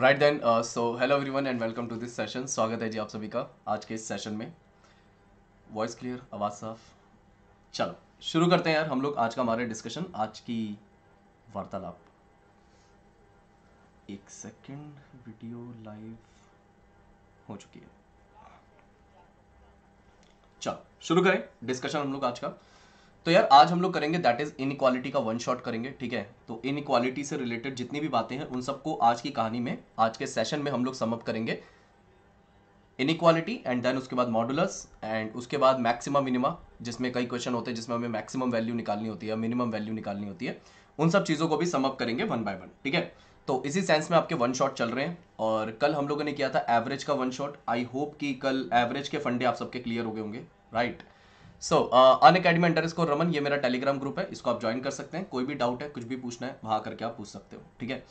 Right then so hello everyone and welcome to this session स्वागत है जी आप सभी का आज के इस सेशन में वॉइस क्लियर आवाज़ साफ चलो शुरू करते हैं यार हम लोग आज का हमारे डिस्कशन आज की वार्तालाप एक सेकंड वीडियो लाइव हो चुकी है चलो शुरू करें डिस्कशन हम लोग आज का तो यार आज हम लोग करेंगे दैट इज इन का वन शॉट करेंगे ठीक है तो इन से रिलेटेड जितनी भी बातें हैं उन सबको आज की कहानी में आज के सेशन में हम लोग समअप करेंगे इक्वालिटी एंड देन उसके बाद मॉडुलस एंड उसके बाद मैक्सिमम मिनिमा जिसमें कई क्वेश्चन होते हैं जिसमें हमें मैक्सिमम वैल्यू निकालनी होती है मिनिमम वैल्यू निकालनी होती है उन सब चीज़ों को भी समअप करेंगे वन बाय वन ठीक है तो इसी सेंस में आपके वन शॉट चल रहे हैं और कल हम लोगों ने किया था एवरेज का वन शॉट आई होप कि कल एवरेज के फंडे आप सबके क्लियर हो गए होंगे right right? So Unacademy under इसको रमन ये मेरा टेलीग्राम ग्रुप है इसको आप ज्वाइन कर सकते हैं कोई भी डाउट है कुछ भी पूछना है वहां करके आप पूछ सकते हो ठीक है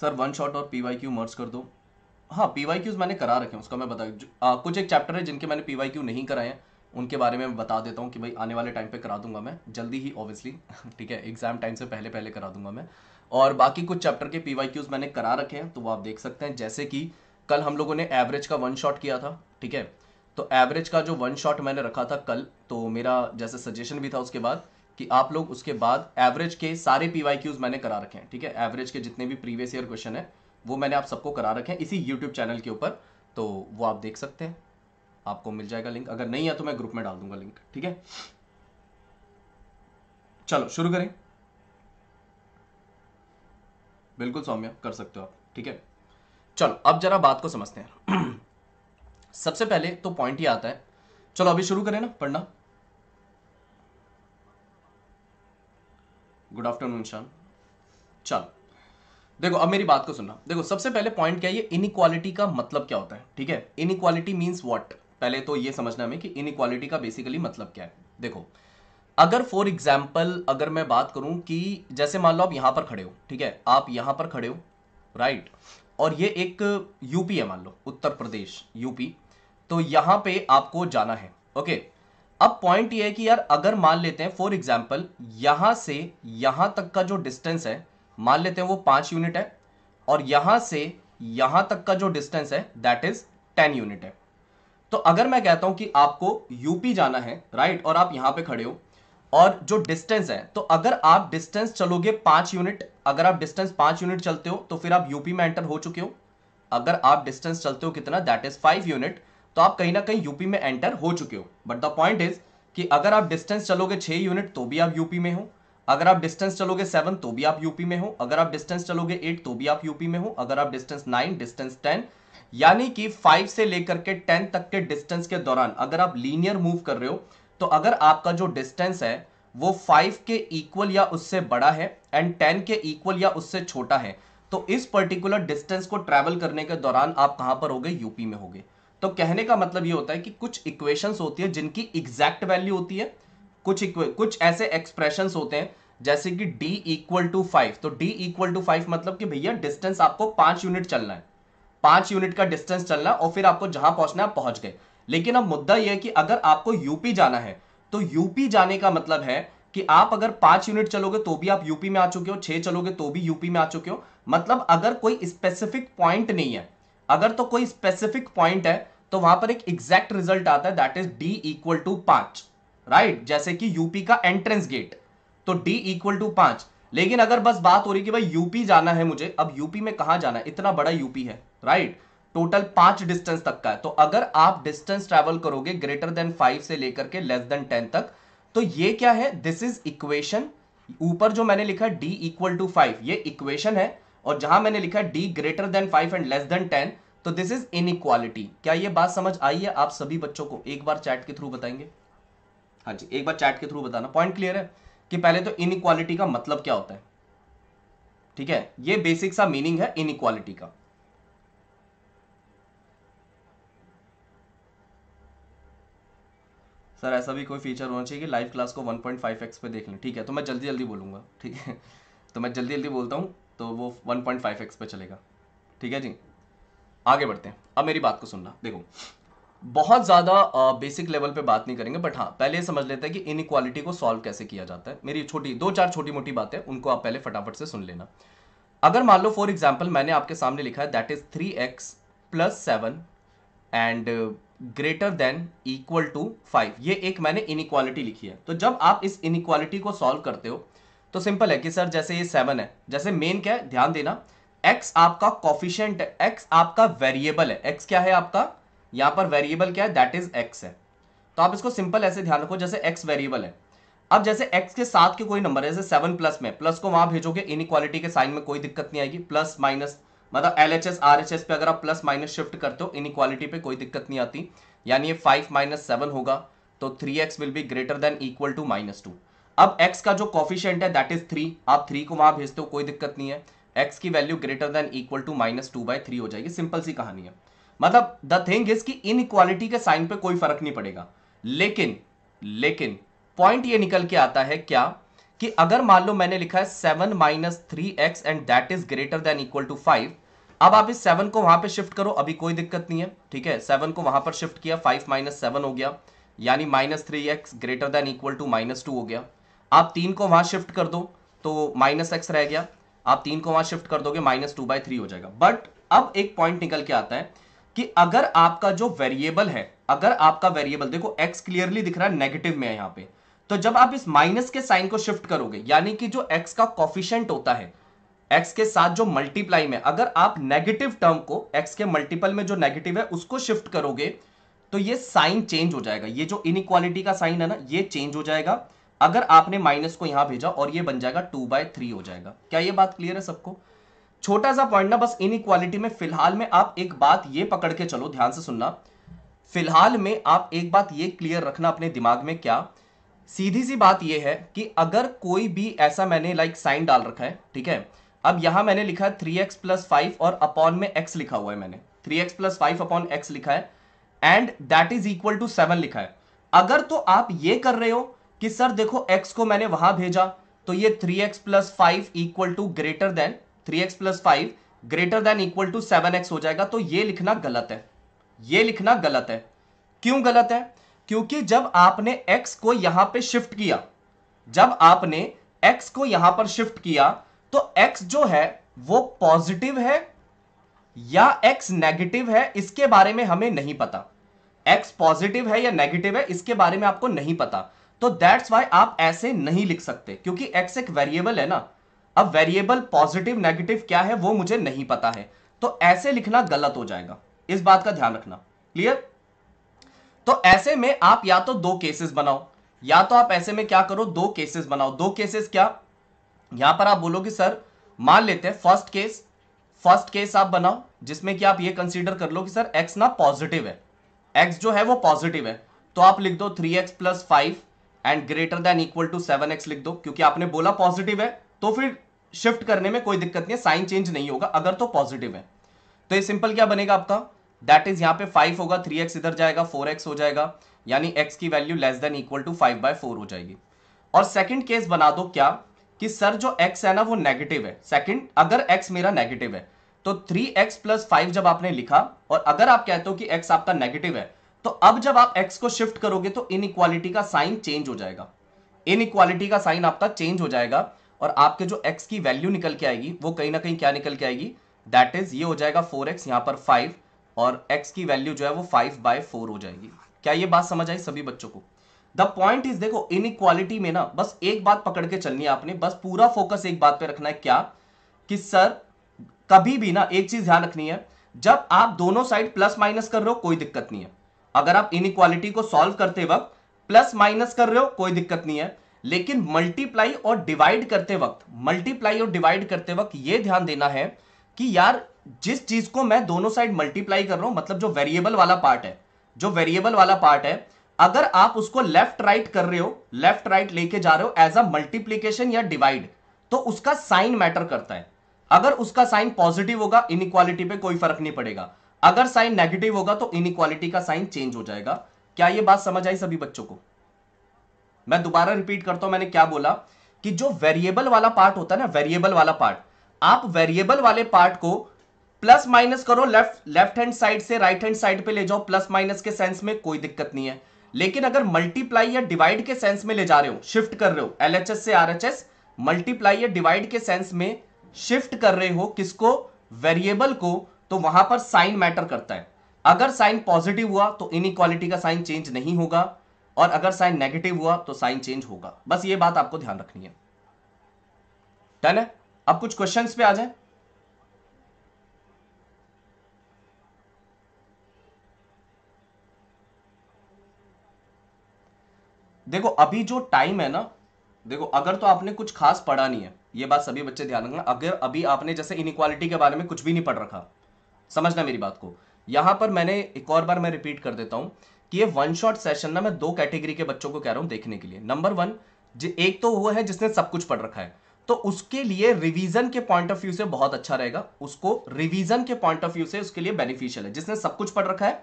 सर वन शॉट और पीवाई क्यू मर्ज कर दो हाँ पीवाई क्यूज मैंने करा रखे हैं उसका मैं बता आ, कुछ एक चैप्टर है जिनके मैंने पीवाई क्यू नहीं कराए हैं उनके बारे में बता देता हूँ कि भाई आने वाले टाइम पे करा दूंगा मैं जल्दी ही ऑब्वियसली ठीक है एग्जाम टाइम से पहले पहले करा दूंगा मैं और बाकी कुछ चैप्टर के पीवाई क्यूज मैंने करा रखे हैं तो वो आप देख सकते हैं जैसे कि कल हम लोगों ने एवरेज का वन शॉट किया था ठीक है तो एवरेज का जो वन शॉट मैंने रखा था कल तो मेरा जैसे सजेशन भी था उसके बाद कि आप लोग उसके बाद एवरेज के सारे पी मैंने करा रखे हैं ठीक है एवरेज के जितने भी प्रीवियस ईयर क्वेश्चन है वो मैंने आप सबको करा रखे हैं इसी यूट्यूब चैनल के ऊपर तो वो आप देख सकते हैं आपको मिल जाएगा लिंक अगर नहीं है तो मैं ग्रुप में डाल दूंगा लिंक ठीक है चलो शुरू करें बिल्कुल सौम्या कर सकते हो आप ठीक है चलो अब जरा बात को समझते हैं सबसे पहले तो पॉइंट ही आता है चलो अभी शुरू करें ना पढ़ना गुड आफ्टरनून शान चलो देखो अब मेरी बात को सुनना देखो सबसे पहले पॉइंट क्या है ये इनक्वालिटी का मतलब क्या होता है ठीक है इनक्वालिटी मींस वॉट पहले तो ये समझना हमें कि इनक्वालिटी का बेसिकली मतलब क्या है देखो अगर फॉर एग्जाम्पल अगर मैं बात करूं कि जैसे मान लो आप यहां पर खड़े हो ठीक है आप यहां पर खड़े हो राइट और ये एक यूपी है मान लो उत्तर प्रदेश यूपी तो यहां पे आपको जाना है ओके अब पॉइंट ये है कि यार अगर मान लेते हैं फॉर एग्जाम्पल यहां से यहां तक का जो डिस्टेंस है मान लेते हैं वो पांच यूनिट है और यहां से यहां तक का जो डिस्टेंस है दैट इज टेन यूनिट है तो अगर मैं कहता हूं कि आपको यूपी जाना है राइट और आप यहां पे खड़े हो और जो डिस्टेंस है तो अगर आप डिस्टेंस चलोगे पांच यूनिट अगर आप डिस्टेंस पांच यूनिट चलते हो तो फिर आप यूपी में एंटर हो चुके हो अगर आप डिस्टेंस चलते हो कितना दैट इज फाइव यूनिट तो आप कहीं ना कहीं यूपी में एंटर हो चुके हो बट द पॉइंट इज कि अगर आप डिस्टेंस चलोगे छह यूनिट तो भी आप यूपी में हो अगर आप डिस्टेंस चलोगे सेवन तो भी आप यूपी में हो अगर आप डिस्टेंस चलोगे एट तो भी आप यूपी में हो अगर आप डिस्टेंस नाइन डिस्टेंस टेन यानी कि फाइव से लेकर के टेन तक के डिस्टेंस के दौरान अगर आप लीनियर मूव कर रहे हो तो अगर आपका जो डिस्टेंस है वो फाइव के इक्वल या उससे बड़ा है एंड टेन के इक्वल या उससे छोटा है तो इस पर्टिकुलर डिस्टेंस को ट्रेवल करने के दौरान आप कहां पर होगे यूपी में होगे तो कहने का मतलब ये होता है कि कुछ इक्वेशंस होती है जिनकी एग्जैक्ट वैल्यू होती है कुछ कुछ ऐसे एक्सप्रेशंस होते हैं जैसे कि डी इक्वल टू फाइव तो डी इक्वल टू फाइव मतलब कि भैया डिस्टेंस आपको पांच यूनिट चलना है पांच यूनिट का डिस्टेंस चलना और फिर आपको जहां पहुंचना है पहुंच गए लेकिन अब मुद्दा यह है कि अगर आपको यूपी जाना है तो यूपी जाने का मतलब है कि आप अगर पांच यूनिट चलोगे तो भी आप यूपी में आ चुके हो छह चलोगे तो भी यूपी में आ चुके हो मतलब अगर कोई स्पेसिफिक पॉइंट नहीं है अगर तो कोई स्पेसिफिक पॉइंट है तो वहां पर एक एग्जैक्ट रिजल्ट आता है that is D equal to पांच राइट जैसे कि यूपी का एंट्रेंस गेट तो डी इक्वल टू पांच लेकिन अगर बस बात हो रही कि भाई यूपी जाना है मुझे अब यूपी में कहा जाना है इतना बड़ा यूपी है राइट टोटल पांच डिस्टेंस तक का है तो अगर आप डिस्टेंस ट्रेवल करोगे ग्रेटर देन फाइव से लेकर के लेस देन टेन तक तो ये क्या है दिस इज इक्वेशन ऊपर जो मैंने लिखा डी इक्वल टू फाइव ये इक्वेशन है और जहां मैंने लिखा D greater than five and less than ten तो दिस इज इक्वालिटी क्या ये बात समझ आई है आप सभी बच्चों को एक बार चैट के थ्रू बताएंगे हाँ जी एक बार चैट के थ्रू बताना पॉइंट क्लियर है कि पहले तो इनइक्वालिटी का मतलब क्या होता है ठीक है ये बेसिक सा मीनिंग है इनइक्वालिटी का सर ऐसा भी कोई फीचर होना चाहिए कि लाइव क्लास को 1.5x पे देख लें ठीक है तो मैं जल्दी जल्दी बोलूंगा ठीक है तो मैं जल्दी जल्दी बोलता हूँ तो वो 1.5x पे चलेगा ठीक है जी आगे बढ़ते हैं अब मेरी बात को सुनना देखो बहुत ज़्यादा बेसिक लेवल पे बात नहीं करेंगे बट हाँ पहले ये समझ लेते हैं कि इक्वालिटी को सॉल्व कैसे किया जाता है मेरी छोटी दो चार छोटी मोटी बातें उनको आप पहले फटाफट से सुन लेना अगर मान लो फॉर एग्जाम्पल मैंने आपके सामने लिखा है that is three x plus seven and greater than equal to five ये एक मैंने इनक्वालिटी लिखी है तो जब आप इस इनक्वालिटी को सॉल्व करते हो तो सिंपल है कि सर जैसे ये सेवन है जैसे मेन क्या है ध्यान देना एक्स आपका कॉफिशियंट है एक्स आपका वेरिएबल है एक्स क्या है आपका यहां पर वेरिएबल क्या है दैट इज एक्स है तो आप इसको सिंपल ऐसे ध्यान रखो जैसे एक्स वेरिएबल है अब जैसे एक्स के साथ के कोई नंबर है जैसे सेवन प्लस में प्लस को वहां भेजोगे इन के साइन में कोई दिक्कत नहीं आएगी प्लस माइनस मतलब L H S R H S पे अगर आप प्लस माइनस शिफ्ट करते हो इन पे कोई दिक्कत नहीं आती यानी ये फाइव माइनस सेवन होगा तो three x will be greater than equal to minus two अब x का जो कॉफिशियंट है दैट इज थ्री आप थ्री को वहां भेजते हो कोई दिक्कत नहीं है x की value greater than equal to minus two by three हो जाएगी सिंपल सी कहानी है मतलब द थिंग इज कि इन के साइन पे कोई फर्क नहीं पड़ेगा लेकिन लेकिन पॉइंट ये निकल के आता है क्या कि अगर मान लो मैंने लिखा है seven minus three x and that is greater than equal to five अब आप इस सेवन को वहां पे शिफ्ट करो अभी कोई दिक्कत नहीं है ठीक है सेवन को वहां पर शिफ्ट किया फाइव माइनस सेवन हो गया यानी minus three x greater than equal to minus two हो गया आप तीन को वहां शिफ्ट कर दो तो माइनस एक्स रह गया आप तीन को वहां शिफ्ट कर दोगे माइनस टू बाई थ्री हो जाएगा बट अब एक पॉइंट निकल के आता है कि अगर आपका जो वेरिएबल है अगर आपका वेरिएबल देखो एक्स क्लियरली दिख रहा है नेगेटिव में है पर पे तो जब आप इस माइनस के साइन को शिफ्ट करोगे यानी कि जो एक्स का कॉफिशेंट होता है एक्स के साथ जो मल्टीप्लाई में अगर आप नेगेटिव टर्म को एक्स के मल्टीपल में जो नेगेटिव है उसको शिफ्ट करोगे तो ये साइन चेंज हो जाएगा ये जो इनक्वालिटी का साइन है ना ये चेंज हो जाएगा अगर आपने माइनस को यहां भेजा और ये बन जाएगा टू बाय थ्री हो जाएगा क्या ये बात क्लियर है सबको छोटा सा पॉइंट ना बस इनइक्वालिटी में फिलहाल में आप एक बात ये पकड़ के चलो ध्यान से सुनना फिलहाल में आप एक बात ये क्लियर रखना अपने दिमाग में क्या सीधी सी बात ये है कि अगर कोई भी ऐसा मैंने लाइक साइन डाल रखा है ठीक है अब यहां मैंने लिखा है थ्री एक्स प्लस फाइव और अपॉन में एक्स लिखा हुआ है मैंने three x plus five upon x लिखा है and that is equal to seven लिखा है अगर तो आप ये कर रहे हो कि सर देखो x को मैंने वहां भेजा तो ये 3x x plus five equal to greater than 3x x plus five greater than equal to seven x हो जाएगा तो ये लिखना गलत है ये लिखना गलत है क्यों गलत है क्योंकि जब आपने x को यहां पे शिफ्ट किया जब आपने x को यहां पर शिफ्ट किया तो x जो है वो पॉजिटिव है या x नेगेटिव है इसके बारे में हमें नहीं पता x पॉजिटिव है या नेगेटिव है इसके बारे में आपको नहीं पता तो दैट्स वाई आप ऐसे नहीं लिख सकते क्योंकि एक्स एक वेरिएबल है ना अब वेरिएबल पॉजिटिव नेगेटिव क्या है वो मुझे नहीं पता है तो ऐसे लिखना गलत हो जाएगा इस बात का ध्यान रखना क्लियर तो ऐसे में आप या तो दो केसेस बनाओ या तो आप ऐसे में क्या करो दो केसेस बनाओ दो केसेस क्या यहां पर आप बोलोगे सर मान लेते हैं फर्स्ट केस फर्स्ट केस आप बनाओ जिसमें कि आप ये कंसीडर कर लो कि सर एक्स ना पॉजिटिव है एक्स जो है वो पॉजिटिव है तो आप लिख दो three x plus five and greater than equal to seven x लिख दो क्योंकि आपने बोला पॉजिटिव है तो फिर शिफ्ट करने में कोई दिक्कत नहीं है साइन चेंज नहीं होगा अगर तो पॉजिटिव है तो ये सिंपल क्या बनेगा आपका दैट इज यहाँ पे फाइव होगा थ्री एक्स इधर जाएगा फोर एक्स हो जाएगा यानी एक्स की value less than equal to five by four हो जाएगी और सेकेंड केस बना दो क्या कि सर जो एक्स है ना वो नेगेटिव है सेकेंड अगर एक्स मेरा नेगेटिव है तो थ्री एक्स प्लस फाइव जब आपने लिखा और अगर आप कहते हो कि एक्स आपका नेगेटिव है तो अब जब आप एक्स को शिफ्ट करोगे तो इनइक्वालिटी का साइन चेंज हो जाएगा इनइक्वालिटी का साइन आपका चेंज हो जाएगा और आपके जो एक्स की वैल्यू निकल के आएगी वो कहीं ना कहीं क्या निकल के आएगी दैट इज ये हो जाएगा फोर एक्स यहां पर फाइव और एक्स की वैल्यू जो है वो फाइव बाय फोर हो जाएगी क्या ये बात समझ आई सभी बच्चों को द पॉइंट इज देखो इनइक्वालिटी में ना बस एक बात पकड़ के चलनी है आपने बस पूरा फोकस एक बात पर रखना है क्या कि सर कभी भी ना एक चीज ध्यान रखनी है जब आप दोनों साइड प्लस माइनस कर रहे हो कोई दिक्कत नहीं है अगर आप इक्वालिटी को सॉल्व करते वक्त प्लस माइनस कर रहे हो कोई दिक्कत नहीं है लेकिन मल्टीप्लाई और डिवाइड करते वक्त मल्टीप्लाई और डिवाइड करते वक्त यह ध्यान देना है कि यार जिस चीज को मैं दोनों साइड मल्टीप्लाई कर रहा हूं मतलब जो वेरिएबल वाला पार्ट है जो वेरिएबल वाला पार्ट है अगर आप उसको लेफ्ट राइट right कर रहे हो लेफ्ट राइट right लेके जा रहे हो एज अ मल्टीप्लीकेशन या डिवाइड तो उसका साइन मैटर करता है अगर उसका साइन पॉजिटिव होगा इन पे कोई फर्क नहीं पड़ेगा अगर साइन नेगेटिव होगा तो इनक्वालिटी का साइन चेंज हो जाएगा क्या ये बात समझ आई सभी बच्चों को मैं दोबारा रिपीट करता हूं मैंने क्या बोला कि जो वेरिएबल वाला पार्ट होता है ना वेरिएबल वाला पार्ट आप वेरिएबल वाले पार्ट को प्लस माइनस करो लेफ्ट लेफ्ट हैंड साइड से राइट हैंड साइड पे ले जाओ प्लस माइनस के सेंस में कोई दिक्कत नहीं है लेकिन अगर मल्टीप्लाई या डिवाइड के सेंस में ले जा रहे हो शिफ्ट कर रहे हो एलएचएस से आरएचएस मल्टीप्लाई या डिवाइड के सेंस में शिफ्ट कर रहे हो किसको वेरिएबल को तो वहां पर साइन मैटर करता है अगर साइन पॉजिटिव हुआ तो इनइक्वालिटी का साइन चेंज नहीं होगा और अगर साइन नेगेटिव हुआ तो साइन चेंज होगा बस ये बात आपको ध्यान रखनी है डन है अब कुछ क्वेश्चंस पे आ जाए देखो अभी जो टाइम है ना देखो अगर तो आपने कुछ खास पढ़ा नहीं है ये बात सभी बच्चे ध्यान रखना अगर अभी आपने जैसे इनक्वालिटी के बारे में कुछ भी नहीं पढ़ रखा समझना मेरी बात को यहां पर मैंने एक और बार मैं रिपीट कर देता हूं कि ये वन शॉट सेशन ना मैं दो कैटेगरी के बच्चों को कह रहा हूं देखने के लिए नंबर वन एक तो वो है जिसने सब कुछ पढ़ रखा है तो उसके लिए रिवीजन के पॉइंट ऑफ व्यू से बहुत अच्छा रहेगा उसको रिवीजन के पॉइंट ऑफ व्यू से उसके लिए बेनिफिशियल है जिसने सब कुछ पढ़ रखा है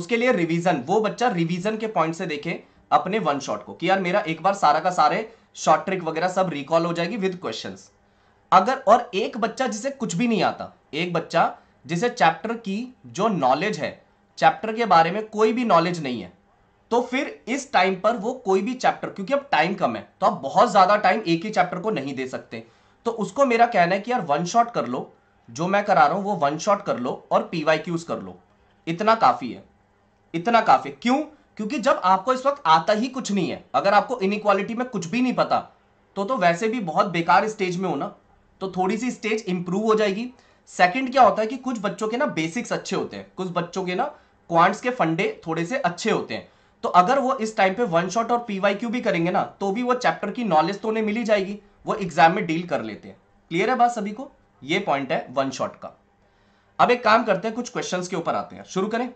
उसके लिए रिवीजन वो बच्चा रिवीजन के पॉइंट से देखे अपने वन शॉट को कि यार मेरा एक बार सारा का सारे शॉर्ट ट्रिक वगैरह सब रिकॉल हो जाएगी विद क्वेश्चन अगर और एक बच्चा जिसे कुछ भी नहीं आता एक बच्चा जिसे चैप्टर की जो नॉलेज है चैप्टर के बारे में कोई भी नॉलेज नहीं है तो फिर इस टाइम पर वो कोई भी चैप्टर क्योंकि अब टाइम कम है तो आप बहुत ज़्यादा टाइम एक ही चैप्टर को नहीं दे सकते तो उसको मेरा कहना है कि यार वन शॉट कर लो जो मैं करा रहा हूं वो वन शॉट कर लो और पी वाई क्यूज कर लो इतना काफ़ी है इतना काफ़ी क्यों क्योंकि जब आपको इस वक्त आता ही कुछ नहीं है अगर आपको इनक्वालिटी में कुछ भी नहीं पता तो तो वैसे भी बहुत बेकार स्टेज में हो ना तो थोड़ी सी स्टेज इंप्रूव हो जाएगी सेकंड क्या होता है कि कुछ बच्चों के ना बेसिक्स अच्छे होते हैं कुछ बच्चों के ना क्वांट्स के फंडे थोड़े से अच्छे होते हैं तो अगर वो इस टाइम पे वन शॉट और क्यू भी करेंगे ना तो भी वो चैप्टर की नॉलेज तो उन्हें मिली जाएगी वो एग्जाम में डील कर लेते हैं क्लियर है बात सभी को ये पॉइंट है वन शॉट का अब एक काम करते हैं कुछ क्वेश्चन के ऊपर आते हैं शुरू करें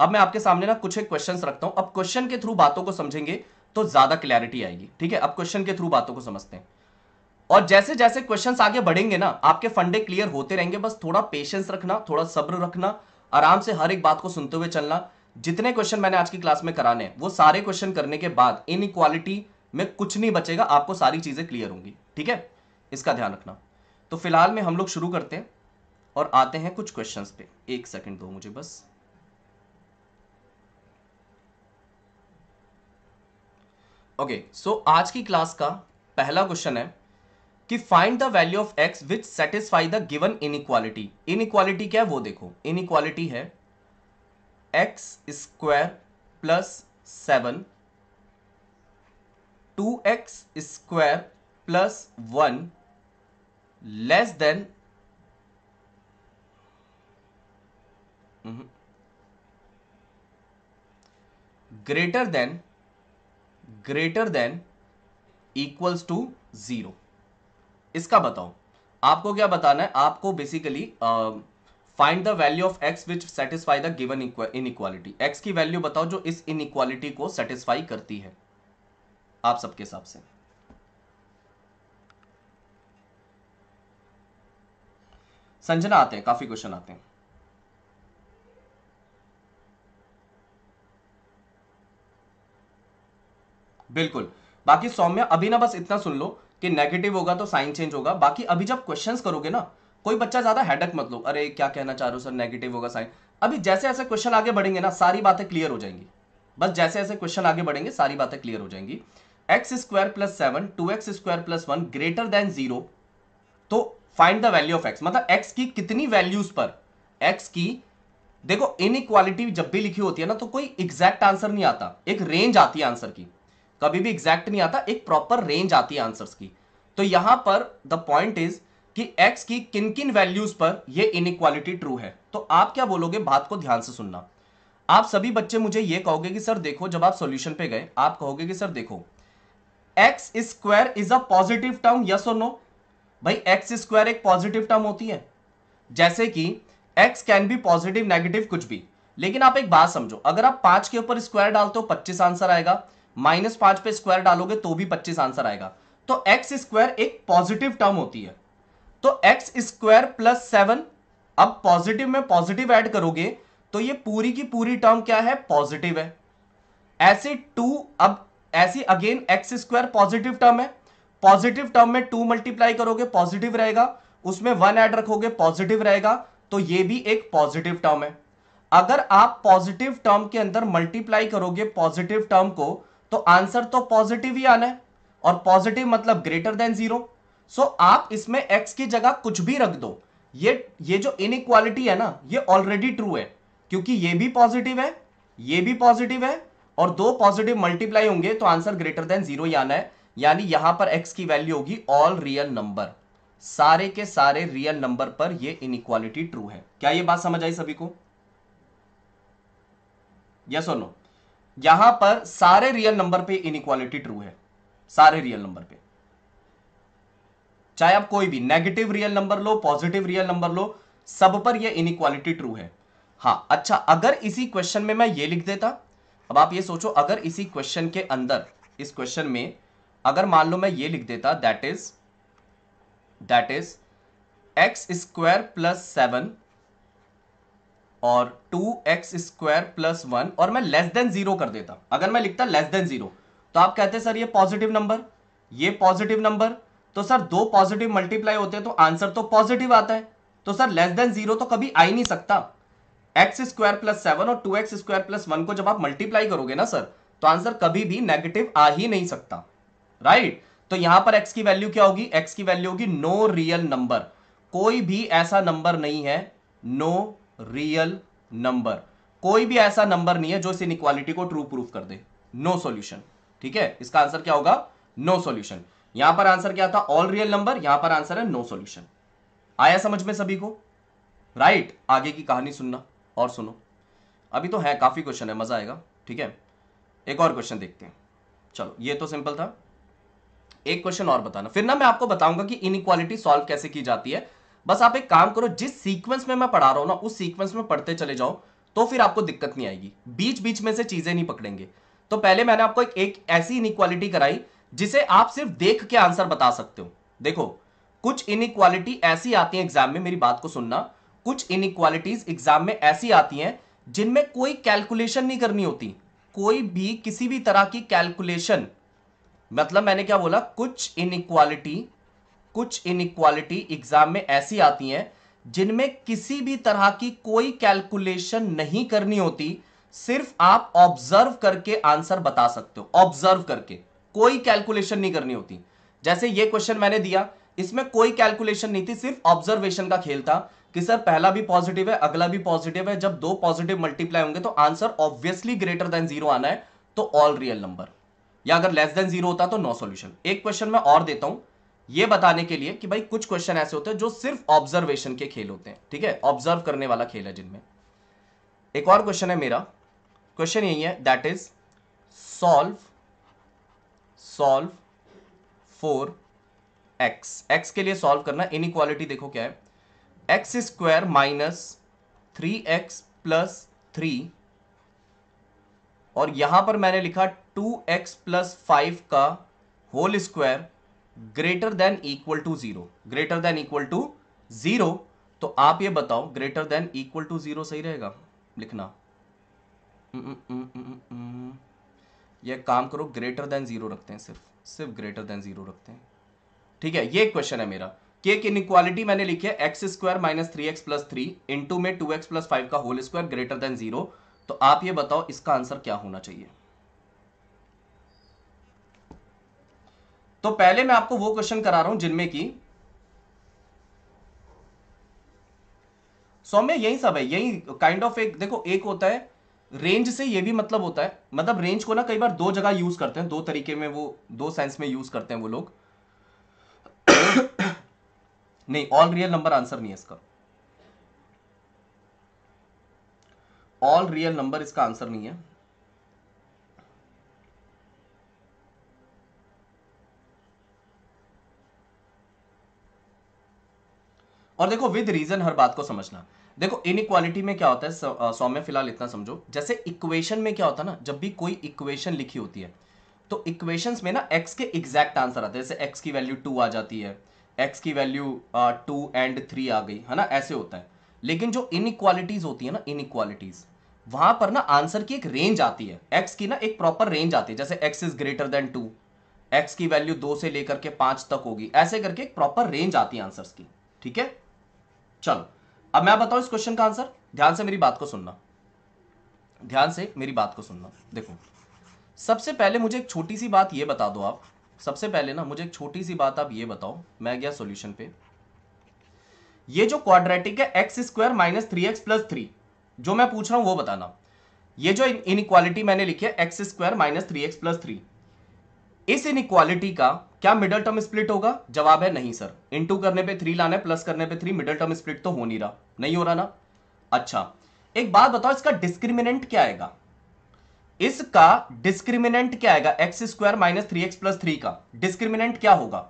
अब मैं आपके सामने ना कुछ एक क्वेश्चन रखता हूं अब क्वेश्चन के थ्रू बातों को समझेंगे तो ज्यादा क्लैरिटी आएगी ठीक है अब क्वेश्चन के थ्रू बातों को समझते हैं और जैसे जैसे क्वेश्चन आगे बढ़ेंगे ना आपके फंडे क्लियर होते रहेंगे बस थोड़ा पेशेंस रखना थोड़ा सब्र रखना आराम से हर एक बात को सुनते हुए चलना जितने क्वेश्चन मैंने आज की क्लास में कराने वो सारे क्वेश्चन करने के बाद इन में कुछ नहीं बचेगा आपको सारी चीजें क्लियर होंगी ठीक है इसका ध्यान रखना तो फिलहाल में हम लोग शुरू करते हैं और आते हैं कुछ क्वेश्चंस पे एक सेकंड दो मुझे बस ओके okay, सो so आज की क्लास का पहला क्वेश्चन है कि find the value of x which satisfy the given in in inequality क्या है वो देखो इनइक्वालिटी है x square plus seven two x square plus one less than greater than greater than equals to zero इसका बताओ आपको क्या बताना है आपको basically find the value of x which satisfy the given inequality x की value बताओ जो इस इक्वालिटी को सेटिस्फाई करती है आप सबके हिसाब से संजना आते हैं काफी क्वेश्चन आते हैं बिल्कुल बाकी सौम्य अभी ना बस इतना सुन लो कि नेगेटिव होगा तो साइन चेंज होगा बाकी अभी जब क्वेश्चंस करोगे ना कोई बच्चा ज्यादा हेडक मत लो अरे क्या कहना चाह रहे हो सर नेगेटिव होगा साइन अभी जैसे ऐसे क्वेश्चन आगे बढ़ेंगे ना सारी बातें क्लियर हो जाएंगी बस जैसे ऐसे क्वेश्चन आगे बढ़ेंगे सारी बातें क्लियर हो जाएंगी x square plus seven two x square plus one greater than zero तो find the value of x मतलब एक्स की कितनी वैल्यूज पर एक्स की देखो इनइक्वालिटी जब भी लिखी होती है ना तो कोई एग्जैक्ट आंसर नहीं आता एक रेंज आती है आंसर की कभी भी एग्जैक्ट नहीं आता एक प्रॉपर रेंज आती है आंसर्स की तो यहां पर द पॉइंट इज कि एक्स की किन किन वैल्यूज पर ये इनक्वालिटी ट्रू है तो आप क्या बोलोगे बात को ध्यान से सुनना आप सभी बच्चे मुझे ये कहोगे कि सर देखो जब आप सॉल्यूशन पे गए आप कहोगे कि सर देखो x square is a positive term yes और नो भाई एक्स स्क्वायर एक पॉजिटिव टर्म होती है जैसे कि x can be positive negative कुछ भी लेकिन आप एक बात समझो अगर आप पांच के ऊपर स्क्वायर डालते हो पच्चीस आंसर आएगा माइनस पांच पे स्क्वायर डालोगे तो भी पच्चीस आंसर आएगा तो एक्स स्क्वायर एक पॉजिटिव टर्म होती है तो एक्स स्क्वायर प्लस सेवन अब पॉजिटिव में पॉजिटिव ऐड करोगे तो ये पूरी की पूरी टर्म क्या है पॉजिटिव है ऐसे टू अब ऐसी again x square positive term है पॉजिटिव टर्म में टू मल्टीप्लाई करोगे पॉजिटिव रहेगा उसमें वन ऐड रखोगे पॉजिटिव रहेगा तो ये भी एक पॉजिटिव टर्म है अगर आप पॉजिटिव टर्म के अंदर मल्टीप्लाई करोगे पॉजिटिव टर्म को तो आंसर तो पॉजिटिव ही आना है और पॉजिटिव मतलब ग्रेटर देन जीरो सो आप इसमें एक्स की जगह कुछ भी रख दो ये ये जो इनइक्वालिटी है ना ये ऑलरेडी ट्रू है क्योंकि ये भी पॉजिटिव है ये भी पॉजिटिव है और दो पॉजिटिव मल्टीप्लाई होंगे तो आंसर ग्रेटर देन जीरो आना है यानी यहां पर एक्स की वैल्यू होगी ऑल रियल नंबर सारे के सारे रियल नंबर पर ये इनइक्वालिटी ट्रू है क्या ये बात समझ आई सभी को यस और नो यहां पर सारे रियल नंबर पे इनइक्वालिटी ट्रू है सारे रियल नंबर पे चाहे आप कोई भी नेगेटिव रियल नंबर लो पॉजिटिव रियल नंबर लो सब पर ये इनइक्वालिटी ट्रू है हाँ अच्छा अगर इसी क्वेश्चन में मैं ये लिख देता अब आप ये सोचो अगर इसी क्वेश्चन के अंदर इस क्वेश्चन में अगर मान लो मैं ये लिख देता that is that is x square plus seven और two x square plus one और मैं लेस देन जीरो कर देता अगर मैं लिखता लेस देन जीरो तो आप कहते सर ये पॉजिटिव नंबर ये पॉजिटिव नंबर तो सर दो पॉजिटिव मल्टीप्लाई होते हैं तो आंसर तो पॉजिटिव आता है तो सर लेस देन जीरो तो कभी आ ही नहीं सकता एक्स स्क्वायर प्लस सेवन और two x square plus one को जब आप मल्टीप्लाई करोगे ना सर तो आंसर कभी भी नेगेटिव आ ही नहीं सकता राइट right? तो यहां पर एक्स की वैल्यू क्या होगी एक्स की वैल्यू होगी नो रियल नंबर कोई भी ऐसा नंबर नहीं है नो no रियल नंबर कोई भी ऐसा नंबर नहीं है जो इस इनक्वालिटी को ट्रू प्रूफ कर दे नो सॉल्यूशन ठीक है इसका आंसर क्या होगा नो सॉल्यूशन यहां पर आंसर क्या था ऑल रियल नंबर यहां पर आंसर है नो सॉल्यूशन आया समझ में सभी को राइट right, आगे की कहानी सुनना और सुनो अभी तो है काफी क्वेश्चन है मजा आएगा ठीक है एक और क्वेश्चन देखते हैं चलो ये तो सिंपल था एक क्वेश्चन और बताना फिर ना मैं आपको बताऊंगा कि इनक्वालिटी सॉल्व कैसे की जाती है बस आप एक काम करो जिस सीक्वेंस में मैं पढ़ा रहा हूं ना उस सीक्वेंस में पढ़ते चले जाओ तो फिर आपको दिक्कत नहीं आएगी बीच बीच में से चीजें नहीं पकड़ेंगे तो पहले मैंने आपको एक, एक ऐसी इनक्वालिटी कराई जिसे आप सिर्फ देख के आंसर बता सकते हो देखो कुछ इनक्वालिटी ऐसी आती है एग्जाम में मेरी बात को सुनना कुछ इनक्वालिटीज एग्जाम में ऐसी आती हैं जिनमें कोई कैलकुलेशन नहीं करनी होती कोई भी किसी भी तरह की कैलकुलेशन मतलब मैंने क्या बोला कुछ इनक्वालिटी कुछ इनक्वालिटी एग्जाम में ऐसी आती हैं जिनमें किसी भी तरह की कोई कैलकुलेशन नहीं करनी होती सिर्फ आप ऑब्जर्व करके आंसर बता सकते हो ऑब्जर्व करके कोई कैलकुलेशन नहीं करनी होती जैसे ये क्वेश्चन मैंने दिया इसमें कोई कैलकुलेशन नहीं थी सिर्फ ऑब्जर्वेशन का खेल था कि सर पहला भी पॉजिटिव है अगला भी पॉजिटिव है जब दो पॉजिटिव मल्टीप्लाई होंगे तो answer obviously greater than zero आना है तो ऑल रियल नंबर या अगर लेस देन जीरो होता तो नो सॉल्यूशन एक क्वेश्चन मैं और देता हूं ये बताने के लिए कि भाई कुछ क्वेश्चन ऐसे होते हैं जो सिर्फ ऑब्जर्वेशन के खेल होते हैं ठीक है ऑब्जर्व करने वाला खेल है जिनमें एक और क्वेश्चन है मेरा क्वेश्चन यही है that is solve solve four x x के लिए सॉल्व करना इन देखो क्या है x square minus three x plus three और यहां पर मैंने लिखा टू एक्स प्लस फाइव का whole square greater than equal to zero greater than equal to zero तो आप ये बताओ greater than equal to zero सही रहेगा लिखना हम्म, हम्म, हम्म, ये काम करो ग्रेटर देन जीरो रखते हैं सिर्फ सिर्फ ग्रेटर देन जीरो रखते हैं ठीक है ये क्वेश्चन है मेरा कि एक इनक्वालिटी मैंने लिखी है x square minus three x plus three into में टू एक्स प्लस फाइव का whole square greater than zero तो आप ये बताओ इसका आंसर क्या होना चाहिए तो पहले मैं आपको वो क्वेश्चन करा रहा हूं जिनमें की सौम्य यही सब है यही काइंड ऑफ एक देखो एक होता है रेंज से ये भी मतलब होता है मतलब रेंज को ना कई बार दो जगह यूज करते हैं दो तरीके में वो दो सेंस में यूज करते हैं वो लोग नहीं ऑल रियल नंबर आंसर नहीं है इसका ऑल रियल नंबर इसका आंसर नहीं है और देखो विद रीजन हर बात को समझना देखो इनइक्वालिटी में क्या होता है सौम्य फिलहाल इतना समझो जैसे इक्वेशन में क्या होता है ना जब भी कोई इक्वेशन लिखी होती है तो इक्वेशंस में ना एक्स के एग्जैक्ट आंसर आते हैं जैसे एक्स की वैल्यू टू आ जाती है एक्स की वैल्यू टू एंड थ्री आ गई है ना ऐसे होता है लेकिन जो इनइक्वालिटीज होती है ना इनइक्वालिटीज वहां पर ना आंसर की एक रेंज आती है एक्स की ना एक प्रॉपर रेंज आती है जैसे x is greater than two x की वैल्यू दो से लेकर के पांच तक होगी ऐसे करके एक प्रॉपर रेंज आती है आंसर्स की ठीक है चलो अब मैं बताऊं इस क्वेश्चन का आंसर ध्यान से मेरी बात को सुनना ध्यान से मेरी बात को सुनना देखो सबसे पहले मुझे एक छोटी सी बात ये बता दो आप सबसे पहले ना मुझे एक छोटी सी बात आप ये बताओ मैं गया सॉल्यूशन पे ये जो क्वाड्रेटिक है x square minus three x plus three जो मैं पूछ रहा हूं वो बताना ये जो इनक्वालिटी मैंने लिखी है x square minus three x plus three इस इनक्वालिटी का क्या मिडल टर्म स्प्लिट होगा जवाब है नहीं सर इंटू करने पे थ्री लाना है प्लस करने पे थ्री मिडल टर्म स्प्लिट तो हो नहीं रहा नहीं हो रहा ना अच्छा एक बात बताओ इसका डिस्क्रिमिनेंट क्या आएगा इसका डिस्क्रिमिनेंट क्या आएगा x square minus three x plus three का डिस्क्रिमिनेंट क्या होगा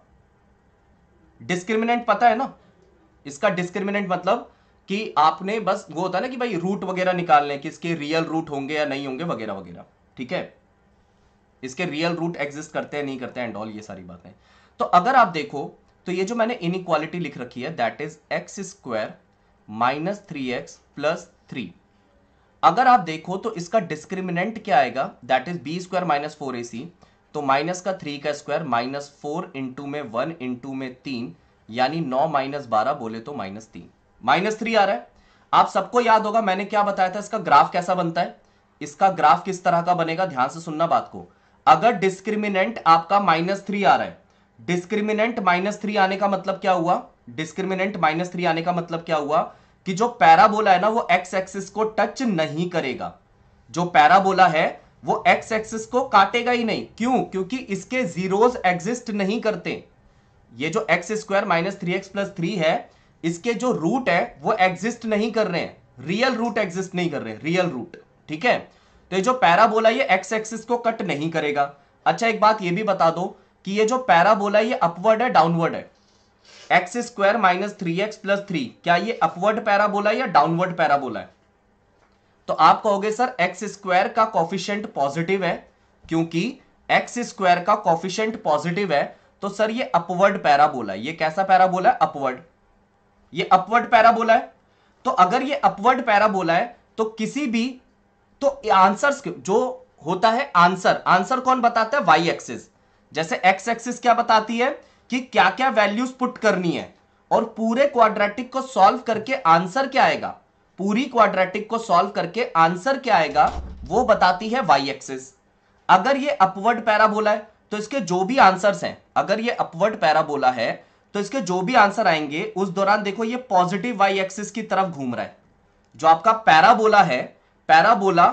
डिस्क्रिमिनेंट पता है ना इसका डिस्क्रिमिनेंट मतलब कि आपने बस वो होता है ना कि भाई रूट वगैरह निकालने कि इसके रियल रूट होंगे या नहीं होंगे वगैरह वगैरह ठीक है इसके रियल रूट एग्जिस्ट करते हैं नहीं करते एंड ऑल ये सारी बातें तो अगर आप देखो तो ये जो मैंने इनक्वालिटी लिख रखी है that is x square minus three x plus three अगर आप देखो तो इसका डिस्क्रिमिनेंट क्या आएगा that is b square minus four a c तो माइनस का थ्री का स्क्वायर माइनस फोर इंटू में वन इंटू में तीन यानी नौ माइनस बारह बोले तो माइनस तीन माइनस थ्री आ रहा है आप सबको याद होगा मैंने क्या बताया था इसका ग्राफ कैसा बनता है इसका ग्राफ किस तरह का बनेगा ध्यान से सुनना बात को अगर डिस्क्रिमिनेंट आपका माइनस थ्री आ रहा है डिस्क्रिमिनेंट माइनस थ्री आने का मतलब क्या हुआ डिस्क्रिमिनेंट माइनस थ्री आने का मतलब क्या हुआ कि जो पैराबोला है ना वो एक्स एक्सिस को टच नहीं करेगा जो पैराबोला है वो एक्स एक्सिस को काटेगा ही नहीं क्यों क्योंकि इसके जीरोज एग्जिस्ट नहीं करते ये जो x square minus three x plus three है इसके जो रूट है वो एग्जिस्ट नहीं कर रहे हैं रियल रूट एग्जिस्ट नहीं कर रहे रियल रूट ठीक है तो ये जो पैराबोला ये एक्स एक्सिस को कट नहीं करेगा अच्छा एक बात ये भी बता दो कि ये जो पैराबोला ये अपवर्ड है डाउनवर्ड है x square minus three x plus three क्या ये अपवर्ड पैराबोला या डाउनवर्ड पैराबोला है तो आप कहोगे सर एक्स स्क्वायर का कॉफिशियंट पॉजिटिव है क्योंकि एक्स स्क्वायर का कॉफिशियंट पॉजिटिव है तो सर ये अपवर्ड पैराबोला है ये कैसा पैराबोला है अपवर्ड ये अपवर्ड पैराबोला है तो अगर ये अपवर्ड पैराबोला है तो किसी भी तो आंसर्स जो होता है आंसर आंसर कौन बताता है वाई एक्सिस जैसे एक्स एक्सिस क्या बताती है कि क्या क्या वैल्यूज पुट करनी है और पूरे क्वाड्रेटिक को सॉल्व करके आंसर क्या आएगा पूरी क्वाड्रेटिक को सॉल्व करके आंसर क्या आएगा वो बताती है वाई एक्सिस अगर ये अपवर्ड पैराबोला है तो इसके जो भी आंसर्स हैं अगर ये अपवर्ड पैराबोला है तो इसके जो भी आंसर आएंगे उस दौरान देखो ये पॉजिटिव वाई एक्सिस की तरफ घूम रहा है जो आपका पैराबोला है पैराबोला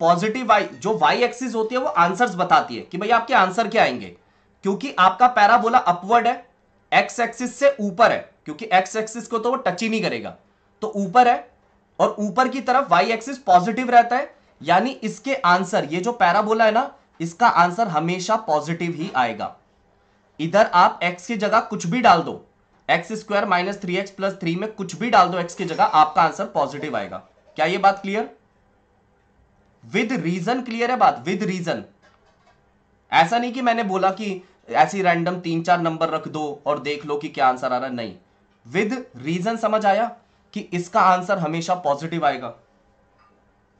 पॉजिटिव वाई जो वाई एक्सिस होती है वो आंसर्स बताती है कि भाई आपके आंसर क्या आएंगे क्योंकि आपका पैराबोला अपवर्ड है एक्स एक्सिस से ऊपर है क्योंकि एक्स एक्सिस को तो वो टच ही नहीं करेगा तो ऊपर है और ऊपर की तरफ वाई एक्सिस पॉजिटिव रहता है यानी इसके आंसर ये जो पैराबोला है ना इसका आंसर हमेशा पॉजिटिव ही आएगा इधर आप x की जगह कुछ भी डाल दो x square minus three x plus three में कुछ भी डाल दो x की जगह आपका आंसर पॉजिटिव आएगा क्या ये बात क्लियर विद रीजन क्लियर है बात विद रीजन ऐसा नहीं कि मैंने बोला कि ऐसी रैंडम तीन चार नंबर रख दो और देख लो कि क्या आंसर आ रहा है नहीं विद रीजन समझ आया कि इसका आंसर हमेशा पॉजिटिव आएगा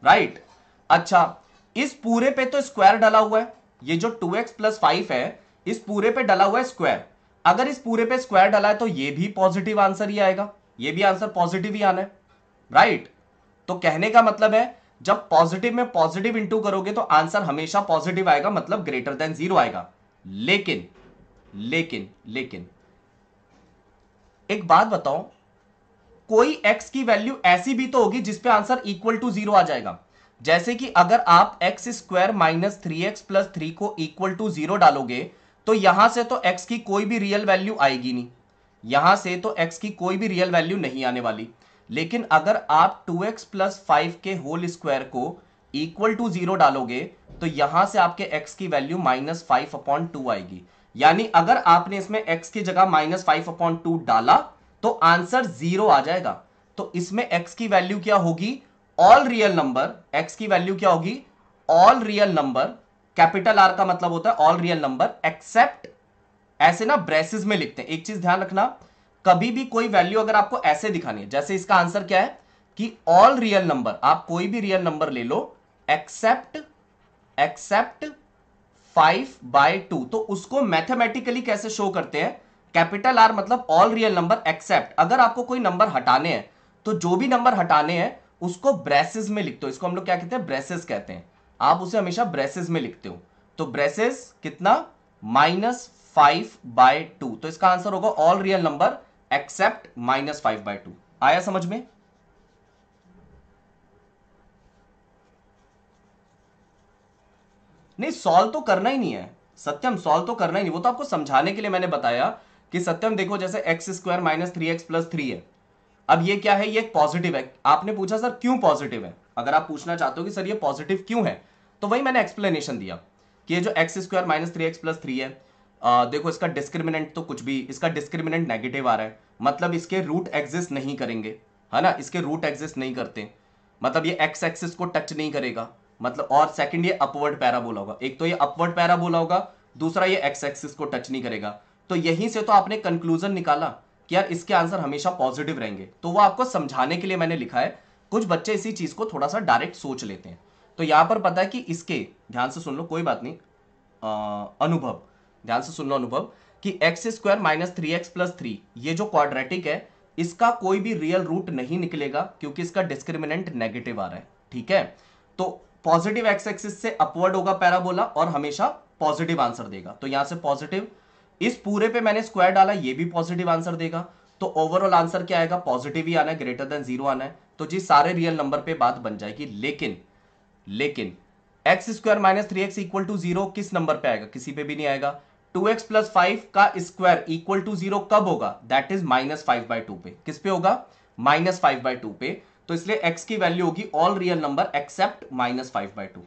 राइट right? अच्छा इस पूरे पे तो स्क्वायर डला हुआ है ये जो 2x एक्स प्लस फाइव है इस पूरे पे डला हुआ है स्क्वायर अगर इस पूरे पे स्क्वायर डला है तो ये भी पॉजिटिव आंसर ही आएगा ये भी आंसर पॉजिटिव ही आना है राइट right? तो कहने का मतलब है जब पॉजिटिव में पॉजिटिव इंटू करोगे तो आंसर हमेशा पॉजिटिव आएगा मतलब ग्रेटर देन जीरो आएगा लेकिन लेकिन लेकिन एक बात बताओ कोई x की वैल्यू ऐसी भी तो होगी जिसपे आंसर इक्वल टू जीरो आ जाएगा जैसे कि अगर आप x square minus three x plus three को इक्वल टू जीरो डालोगे तो यहां से तो x की कोई भी रियल वैल्यू आएगी नहीं यहां से तो x की कोई भी रियल वैल्यू नहीं आने वाली लेकिन अगर आप 2x एक्स प्लस फाइव के होल स्क्वायर को इक्वल टू जीरो डालोगे तो यहां से आपके x की value minus five upon two आएगी यानी अगर आपने इसमें x की जगह माइनस फाइव अपॉन टू डाला तो आंसर जीरो आ जाएगा तो इसमें x की वैल्यू क्या होगी ऑल रियल नंबर x की वैल्यू क्या होगी all real number capital R का मतलब होता है ऑल रियल नंबर एक्सेप्ट ऐसे ना ब्रेसिस में लिखते हैं एक चीज ध्यान रखना कभी भी कोई वैल्यू अगर आपको ऐसे दिखानी है जैसे इसका आंसर क्या है कि ऑल रियल नंबर आप कोई भी रियल नंबर ले लो except except five by two तो उसको मैथमेटिकली कैसे शो करते हैं कैपिटल आर मतलब ऑल रियल नंबर एक्सेप्ट अगर आपको कोई नंबर हटाने हैं तो जो भी नंबर हटाने हैं उसको ब्रेसेस में लिखते हो इसको हम लोग क्या कहते हैं ब्रेसेस कहते हैं आप उसे हमेशा ब्रेसेस में लिखते हो तो ब्रेसेस कितना माइनस फाइव बाय टू तो इसका आंसर होगा all real number except minus five by two आया समझ में नहीं सॉल्व तो करना ही नहीं है सत्यम सॉल्व तो करना ही नहीं वो तो आपको समझाने के लिए मैंने बताया कि सत्यम देखो जैसे x square minus three x plus three है अब ये क्या है ये एक पॉजिटिव है आपने पूछा सर क्यों पॉजिटिव है अगर आप पूछना चाहते हो कि सर ये पॉजिटिव क्यों है तो वही मैंने एक्सप्लेनेशन दिया कि ये जो x square minus three x plus three है आ, देखो इसका डिस्क्रिमिनेंट तो कुछ भी इसका डिस्क्रिमिनेंट नेगेटिव आ रहा है मतलब इसके रूट एग्जिस्ट नहीं करेंगे है ना इसके रूट एग्जिस्ट नहीं करते मतलब ये एक्स एक्सिस को टच नहीं करेगा मतलब और सेकंड ये अपवर्ड पैरा बोला होगा एक तो ये अपवर्ड पैरा बोला होगा दूसरा ये एक्स एक्सिस को टच नहीं करेगा तो यहीं से तो आपने कंक्लूजन निकाला कि यार इसके आंसर हमेशा पॉजिटिव रहेंगे तो वो आपको समझाने के लिए मैंने लिखा है कुछ बच्चे इसी चीज को थोड़ा सा डायरेक्ट सोच लेते हैं तो यहां पर पता है कि इसके ध्यान से सुन लो कोई बात नहीं आ, अनुभव ध्यान से सुनना अनुभव कि x square minus three x plus three ये जो क्वाड्रेटिक है इसका कोई भी रियल रूट नहीं निकलेगा क्योंकि इसका डिस्क्रिमिनेंट नेगेटिव आ रहा है ठीक है तो पॉजिटिव एक्स एक्सिस से अपवर्ड होगा पैराबोला और हमेशा पॉजिटिव आंसर देगा तो यहां से पॉजिटिव इस पूरे पे मैंने स्क्वायर डाला ये भी पॉजिटिव आंसर देगा तो ओवरऑल आंसर क्या आएगा पॉजिटिव ही आना है ग्रेटर देन जीरो आना है तो जी सारे रियल नंबर पे बात बन जाएगी लेकिन लेकिन x square minus three x equal to zero किस नंबर पे आएगा किसी पे भी नहीं आएगा टू एक्स प्लस फाइव का स्क्वायर इक्वल टू जीरो कब होगा that is minus five by two पे किस पे होगा माइनस फाइव बाई टू पे तो इसलिए x की वैल्यू होगी all real number except minus five by two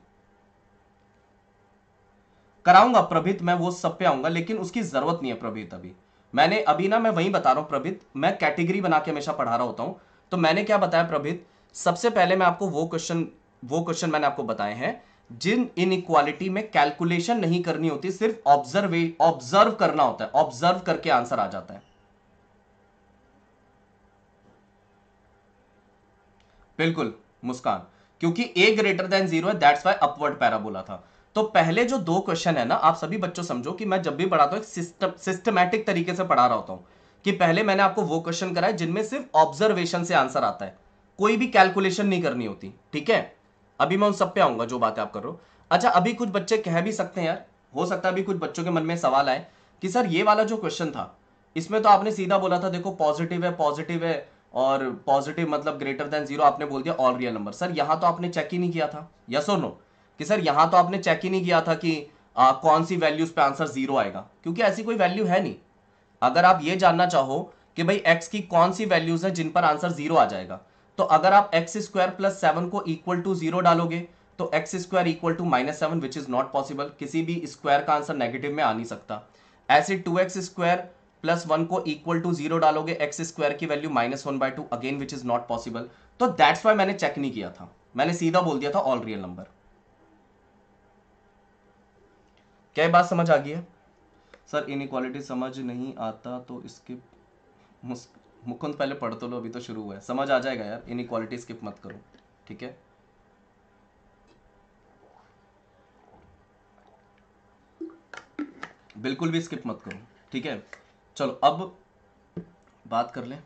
कराऊंगा प्रभित मैं वो सब पे आऊंगा लेकिन उसकी जरूरत नहीं है प्रभित अभी मैंने अभी ना मैं वही बता रहा हूं प्रभित मैं कैटेगरी बना के हमेशा पढ़ा रहा होता हूं तो मैंने क्या बताया प्रभित सबसे पहले मैं आपको वो क्वेश्चन वो क्वेश्चन मैंने आपको बताए हैं जिन इक्वालिटी में कैलकुलेशन नहीं करनी होती सिर्फ ऑब्जर्व ऑब्जर्व करना होता है ऑब्जर्व करके आंसर आ जाता है बिल्कुल मुस्कान क्योंकि ए ग्रेटर देन जीरो है दैट्स वाई अपवर्ड पैराबोला था तो पहले जो दो क्वेश्चन है ना आप सभी बच्चों समझो कि मैं जब भी पढ़ाता हूं सिस्टम सिस्टमैटिक तरीके से पढ़ा रहा होता हूं कि पहले मैंने आपको वो क्वेश्चन कराया जिनमें सिर्फ ऑब्जर्वेशन से आंसर आता है कोई भी कैलकुलेशन नहीं करनी होती ठीक है अभी मैं उन सब पे आऊंगा जो बातें आप कर रहे हो अच्छा अभी कुछ बच्चे कह भी सकते हैं यार हो सकता है अभी कुछ बच्चों के मन में सवाल आए कि सर ये वाला जो क्वेश्चन था इसमें तो आपने सीधा बोला था देखो पॉजिटिव है पॉजिटिव है और पॉजिटिव मतलब ग्रेटर देन जीरो आपने बोल दिया ऑल रियल नंबर सर यहाँ तो आपने चेक ही नहीं किया था यस और नो कि सर यहाँ तो आपने चेक ही नहीं किया था कि आ, कौन सी वैल्यूज पे आंसर जीरो आएगा क्योंकि ऐसी कोई वैल्यू है नहीं अगर आप ये जानना चाहो कि भाई एक्स की कौन सी वैल्यूज है जिन पर आंसर जीरो आ जाएगा तो अगर आप एक्स स्क्वायर प्लस सेवन को इक्वल टू जीरो डालोगे तो x square equal to minus seven which is not possible किसी भी स्क्वायर का आंसर नेगेटिव में आ नहीं सकता ऐसे two x square plus one को इक्वल टू जीरो डालोगे एक्स स्क्वायर की value minus one by two again which is not possible तो दैट्स वाई मैंने चेक नहीं किया था मैंने सीधा बोल दिया था ऑल रियल नंबर क्या बात समझ आ गई है सर इनक्वालिटी समझ नहीं आता तो इसके मुस्क मुकुंद पहले पढ़ तो लो अभी तो शुरू हुआ है समझ आ जाएगा यार इन इक्वालिटी स्किप मत करो ठीक है बिल्कुल भी स्किप मत करो ठीक है चलो अब बात कर लें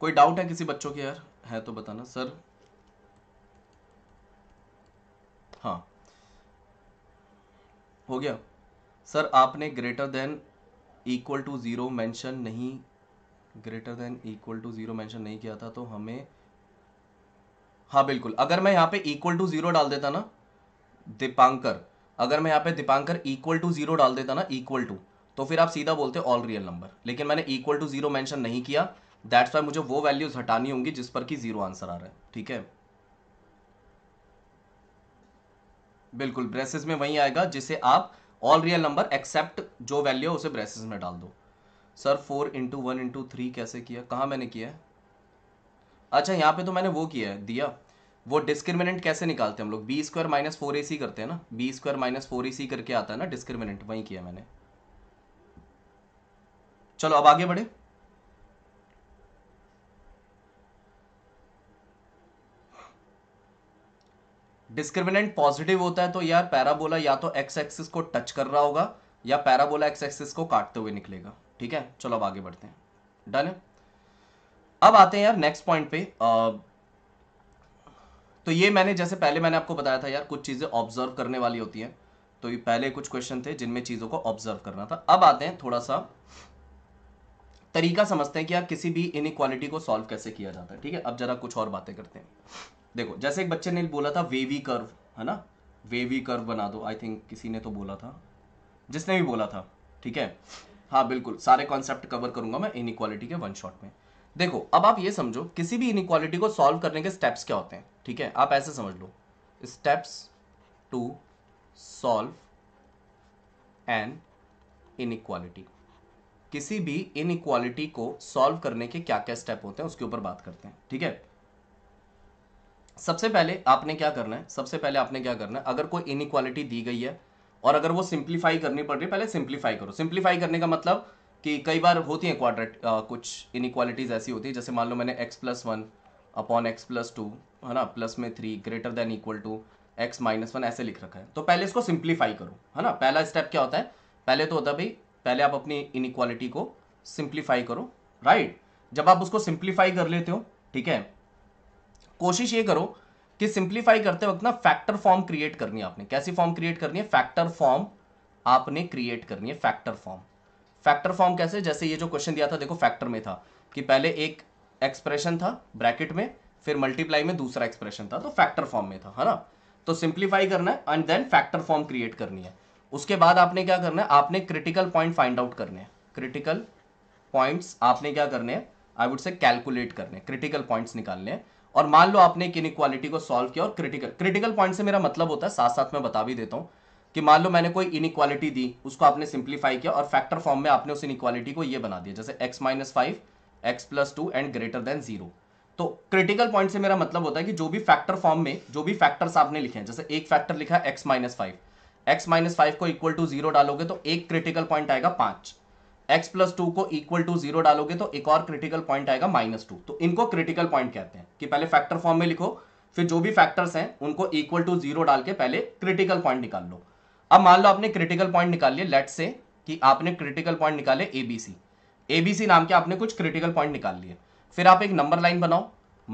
कोई डाउट है किसी बच्चों के यार है तो बताना सर हाँ हो गया सर आपने greater than equal to zero mention नहीं greater than equal to zero mention नहीं किया था तो हमें हाँ बिल्कुल अगर मैं यहाँ पे इक्वल टू जीरो डाल देता ना दीपांकर अगर मैं यहाँ पे दीपांकर इक्वल टू जीरो डाल देता ना इक्वल टू तो फिर आप सीधा बोलते ऑल रियल नंबर लेकिन मैंने इक्वल टू जीरो मेंशन नहीं किया दैट्स वाई मुझे वो वैल्यूज हटानी होंगी जिस पर कि जीरो आंसर आ रहा है ठीक है बिल्कुल ब्रेसेस में वही आएगा जिसे आप ऑल रियल नंबर एक्सेप्ट जो वैल्यू है उसे ब्रेसेस में डाल दो sir four into one into three कैसे किया कहाँ मैंने किया है अच्छा यहाँ पे तो मैंने वो किया है दिया वो डिस्क्रिमिनेंट कैसे निकालते हैं हम लोग b square minus four a c करते हैं ना b square minus four a c करके आता है ना डिस्क्रिमिनेंट वहीं किया मैंने चलो अब आगे बढ़े डिस्क्रिमिनेंट पॉजिटिव होता है तो यार पैराबोला या तो एक्स एक्सिस को टच कर रहा होगा या पैराबोला एक्स एक्सिस को काटते हुए निकलेगा ठीक है चलो अब आगे बढ़ते हैं डन है अब आते हैं यार नेक्स्ट पॉइंट पे आ, तो ये मैंने जैसे पहले मैंने आपको बताया था यार कुछ चीज़ें ऑब्जर्व करने वाली होती हैं तो ये पहले कुछ क्वेश्चन थे जिनमें चीज़ों को ऑब्जर्व करना था अब आते हैं थोड़ा सा तरीका समझते हैं कि यार किसी भी इन को सॉल्व कैसे किया जाता है ठीक है अब जरा कुछ और बातें करते हैं देखो जैसे एक बच्चे ने बोला था वेवी कर्व है ना वेवी कर्व बना दो आई थिंक किसी ने तो बोला था जिसने भी बोला था ठीक है हाँ बिल्कुल सारे कॉन्सेप्ट कवर करूंगा मैं इनक्वालिटी के वन शॉट में देखो अब आप ये समझो किसी भी इनक्वालिटी को सॉल्व करने के स्टेप्स क्या होते हैं ठीक है आप ऐसे समझ लो steps to solve an inequality किसी भी इनक्वालिटी को सॉल्व करने के क्या क्या स्टेप होते हैं उसके ऊपर बात करते हैं ठीक है सबसे पहले आपने क्या करना है सबसे पहले आपने क्या करना है अगर कोई इनक्वालिटी दी गई है और अगर वो सिंप्लीफाई करनी पड़ रही है पहले सिंप्लीफाई करो सिंप्लीफाई करने का मतलब कि कई बार होती हैं क्वाड्रेट कुछ इनक्वालिटीज़ ऐसी होती है जैसे मान लो मैंने x plus one upon x plus two है ना प्लस में three greater than equal to x minus one ऐसे लिख रखा है तो पहले इसको सिंप्लीफाई करो है ना पहला स्टेप क्या होता है पहले तो होता है भाई पहले आप अपनी इनक्वालिटी को सिंप्लीफाई करो राइट जब आप उसको सिंप्लीफाई कर लेते हो ठीक है कोशिश ये करो कि सिंप्लीफाई करते वक्त ना फैक्टर फॉर्म क्रिएट करनी है आपने कैसी फॉर्म क्रिएट करनी है फैक्टर फॉर्म आपने क्रिएट करनी है फैक्टर फॉर्म फैक्टर फॉर्म कैसे जैसे ये जो क्वेश्चन दिया था देखो फैक्टर में था कि पहले एक एक्सप्रेशन था ब्रैकेट में फिर मल्टीप्लाई में दूसरा एक्सप्रेशन था तो फैक्टर फॉर्म में था है ना तो सिंप्लीफाई करना है and then factor form create करनी है उसके बाद आपने क्या करना है आपने क्रिटिकल पॉइंट फाइंड आउट करने हैं क्रिटिकल पॉइंट्स आपने क्या करने हैं आई वुड से कैलकुलेट करने हैं क्रिटिकल पॉइंट्स निकालने हैं और मान लो आपने एक इनक्वालिटी को सॉल्व किया और क्रिटिकल क्रिटिकल पॉइंट से मेरा मतलब होता है साथ साथ मैं बता भी देता हूँ कि मान लो मैंने कोई इनक्वालिटी दी उसको आपने सिंप्लीफाई किया और फैक्टर फॉर्म में आपने उस इनक्वालिटी को ये बना दिया जैसे x minus five x plus two and greater than zero तो क्रिटिकल पॉइंट से मेरा मतलब होता है कि जो भी फैक्टर फॉर्म में जो भी फैक्टर्स आपने लिखे हैं जैसे एक फैक्टर लिखा है x minus five x minus five को इक्वल टू जीरो डालोगे तो एक क्रिटिकल पॉइंट आएगा पांच एक्स प्लस टू को इक्वल टू जीरो डालोगे तो एक और क्रिटिकल पॉइंट आएगा माइनस टू तो इनको क्रिटिकल पॉइंट कहते हैं कि पहले फैक्टर फॉर्म में लिखो फिर जो भी फैक्टर्स हैं उनको इक्वल टू जीरो डाल के पहले क्रिटिकल पॉइंट निकाल लो अब मान लो आपने क्रिटिकल पॉइंट निकाल लिया लेट से कि आपने क्रिटिकल पॉइंट निकाले एबीसी एबीसी नाम के आपने कुछ क्रिटिकल पॉइंट निकाल लिए फिर आप एक नंबर लाइन बनाओ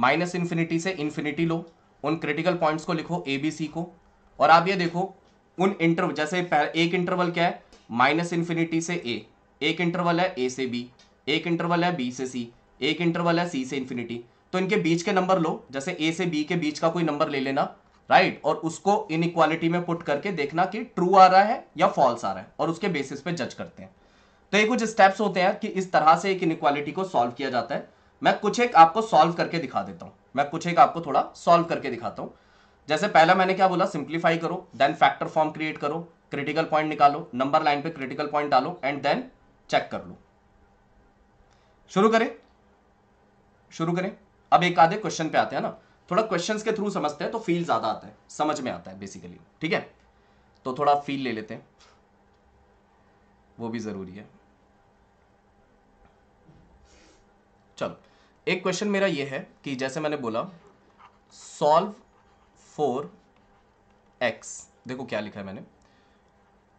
माइनस इन्फिनिटी से इन्फिनिटी लो उन क्रिटिकल पॉइंट्स को लिखो एबीसी को और आप ये देखो उन इंटरवल जैसे एक इंटरवल क्या है माइनस इन्फिनिटी से ए एक इंटरवल है ए से बी एक इंटरवल है बी से सी एक इंटरवल है सी से इन्फिनिटी तो इनके बीच के नंबर लो जैसे ए से बी के बीच का कोई नंबर ले लेना राइट और उसको इन में पुट करके देखना कि ट्रू आ रहा है या फॉल्स आ रहा है और उसके बेसिस पे जज करते हैं तो ये कुछ स्टेप्स होते हैं कि इस तरह से एक इन को सॉल्व किया जाता है मैं कुछ एक आपको सॉल्व करके दिखा देता हूं मैं कुछ एक आपको थोड़ा सॉल्व करके दिखाता हूं जैसे पहला मैंने क्या बोला सिंप्लीफाई करो देन फैक्टर फॉर्म क्रिएट करो क्रिटिकल पॉइंट निकालो नंबर लाइन पे क्रिटिकल पॉइंट डालो एंड देन चेक कर लो शुरू करें शुरू करें अब एक आधे क्वेश्चन पे आते हैं ना थोड़ा क्वेश्चंस के थ्रू समझते हैं तो फील ज्यादा आता है समझ में आता है बेसिकली ठीक है तो थोड़ा फील ले लेते हैं वो भी जरूरी है चलो एक क्वेश्चन मेरा ये है कि जैसे मैंने बोला सॉल्व फोर एक्स देखो क्या लिखा है मैंने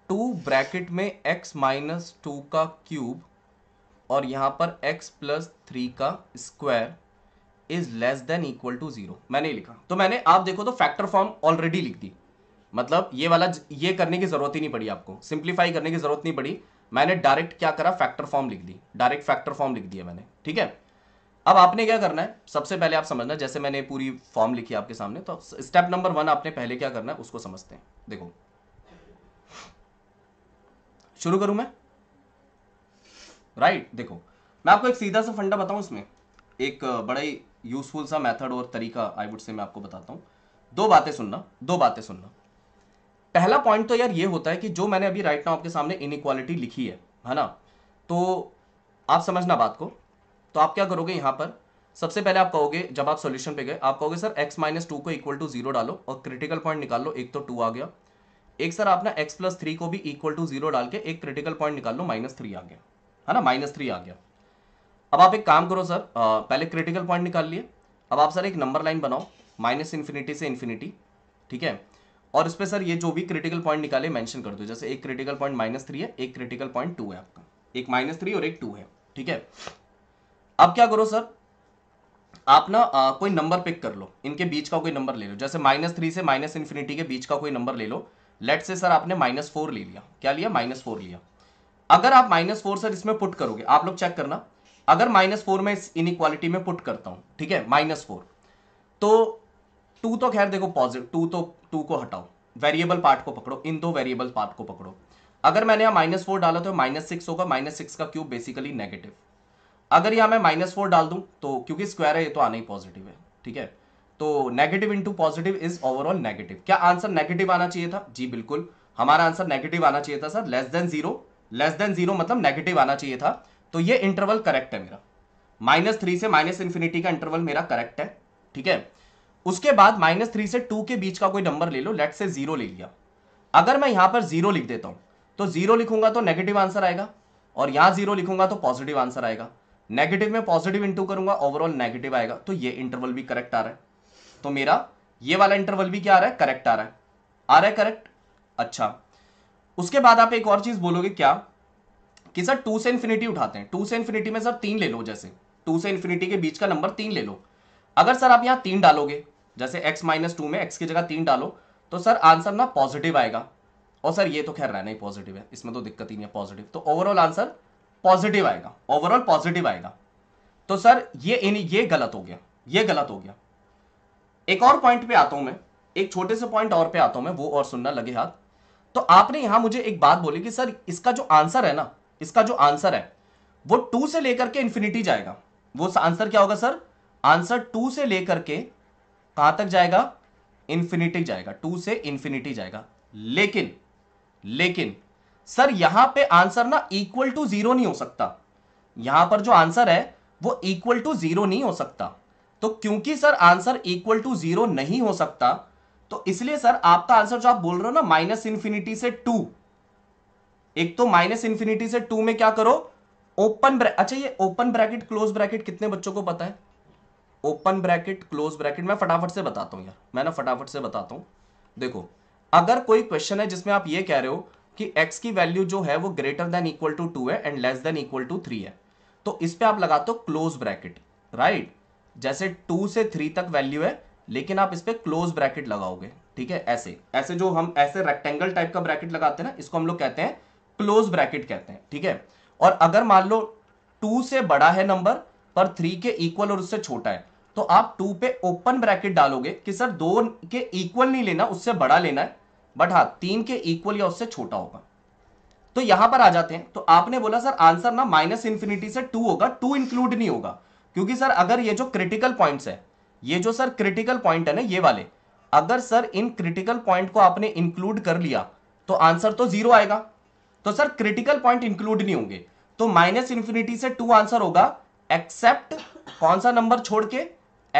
टू ब्रैकेट में एक्स माइनस टू का क्यूब और यहाँ पर एक्स प्लस थ्री का square is less than equal to zero मैंने लिखा तो मैंने आप देखो तो फैक्टर फॉर्म ऑलरेडी लिख दी मतलब ये वाला ये करने की जरूरत ही नहीं पड़ी आपको सिंप्लीफाई करने की जरूरत नहीं पड़ी मैंने डायरेक्ट क्या करा फैक्टर फॉर्म लिख दी डायरेक्ट फैक्टर फॉर्म लिख दिया मैंने ठीक है अब आपने क्या करना है सबसे पहले आप समझना जैसे मैंने पूरी फॉर्म लिखी आपके सामने तो स्टेप नंबर वन आपने पहले क्या करना है उसको समझते हैं देखो शुरू करूं मैं राइट right, देखो मैं आपको एक सीधा सा फंडा बताऊं इसमें एक बड़ा ही यूजफुल सा मेथड और तरीका आई वुड से मैं आपको बताता हूं दो बातें सुनना दो बातें सुनना पहला पॉइंट तो यार ये होता है कि जो मैंने अभी राइट नाउ आपके सामने इनक्वालिटी लिखी है है ना तो आप समझना बात को तो आप क्या करोगे यहां पर सबसे पहले आप कहोगे जब आप सॉल्यूशन पे गए आप कहोगे सर x माइनस टू को इक्वल टू जीरो डालो और क्रिटिकल पॉइंट निकाल लो एक तो टू आ गया एक सर आप ना एक्स प्लस थ्री को भी इक्वल टू जीरो डाल के एक क्रिटिकल पॉइंट निकाल लो माइनस थ्री आ गया है ना माइनस थ्री आ गया अब आप एक काम करो सर आ, पहले क्रिटिकल पॉइंट निकाल लिए अब आप सर एक नंबर लाइन बनाओ माइनस इन्फिनिटी से इन्फिनिटी ठीक है और इस पर सर ये जो भी क्रिटिकल पॉइंट निकाले मैंशन कर दो जैसे एक क्रिटिकल पॉइंट माइनस थ्री है एक क्रिटिकल पॉइंट टू है आपका एक माइनस थ्री और एक टू है ठीक है अब क्या करो सर आप ना आ, कोई नंबर पिक कर लो इनके बीच का कोई नंबर ले लो जैसे माइनस थ्री से माइनस इन्फिनिटी के बीच का कोई नंबर ले लो लेट से सर आपने माइनस फोर ले लिया क्या लिया माइनस फोर लिया अगर आप माइनस फोर सर इसमें पुट करोगे आप लोग चेक करना अगर माइनस फोर में इन इक्वालिटी में पुट करता हूं ठीक है माइनस फोर तो टू तो खैर देखो पॉजिटिव टू तो टू को हटाओ वेरिएबल पार्ट को पकड़ो इन दो वेरिएबल पार्ट को पकड़ो अगर मैंने यहां माइनस फोर डाला तो माइनस सिक्स होगा माइनस सिक्स का क्यूब बेसिकली नेगेटिव अगर यहां मैं माइनस फोर डाल दूं तो क्योंकि स्क्वायर है ये तो आना ही पॉजिटिव है ठीक है तो negative into positive is overall negative क्या आंसर नेगेटिव आना चाहिए था जी बिल्कुल हमारा आंसर नेगेटिव आना चाहिए था sir less than zero less than zero मतलब नेगेटिव आना चाहिए था तो ये इंटरवल करेक्ट है मेरा माइनस थ्री से माइनस इंफिनिटी का इंटरवल मेरा करेक्ट है ठीक है उसके बाद माइनस थ्री से टू के बीच का कोई नंबर ले लो लेट से जीरो ले लिया अगर मैं यहां पर जीरो लिख देता हूं तो जीरो लिखूंगा तो नेगेटिव आंसर आएगा और यहां जीरो लिखूंगा तो पॉजिटिव आंसर आएगा नेगेटिव में पॉजिटिव इंटू करूंगा ओवरऑल नेगेटिव आएगा तो ये इंटरवल भी करेक्ट आ रहा है तो मेरा ये वाला इंटरवल भी क्या आ रहा है करेक्ट आ रहा है आ रहा है करेक्ट अच्छा उसके बाद आप एक और चीज बोलोगे क्या कि सर टू से इन्फिनिटी उठाते हैं टू से इन्फिनिटी में सर तीन ले लो जैसे टू से इन्फिनिटी के बीच का नंबर तीन ले लो अगर सर आप यहाँ तीन डालोगे जैसे एक्स माइनस टू में एक्स की जगह तीन डालो तो सर आंसर ना पॉजिटिव आएगा और सर ये तो खैर रहना ही पॉजिटिव है इसमें तो दिक्कत ही नहीं है पॉजिटिव तो ओवरऑल आंसर पॉजिटिव आएगा ओवरऑल पॉजिटिव आएगा तो सर ये ये गलत हो गया ये गलत हो गया एक और पॉइंट पे आता हूं मैं एक छोटे से पॉइंट और पे आता हूं मैं वो और सुनना लगे हाथ तो आपने यहां मुझे एक बात बोली कि सर इसका जो आंसर है ना इसका जो आंसर है वो टू से लेकर के इंफिनिटी जाएगा वो आंसर क्या होगा सर आंसर टू से लेकर के कहां तक जाएगा इंफिनिटी जाएगा टू से इंफिनिटी जाएगा लेकिन लेकिन सर यहां पे आंसर ना इक्वल टू जीरो नहीं हो सकता यहां पर जो आंसर है वो इक्वल टू जीरो नहीं हो सकता तो क्योंकि sir answer equal to zero नहीं हो सकता तो इसलिए सर आपका आंसर जो आप बोल रहे हो ना माइनस इंफिनिटी से टू एक तो माइनस इन्फिनिटी से टू में क्या करो ओपन अच्छा ये ओपन ब्रैकेट क्लोज ब्रैकेट कितने बच्चों को पता है ओपन ब्रैकेट क्लोज ब्रैकेट मैं फटाफट से बताता हूं यार मैं ना फटाफट से बताता हूं देखो अगर कोई क्वेश्चन है जिसमें आप ये कह रहे हो कि x की वैल्यू जो है वो greater than equal to two है and less than equal to three है तो इस पर आप लगाते हो क्लोज ब्रैकेट राइट जैसे टू से थ्री तक वैल्यू है लेकिन आप इस पर क्लोज ब्रैकेट लगाओगे ठीक है ऐसे ऐसे जो हम ऐसे रेक्टेंगल टाइप का ब्रैकेट लगाते हैं ना इसको हम लोग कहते हैं क्लोज ब्रैकेट कहते हैं ठीक है और अगर मान लो टू से बड़ा है नंबर पर थ्री के इक्वल और उससे छोटा है तो आप टू पे ओपन ब्रैकेट डालोगे कि सर दो के इक्वल नहीं लेना उससे बड़ा लेना है बट हाँ तीन के इक्वल या उससे छोटा होगा तो यहां पर आ जाते हैं तो आपने बोला सर आंसर ना माइनस इंफिनिटी से टू होगा टू इंक्लूड नहीं होगा क्योंकि सर अगर ये जो क्रिटिकल पॉइंट्स है ये जो सर क्रिटिकल पॉइंट है ना ये वाले अगर सर इन क्रिटिकल पॉइंट को आपने इंक्लूड कर लिया तो आंसर तो जीरो आएगा तो सर क्रिटिकल पॉइंट इंक्लूड नहीं होंगे तो माइनस इंफिनिटी से टू आंसर होगा एक्सेप्ट कौन सा नंबर छोड़ के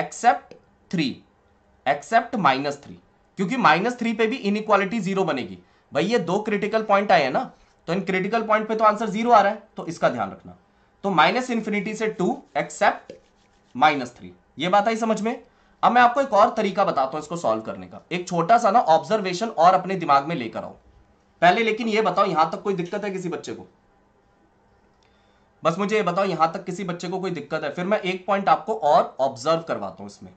except three except minus three क्योंकि माइनस थ्री पे भी इनक्वालिटी जीरो बनेगी भाई ये दो क्रिटिकल पॉइंट आए हैं ना तो इन क्रिटिकल पॉइंट पे तो आंसर जीरो आ रहा है तो इसका ध्यान रखना तो माइनस इंफिनिटी से टू एक्सेप्ट माइनस थ्री ये बात आई समझ में अब मैं आपको एक और तरीका बताता हूं इसको सॉल्व करने का एक छोटा सा ना ऑब्जर्वेशन और अपने दिमाग में लेकर आओ पहले लेकिन ये बताओ यहां तक कोई दिक्कत है किसी बच्चे को बस मुझे ये बताओ यहां तक किसी बच्चे को कोई दिक्कत है फिर मैं एक पॉइंट आपको और ऑब्जर्व करवाता हूं इसमें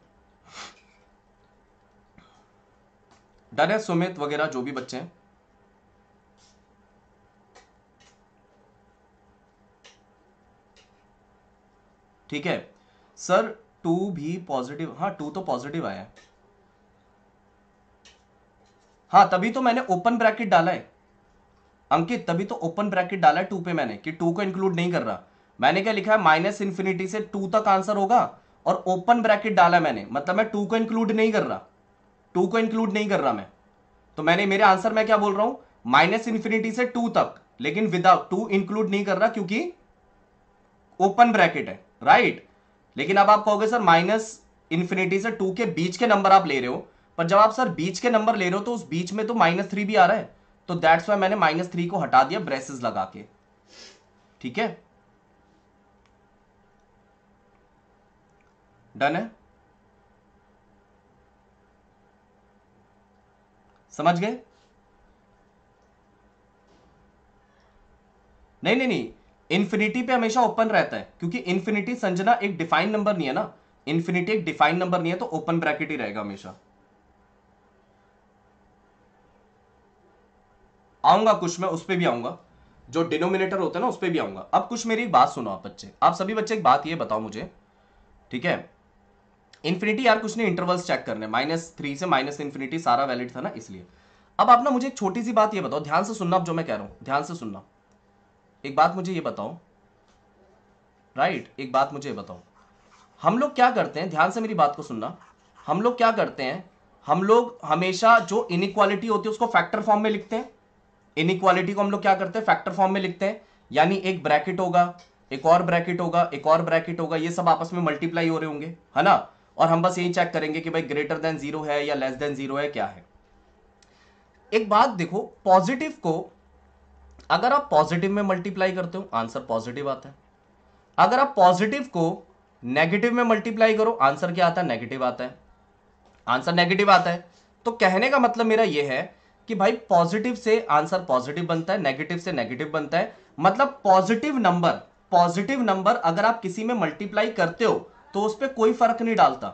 डन है सुमित वगैरह जो भी बच्चे हैं ठीक है सर टू भी पॉजिटिव हाँ टू तो पॉजिटिव आया हाँ तभी तो मैंने ओपन ब्रैकेट डाला है अंकित तभी तो ओपन ब्रैकेट डाला है टू पे मैंने कि टू को इंक्लूड नहीं कर रहा मैंने क्या लिखा है माइनस इंफिनिटी से टू तक आंसर होगा और ओपन ब्रैकेट डाला मैंने मतलब मैं टू को इंक्लूड नहीं कर रहा टू को इंक्लूड नहीं कर रहा मैं तो मैंने मेरे आंसर में क्या बोल रहा हूं माइनस इंफिनिटी से टू तक लेकिन विदाउट टू इंक्लूड नहीं कर रहा क्योंकि ओपन ब्रैकेट है राइट right? लेकिन अब आप कहोगे सर माइनस इन्फिनिटी से टू के बीच के नंबर आप ले रहे हो पर जब आप सर बीच के नंबर ले रहे हो तो उस बीच में तो माइनस थ्री भी आ रहा है तो दैट्स वाई मैंने माइनस थ्री को हटा दिया ब्रेसेस लगा के ठीक है डन है समझ गए नहीं नहीं नहीं इन्फिनिटी पे हमेशा ओपन रहता है क्योंकि इन्फिनिटी संजना एक डिफाइन नंबर नहीं है ना इन्फिनिटी एक डिफाइन नंबर नहीं है तो ओपन ब्रैकेट ही रहेगा हमेशा आऊंगा कुछ मैं उस पर भी आऊंगा जो डिनोमिनेटर होता है ना उस पर भी आऊंगा अब कुछ मेरी बात सुनो आप बच्चे आप सभी बच्चे एक बात ये बताओ मुझे ठीक है इन्फिनिटी यार कुछ नहीं इंटरवल्स चेक करने माइनस थ्री से माइनस इन्फिनिटी सारा वैलिड था ना इसलिए अब आप ना मुझे एक छोटी सी बात ये बताओ ध्यान से सुनना अब जो मैं कह रहा हूं ध्यान से सुनना एक बात मुझे ये बताओ राइट right? एक बात मुझे बताओ हम लोग क्या करते हैं ध्यान से मेरी बात को सुनना हम लोग क्या करते हैं हम लोग हमेशा जो इनक्वालिटी होती है उसको फैक्टर फॉर्म में लिखते हैं इनक्वालिटी को हम लोग क्या करते हैं फैक्टर फॉर्म में लिखते हैं यानी एक ब्रैकेट होगा एक और ब्रैकेट होगा एक और ब्रैकेट होगा ये सब आपस में मल्टीप्लाई हो रहे होंगे है ना और हम बस यही चेक करेंगे कि भाई ग्रेटर देन जीरो है या लेस देन जीरो है क्या है एक बात देखो पॉजिटिव को अगर आप पॉजिटिव में मल्टीप्लाई करते हो आंसर पॉजिटिव आता है अगर आप पॉजिटिव को नेगेटिव में मल्टीप्लाई करो आंसर क्या आता है नेगेटिव आता है आंसर नेगेटिव आता है तो कहने का मतलब मेरा यह है कि भाई पॉजिटिव से आंसर पॉजिटिव बनता है नेगेटिव से नेगेटिव बनता है मतलब पॉजिटिव नंबर पॉजिटिव नंबर अगर आप किसी में मल्टीप्लाई करते हो तो उस पर कोई फर्क नहीं डालता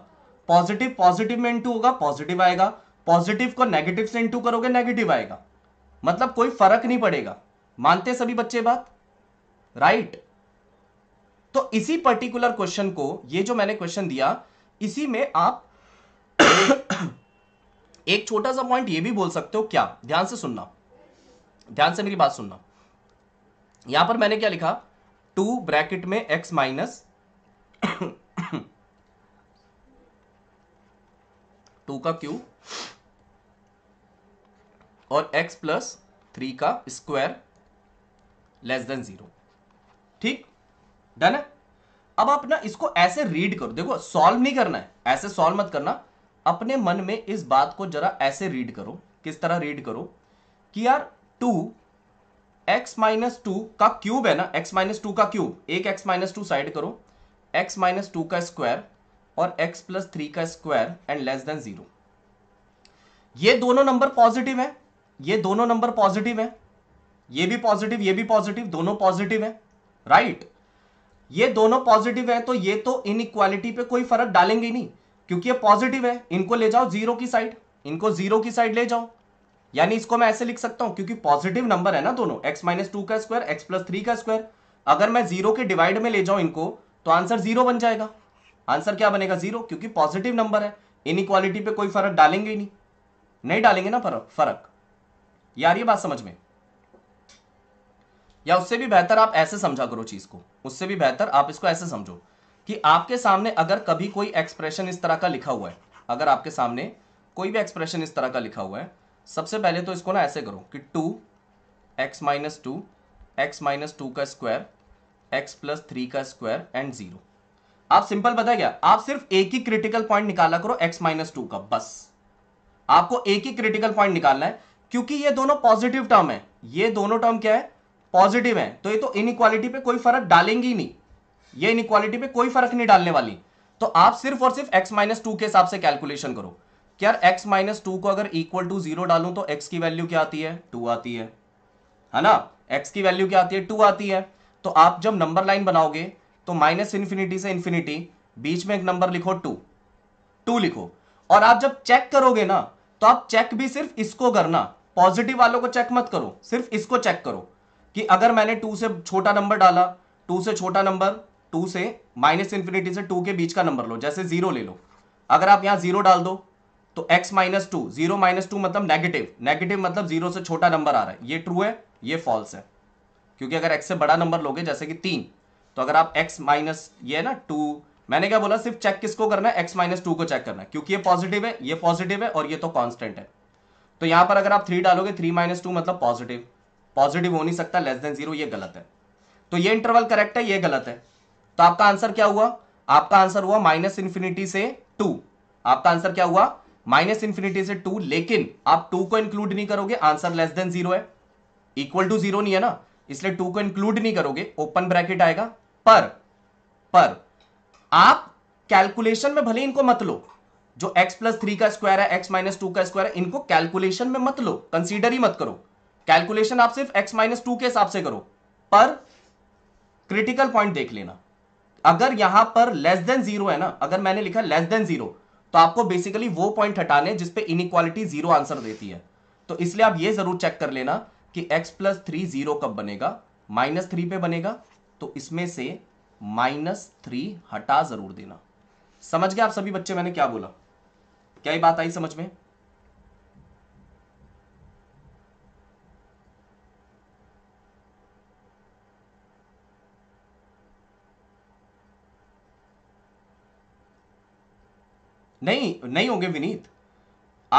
पॉजिटिव पॉजिटिव में इंटू होगा पॉजिटिव आएगा पॉजिटिव को नेगेटिव से इंटू करोगे नेगेटिव आएगा मतलब कोई फर्क नहीं पड़ेगा मानते सभी बच्चे बात राइट right. तो इसी पर्टिकुलर क्वेश्चन को ये जो मैंने क्वेश्चन दिया इसी में आप एक छोटा सा पॉइंट ये भी बोल सकते हो क्या ध्यान से सुनना ध्यान से मेरी बात सुनना यहां पर मैंने क्या लिखा टू ब्रैकेट में एक्स माइनस टू का क्यू और एक्स प्लस थ्री का स्क्वायर लेस देन जीरो ठीक डन है अब आप ना इसको ऐसे रीड करो देखो सॉल्व नहीं करना है ऐसे सॉल्व मत करना अपने मन में इस बात को जरा ऐसे रीड करो किस तरह रीड करो कि यार टू एक्स माइनस टू का क्यूब है ना एक्स माइनस टू का क्यूब एक एक्स माइनस टू साइड करो एक्स माइनस टू का स्क्वायर और एक्स प्लस थ्री का square and less than zero ये दोनों नंबर पॉजिटिव है ये दोनों नंबर पॉजिटिव है ये भी पॉजिटिव ये भी पॉजिटिव दोनों पॉजिटिव है राइट right? ये दोनों पॉजिटिव है तो ये तो इक्वालिटी पे कोई फर्क डालेंगे नहीं क्योंकि ये पॉजिटिव है इनको ले जाओ जीरो की साइड इनको जीरो की साइड ले जाओ यानी इसको मैं ऐसे लिख सकता हूं क्योंकि पॉजिटिव नंबर है ना दोनों एक्स माइनस टू का स्क्वायर एक्स प्लस थ्री का स्क्वायर अगर मैं जीरो के डिवाइड में ले जाऊं इनको तो आंसर जीरो बन जाएगा आंसर क्या बनेगा जीरो क्योंकि पॉजिटिव नंबर है इक्वालिटी पे कोई फर्क डालेंगे ही नहीं नहीं डालेंगे ना फर्क फर्क यार ये बात समझ में या उससे भी बेहतर आप ऐसे समझा करो चीज़ को उससे भी बेहतर आप इसको ऐसे समझो कि आपके सामने अगर कभी कोई एक्सप्रेशन इस तरह का लिखा हुआ है अगर आपके सामने कोई भी एक्सप्रेशन इस तरह का लिखा हुआ है सबसे पहले तो इसको ना ऐसे करो कि two x minus two x minus two का स्क्वायर एक्स प्लस थ्री का स्क्वायर एंड जीरो आप सिंपल पता क्या आप सिर्फ एक ही क्रिटिकल पॉइंट निकाला करो एक्स माइनस टू का बस आपको एक ही क्रिटिकल पॉइंट निकालना है क्योंकि ये दोनों पॉजिटिव टर्म है ये दोनों टर्म क्या है पॉजिटिव है तो ये तो इनक्वालिटी पे कोई फर्क डालेंगी नहीं ये इनक्वालिटी पे कोई फर्क नहीं डालने वाली तो आप सिर्फ और सिर्फ x माइनस टू के हिसाब से कैलकुलेशन करो यार x माइनस टू को अगर इक्वल टू जीरो डालू तो x की वैल्यू क्या आती है टू आती है है ना x की वैल्यू क्या आती है टू आती है तो आप जब नंबर लाइन बनाओगे तो माइनस इन्फिनिटी से इन्फिनिटी बीच में एक नंबर लिखो टू टू लिखो और आप जब चेक करोगे ना तो आप चेक भी सिर्फ इसको करना पॉजिटिव वालों को चेक मत करो सिर्फ इसको चेक करो कि अगर मैंने टू से छोटा नंबर डाला टू से छोटा नंबर टू से माइनस इंफिनिटी से टू के बीच का नंबर लो जैसे जीरो ले लो अगर आप यहां जीरो डाल दो तो x minus two zero minus two मतलब नेगेटिव नेगेटिव मतलब जीरो से छोटा नंबर आ रहा है ये ट्रू है ये फॉल्स है क्योंकि अगर एक्स से बड़ा नंबर लोगे जैसे कि तीन तो अगर आप एक्स माइनस ये ना टू मैंने क्या बोला सिर्फ चेक किसको करना है एक्स माइनस टू को चेक करना है क्योंकि ये पॉजिटिव है ये पॉजिटिव है और ये तो कॉन्स्टेंट है तो यहां पर अगर आप थ्री डालोगे थ्री माइनस टू मतलब पॉजिटिव पॉजिटिव हो नहीं सकता लेस देन जीरो ये गलत है तो ये इंटरवल करेक्ट है ये गलत है तो आपका आंसर क्या हुआ आपका आंसर हुआ माइनस इंफिनिटी से टू आपका आंसर क्या हुआ माइनस इंफिनिटी से टू लेकिन आप टू को इंक्लूड नहीं करोगे आंसर लेस देन जीरो है इक्वल टू जीरो नहीं है ना इसलिए टू को इंक्लूड नहीं करोगे ओपन ब्रैकेट आएगा पर पर आप कैलकुलेशन में भले इनको मत लो जो x प्लस थ्री का स्क्वायर है x माइनस टू का स्क्वायर है इनको कैलकुलेशन में मत लो कंसीडर ही मत करो कैलकुलेशन आप सिर्फ x माइनस टू के हिसाब से करो पर क्रिटिकल पॉइंट देख लेना अगर यहां पर लेस देन जीरो है ना अगर मैंने लिखा लेस देन जीरो तो आपको बेसिकली वो पॉइंट हटाने जिसपे इक्वालिटी जीरो आंसर देती है तो इसलिए आप ये जरूर चेक कर लेना कि x प्लस थ्री जीरो कब बनेगा माइनस थ्री पे बनेगा तो इसमें से माइनस थ्री हटा जरूर देना समझ गए आप सभी बच्चे मैंने क्या बोला क्या ये बात आई समझ में नहीं नहीं होंगे विनीत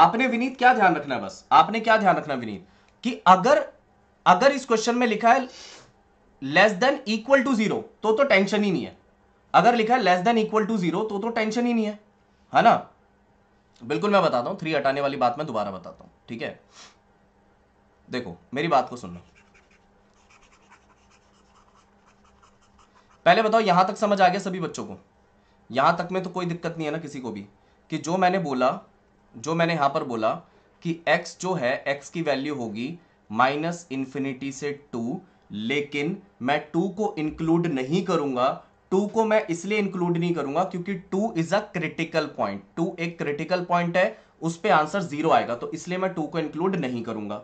आपने विनीत क्या ध्यान रखना बस आपने क्या ध्यान रखना विनीत कि अगर अगर इस क्वेश्चन में लिखा है less than equal to zero तो तो टेंशन ही नहीं है अगर लिखा है less than equal to zero तो तो टेंशन ही नहीं है है ना बिल्कुल मैं बताता हूं थ्री हटाने वाली बात मैं दोबारा बताता हूं ठीक है देखो मेरी बात को सुनना पहले बताओ यहां तक समझ आ गया सभी बच्चों को यहां तक में तो कोई दिक्कत नहीं है ना किसी को भी कि जो मैंने बोला जो मैंने यहाँ पर बोला कि x जो है x की वैल्यू होगी माइनस इन्फिनिटी से टू लेकिन मैं टू को इंक्लूड नहीं करूंगा टू को मैं इसलिए इंक्लूड नहीं करूंगा क्योंकि two is a critical point two एक क्रिटिकल पॉइंट है उस पर आंसर जीरो आएगा तो इसलिए मैं टू को इंक्लूड नहीं करूंगा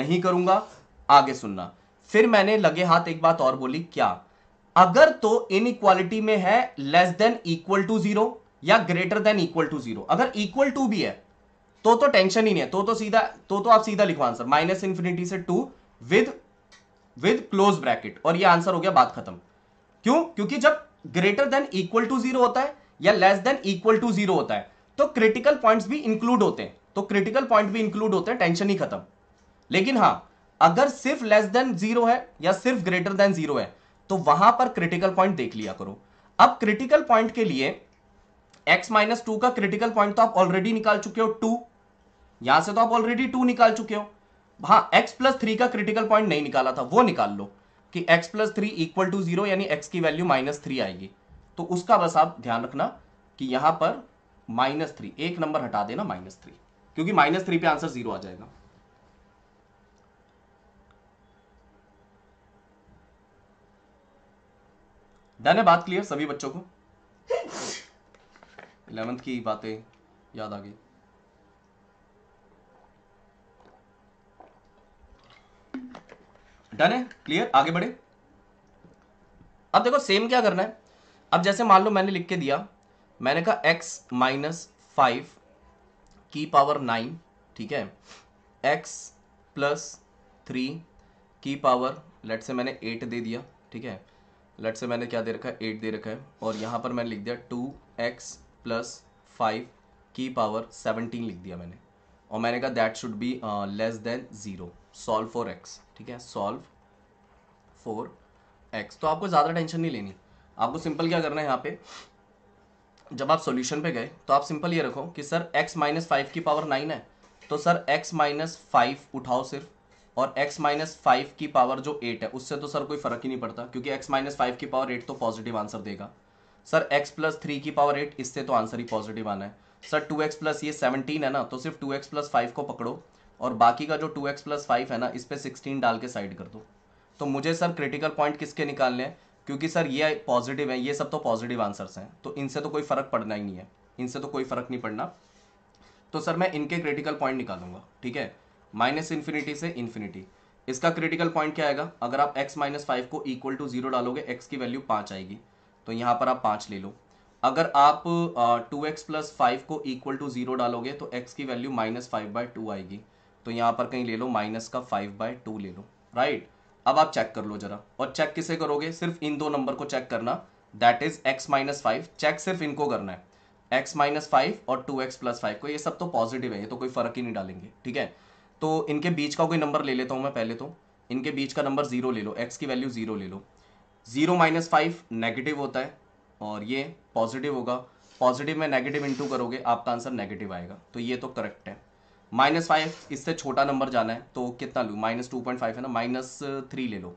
नहीं करूंगा आगे सुनना फिर मैंने लगे हाथ एक बात और बोली क्या अगर तो इनइक्वालिटी में है less than equal to zero या greater than equal to zero अगर इक्वल टू भी है तो तो टेंशन ही नहीं है तो तो सीधा तो तो आप सीधा लिखो आंसर माइनस इंफिनिटी से two with with close bracket और ये आंसर हो गया बात खत्म क्यों क्योंकि जब greater than equal to zero होता है या less than equal to zero होता है तो क्रिटिकल पॉइंट्स भी इंक्लूड होते हैं तो क्रिटिकल पॉइंट भी इंक्लूड होते हैं टेंशन ही खत्म लेकिन हाँ अगर सिर्फ लेस देन जीरो है या सिर्फ ग्रेटर देन जीरो है तो वहां पर क्रिटिकल पॉइंट देख लिया करो अब क्रिटिकल पॉइंट के लिए एक्स माइनस टू का क्रिटिकल पॉइंट तो आप ऑलरेडी निकाल चुके हो टू यहां से तो आप ऑलरेडी टू निकाल चुके हो हाँ एक्स प्लस थ्री का क्रिटिकल पॉइंट नहीं निकाला था वो निकाल लो कि x plus three equal to zero यानी x की वैल्यू माइनस थ्री आएगी तो उसका बस आप ध्यान रखना कि यहां पर माइनस थ्री एक नंबर हटा देना माइनस थ्री क्योंकि माइनस थ्री पे आंसर जीरो आ जाएगा बात क्लियर सभी बच्चों को एलेवंथ की बातें याद आ गई डन है क्लियर आगे बढ़े अब देखो सेम क्या करना है अब जैसे मान लो मैंने लिख के दिया मैंने कहा x माइनस फाइव की पावर नाइन ठीक है x प्लस थ्री की पावर लेट से मैंने एट दे दिया ठीक है लेट से मैंने क्या दे रखा है एट दे रखा है और यहां पर मैंने लिख दिया टू एक्स प्लस फाइव की पावर सेवनटीन लिख दिया मैंने और मैंने कहा that should be less than zero solve for x ठीक है सॉल्व फॉर एक्स तो आपको ज़्यादा टेंशन नहीं लेनी आपको सिंपल क्या करना है यहाँ पे जब आप सॉल्यूशन पे गए तो आप सिंपल ये रखो कि सर x माइनस फाइव की पावर नाइन है तो सर x माइनस फाइव उठाओ सिर्फ और x माइनस फाइव की पावर जो एट है उससे तो सर कोई फ़र्क ही नहीं पड़ता क्योंकि x माइनस फाइव की पावर एट तो पॉजिटिव आंसर देगा सर x प्लस थ्री की पावर एट इससे तो आंसर ही पॉजिटिव आना है सर टू एक्स प्लस ये सेवनटीन है ना तो सिर्फ टू एक्स प्लस फाइव को पकड़ो और बाकी का जो टू एक्स प्लस फाइव है ना इस पर सिक्सटीन डाल के साइड कर दो तो मुझे सर क्रिटिकल पॉइंट किसके निकालने हैं क्योंकि सर ये पॉजिटिव है ये सब तो पॉजिटिव आंसर्स हैं तो इनसे तो कोई फ़र्क पड़ना ही नहीं है इनसे तो कोई फ़र्क नहीं पड़ना तो सर मैं इनके क्रिटिकल पॉइंट निकालूंगा ठीक है माइनस इन्फिनिटी से इन्फिनिटी इसका क्रिटिकल पॉइंट क्या आएगा अगर आप x माइनस फाइव को इक्वल टू जीरो डालोगे x की वैल्यू पाँच आएगी तो यहाँ पर आप पाँच ले लो अगर आप टू एक्स प्लस फाइव को इक्वल टू ज़ीरो डालोगे तो एक्स की value minus five by two आएगी तो यहाँ पर कहीं ले लो माइनस का फाइव बाई टू ले लो राइट अब आप चेक कर लो जरा और चेक किसे करोगे सिर्फ इन दो नंबर को चेक करना that is x minus five check सिर्फ इनको करना है एक्स माइनस फाइव और टू एक्स प्लस फाइव को ये सब तो पॉजिटिव है ये तो कोई फर्क ही नहीं डालेंगे ठीक है तो इनके बीच का कोई नंबर ले लेता हूँ मैं पहले तो इनके बीच का नंबर जीरो ले लो एक्स की वैल्यू जीरो ले लो जीरो माइनस फाइव नेगेटिव होता है और ये पॉजिटिव होगा पॉजिटिव में नेगेटिव इंटू करोगे आपका आंसर नेगेटिव आएगा तो ये तो करेक्ट है माइनस फाइव इससे छोटा नंबर जाना है तो कितना लू माइनस टू पॉइंट फाइव है ना माइनस थ्री ले लो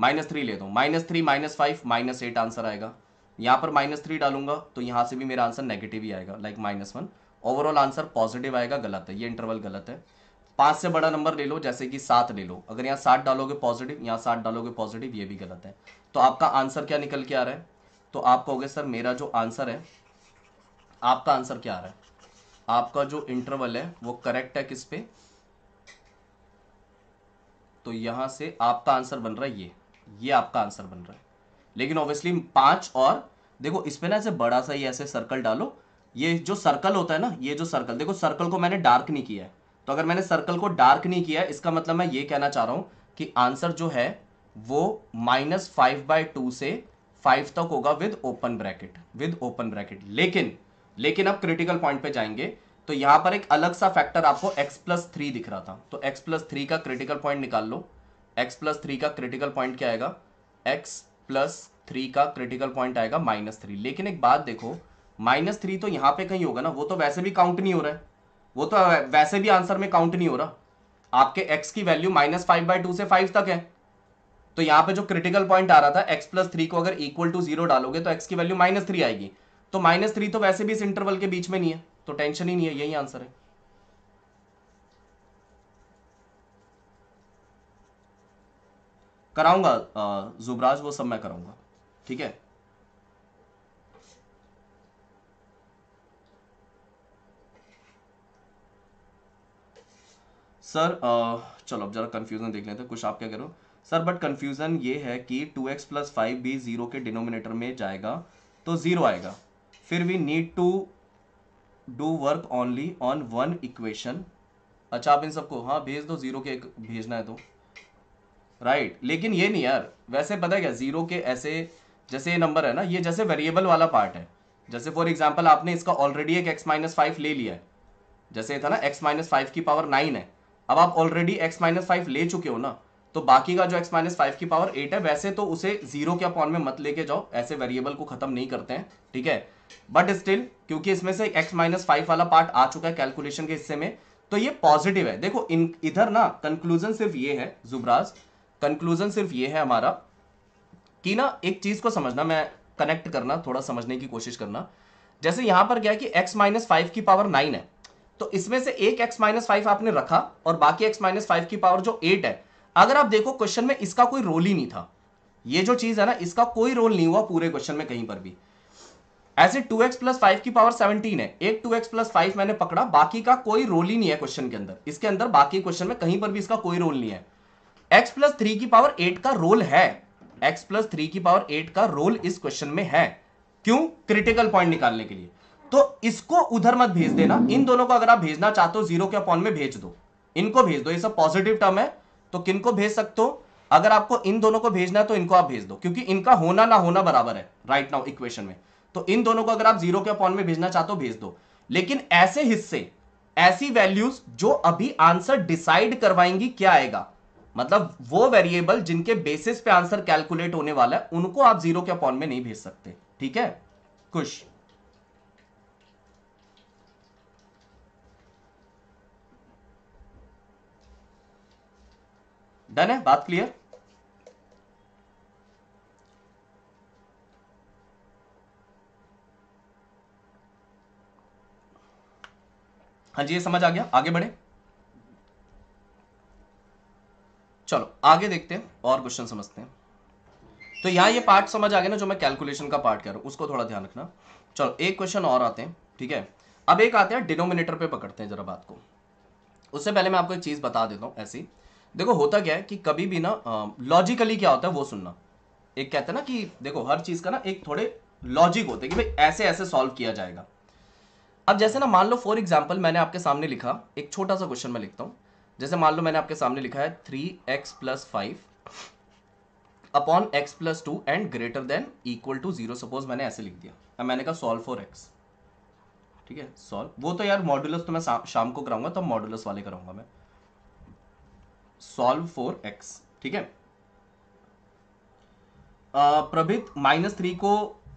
माइनस थ्री ले दो minus three minus five minus eight answer आएगा यहाँ पर माइनस थ्री डालूंगा तो यहाँ से भी मेरा आंसर नेगेटिव ही आएगा like minus one overall answer positive आएगा गलत है ये इंटरवल गलत है पाँच से बड़ा नंबर ले लो जैसे कि सात ले लो अगर यहाँ सात डालोगे पॉजिटिव यहाँ सात डालोगे पॉजिटिव ये भी गलत है तो आपका आंसर क्या निकल के आ रहा है तो आप कहोगे सर मेरा जो आंसर है आपका आंसर क्या आ रहा है आपका जो इंटरवल है वो करेक्ट है किस पे तो यहां से आपका आंसर बन रहा है ये ये आपका आंसर बन रहा है लेकिन ऑब्वियसली पांच और देखो इसमें ना ऐसे बड़ा सा ही ऐसे सर्कल डालो ये जो सर्कल होता है ना ये जो सर्कल देखो सर्कल को मैंने डार्क नहीं किया है तो अगर मैंने सर्कल को डार्क नहीं किया इसका मतलब मैं ये कहना चाह रहा हूं कि आंसर जो है वो माइनस फाइव बाई टू से फाइव तक होगा with open bracket with open bracket लेकिन लेकिन अब क्रिटिकल पॉइंट पे जाएंगे तो यहां पर एक अलग सा फैक्टर आपको x प्लस थ्री दिख रहा था तो x प्लस थ्री का क्रिटिकल पॉइंट निकाल लो x प्लस थ्री का क्रिटिकल पॉइंट क्या आएगा x प्लस थ्री का क्रिटिकल पॉइंट आएगा माइनस थ्री लेकिन एक बात देखो माइनस थ्री तो यहां पे कहीं होगा ना वो तो वैसे भी काउंट नहीं हो रहा है वो तो वैसे भी आंसर में काउंट नहीं हो रहा आपके एक्स की value minus five by two से फाइव तक है तो यहाँ पे जो क्रिटिकल पॉइंट आ रहा था एक्स प्लस थ्री को अगर इक्वल टू जीरो डालोगे तो एक्स की वैल्यू माइनस थ्री आएगी तो माइनस थ्री तो वैसे भी इस इंटरवल के बीच में नहीं है तो टेंशन ही नहीं है यही आंसर है कराऊंगा जुबराज वो सब मैं कराऊंगा ठीक है सर चलो अब जरा कंफ्यूजन देख लेते हैं कुछ आप क्या कह रहे हो सर बट कन्फ्यूज़न ये है कि टू एक्स प्लस फाइव भी ज़ीरो के डिनोमिनेटर में जाएगा तो ज़ीरो आएगा फिर we need to do work only on one equation अच्छा आप इन सबको हाँ भेज दो ज़ीरो के भेजना है तो राइट right. लेकिन ये नहीं यार वैसे पता है क्या ज़ीरो के ऐसे जैसे ये नंबर है ना ये जैसे वेरिएबल वाला पार्ट है जैसे फॉर एग्जाम्पल आपने इसका ऑलरेडी एक एक्स माइनस फाइव ले लिया है जैसे था ना एक्स माइनस फाइव की पावर नाइन है अब आप ऑलरेडी एक्स माइनस फाइव ले चुके हो ना तो बाकी का जो x माइनस फाइव की पावर एट है वैसे तो उसे जीरो के अपॉन में मत लेके जाओ ऐसे वेरिएबल को खत्म नहीं करते हैं ठीक है बट स्टिल क्योंकि इसमें से x माइनस फाइव वाला पार्ट आ चुका है कैलकुलेशन के हिस्से में तो ये पॉजिटिव है देखो इन इधर ना कंक्लूजन सिर्फ ये है जुबराज कंक्लूजन सिर्फ ये है हमारा कि ना एक चीज को समझना मैं कनेक्ट करना थोड़ा समझने की कोशिश करना जैसे यहां पर क्या कि x माइनस फाइव की पावर नाइन है तो इसमें से एक x माइनस फाइव आपने रखा और बाकी x माइनस फाइव की पावर जो एट है अगर आप देखो क्वेश्चन में इसका कोई रोल ही नहीं था ये जो चीज है ना इसका कोई रोल नहीं हुआ पूरे क्वेश्चन में कहीं पर भी ऐसे 2x एक्स प्लस फाइव की पावर 17 है एक 2x एक्स प्लस फाइव मैंने पकड़ा बाकी का कोई रोल ही नहीं है क्वेश्चन के अंदर इसके अंदर बाकी क्वेश्चन में कहीं पर भी इसका कोई रोल नहीं है x प्लस थ्री की पावर 8 का रोल है x प्लस थ्री की पावर 8 का रोल इस क्वेश्चन में है क्यों क्रिटिकल पॉइंट निकालने के लिए तो इसको उधर मत भेज देना इन दोनों को अगर आप भेजना चाहते हो जीरो के अपॉन में भेज दो इनको भेज दो ये सब पॉजिटिव टर्म है तो किन को भेज सकते हो अगर आपको इन दोनों को भेजना है तो इनको आप भेज दो क्योंकि इनका होना ना होना बराबर है राइट नाउ इक्वेशन में तो इन दोनों को अगर आप जीरो के अपॉन में भेजना चाहते हो भेज दो लेकिन ऐसे हिस्से ऐसी वैल्यूज जो अभी आंसर डिसाइड करवाएंगी क्या आएगा मतलब वो वेरिएबल जिनके बेसिस पे आंसर कैलकुलेट होने वाला है उनको आप जीरो के अपॉन में नहीं भेज सकते ठीक है कुछ डन है बात क्लियर हाँ जी ये समझ आ गया आगे बढ़े चलो आगे देखते हैं और क्वेश्चन समझते हैं तो यहां ये पार्ट समझ आ गया ना जो मैं कैलकुलेशन का पार्ट कह रहा हूं उसको थोड़ा ध्यान रखना चलो एक क्वेश्चन और आते हैं ठीक है अब एक आते हैं डिनोमिनेटर पे पकड़ते हैं जरा बात को उससे पहले मैं आपको एक चीज़ बता देता हूं ऐसी देखो होता क्या है कि कभी भी ना लॉजिकली क्या होता है वो सुनना एक कहते हैं ना कि देखो हर चीज़ का ना एक थोड़े लॉजिक होते हैं कि भाई ऐसे ऐसे सॉल्व किया जाएगा अब जैसे ना मान लो फॉर एग्जाम्पल मैंने आपके सामने लिखा एक छोटा सा क्वेश्चन मैं लिखता हूँ जैसे मान लो मैंने आपके सामने लिखा है three x plus five upon x plus two and greater than equal to zero suppose मैंने ऐसे लिख दिया अब तो मैंने कहा सॉल्व फॉर एक्स ठीक है सॉल्व वो तो यार मॉड्यूलस तो मैं शाम को कराऊंगा तब तो मॉड्यूलस वाले कराऊंगा मैं सॉल्व फोर एक्स ठीक है प्रभित माइनस थ्री को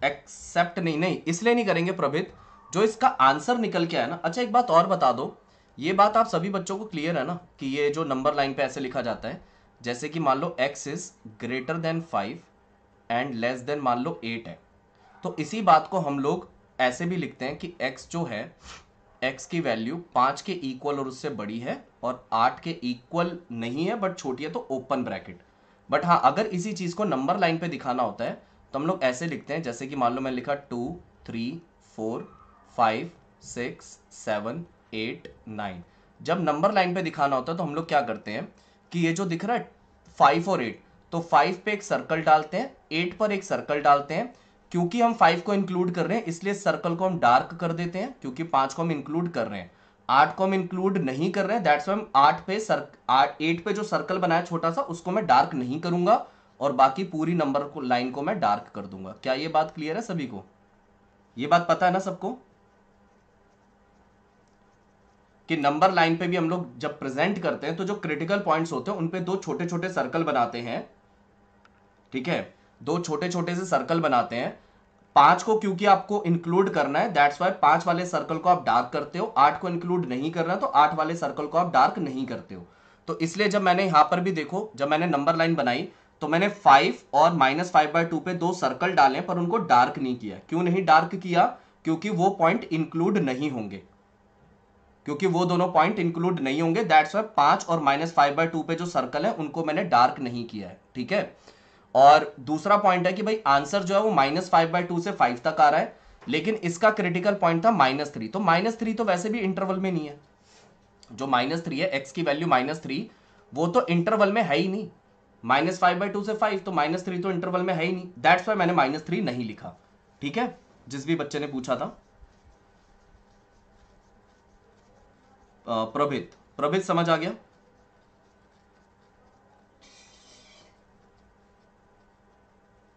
एक्सेप्ट नहीं नहीं इसलिए नहीं करेंगे प्रभित जो इसका आंसर निकल के आया ना अच्छा एक बात और बता दो ये बात आप सभी बच्चों को क्लियर है ना कि ये जो नंबर लाइन पे ऐसे लिखा जाता है जैसे कि मान लो x is greater than five and less than मान लो एट है तो इसी बात को हम लोग ऐसे भी लिखते हैं कि एक्स जो है एक्स की वैल्यू पांच के इक्वल और उससे बड़ी है और आठ के इक्वल नहीं है बट छोटी है तो ओपन ब्रैकेट बट हाँ अगर इसी चीज़ को नंबर लाइन पे दिखाना होता है तो हम लोग ऐसे लिखते हैं जैसे कि मान लो मैंने लिखा two three four five six seven eight nine जब नंबर लाइन पे दिखाना होता है तो हम लोग क्या करते हैं कि ये जो दिख रहा है फाइव और एट तो फाइव पे एक सर्कल डालते हैं एट पर एक सर्कल डालते हैं क्योंकि हम फाइव को इंक्लूड कर रहे हैं इसलिए सर्कल को हम डार्क कर देते हैं क्योंकि पांच को हम इंक्लूड कर रहे हैं आठ को हम इंक्लूड नहीं कर रहे हैं दैट्स वाई हम आठ पे सर आठ एट पे जो सर्कल बनाया छोटा सा उसको मैं डार्क नहीं करूंगा और बाकी पूरी नंबर को लाइन को मैं डार्क कर दूंगा क्या ये बात क्लियर है सभी को ये बात पता है ना सबको कि नंबर लाइन पे भी हम लोग जब प्रेजेंट करते हैं तो जो क्रिटिकल पॉइंट्स होते हैं उन पे दो छोटे छोटे सर्कल बनाते हैं ठीक है दो छोटे छोटे से सर्कल बनाते हैं पांच को क्योंकि आपको इंक्लूड करना है दैट्स वाई पांच वाले सर्कल को आप डार्क करते हो आठ को इंक्लूड नहीं करना तो आठ वाले सर्कल को आप डार्क नहीं करते हो तो इसलिए जब मैंने यहां पर भी देखो जब मैंने नंबर लाइन बनाई तो मैंने फाइव और माइनस फाइव बाई टू पे दो सर्कल डाले पर उनको डार्क नहीं किया क्यों नहीं डार्क किया क्योंकि वो पॉइंट इंक्लूड नहीं होंगे क्योंकि वो दोनों पॉइंट इंक्लूड नहीं होंगे दैट्स वाई पांच और माइनस फाइव बाई टू पे जो सर्कल है उनको मैंने डार्क नहीं किया है ठीक है और दूसरा पॉइंट है कि भाई आंसर जो है वो माइनस फाइव बाई टू से फाइव तक आ रहा है लेकिन इसका क्रिटिकल पॉइंट था माइनस थ्री तो माइनस थ्री तो वैसे भी इंटरवल में नहीं है जो माइनस थ्री है एक्स की वैल्यू माइनस थ्री वो तो इंटरवल में है ही नहीं माइनस फाइव बाई टू से फाइव तो माइनस थ्री तो इंटरवल में है ही नहीं दैट्स वाई मैंने माइनस थ्री नहीं लिखा ठीक है जिस भी बच्चे ने पूछा था प्रभित प्रभित समझ आ गया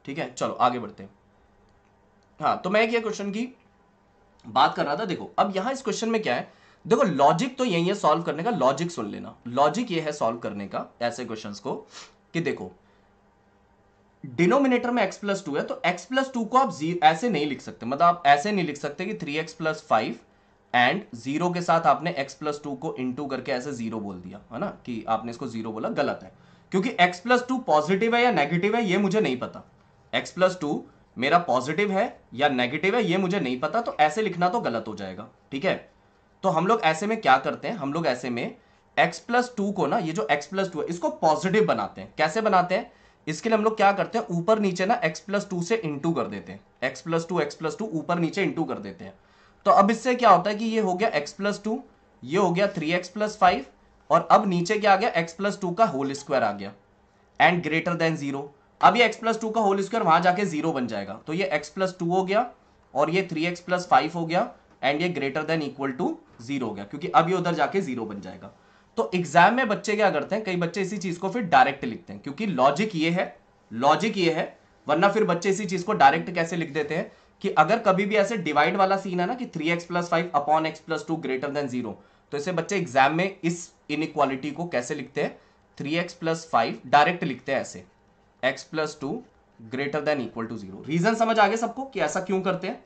ठीक है चलो आगे बढ़ते हैं हाँ तो मैं क्या क्वेश्चन की बात कर रहा था देखो अब यहां इस क्वेश्चन में क्या है देखो लॉजिक तो यही है सॉल्व करने का लॉजिक सुन लेना लॉजिक ये है सॉल्व करने का ऐसे क्वेश्चंस को कि देखो डिनोमिनेटर में x प्लस टू है तो x प्लस टू को आप ऐसे नहीं लिख सकते मतलब आप ऐसे नहीं लिख सकते कि three x plus five and zero के साथ आपने x प्लस टू को इंटू करके ऐसे जीरो बोल दिया है ना कि आपने इसको जीरो बोला गलत है क्योंकि x प्लस टू पॉजिटिव है या नेगेटिव है ये मुझे नहीं पता एक्स प्लस टू मेरा पॉजिटिव है या नेगेटिव है ये मुझे नहीं पता तो ऐसे लिखना तो गलत हो जाएगा ठीक है तो हम लोग ऐसे में क्या करते हैं हम लोग ऐसे में x प्लस टू को ना ये जो x प्लस टू है इसको पॉजिटिव बनाते हैं कैसे बनाते हैं इसके लिए हम लोग क्या करते हैं ऊपर नीचे ना x प्लस टू से इंटू कर देते हैं x plus two x plus two ऊपर नीचे इंटू कर देते हैं तो अब इससे क्या होता है कि ये हो गया x प्लस टू ये हो गया थ्री एक्स प्लस फाइव और अब नीचे क्या आ गया x प्लस टू का होल स्क्वायर आ गया एंड ग्रेटर देन जीरो अब ये x प्लस टू का होल स्क्वायर वहां जाके जीरो बन जाएगा तो ये x प्लस टू हो गया और ये थ्री एक्स प्लस फाइव हो गया एंड ये greater than equal to zero हो गया क्योंकि अब ये उधर जाके जीरो बन जाएगा तो एग्जाम में बच्चे क्या करते हैं कई बच्चे इसी चीज को फिर डायरेक्ट लिखते हैं क्योंकि लॉजिक ये है लॉजिक ये है वरना फिर बच्चे इसी चीज को डायरेक्ट कैसे लिख देते हैं कि अगर कभी भी ऐसे डिवाइड वाला सीन है ना कि three x plus five upon x plus two greater than zero तो इसे बच्चे एग्जाम में इस इनक्वालिटी को कैसे लिखते हैं three x plus five direct लिखते हैं ऐसे x plus two greater than equal to zero reason समझ आ गया सबको कि ऐसा क्यों करते हैं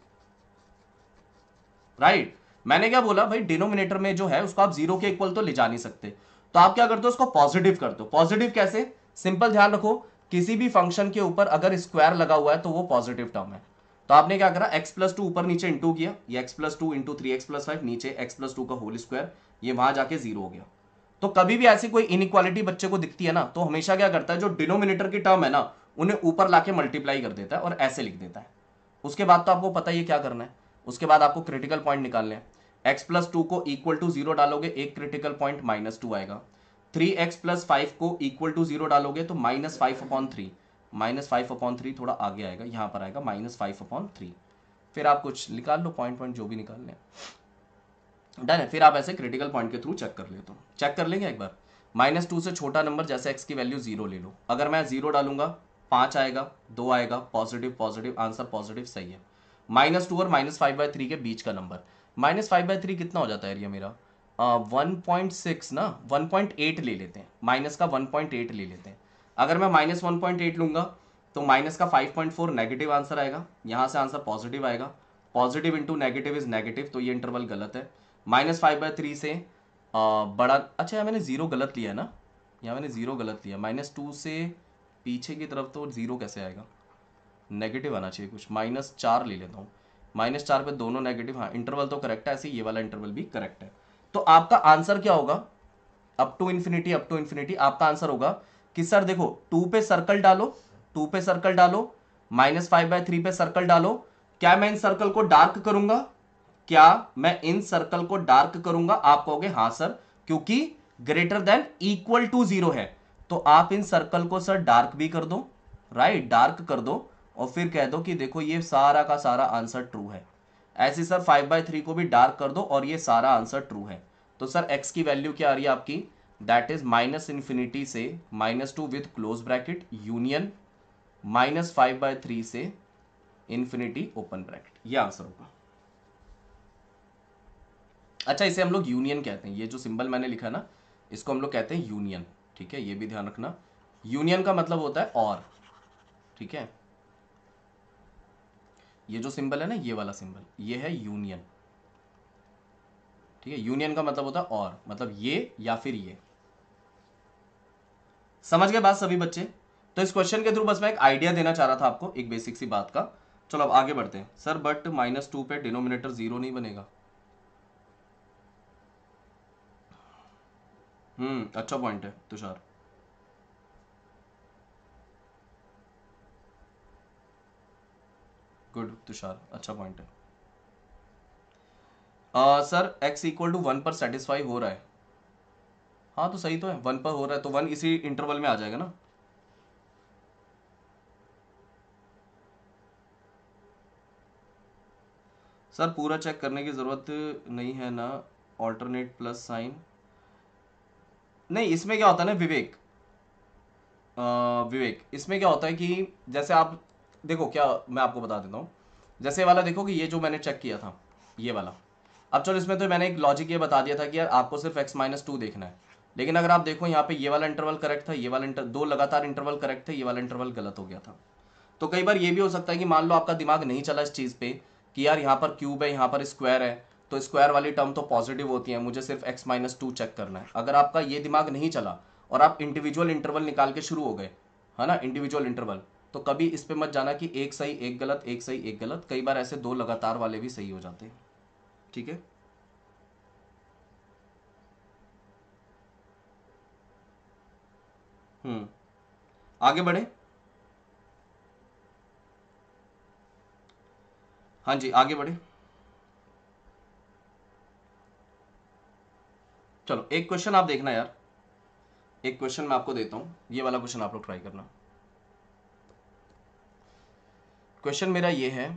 राइट right. मैंने क्या बोला भाई डिनोमिनेटर में जो है उसको आप जीरो के इक्वल तो ले जा नहीं सकते तो आप क्या करते हो उसको पॉजिटिव कर दो पॉजिटिव कैसे सिंपल ध्यान रखो किसी भी फंक्शन के ऊपर अगर स्क्वायर लगा हुआ है तो वो पॉजिटिव टर्म है तो आपने क्या करा x प्लस टू ऊपर नीचे इंटू किया ये x plus two into three x plus five नीचे x प्लस टू का होल स्क्वायर ये वहां जाके जीरो हो गया तो कभी भी ऐसी कोई इनक्वालिटी बच्चे को दिखती है ना तो हमेशा क्या करता है जो डिनोमिनेटर की टर्म है ना उन्हें ऊपर लाके मल्टीप्लाई कर देता है और ऐसे लिख देता है उसके बाद तो आपको पता ही क्या करना है उसके बाद आपको क्रिटिकल पॉइंट निकालने हैं एक्स प्लस टू को इक्वल टू जीरो डालोगे एक क्रिटिकल पॉइंट माइनस टू आएगा थ्री एक्स प्लस फाइव को इक्वल टू जीरो डालोगे तो minus five upon three minus five upon three थोड़ा आगे आएगा यहाँ पर आएगा माइनस फाइव अपॉन थ्री फिर आप कुछ निकाल लो पॉइंट पॉइंट जो भी निकाल लें डन है फिर आप ऐसे क्रिटिकल पॉइंट के थ्रू चेक कर लेते हो चेक कर लेंगे एक बार माइनस टू से छोटा नंबर जैसे एक्स की वैल्यू जीरो ले लो अगर मैं जीरो डालूंगा पाँच आएगा दो आएगा पॉजिटिव पॉजिटिव आंसर पॉजिटिव सही है माइनस टू और माइनस फाइव बाई थ्री के बीच का number minus five by three कितना हो जाता है एरिया मेरा वन पॉइंट सिक्स ना वन पॉइंट एट ले लेते हैं माइनस का वन पॉइंट एट ले लेते हैं अगर मैं माइनस वन पॉइंट एट लूंगा तो माइनस का five point four negative answer आएगा यहाँ से आंसर पॉजिटिव आएगा positive into negative is negative तो ये इंटरवल गलत है माइनस फाइव बाय थ्री से आ, बड़ा अच्छा यहाँ मैंने ज़ीरो गलत लिया ना यहाँ मैंने ज़ीरो गलत लिया माइनस टू से पीछे की तरफ तो ज़ीरो कैसे आएगा नेगेटिव आना चाहिए कुछ माइनस चार ले लेता हूँ माइनस चार पे दोनों नेगेटिव हाँ इंटरवल तो करेक्ट है ऐसे ये वाला इंटरवल भी करेक्ट है तो आपका आंसर क्या होगा up to infinity up to infinity आपका आंसर होगा कि सर देखो टू पे सर्कल डालो टू पे सर्कल डालो माइनस फाइव बाय थ्री पे सर्कल डालो क्या मैं इन सर्कल को डार्क करूंगा क्या मैं इन सर्कल को डार्क करूंगा आप कहोगे हाँ सर क्योंकि greater than equal to zero है तो आप इन सर्कल को सर डार्क भी कर दो राइट डार्क कर दो और फिर कह दो कि देखो ये सारा का सारा आंसर ट्रू है ऐसे सर फाइव बाय थ्री को भी डार्क कर दो और ये सारा आंसर ट्रू है तो सर एक्स की वैल्यू क्या आ रही है आपकी दैट इज माइनस इन्फिनिटी से minus two with close bracket union minus five by three से इन्फिनिटी ओपन ब्रैकेट ये आंसर होगा अच्छा इसे हम लोग यूनियन कहते हैं ये जो सिंबल मैंने लिखा ना इसको हम लोग कहते हैं यूनियन ठीक है ये भी ध्यान रखना यूनियन का मतलब होता है और ठीक है ये जो सिंबल है ना ये वाला सिंबल ये है यूनियन ठीक है यूनियन का मतलब होता है और मतलब ये या फिर ये समझ गए बात सभी बच्चे तो इस क्वेश्चन के थ्रू बस मैं एक आइडिया देना चाह रहा था आपको एक बेसिक सी बात का चलो अब आगे बढ़ते हैं सर बट माइनस टू पे डिनोमिनेटर जीरो नहीं बनेगा हम्म अच्छा पॉइंट है तुषार गुड तुषार अच्छा पॉइंट है आ, sir x equal to one पर सेटिस्फाई हो रहा है हाँ तो सही तो है वन पर हो रहा है तो वन इसी इंटरवल में आ जाएगा ना सर पूरा चेक करने की ज़रूरत नहीं है ना ऑल्टरनेट प्लस साइन नहीं इसमें क्या होता है ना विवेक विवेक इसमें क्या होता है कि जैसे आप देखो क्या मैं आपको बता देता हूँ जैसे वाला देखो कि ये जो मैंने चेक किया था ये वाला अब चलो इसमें तो मैंने एक लॉजिक ये बता दिया था कि यार आपको सिर्फ एक्स माइनस टू देखना है लेकिन अगर आप देखो यहाँ पे ये वाला इंटरवल करेक्ट था ये वाला इंटर दो लगातार इंटरवल करेक्ट थे ये वाला इंटरवल गलत हो गया था तो कई बार ये भी हो सकता है कि मान लो आपका दिमाग नहीं चला इस चीज़ पे कि यार यहाँ पर क्यूब है यहाँ पर स्क्वायर है तो स्क्वायर वाली टर्म तो पॉजिटिव होती है मुझे सिर्फ एक्स माइनस टू चेक करना है अगर आपका ये दिमाग नहीं चला और आप इंडिविजुअल इंटरवल निकाल के शुरू हो गए है ना इंडिविजुअल इंटरवल तो कभी इस पर मत जाना कि एक सही एक गलत एक सही एक गलत कई बार ऐसे दो लगातार वाले भी सही हो जाते हैं ठीक है हम्म आगे बढ़े हाँ जी आगे बढ़े चलो एक क्वेश्चन आप देखना यार एक क्वेश्चन मैं आपको देता हूं ये वाला क्वेश्चन आप लोग ट्राई करना क्वेश्चन मेरा ये है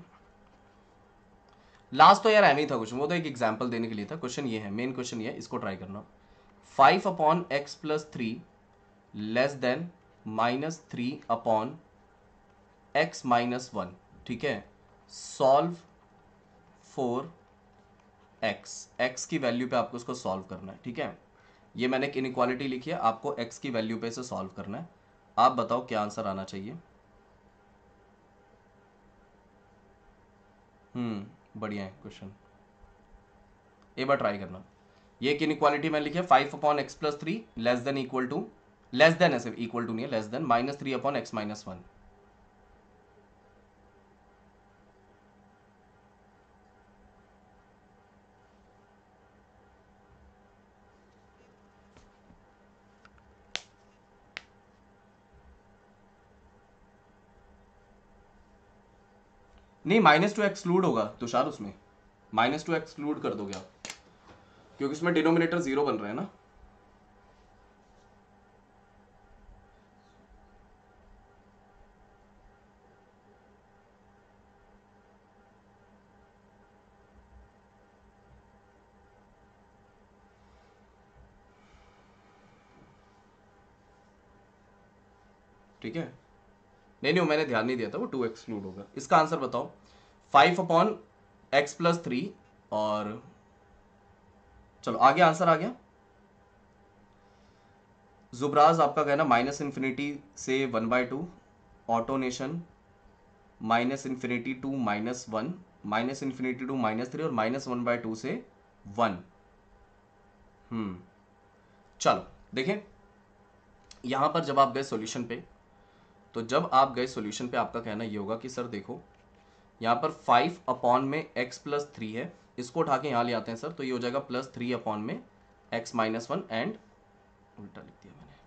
लास्ट तो यार एम ही था क्वेश्चन वो तो एक एग्जाम्पल देने के लिए था क्वेश्चन ये है मेन क्वेश्चन ये है इसको ट्राई करना five upon x plus three less than minus three upon x minus one ठीक है सॉल्व फोर एक्स एक्स की वैल्यू पे आपको इसको सॉल्व करना है ठीक है ये मैंने एक इनक्वालिटी लिखी है आपको एक्स की वैल्यू पे इसे सॉल्व करना है आप बताओ क्या आंसर आना चाहिए हम्म बढ़िया है क्वेश्चन एक बार ट्राई करना ये एक इनक्वालिटी मैंने लिखी है five upon x plus three less than equal to less than है सिर्फ इक्वल टू नहीं है less than minus three upon x minus one नहीं माइनस टू एक्सक्लूड होगा तुषार उसमें माइनस टू एक्सक्लूड कर दोगे आप क्योंकि उसमें डिनोमिनेटर जीरो बन रहा है ना ठीक है नहीं नहीं मैंने ध्यान नहीं दिया था वो टू एक्सक्लूड होगा इसका आंसर बताओ five upon x plus three और चलो आगे आंसर आ गया जुबराज आपका कहना माइनस इन्फिनिटी से वन बाय टू ऑटोनेशन minus infinity to minus one minus infinity to minus three और माइनस वन बाय टू से वन हम्म चलो देखें यहां पर जब आप गए सॉल्यूशन पे तो जब आप गए सोल्यूशन पे आपका कहना ये होगा कि सर देखो यहाँ पर फाइव अपॉन में एक्स प्लस थ्री है इसको उठा के यहाँ ले आते हैं सर तो ये हो जाएगा प्लस थ्री अपॉन में एक्स माइनस वन एंड उल्टा लिख दिया मैंने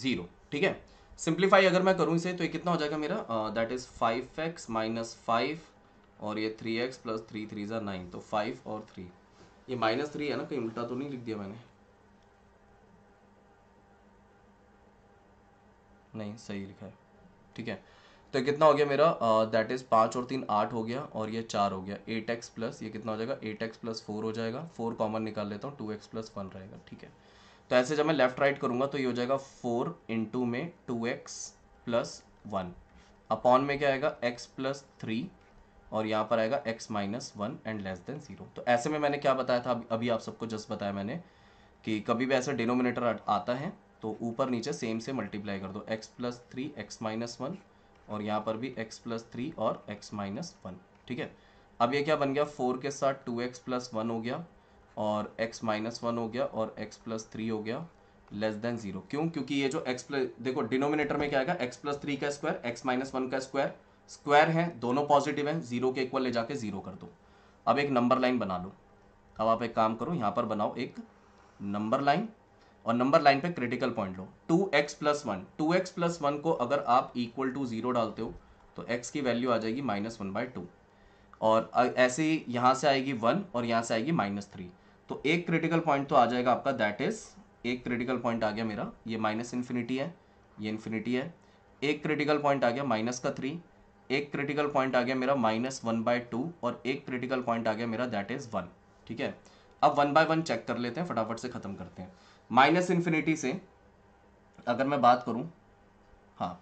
ज़ीरो ठीक है सिंप्लीफाई अगर मैं करूँ इसे तो ये कितना हो जाएगा मेरा that is five x minus five और ये three x plus three three जो नाइन तो फाइव और थ्री ये माइनस थ्री है ना कहीं उल्टा तो नहीं लिख दिया मैंने नहीं सही लिखा है ठीक है तो कितना हो गया मेरा दैट इज़ पाँच और तीन आठ हो गया और ये चार हो गया एट एक्स प्लस ये कितना हो जाएगा एट एक्स प्लस फोर हो जाएगा फोर कॉमन निकाल लेता हूँ टू एक्स प्लस वन रहेगा ठीक है तो ऐसे जब मैं लेफ्ट राइट करूंगा तो ये हो जाएगा फोर इंटू में two x plus one upon में क्या आएगा एक्स प्लस थ्री और यहाँ पर आएगा x minus one and less than zero तो ऐसे में मैंने क्या बताया था अभी आप सबको जस्ट बताया मैंने कि कभी भी ऐसा डिनोमिनेटर आता है तो ऊपर नीचे सेम से मल्टीप्लाई कर दो x plus three x minus one और यहाँ पर भी x प्लस थ्री और x माइनस वन ठीक है अब ये क्या बन गया फोर के साथ टू एक्स प्लस वन हो गया और x माइनस वन हो गया और x प्लस थ्री हो गया लेस देन जीरो क्यों क्योंकि ये जो x प्लस देखो डिनोमिनेटर में क्या आएगा x प्लस थ्री का स्क्वायर x माइनस वन का स्क्वायर स्क्वायर है दोनों पॉजिटिव हैं जीरो के इक्वल ले जाके जीरो कर दो अब एक नंबर लाइन बना लो अब आप एक काम करो यहाँ पर बनाओ एक नंबर लाइन और नंबर लाइन पे क्रिटिकल पॉइंट लो two x plus one two x plus one को अगर आप इक्वल टू जीरो डालते हो तो x की वैल्यू आ जाएगी माइनस वन बाई टू और ऐसे ही यहाँ से आएगी वन और यहाँ से आएगी माइनस थ्री तो एक क्रिटिकल पॉइंट तो आ जाएगा आपका दैट इज़ एक क्रिटिकल पॉइंट आ गया मेरा ये माइनस इन्फिनिटी है ये इन्फिनिटी है एक क्रिटिकल पॉइंट आ गया माइनस का थ्री एक क्रिटिकल पॉइंट आ गया मेरा माइनस वन बाय टू और एक क्रिटिकल पॉइंट आ गया मेरा दैट इज़ वन ठीक है अब वन बाय वन चेक कर लेते हैं फटाफट से ख़त्म करते हैं माइनस इन्फिनिटी से अगर मैं बात करूं हाँ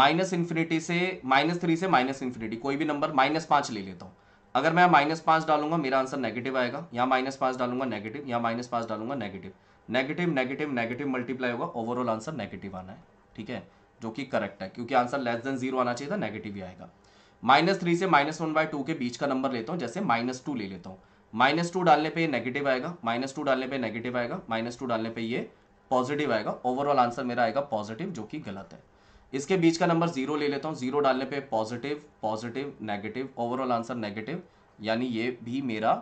माइनस इन्फिनिटी से माइनस थ्री से माइनस इन्फिनिटी कोई भी नंबर माइनस पांच ले लेता हूं अगर मैं माइनस पांच डालूंगा मेरा आंसर नेगेटिव आएगा या माइनस पांच डालूंगा नेगेटिव यहाँ माइनस पांच डालूंगा negative negative negative negative multiply होगा ओवरऑल आंसर नेगेटिव आना है ठीक है जो कि करेक्ट है क्योंकि आंसर लेस देन जीरो आना चाहिए था नेगेटिव ही आएगा माइनस थ्री से माइनस वन बाय टू के बीच का नंबर लेता हूँ जैसे माइनस टू ले लेता हूँ माइनस टू डालने पे नेगेटिव आएगा माइनस टू डालने पे नेगेटिव आएगा माइनस टू डालने पे ये पॉजिटिव आएगा ओवरऑल आंसर मेरा आएगा पॉजिटिव जो कि गलत है इसके बीच का नंबर जीरो ले लेता हूँ जीरो डालने पे positive positive negative overall answer negative यानी ये भी मेरा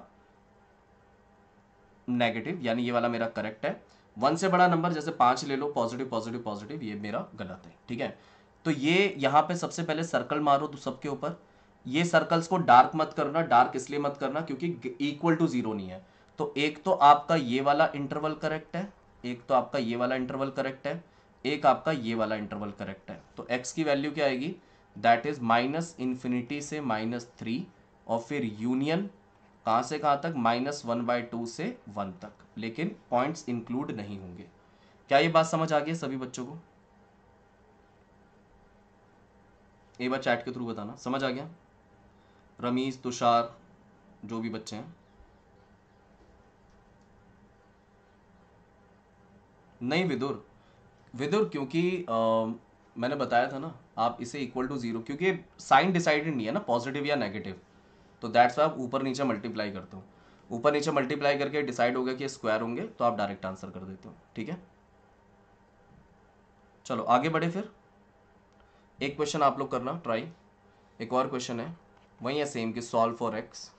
नेगेटिव यानी ये वाला मेरा करेक्ट है वन से बड़ा नंबर जैसे पांच ले लो पॉजिटिव पॉजिटिव पॉजिटिव ये मेरा गलत है ठीक है तो ये यहाँ पे सबसे पहले सर्कल मारो तो सबके ऊपर ये सर्कल्स को डार्क मत करना डार्क इसलिए मत करना क्योंकि इक्वल टू जीरो नहीं है तो एक तो आपका ये वाला इंटरवल करेक्ट है एक तो आपका ये वाला इंटरवल करेक्ट है एक आपका ये वाला इंटरवल करेक्ट है तो एक्स की वैल्यू क्या आएगी दैट इज माइनस इन्फिनिटी से माइनस थ्री और फिर यूनियन कहाँ से कहाँ तक माइनस वन बाय टू से वन तक लेकिन पॉइंट्स इंक्लूड नहीं होंगे क्या ये बात समझ आ गई सभी बच्चों को एक बार चैट के थ्रू बताना समझ आ गया रमीज़ तुषार जो भी बच्चे हैं नहीं विदुर विदुर क्योंकि आ, मैंने बताया था ना आप इसे इक्वल टू ज़ीरो क्योंकि साइन डिसाइडेड नहीं है ना पॉजिटिव या नेगेटिव तो दैट्स आप ऊपर नीचे मल्टीप्लाई करते हो ऊपर नीचे मल्टीप्लाई करके डिसाइड हो गया कि स्क्वायर होंगे तो आप डायरेक्ट आंसर कर देते हो ठीक है चलो आगे बढ़े फिर एक क्वेश्चन आप लोग करना ट्राई एक और क्वेश्चन है वही है सेम कि solve for x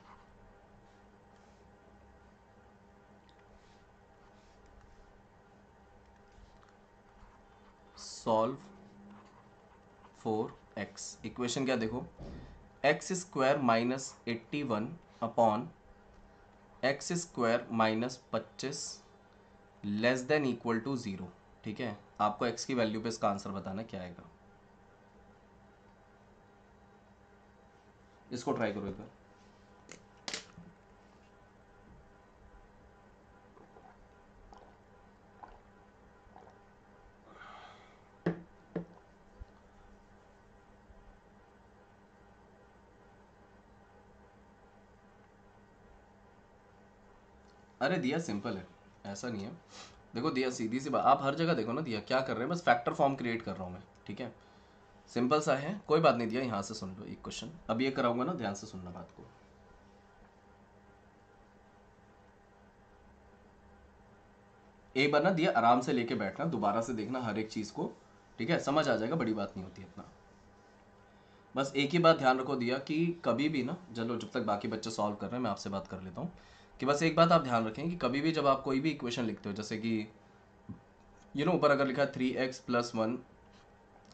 solve for x equation क्या देखो x square minus eighty one upon x square minus पच्चीस less than equal to zero ठीक है आपको एक्स की वैल्यू पे इसका आंसर बताना क्या आएगा इसको ट्राई करो एक बार अरे दिया सिंपल है ऐसा नहीं है देखो दिया सीधी सी बात आप हर जगह देखो ना दिया क्या कर रहे हैं बस फैक्टर फॉर्म क्रिएट कर रहा हूं मैं ठीक है सिंपल सा है कोई बात नहीं दिया यहाँ से सुन लो एक क्वेश्चन अब ये कराऊंगा ना ध्यान से सुनना बात को एक बार ना दिया आराम से लेके बैठना दोबारा से देखना हर एक चीज़ को ठीक है समझ आ जाएगा बड़ी बात नहीं होती इतना बस एक ही बात ध्यान रखो दिया कि कभी भी ना चलो जब तक बाकी बच्चे सॉल्व कर रहे हैं मैं आपसे बात कर लेता हूँ कि बस एक बात आप ध्यान रखें कि कभी भी जब आप कोई भी इक्वेशन लिखते हो जैसे कि यू नो ऊपर अगर लिखा three x plus one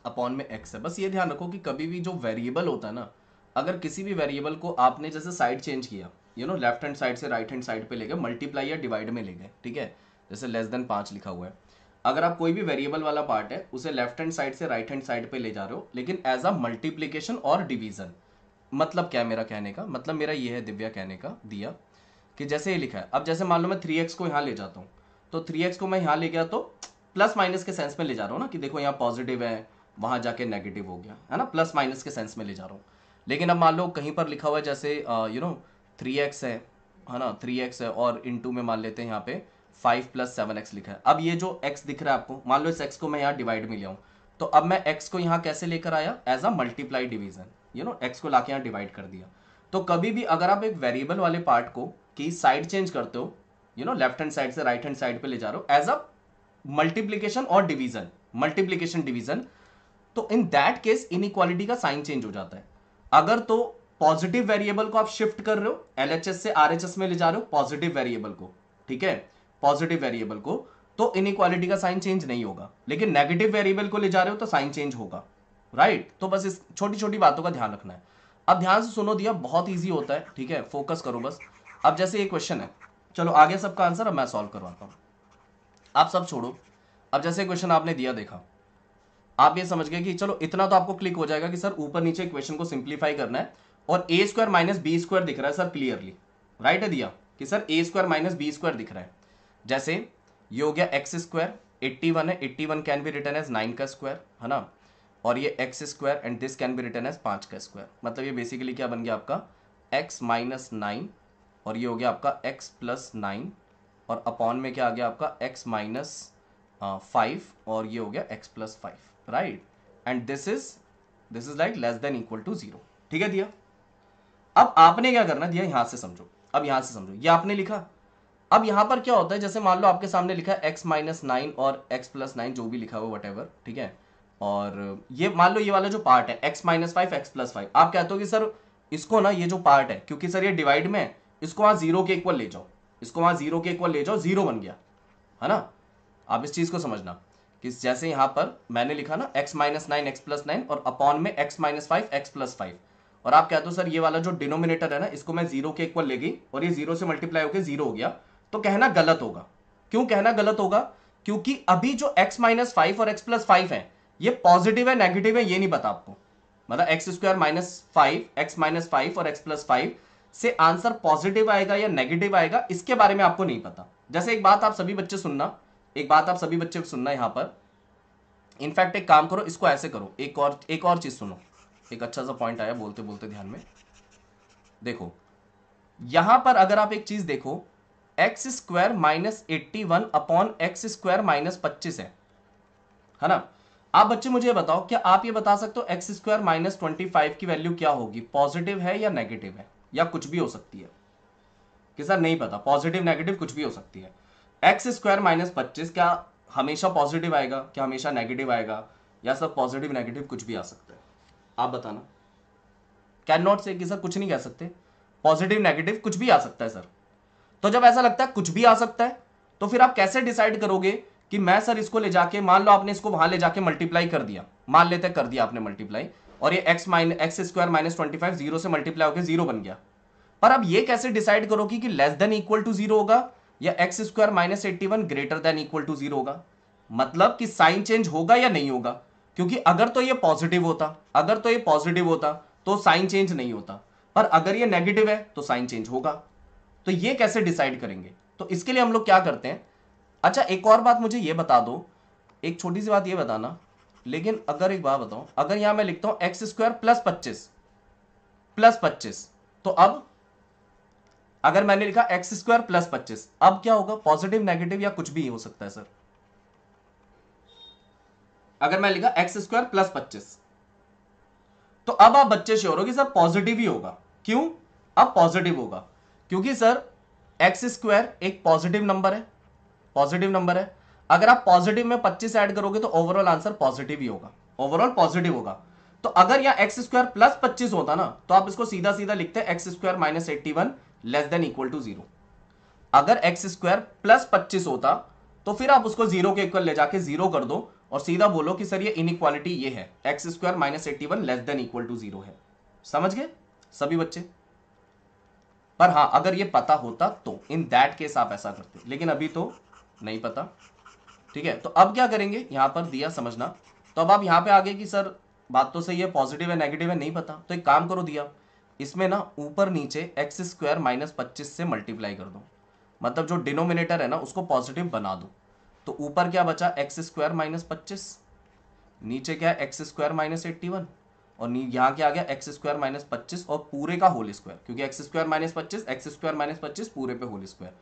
upon में एक्स है बस ये ध्यान रखो कि कभी भी जो वेरिएबल होता है ना अगर किसी भी वेरिएबल को आपने जैसे साइड चेंज किया you know left hand side से राइट हैंड साइड पे ले गए मल्टीप्लाई या डिवाइड में ले गए ठीक है जैसे लेस देन पाँच लिखा हुआ है अगर आप कोई भी वेरिएबल वाला पार्ट है उसे लेफ्ट हैंड साइड से राइट हैंड साइड पे ले जा रहे हो लेकिन एज अ मल्टीप्लीकेशन और डिवीजन मतलब क्या है मेरा कहने का मतलब मेरा ये है दिव्या कहने का दिया कि जैसे ये लिखा है अब जैसे मान लो मैं थ्री एक्स को यहाँ ले जाता हूँ तो थ्री एक्स को मैं यहाँ ले गया तो प्लस माइनस के सेंस में ले जा रहा हूँ ना कि देखो यहाँ पॉजिटिव है वहां जाके नेगेटिव हो गया है ना प्लस माइनस के सेंस में ले जा रहा हूँ लेकिन अब मान लो कहीं पर लिखा हुआ है जैसे यू नो थ्री एक्स है है ना थ्री एक्स है और इन टू में मान लेते हैं यहाँ पे फाइव प्लस सेवन एक्स लिखा है अब ये जो एक्स दिख रहा है आपको मान लो इस एक्स को मैं यहाँ डिवाइड में ले आऊँ तो अब मैं एक्स को यहाँ कैसे लेकर आया as a multiply division you know x को ला यहाँ डिवाइड कर दिया तो कभी भी अगर आप एक वेरिएबल वाले पार्ट को कि साइड चेंज करते हो you know left hand side से राइट हैंड साइड पे ले जा रहे हो एज अ मल्टीप्लीकेशन और डिवीजन मल्टीप्लीकेशन डिवीजन तो इन दैट केस इनइक्वालिटी का साइन चेंज हो जाता है अगर तो पॉजिटिव वेरिएबल को आप शिफ्ट कर रहे हो एलएचएस से आरएचएस में ले जा रहे हो पॉजिटिव वेरिएबल को ठीक है पॉजिटिव वेरिएबल को तो इनइक्वालिटी का साइन चेंज नहीं होगा लेकिन नेगेटिव वेरिएबल को ले जा रहे हो तो साइन चेंज होगा राइट right? तो बस इस छोटी छोटी बातों का ध्यान रखना है अब ध्यान से सुनो दिया बहुत ईजी होता है ठीक है फोकस करो बस अब जैसे ये क्वेश्चन है चलो आगे सबका आंसर अब मैं सॉल्व करवाता हूँ आप सब छोड़ो अब जैसे क्वेश्चन आपने दिया देखा आप ये समझ गए कि चलो इतना तो आपको क्लिक हो जाएगा कि सर ऊपर नीचे इक्वेशन को सिंप्लीफाई करना है और a square minus b square दिख रहा है सर क्लियरली राइट है दिया कि sir a square minus b square दिख रहा है जैसे ये हो गया एक्स स्क्वायर एट्टी वन है eighty one can be written as nine का स्क्वायर है ना और ये x square and this can be written as पाँच का स्क्वायर मतलब ये बेसिकली क्या बन गया आपका एक्स माइनस नाइन और ये हो गया आपका एक्स प्लस नाइन और अपॉन में क्या आ गया आपका एक्स माइनस फाइव और ये हो गया x plus five right and this is this is like less than equal to zero ठीक है दिया अब आपने क्या करना दिया यहां से समझो अब यहां से समझो ये आपने लिखा अब यहां पर क्या होता है जैसे मान लो आपके सामने लिखा है एक्स माइनस नाइन और एक्स प्लस नाइन जो भी लिखा हुआ वट एवर ठीक है और ये मान लो ये वाला जो पार्ट है x minus five x plus five आप कहते हो कि सर इसको ना ये जो पार्ट है क्योंकि सर ये डिवाइड में है इसको वहां जीरो के इक्वल ले जाओ इसको वहां जीरो के इक्वल ले जाओ जीरो बन गया है ना आप इस चीज को समझना कि जैसे यहाँ पर मैंने लिखा ना x minus nine x plus nine और अपॉन में x minus five x plus five और आप कहते हो सर ये वाला जो डिनोमिनेटर है ना इसको मैं जीरो के इक्वल लेगी और ये जीरो से मल्टीप्लाई होकर जीरो हो गया तो कहना गलत होगा क्यों कहना गलत होगा क्योंकि अभी जो x माइनस फाइव और x प्लस फाइव है ये पॉजिटिव है नेगेटिव है ये नहीं पता आपको मतलब x square minus five x minus five और एक्स प्लस फाइव से आंसर पॉजिटिव आएगा या नेगेटिव आएगा इसके बारे में आपको नहीं पता जैसे एक बात आप सभी बच्चे सुनना एक बात आप सभी बच्चे को सुनना यहाँ पर इनफैक्ट एक काम करो इसको ऐसे करो एक और एक और चीज़ सुनो एक अच्छा सा पॉइंट आया बोलते बोलते ध्यान में देखो यहां पर अगर आप एक चीज़ देखो x square minus eighty one upon x square minus पच्चीस है है ना आप बच्चे मुझे बताओ क्या आप ये बता सकते हो x square minus twenty five की वैल्यू क्या होगी पॉजिटिव है या नेगेटिव है या कुछ भी हो सकती है कि सर नहीं पता पॉजिटिव नेगेटिव कुछ भी हो सकती है एक्स स्क्वायर माइनस पच्चीस क्या हमेशा पॉजिटिव आएगा क्या हमेशा नेगेटिव आएगा या सर पॉजिटिव नेगेटिव कुछ भी आ सकता है आप बताना कैन नॉट से कि सर कुछ नहीं कह सकते पॉजिटिव नेगेटिव कुछ भी आ सकता है सर तो जब ऐसा लगता है कुछ भी आ सकता है तो फिर आप कैसे डिसाइड करोगे कि मैं सर इसको ले जाके मान लो आपने इसको वहां ले जाके मल्टीप्लाई कर दिया मान लेते कर दिया आपने मल्टीप्लाई और ये x minus x square minus twenty five zero से मल्टीप्लाई होकर जीरो बन गया पर अब ये कैसे डिसाइड करोगे कि less than equal to zero होगा या x square minus eighty one greater than equal to zero होगा मतलब कि साइन चेंज होगा या नहीं होगा क्योंकि अगर तो ये पॉजिटिव होता अगर तो ये पॉजिटिव होता तो साइन चेंज नहीं होता पर अगर ये नेगेटिव है तो साइन चेंज होगा तो ये कैसे डिसाइड करेंगे तो इसके लिए हम लोग क्या करते हैं अच्छा एक और बात मुझे ये बता दो एक छोटी सी बात ये बताना लेकिन अगर एक बात बताऊं अगर यहां मैं लिखता हूं एक्स स्क्वायर प्लस पच्चीस प्लस पच्चीस तो अब अगर मैंने लिखा एक्स स्क्वायर प्लस पच्चीस अब क्या होगा पॉजिटिव नेगेटिव या कुछ भी हो सकता है सर अगर मैं लिखा एक्स स्क्वायर प्लस पच्चीस तो अब आप बच्चे श्योर हो कि सर पॉजिटिव ही होगा क्यों अब पॉजिटिव होगा क्योंकि सर एक्स स्क्वायर एक पॉजिटिव नंबर है पॉजिटिव नंबर है अगर आप पॉजिटिव में 25 ऐड करोगे तो ओवरऑल आंसर पॉजिटिव ही होगा ओवरऑल पॉजिटिव होगा तो अगर यहां एक्स स्क्वायर प्लस पच्चीस होता ना तो आप इसको सीधा सीधा लिखते x square minus eighty one less than equal to zero अगर एक्स स्क्वायर प्लस पच्चीस होता तो फिर आप उसको जीरो के इक्वल ले जाके जीरो कर दो और सीधा बोलो कि सर ये इनक्वालिटी ये है x square minus eighty one less than equal to zero है समझ गए सभी बच्चे पर हां अगर ये पता होता तो इन दैट केस आप ऐसा करते लेकिन अभी तो नहीं पता ठीक है तो अब क्या करेंगे यहां पर दिया समझना तो अब आप यहां पे आगे कि सर बात तो सही है पॉजिटिव है नेगेटिव है नहीं पता तो एक काम करो दिया इसमें ना ऊपर नीचे एक्स स्क्वायर माइनस पच्चीस से मल्टीप्लाई कर दो मतलब जो डिनोमिनेटर है ना उसको पॉजिटिव बना दो तो ऊपर क्या बचा एक्स स्क्वायर माइनस पच्चीस नीचे क्या x square minus eighty one और यहाँ क्या आ गया एक्स स्क्वायर माइनस पच्चीस और पूरे का होल स्क्वायर क्योंकि एक्स स्क्वायर माइनस पच्चीस एक्स स्क्वायर माइनस पच्चीस पूरे पे होल स्क्वायर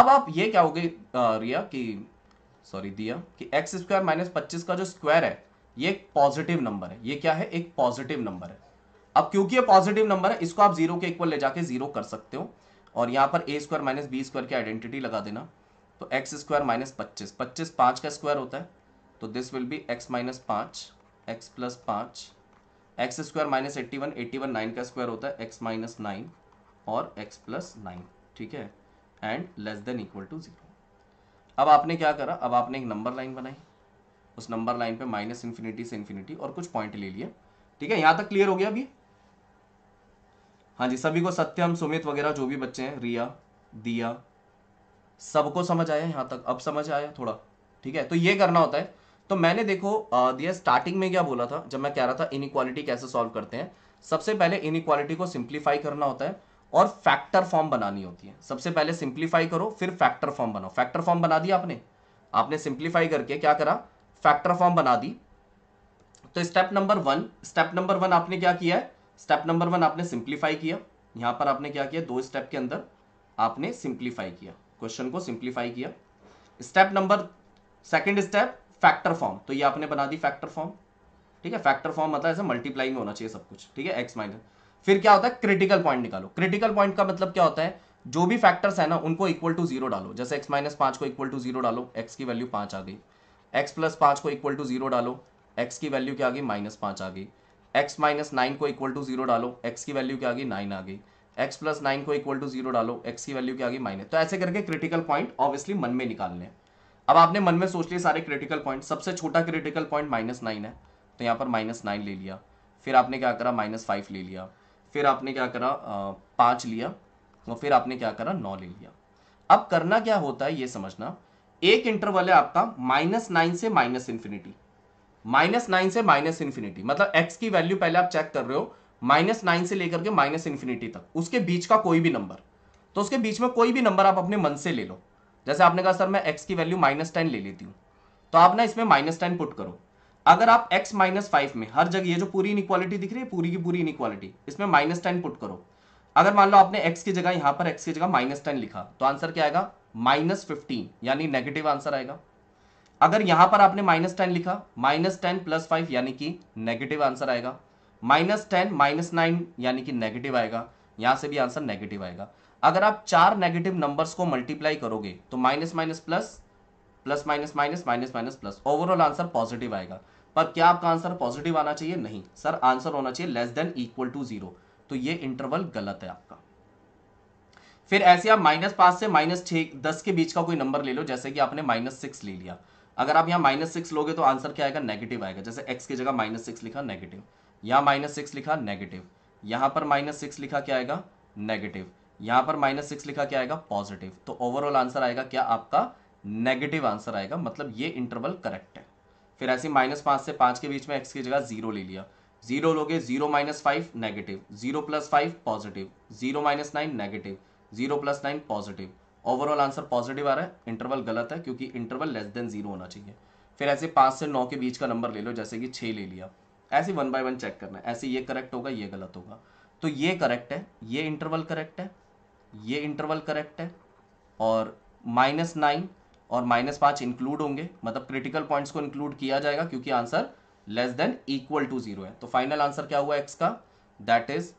अब आप ये क्या हो गई रिया कि सॉरी दिया कि एक्स स्क्वायर माइनस पच्चीस का जो स्क्वायर है ये एक पॉजिटिव नंबर है ये क्या है एक पॉजिटिव नंबर है अब क्योंकि ये पॉजिटिव नंबर है इसको आप जीरो के इक्वल ले जाके जीरो कर सकते हो और यहाँ पर a square minus b square की आइडेंटिटी लगा देना तो एक्स स्क्वायर माइनस पच्चीस पच्चीस पाँच का स्क्वायर होता है तो this will be x minus पाँच एक्स प्लस पाँच x square minus eighty one eighty one nine का स्क्वायर होता है एक्स माइनस नाइन और एक्स प्लस नाइन ठीक है and less than equal to zero अब आपने क्या करा अब आपने एक नंबर लाइन बनाई उस नंबर लाइन पे माइनस इन्फिनिटी से इन्फिनिटी और कुछ पॉइंट ले लिए ठीक है यहाँ तक क्लियर हो गया अभी हाँ जी सभी को सत्यम सुमित वगैरह जो भी बच्चे हैं रिया दिया सबको समझ आया यहाँ तक अब समझ आया थोड़ा ठीक है तो ये करना होता है तो मैंने देखो दिया स्टार्टिंग में क्या बोला था जब मैं कह रहा था इनक्वालिटी कैसे सॉल्व करते हैं सबसे पहले इनक्वालिटी को सिंप्लीफाई करना होता है और फैक्टर फॉर्म बनानी होती है सबसे पहले सिंप्लीफाई करो फिर फैक्टर फॉर्म बनाओ फैक्टर फॉर्म बना दिया आपने आपने सिंप्लीफाई करके क्या करा फैक्टर फॉर्म बना दी तो step number one step number one आपने क्या किया है स्टेप नंबर वन आपने सिंप्लीफाई किया यहां पर आपने क्या किया दो स्टेप के अंदर आपने सिंप्लीफाई किया क्वेश्चन को सिंप्लीफाई किया step number second step factor form तो ये आपने बना दी फैक्टर फॉर्म ठीक है फैक्टर फॉर्म मतलब ऐसे मल्टीप्लाई में होना चाहिए सब कुछ ठीक है एक्स माइनस फिर क्या होता है क्रिटिकल पॉइंट निकालो क्रिटिकल पॉइंट का मतलब क्या होता है जो भी फैक्टर्स है ना उनको इक्वल टू जीरो डालो जैसे एक्स माइनस पांच को इक्वल टू जीरो डालो एक्स की वैल्यू पांच आ गई एक्स प्लस पांच को इक्वल टू जीरो डालो एक्स की वैल्यू क्या आ गई माइनस पांच आ गई एक्स माइनस नाइन को इक्वल टू जीरो डालो एक्स की वैल्यू क्या आ गई नाइन आ गई एक्स प्लस नाइन को इक्वल टू जीरो डालो एक्स की वैल्यू क्या आ गई माइनस तो ऐसे करके क्रिटिकल पॉइंट ऑब्वियसली मन में निकालने अब आपने मन में सोच लिए सारे क्रिटिकल पॉइंट सबसे छोटा क्रिटिकल पॉइंट माइनस नाइन है तो यहाँ पर माइनस नाइन ले लिया फिर आपने क्या करा माइनस फाइव ले लिया फिर आपने क्या करा पाँच लिया और फिर आपने क्या करा नौ ले लिया अब करना क्या होता है ये समझना एक इंटरवल है आपका माइनस नाइन से माइनस इन्फिनिटी माइनस नाइन से माइनस इन्फिनिटी मतलब एक्स की वैल्यू पहले आप चेक कर रहे हो माइनस नाइन से लेकर के माइनस इन्फिनिटी तक उसके बीच का कोई भी नंबर तो उसके बीच में कोई भी नंबर आप अपने मन से ले लो जैसे आपने कहा सर मैं एक्स की वैल्यू माइनस टेन ले लेती हूँ तो आप ना इसमें माइनस टेन पुट करो अगर आप एक्स माइनस फाइव में हर जगह ये जो पूरी इनक्वालिटी दिख रही है पूरी की पूरी इनक्वालिटी इसमें माइनस टेन पुट करो अगर मान लो आपने x की जगह यहाँ पर x की जगह माइनस टेन लिखा तो आंसर क्या आएगा माइनस फिफ्टीन यानी नेगेटिव आंसर आएगा अगर यहां पर आपने माइनस टेन लिखा माइनस टेन प्लस फाइव यानी कि नेगेटिव आंसर आएगा माइनस टेन माइनस नाइन यानी कि नेगेटिव आएगा यहां से भी आंसर नेगेटिव आएगा अगर आप चार नेगेटिव नंबर्स को मल्टीप्लाई करोगे तो minus minus plus plus minus minus minus minus plus overall answer positive आएगा पर क्या आपका आंसर पॉजिटिव आना चाहिए नहीं सर आंसर होना चाहिए less than equal to zero तो ये इंटरवल गलत है आपका फिर ऐसे आप माइनस पांच से माइनस छह दस के बीच का कोई नंबर ले लो जैसे कि आपने माइनस सिक्स ले लिया अगर आप यहाँ माइनस सिक्स लोगे तो आंसर क्या आएगा नेगेटिव आएगा जैसे एक्स की जगह माइनस सिक्स लिखा नेगेटिव यहाँ माइनस सिक्स लिखा नेगेटिव यहाँ पर माइनस सिक्स लिखा क्या आएगा नेगेटिव यहाँ पर माइनस सिक्स लिखा क्या आएगा पॉजिटिव तो ओवरऑल आंसर आएगा क्या आपका नेगेटिव आंसर आएगा मतलब ये इंटरवल करेक्ट है फिर ऐसे माइनस पाँच से पाँच के बीच में एक्स की जगह जीरो ले लिया जीरो लोगे zero minus five negative zero plus five positive zero minus nine negative zero plus nine positive overall answer positive आ रहा है इंटरवल गलत है क्योंकि इंटरवल लेस देन जीरो होना चाहिए फिर ऐसे पाँच से नौ के बीच का नंबर ले लो जैसे कि छः ले लिया ऐसे वन बाय वन चेक करना है ऐसे ये करेक्ट होगा ये गलत होगा तो ये करेक्ट है ये इंटरवल करेक्ट है ये इंटरवल करेक्ट है और माइनस नाइन और माइनस पाँच इंक्लूड होंगे मतलब क्रिटिकल पॉइंट्स को इंक्लूड किया जाएगा क्योंकि answer less than equal to zero है तो फाइनल आंसर क्या हुआ एक्स का दैट इज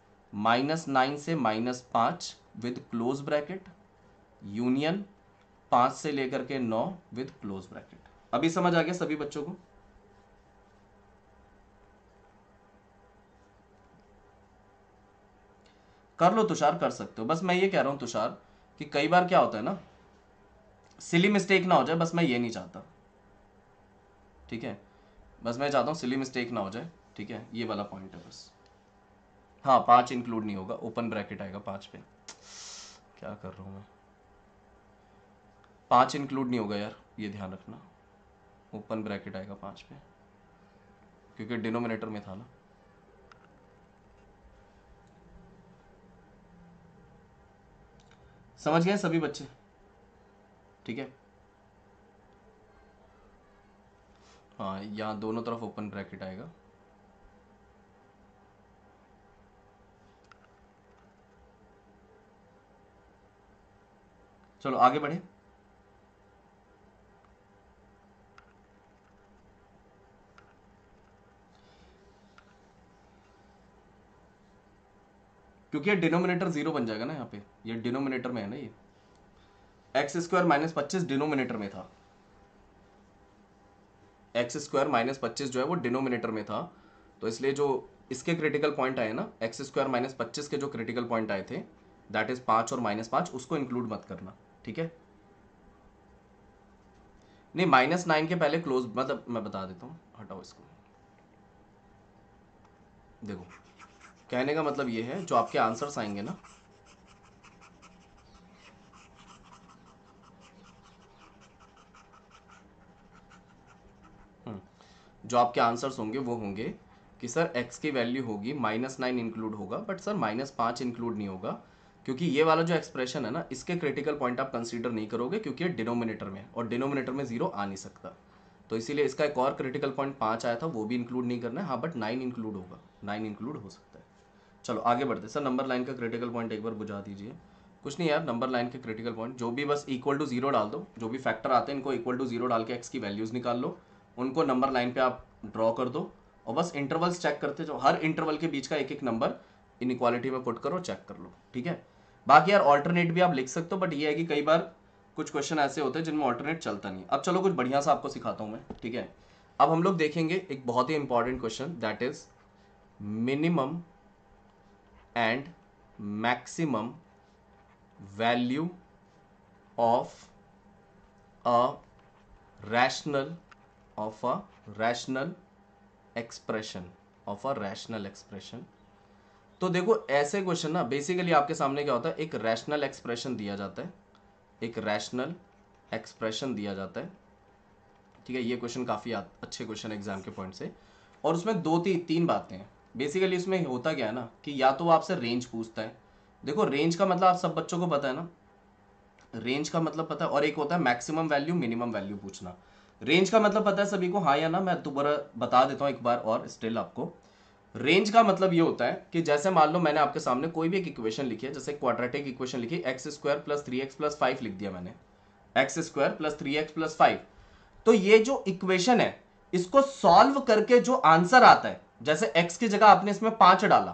माइनस नाइन से माइनस पाँच विद क्लोज ब्रैकेट यूनियन पांच से लेकर के नौ विद क्लोज ब्रैकेट अभी समझ आ गया सभी बच्चों को कर लो तुषार कर सकते हो बस मैं ये कह रहा हूं तुषार कि कई बार क्या होता है ना सिली मिस्टेक ना हो जाए बस मैं ये नहीं चाहता ठीक है बस मैं चाहता हूं सिली मिस्टेक ना हो जाए ठीक है ये वाला पॉइंट है बस हाँ पांच इंक्लूड नहीं होगा ओपन ब्रैकेट आएगा पांच पे क्या कर रहा हूं मैं पांच इंक्लूड नहीं होगा यार ये ध्यान रखना ओपन ब्रैकेट आएगा पांच पे क्योंकि डिनोमिनेटर में था ना समझ गए सभी बच्चे ठीक है हाँ यहाँ दोनों तरफ ओपन ब्रैकेट आएगा चलो आगे बढ़े क्योंकि ये डिनोमिनेटर जीरो बन जाएगा ना यहाँ पे ये डिनोमिनेटर में है ना ये एक्स स्क्वायर माइनस पच्चीस डिनोमिनेटर में था एक्स स्क्वायर माइनस पच्चीस जो है वो डिनोमिनेटर में था तो इसलिए जो इसके क्रिटिकल पॉइंट आए ना एक्स स्क्वायर माइनस पच्चीस के जो क्रिटिकल पॉइंट आए थे दैट इज पांच और माइनस पांच उसको इंक्लूड मत करना ठीक है नहीं माइनस नाइन के पहले क्लोज मतलब मैं बता देता हूँ हटाओ इसको देखो कहने का मतलब ये है जो आपके आंसर्स आएंगे ना हम्म, जो आपके आंसर्स होंगे वो होंगे कि सर एक्स की वैल्यू होगी माइनस नाइन इंक्लूड होगा बट सर माइनस पाँच इंक्लूड नहीं होगा क्योंकि ये वाला जो एक्सप्रेशन है ना इसके क्रिटिकल पॉइंट आप कंसीडर नहीं करोगे क्योंकि ये डिनोमिनेटर में है और डिनोमिनेटर में जीरो आ नहीं सकता तो इसीलिए इसका एक और क्रिटिकल पॉइंट पाँच आया था वो भी इंक्लूड नहीं करना है हाँ बट नाइन इंक्लूड होगा नाइन इंक्लूड हो सकता चलो आगे बढ़ते सर नंबर लाइन का क्रिटिकल पॉइंट एक बार बुझा दीजिए कुछ नहीं यार नंबर लाइन के क्रिटिकल पॉइंट जो भी बस इक्वल टू जीरो डाल दो जो भी फैक्टर आते हैं इनको इक्वल टू जीरो डाल के एक्स की वैल्यूज़ निकाल लो उनको नंबर लाइन पे आप ड्रॉ कर दो और बस इंटरवल्स चेक करते जो हर इंटरवल के बीच का एक एक नंबर इन इक्वालिटी में पुट करो चेक कर लो ठीक है बाकी यार ऑल्टरनेट भी आप लिख सकते हो बट ये है कि कई बार कुछ क्वेश्चन ऐसे होते हैं जिनमें ऑल्टरनेट चलता नहीं अब चलो कुछ बढ़िया सा आपको सिखाता हूँ मैं ठीक है अब हम लोग देखेंगे एक बहुत ही important question that is minimum and maximum value of a rational of a rational expression of a rational expression तो देखो ऐसे क्वेश्चन ना बेसिकली आपके सामने क्या होता है एक रैशनल एक्सप्रेशन दिया जाता है एक रैशनल एक्सप्रेशन दिया जाता है ठीक है ये क्वेश्चन काफ़ी अच्छे क्वेश्चन एग्जाम के पॉइंट से और उसमें दो ती, तीन बातें हैं बेसिकली इसमें होता क्या है ना कि या तो वो आपसे रेंज पूछता है देखो रेंज का मतलब आप सब बच्चों को पता है ना रेंज का मतलब पता है और एक होता है मैक्सिमम वैल्यू मिनिमम वैल्यू पूछना रेंज का मतलब पता है सभी को हाँ या ना मैं दोबारा बता देता हूँ एक बार और स्टिल आपको रेंज का मतलब ये होता है कि जैसे मान लो मैंने आपके सामने कोई भी एक इक्वेशन लिखी है जैसे क्वाड्रेटिक इक्वेशन लिखी x square plus three x plus five लिख दिया मैंने x square plus three x plus five तो ये जो इक्वेशन है इसको सॉल्व करके जो आंसर आता है जैसे एक्स की जगह आपने इसमें पांच डाला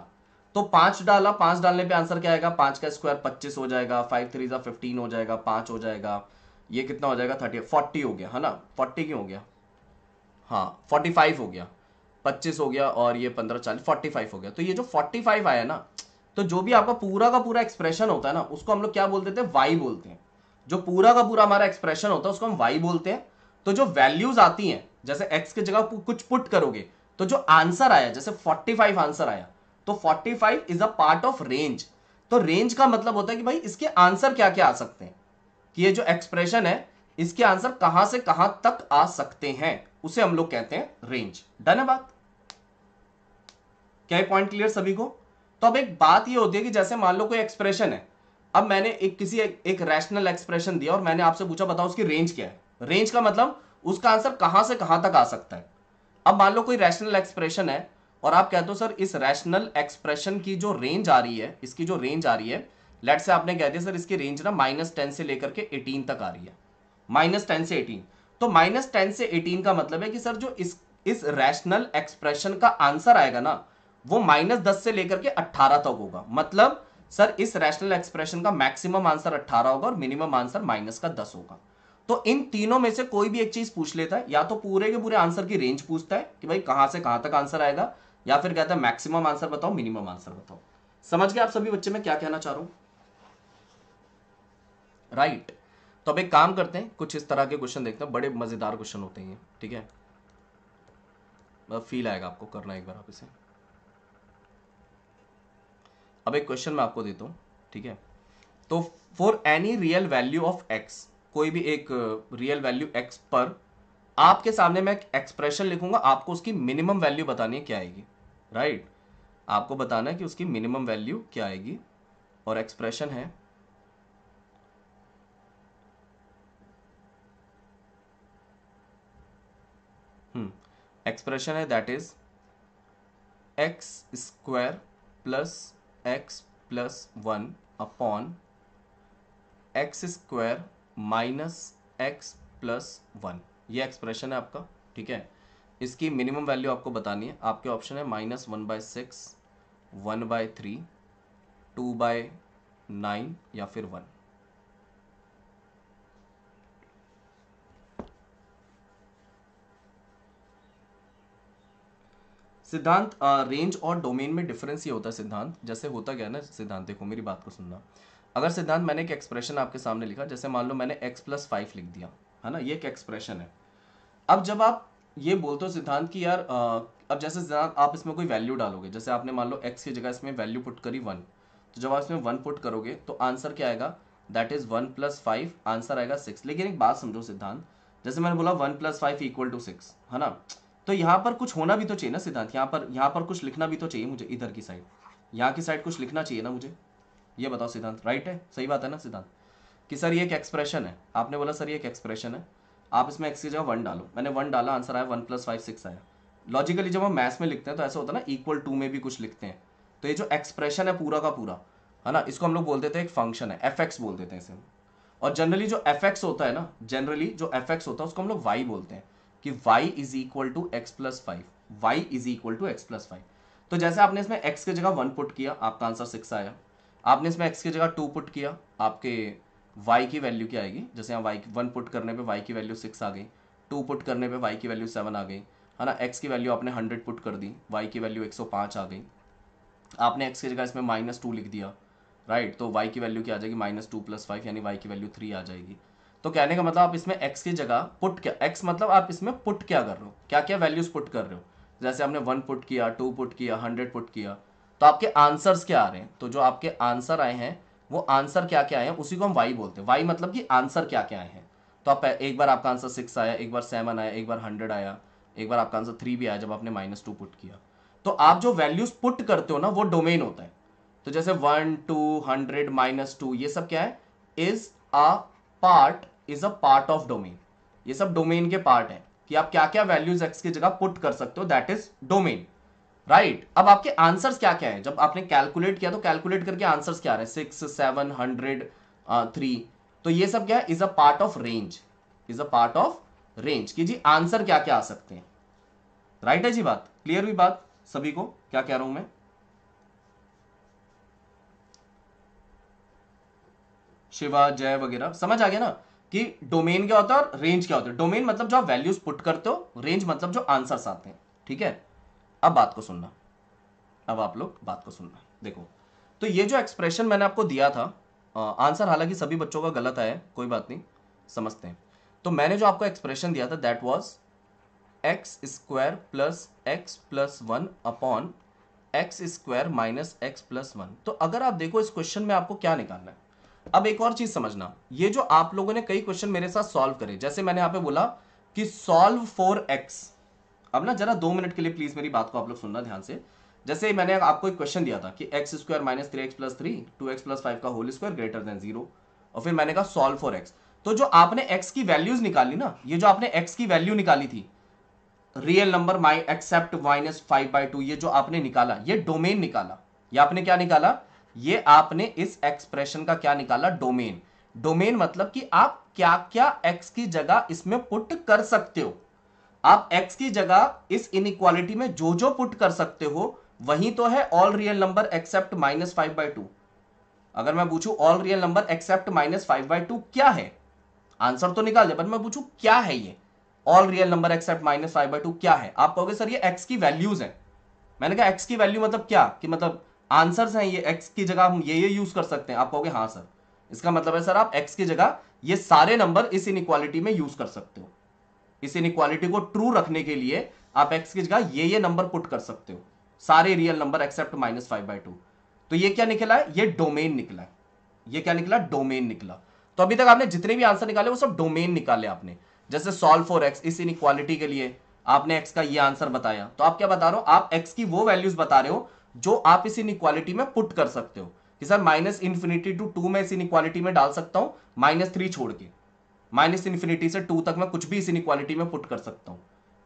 तो पांच डाला पांच डालने पे आंसर क्या आएगा पांच का स्क्वायर पच्चीस हो जाएगा फाइव थ्री सा फिफ्टीन हो जाएगा पांच हो जाएगा ये कितना हो जाएगा थर्टी फोर्टी हो गया है ना फोर्टी क्यों हो गया हाँ फोर्टी फाइव हो गया पच्चीस हो गया और ये पंद्रह चालीस फोर्टी फाइव हो गया तो ये जो फोर्टी फाइव आया ना तो जो भी आपका पूरा का पूरा एक्सप्रेशन होता है ना उसको हम लोग क्या बोलते थे वाई बोलते हैं जो पूरा का पूरा हमारा एक्सप्रेशन होता है उसको हम वाई बोलते हैं तो जो वैल्यूज आती हैं जैसे एक्स की जगह कुछ पुट करोगे तो जो आंसर आया जैसे 45 आंसर आया तो 45 five is a part of range तो रेंज का मतलब होता है कि भाई इसके आंसर क्या क्या आ सकते हैं कि ये जो एक्सप्रेशन है इसके आंसर कहां से कहां तक आ सकते हैं उसे हम लोग कहते हैं रेंज डन है बात क्या पॉइंट क्लियर सभी को तो अब एक बात ये होती है कि जैसे मान लो कोई एक्सप्रेशन है अब मैंने एक किसी एक, एक रैशनल एक्सप्रेशन दिया और मैंने आपसे पूछा बताओ उसकी रेंज क्या है रेंज का मतलब उसका आंसर कहां से कहां तक आ सकता है अब मान लो कोई रैशनल एक्सप्रेशन है और आप कहते हो सर इस रैशनल एक्सप्रेशन की जो रेंज आ रही है इसकी जो रेंज आ रही है लेट से आपने कह दिया सर इसकी रेंज ना माइनस टेन से लेकर के एटीन तक आ रही है माइनस टेन से एटीन तो माइनस टेन से एटीन का मतलब है कि सर जो इस इस रैशनल एक्सप्रेशन का आंसर आएगा ना वो माइनस दस से लेकर के अट्ठारह तक होगा मतलब सर इस रैशनल एक्सप्रेशन का मैक्सिमम आंसर अट्ठारह होगा और मिनिमम आंसर माइनस का दस होगा तो इन तीनों में से कोई भी एक चीज पूछ लेता है या तो पूरे के पूरे आंसर की रेंज पूछता है कि भाई कहां से कहां तक आंसर आएगा या फिर कहता है मैक्सिमम आंसर बताओ मिनिमम आंसर बताओ समझ गए आप सभी बच्चे में क्या कहना चाह रहा हूं राइट तो अब एक काम करते हैं कुछ इस तरह के क्वेश्चन देखते हैं बड़े मजेदार क्वेश्चन होते हैं ठीक है फील आएगा आपको करना एक बार आप इसे अब एक क्वेश्चन मैं आपको देता हूं ठीक है तो for any real value of x कोई भी एक रियल वैल्यू एक्स पर आपके सामने मैं एक एक्सप्रेशन लिखूंगा आपको उसकी मिनिमम वैल्यू बतानी है क्या आएगी राइट right? आपको बताना है कि उसकी मिनिमम वैल्यू क्या आएगी और एक्सप्रेशन है एक्सप्रेशन हम्म, है that is x square plus x plus one upon x square minus x plus one ये एक्सप्रेशन है आपका ठीक है इसकी मिनिमम वैल्यू आपको बतानी है आपके ऑप्शन है minus one by six one by three two by nine या फिर वन सिद्धांत रेंज और डोमेन में डिफरेंस ये होता है सिद्धांत जैसे होता गया ना सिद्धांत देखो मेरी बात को सुनना अगर सिद्धांत मैंने एक एक्सप्रेशन आपके सामने लिखा जैसे मान लो मैंने एक्स प्लस फाइव लिख दिया है ना ये एक एक्सप्रेशन है अब जब आप ये बोलते हो सिद्धांत कि यार अब जैसे सिद्धांत आप इसमें कोई वैल्यू डालोगे जैसे आपने मान लो एक्स की जगह इसमें वैल्यू पुट करी वन तो जब आप इसमें वन पुट करोगे तो आंसर क्या आएगा that is one plus five answer आएगा सिक्स लेकिन एक बात समझो सिद्धांत जैसे मैंने बोला one plus five equal to six है ना तो यहाँ पर कुछ होना भी तो चाहिए ना सिद्धांत यहाँ पर यहाँ पर कुछ लिखना भी तो चाहिए मुझे इधर की साइड यहाँ की साइड कुछ लिखना चाहिए ना मुझे ये बताओ सिद्धांत राइट है सही बात है ना सिद्धांत कि सर ये एक एक्सप्रेशन है आपने बोला सर ये एक एक्सप्रेशन है आप इसमें एक्स की जगह वन डालो मैंने वन डाला आंसर आया वन प्लस फाइव सिक्स आया लॉजिकली जब हम मैथ्स में लिखते हैं तो ऐसा होता है ना इक्वल टू में भी कुछ लिखते हैं तो ये जो एक्सप्रेशन है पूरा का पूरा है ना इसको हम लोग बोलते थे एक फंक्शन है एफ बोल देते हैं इसे और जनरली जो एफ होता है ना जनरली जो एफ होता है उसको हम लोग वाई बोलते हैं कि y is equal to x plus five y is equal to x plus five तो जैसे आपने इसमें एक्स की जगह वन पुट किया आपका आंसर सिक्स आया आपने इसमें एक्स की जगह टू पुट किया आपके वाई की वैल्यू क्या आएगी जैसे यहाँ वाई वन पुट करने पे वाई की वैल्यू सिक्स आ गई टू पुट करने पे वाई की वैल्यू सेवन आ गई है ना एक्स की वैल्यू आपने हंड्रेड पुट कर दी वाई की वैल्यू एक सौ पाँच आ गई आपने एक्स की जगह इसमें माइनस टू लिख दिया राइट तो वाई की वैल्यू क्या आ जाएगी माइनस टू प्लस फाइव यानी वाई की वैल्यू थ्री आ जाएगी तो कहने का मतलब आप इसमें एक्स की जगह पुट क्या एक्स मतलब आप इसमें पुट क्या कर रहे हो क्या क्या वैल्यूज पुट कर रहे हो जैसे आपने वन पुट किया टू पुट किया हंड्रेड पुट किया तो आपके आंसर्स क्या आ रहे हैं तो जो आपके आंसर आए हैं वो आंसर क्या क्या आए हैं उसी को हम वाई बोलते हैं वाई मतलब कि आंसर क्या क्या आए हैं तो आप एक बार आपका आंसर सिक्स आया एक बार सेवन आया एक बार हंड्रेड आया एक बार आपका आंसर थ्री भी आया जब आपने माइनस टू पुट किया तो आप जो वैल्यूज पुट करते हो ना वो डोमेन होता है तो जैसे one two hundred minus two ये सब क्या है is a part is a part of domain ये सब डोमेन के पार्ट है कि आप क्या क्या वैल्यूज एक्स की जगह पुट कर सकते हो that is domain right right. अब आपके आंसर्स क्या क्या है जब आपने कैलकुलेट किया तो कैलकुलेट करके आंसर्स क्या रहे सिक्स सेवन हंड्रेड थ्री तो ये सब क्या है is a part of range is a part of range कि जी आंसर क्या क्या आ सकते हैं राइट right है जी बात क्लियर हुई बात सभी को क्या कह रहा हूं मैं शिवा जय वगैरह समझ आ गया ना कि डोमेन क्या होता है और रेंज क्या होता है डोमेन मतलब जो आप वैल्यूज पुट करते हो रेंज मतलब जो आंसर्स आते हैं ठीक है अब बात को सुनना अब आप लोग बात को सुनना देखो तो ये जो एक्सप्रेशन मैंने आपको दिया था आंसर हालांकि सभी बच्चों का गलत है कोई बात नहीं समझते हैं तो मैंने जो आपको एक्सप्रेशन दिया था that was x square plus x plus one upon x square minus x plus one तो अगर आप देखो इस क्वेश्चन में आपको क्या निकालना है अब एक और चीज समझना ये जो आप लोगों ने कई क्वेश्चन मेरे साथ सॉल्व करे जैसे मैंने यहां पे बोला कि सॉल्व फॉर एक्स अब ना जरा दो मिनट के लिए प्लीज मेरी बात को आप लोग सुनना ध्यान से जैसे मैंने आपको एक क्वेश्चन दिया था कि x square minus three x plus three two x plus five का whole square greater than zero और फिर मैंने कहा सॉल्व फॉर एक्स तो जो आपने एक्स की वैल्यूज निकाली ना ये जो आपने एक्स की वैल्यू निकाली थी रियल नंबर माई except minus five by two ये जो आपने निकाला ये डोमेन निकाला ये आपने क्या निकाला ये आपने इस एक्सप्रेशन का क्या निकाला डोमेन डोमेन मतलब कि आप क्या क्या एक्स की जगह इसमें पुट कर सकते हो आप x की जगह इस इनक्वालिटी में जो जो पुट कर सकते हो वही तो है all real number except minus five by two अगर मैं पूछू all real number except minus five by two क्या है आंसर तो निकाल दे पर मैं पूछू क्या है ये all real number except minus five by two क्या है आप कहोगे सर ये x की वैल्यूज है मैंने कहा x की वैल्यू मतलब क्या कि मतलब आंसर हैं ये x की जगह हम ये ये यूज कर सकते हैं आप कहोगे हाँ सर इसका मतलब है सर आप x की जगह ये सारे नंबर इस इन में यूज कर सकते हो इस इनक्वालिटी को ट्रू रखने के लिए आप एक्स की जगह ये ये नंबर पुट कर सकते हो सारे real number except minus five by two तो ये क्या निकला है ये डोमेन निकला है ये क्या निकला डोमेन निकला तो अभी तक आपने जितने भी आंसर निकाले वो सब डोमेन निकाले आपने जैसे सॉल्व फॉर एक्स इस इनक्वालिटी के लिए आपने एक्स का ये आंसर बताया तो आप क्या बता रहे हो आप एक्स की वो वैल्यूज बता रहे हो जो आप इस इनक्वालिटी में पुट कर सकते हो कि sir minus infinity to two में इस इनक्वालिटी में डाल सकता हूं माइनस थ्री छोड़ के माइनस इन्फिनिटी से टू तक मैं कुछ भी इस इनक्वालिटी में पुट कर सकता हूँ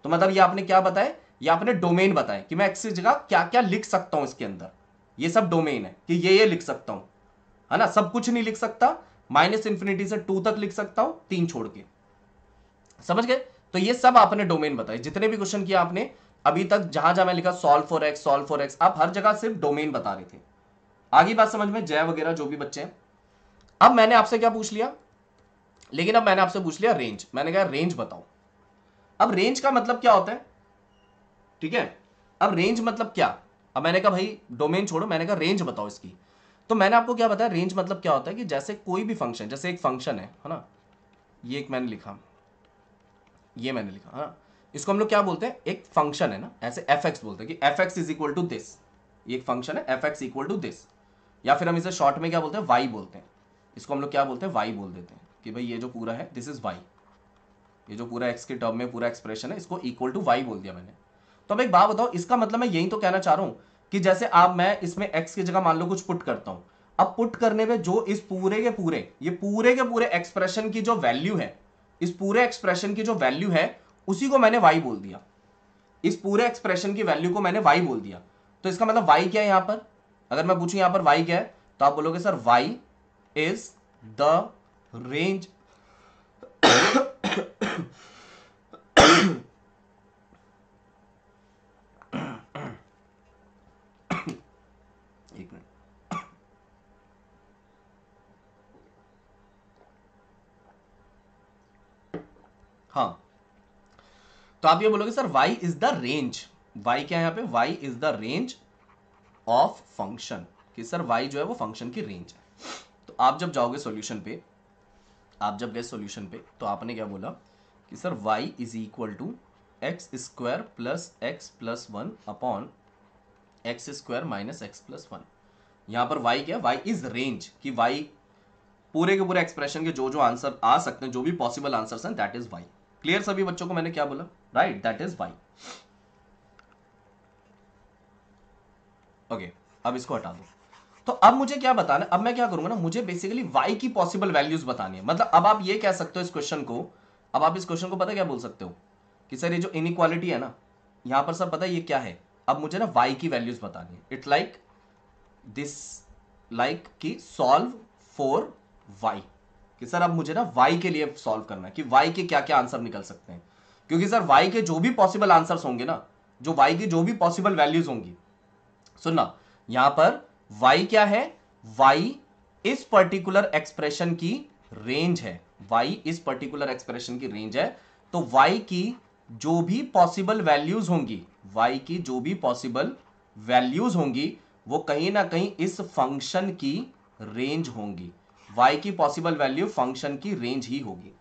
तो मतलब ये आपने क्या बताया ये आपने डोमेन बताया कि मैं एक्स जगह क्या क्या लिख सकता हूँ इसके अंदर ये सब डोमेन है कि ये ये लिख सकता हूं है ना सब कुछ नहीं लिख सकता माइनस इन्फिनिटी से टू तक लिख सकता हूं तीन छोड़ के समझ गए तो ये सब आपने डोमेन बताए जितने भी क्वेश्चन किया आपने अभी तक जहां जहां मैं लिखा solve for x solve for x आप हर जगह सिर्फ डोमेन बता रहे थे आगे बात समझ में जय वगैरह जो भी बच्चे हैं अब मैंने आपसे क्या पूछ लिया लेकिन अब मैंने आपसे पूछ लिया रेंज मैंने कहा रेंज बताओ अब रेंज का मतलब क्या होता है ठीक है अब रेंज मतलब क्या अब मैंने कहा भाई डोमेन छोड़ो मैंने कहा रेंज बताओ इसकी तो मैंने आपको क्या बताया रेंज मतलब क्या होता है कि जैसे कोई भी फंक्शन जैसे एक फंक्शन है है ना ये एक मैंने लिखा ये मैंने लिखा है ना इसको हम लोग क्या बोलते हैं एक फंक्शन है ना ऐसे एफ बोलते हैं कि f x is equal to this ये एक फंक्शन है f x equal to this या फिर हम इसे शॉर्ट में क्या बोलते हैं वाई बोलते हैं इसको हम लोग क्या बोलते हैं वाई बोल देते हैं कि भाई ये जो पूरा है दिस इज़ वाई ये जो पूरा एक्स के टर्म में पूरा एक्सप्रेशन है इसको इक्वल टू वाई बोल दिया मैंने तो अब एक बात बताओ इसका मतलब मैं यही तो कहना चाह रहा हूं कि जैसे आप मैं इसमें एक्स की जगह मान लो कुछ पुट करता हूं अब पुट करने में जो इस पूरे के पूरे ये पूरे के पूरे एक्सप्रेशन की जो वैल्यू है इस पूरे एक्सप्रेशन की जो वैल्यू है उसी को मैंने वाई बोल दिया इस पूरे एक्सप्रेशन की वैल्यू को मैंने वाई बोल दिया तो इसका मतलब वाई क्या है यहां पर अगर मैं पूछू यहां पर वाई क्या है तो आप बोलोगे sir y is the range एक मिनट हाँ तो आप ये बोलोगे sir y is the range y क्या है यहां पे y is the range of function कि सर y जो है वो फंक्शन की रेंज है तो आप जब जाओगे सॉल्यूशन पे आप जब गए सोल्यूशन पे तो आपने क्या बोला कि sir y is equal to x square plus x plus one upon x square minus x plus one यहाँ पर y क्या y इज रेंज कि y पूरे के पूरे एक्सप्रेशन के जो जो आंसर आ सकते हैं जो भी पॉसिबल आंसर हैं दैट इज y क्लियर सभी बच्चों को मैंने क्या बोला right that is y okay okay, अब इसको हटा दो तो अब मुझे क्या बताना अब मैं क्या करूंगा ना मुझे बेसिकली वाई की पॉसिबल वैल्यूज बतानी है मतलब अब आप ये कह सकते हो इस क्वेश्चन को अब आप इस क्वेश्चन को पता क्या बोल सकते हो कि सर ये जो इनक्वालिटी है ना यहाँ पर सब पता ये क्या है अब मुझे ना वाई की वैल्यूज बतानी है इट लाइक दिस लाइक की सॉल्व फॉर वाई कि सर अब मुझे ना वाई के लिए सॉल्व करना है कि वाई के क्या क्या आंसर निकल सकते हैं क्योंकि सर वाई के जो भी पॉसिबल आंसर्स होंगे ना जो वाई की जो भी पॉसिबल वैल्यूज होंगी सुनना यहां पर वाई क्या है वाई इस पर्टिकुलर एक्सप्रेशन की रेंज है वाई इस पर्टिकुलर एक्सप्रेशन की रेंज है तो वाई की जो भी पॉसिबल वैल्यूज होंगी वाई की जो भी पॉसिबल वैल्यूज होंगी वो कहीं ना कहीं इस फंक्शन की रेंज होंगी वाई की पॉसिबल वैल्यू फंक्शन की रेंज ही होगी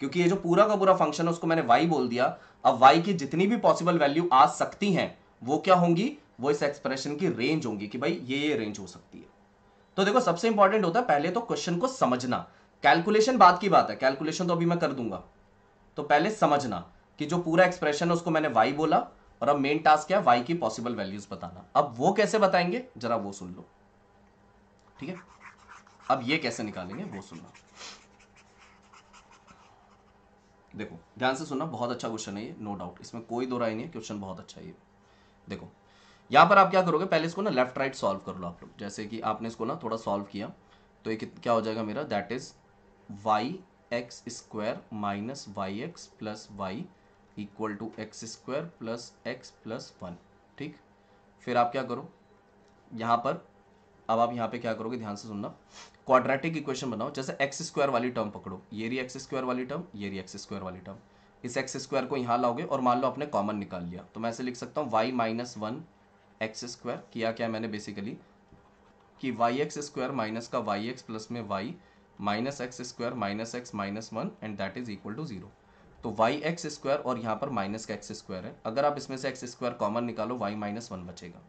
क्योंकि ये जो पूरा का पूरा फंक्शन है उसको मैंने वाई बोल दिया अब वाई की जितनी भी पॉसिबल वैल्यू आ सकती हैं वो क्या होंगी वॉइस एक्सप्रेशन की रेंज होंगी कि भाई ये ये रेंज हो सकती है तो देखो सबसे इंपॉर्टेंट होता है पहले तो क्वेश्चन को समझना कैलकुलेशन बाद की बात है कैलकुलेशन तो अभी मैं कर दूंगा तो पहले समझना कि जो पूरा एक्सप्रेशन है उसको मैंने वाई बोला और अब मेन टास्क क्या वाई की पॉसिबल वैल्यूज बताना अब वो कैसे बताएंगे जरा वो सुन लो ठीक है अब ये कैसे निकालेंगे वो सुनना देखो ध्यान से सुनना बहुत अच्छा क्वेश्चन है ये नो डाउट इसमें कोई दो राय नहीं है क्वेश्चन बहुत अच्छा है ये देखो यहाँ पर आप क्या करोगे पहले इसको ना लेफ्ट राइट सॉल्व कर लो आप लोग जैसे कि आपने इसको ना थोड़ा सॉल्व किया तो ये क्या हो जाएगा मेरा that is y x square minus y x plus y equal to x square plus x plus one ठीक फिर आप क्या करो यहाँ पर अब आप यहाँ पे क्या करोगे ध्यान से सुनना क्वाड्रेटिक इक्वेशन बनाओ जैसे एक्स स्क्वायर वाली टर्म पकड़ो ये रही एक्स स्क्वायर वाली टर्म ये रही एक्स स्क्वायर वाली टर्म इस एक्स स्क्वायर को यहाँ लाओगे और मान लो आपने कॉमन निकाल लिया तो मैं ऐसे लिख सकता हूँ y minus one x square किया क्या मैंने बेसिकली कि वाई एक्स स्क्वायर माइनस का वाई एक्स प्लस में y minus x square minus x minus one and that is equal to zero तो वाई एक्स स्क्वायर और यहाँ पर माइनस का एक्स स्क्वायर है अगर आप इसमें से एक्स स्क्वायर कॉमन निकालो वाई माइनस वन बचेगा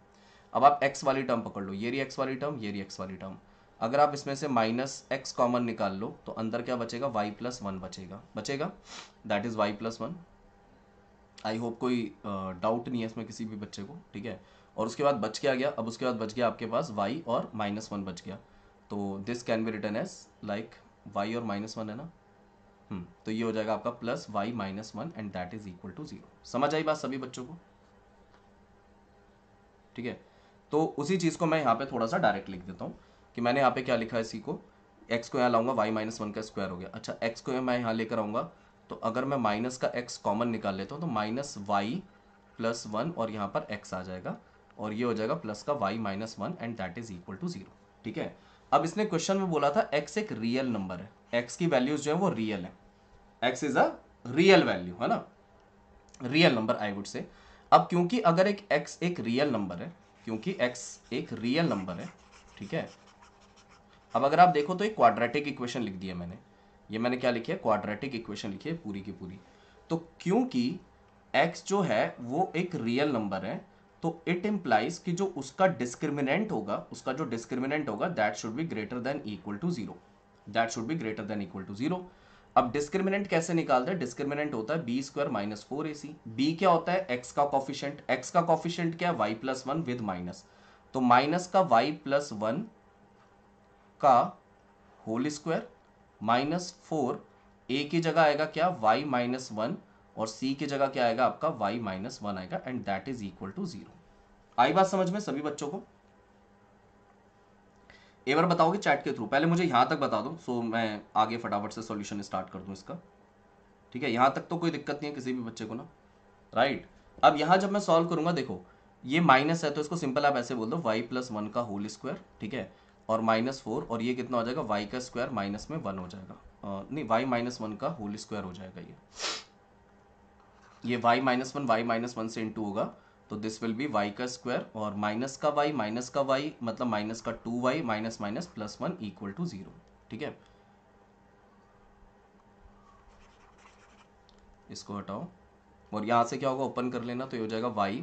अब आप एक्स वाली टर्म पकड़ लो ये रही एक्स वाली टर्म ये रही एक्स वाली टर्म अगर आप इसमें से माइनस एक्स कॉमन निकाल लो तो अंदर क्या बचेगा वाई प्लस वन बचेगा बचेगा that is y plus one I hope कोई डाउट uh, नहीं है इसमें किसी भी बच्चे को ठीक है और उसके बाद बच क्या गया अब उसके बाद बच गया आपके पास वाई और माइनस वन बच गया तो this can be written as like y और माइनस वन है ना हम्म, तो ये हो जाएगा आपका plus y minus one and that is equal to zero समझ आई बात सभी बच्चों को ठीक है तो उसी चीज़ को मैं यहाँ पे थोड़ा सा डायरेक्ट लिख देता हूँ कि मैंने यहाँ पे क्या लिखा है सी को एक्स को यहाँ लाऊंगा वाई माइनस वन का स्क्वायर हो गया अच्छा एक्स को मैं यहाँ लेकर आऊँगा तो अगर मैं माइनस का एक्स कॉमन निकाल लेता हूँ तो माइनस वाई प्लस वन और यहाँ पर एक्स आ जाएगा और ये हो जाएगा प्लस का y minus one and that is equal to zero ठीक है अब इसने क्वेश्चन में बोला था एक्स एक रियल नंबर है एक्स की वैल्यूज जो है वो रियल है x is a real value है ना रियल नंबर आई वुड से अब क्योंकि अगर एक एक्स एक रियल नंबर है क्योंकि एक्स एक रियल नंबर है ठीक है अब अगर आप देखो तो एक क्वाड्रेटिक इक्वेशन लिख दिया मैंने ये मैंने क्या लिखी है क्वाड्रेटिक इक्वेशन लिखी है पूरी की पूरी तो क्योंकि एक्स जो है वो एक रियल नंबर है तो इट इम्प्लाइज कि जो उसका डिस्क्रिमिनेंट होगा उसका जो डिस्क्रिमिनेंट होगा that should be greater than equal to zero that should be greater than equal to zero अब डिस्क्रिमिनेंट कैसे निकालते हैं डिस्क्रिमिनेंट होता है b square minus four a c b क्या होता है एक्स का कॉफिशियंट एक्स का कॉफिशियंट क्या है y plus one with minus तो माइनस का वाई प्लस वन का whole square minus four a की जगह आएगा क्या वाई माइनस वन और सी की जगह क्या आएगा आपका वाई माइनस वन आएगा and that is equal to zero आई बात समझ में सभी बच्चों को एक बार बताओगे चैट के थ्रू पहले मुझे यहां तक बता दो सो मैं आगे फटाफट से सॉल्यूशन स्टार्ट कर दूं इसका ठीक है यहां तक तो कोई दिक्कत नहीं है किसी भी बच्चे को ना राइट अब यहां जब मैं सॉल्व करूंगा देखो ये माइनस है तो इसको सिंपल आप ऐसे बोल दो वाई प्लस वन का होल स्क्वायर ठीक है और माइनस फोर और ये कितना हो जाएगा वाई का स्क्वायर माइनस में वन हो जाएगा नहीं वाई माइनस वन का होल स्क्वायर हो जाएगा ये ये y minus one y minus one से इंटू होगा तो दिस विल बी वाई का स्क्वायर और माइनस का वाई माइनस का वाई मतलब माइनस का two y minus minus plus one equal to zero ठीक है इसको हटाओ और यहां से क्या होगा ओपन कर लेना तो ये हो जाएगा वाई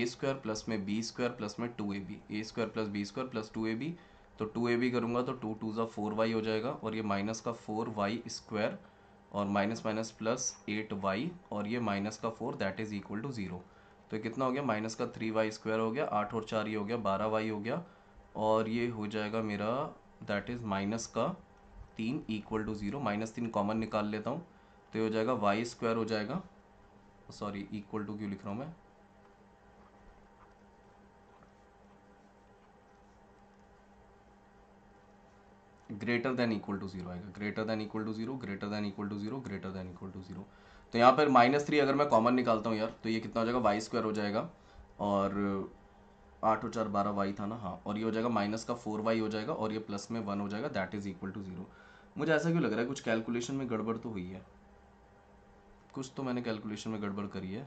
ए स्क्वायर प्लस में बी स्क्वायर प्लस में two A b a square plus B square plus two A B तो टू ए बी करूंगा तो टू टू ज़ा फोर वाई हो जाएगा और ये माइनस का फोर वाई स्क्वायर और minus minus plus eight y और ये माइनस का four that is equal to zero तो कितना हो गया माइनस का थ्री वाई स्क्वायर हो गया आठ और चार ये हो गया बारह वाई हो गया और ये हो जाएगा मेरा दैट इज़ माइनस का तीन इक्वल टू ज़ीरो माइनस तीन कॉमन निकाल लेता हूँ तो ये हो जाएगा वाई स्क्वायर हो जाएगा सॉरी इक्वल टू क्यों लिख रहा हूँ मैं greater than equal to zero आएगा greater than equal to zero greater than equal to zero greater than equal to zero तो यहाँ पर माइनस थ्री अगर मैं कॉमन निकालता हूँ यार तो ये कितना हो जाएगा वाई स्क्वायर हो जाएगा और आठ और चार बारह वाई था ना हाँ और ये हो जाएगा माइनस का फोर वाई हो जाएगा और ये प्लस में वन हो जाएगा that is equal to zero मुझे ऐसा क्यों लग रहा है कुछ कैलकुलेशन में गड़बड़ तो हुई है कुछ तो मैंने कैलकुलेशन में गड़बड़ करी है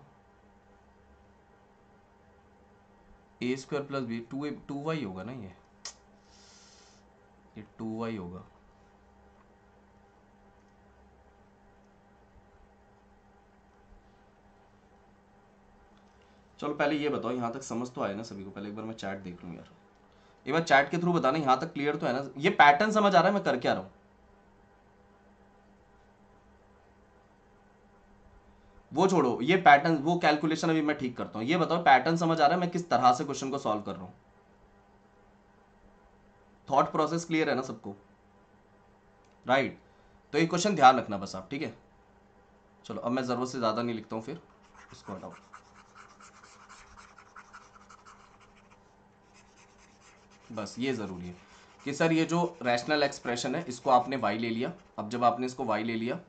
a square plus b two a two y होगा ना ये ये टू वाई होगा चलो पहले ये बताओ यहां तक समझ तो आए ना सभी को पहले एक बार मैं चैट देख लू यार एक बार चैट के थ्रू बताना यहां तक क्लियर तो है ना ये पैटर्न समझ आ रहा है मैं करके आ रहा हूं वो छोड़ो ये पैटर्न वो कैलकुलेशन अभी मैं ठीक करता हूं ये बताओ पैटर्न समझ आ रहा है मैं किस तरह से क्वेश्चन को सोल्व कर रहा हूं थॉट प्रोसेस क्लियर है ना सबको राइट right. तो ये क्वेश्चन ध्यान रखना बस आप ठीक है चलो अब मैं ज़रूरत से ज़्यादा नहीं लिखता हूँ फिर इसको हटाओ बस ये ज़रूरी है कि सर ये जो रैशनल एक्सप्रेशन है इसको आपने वाई ले लिया अब जब आपने इसको वाई ले लिया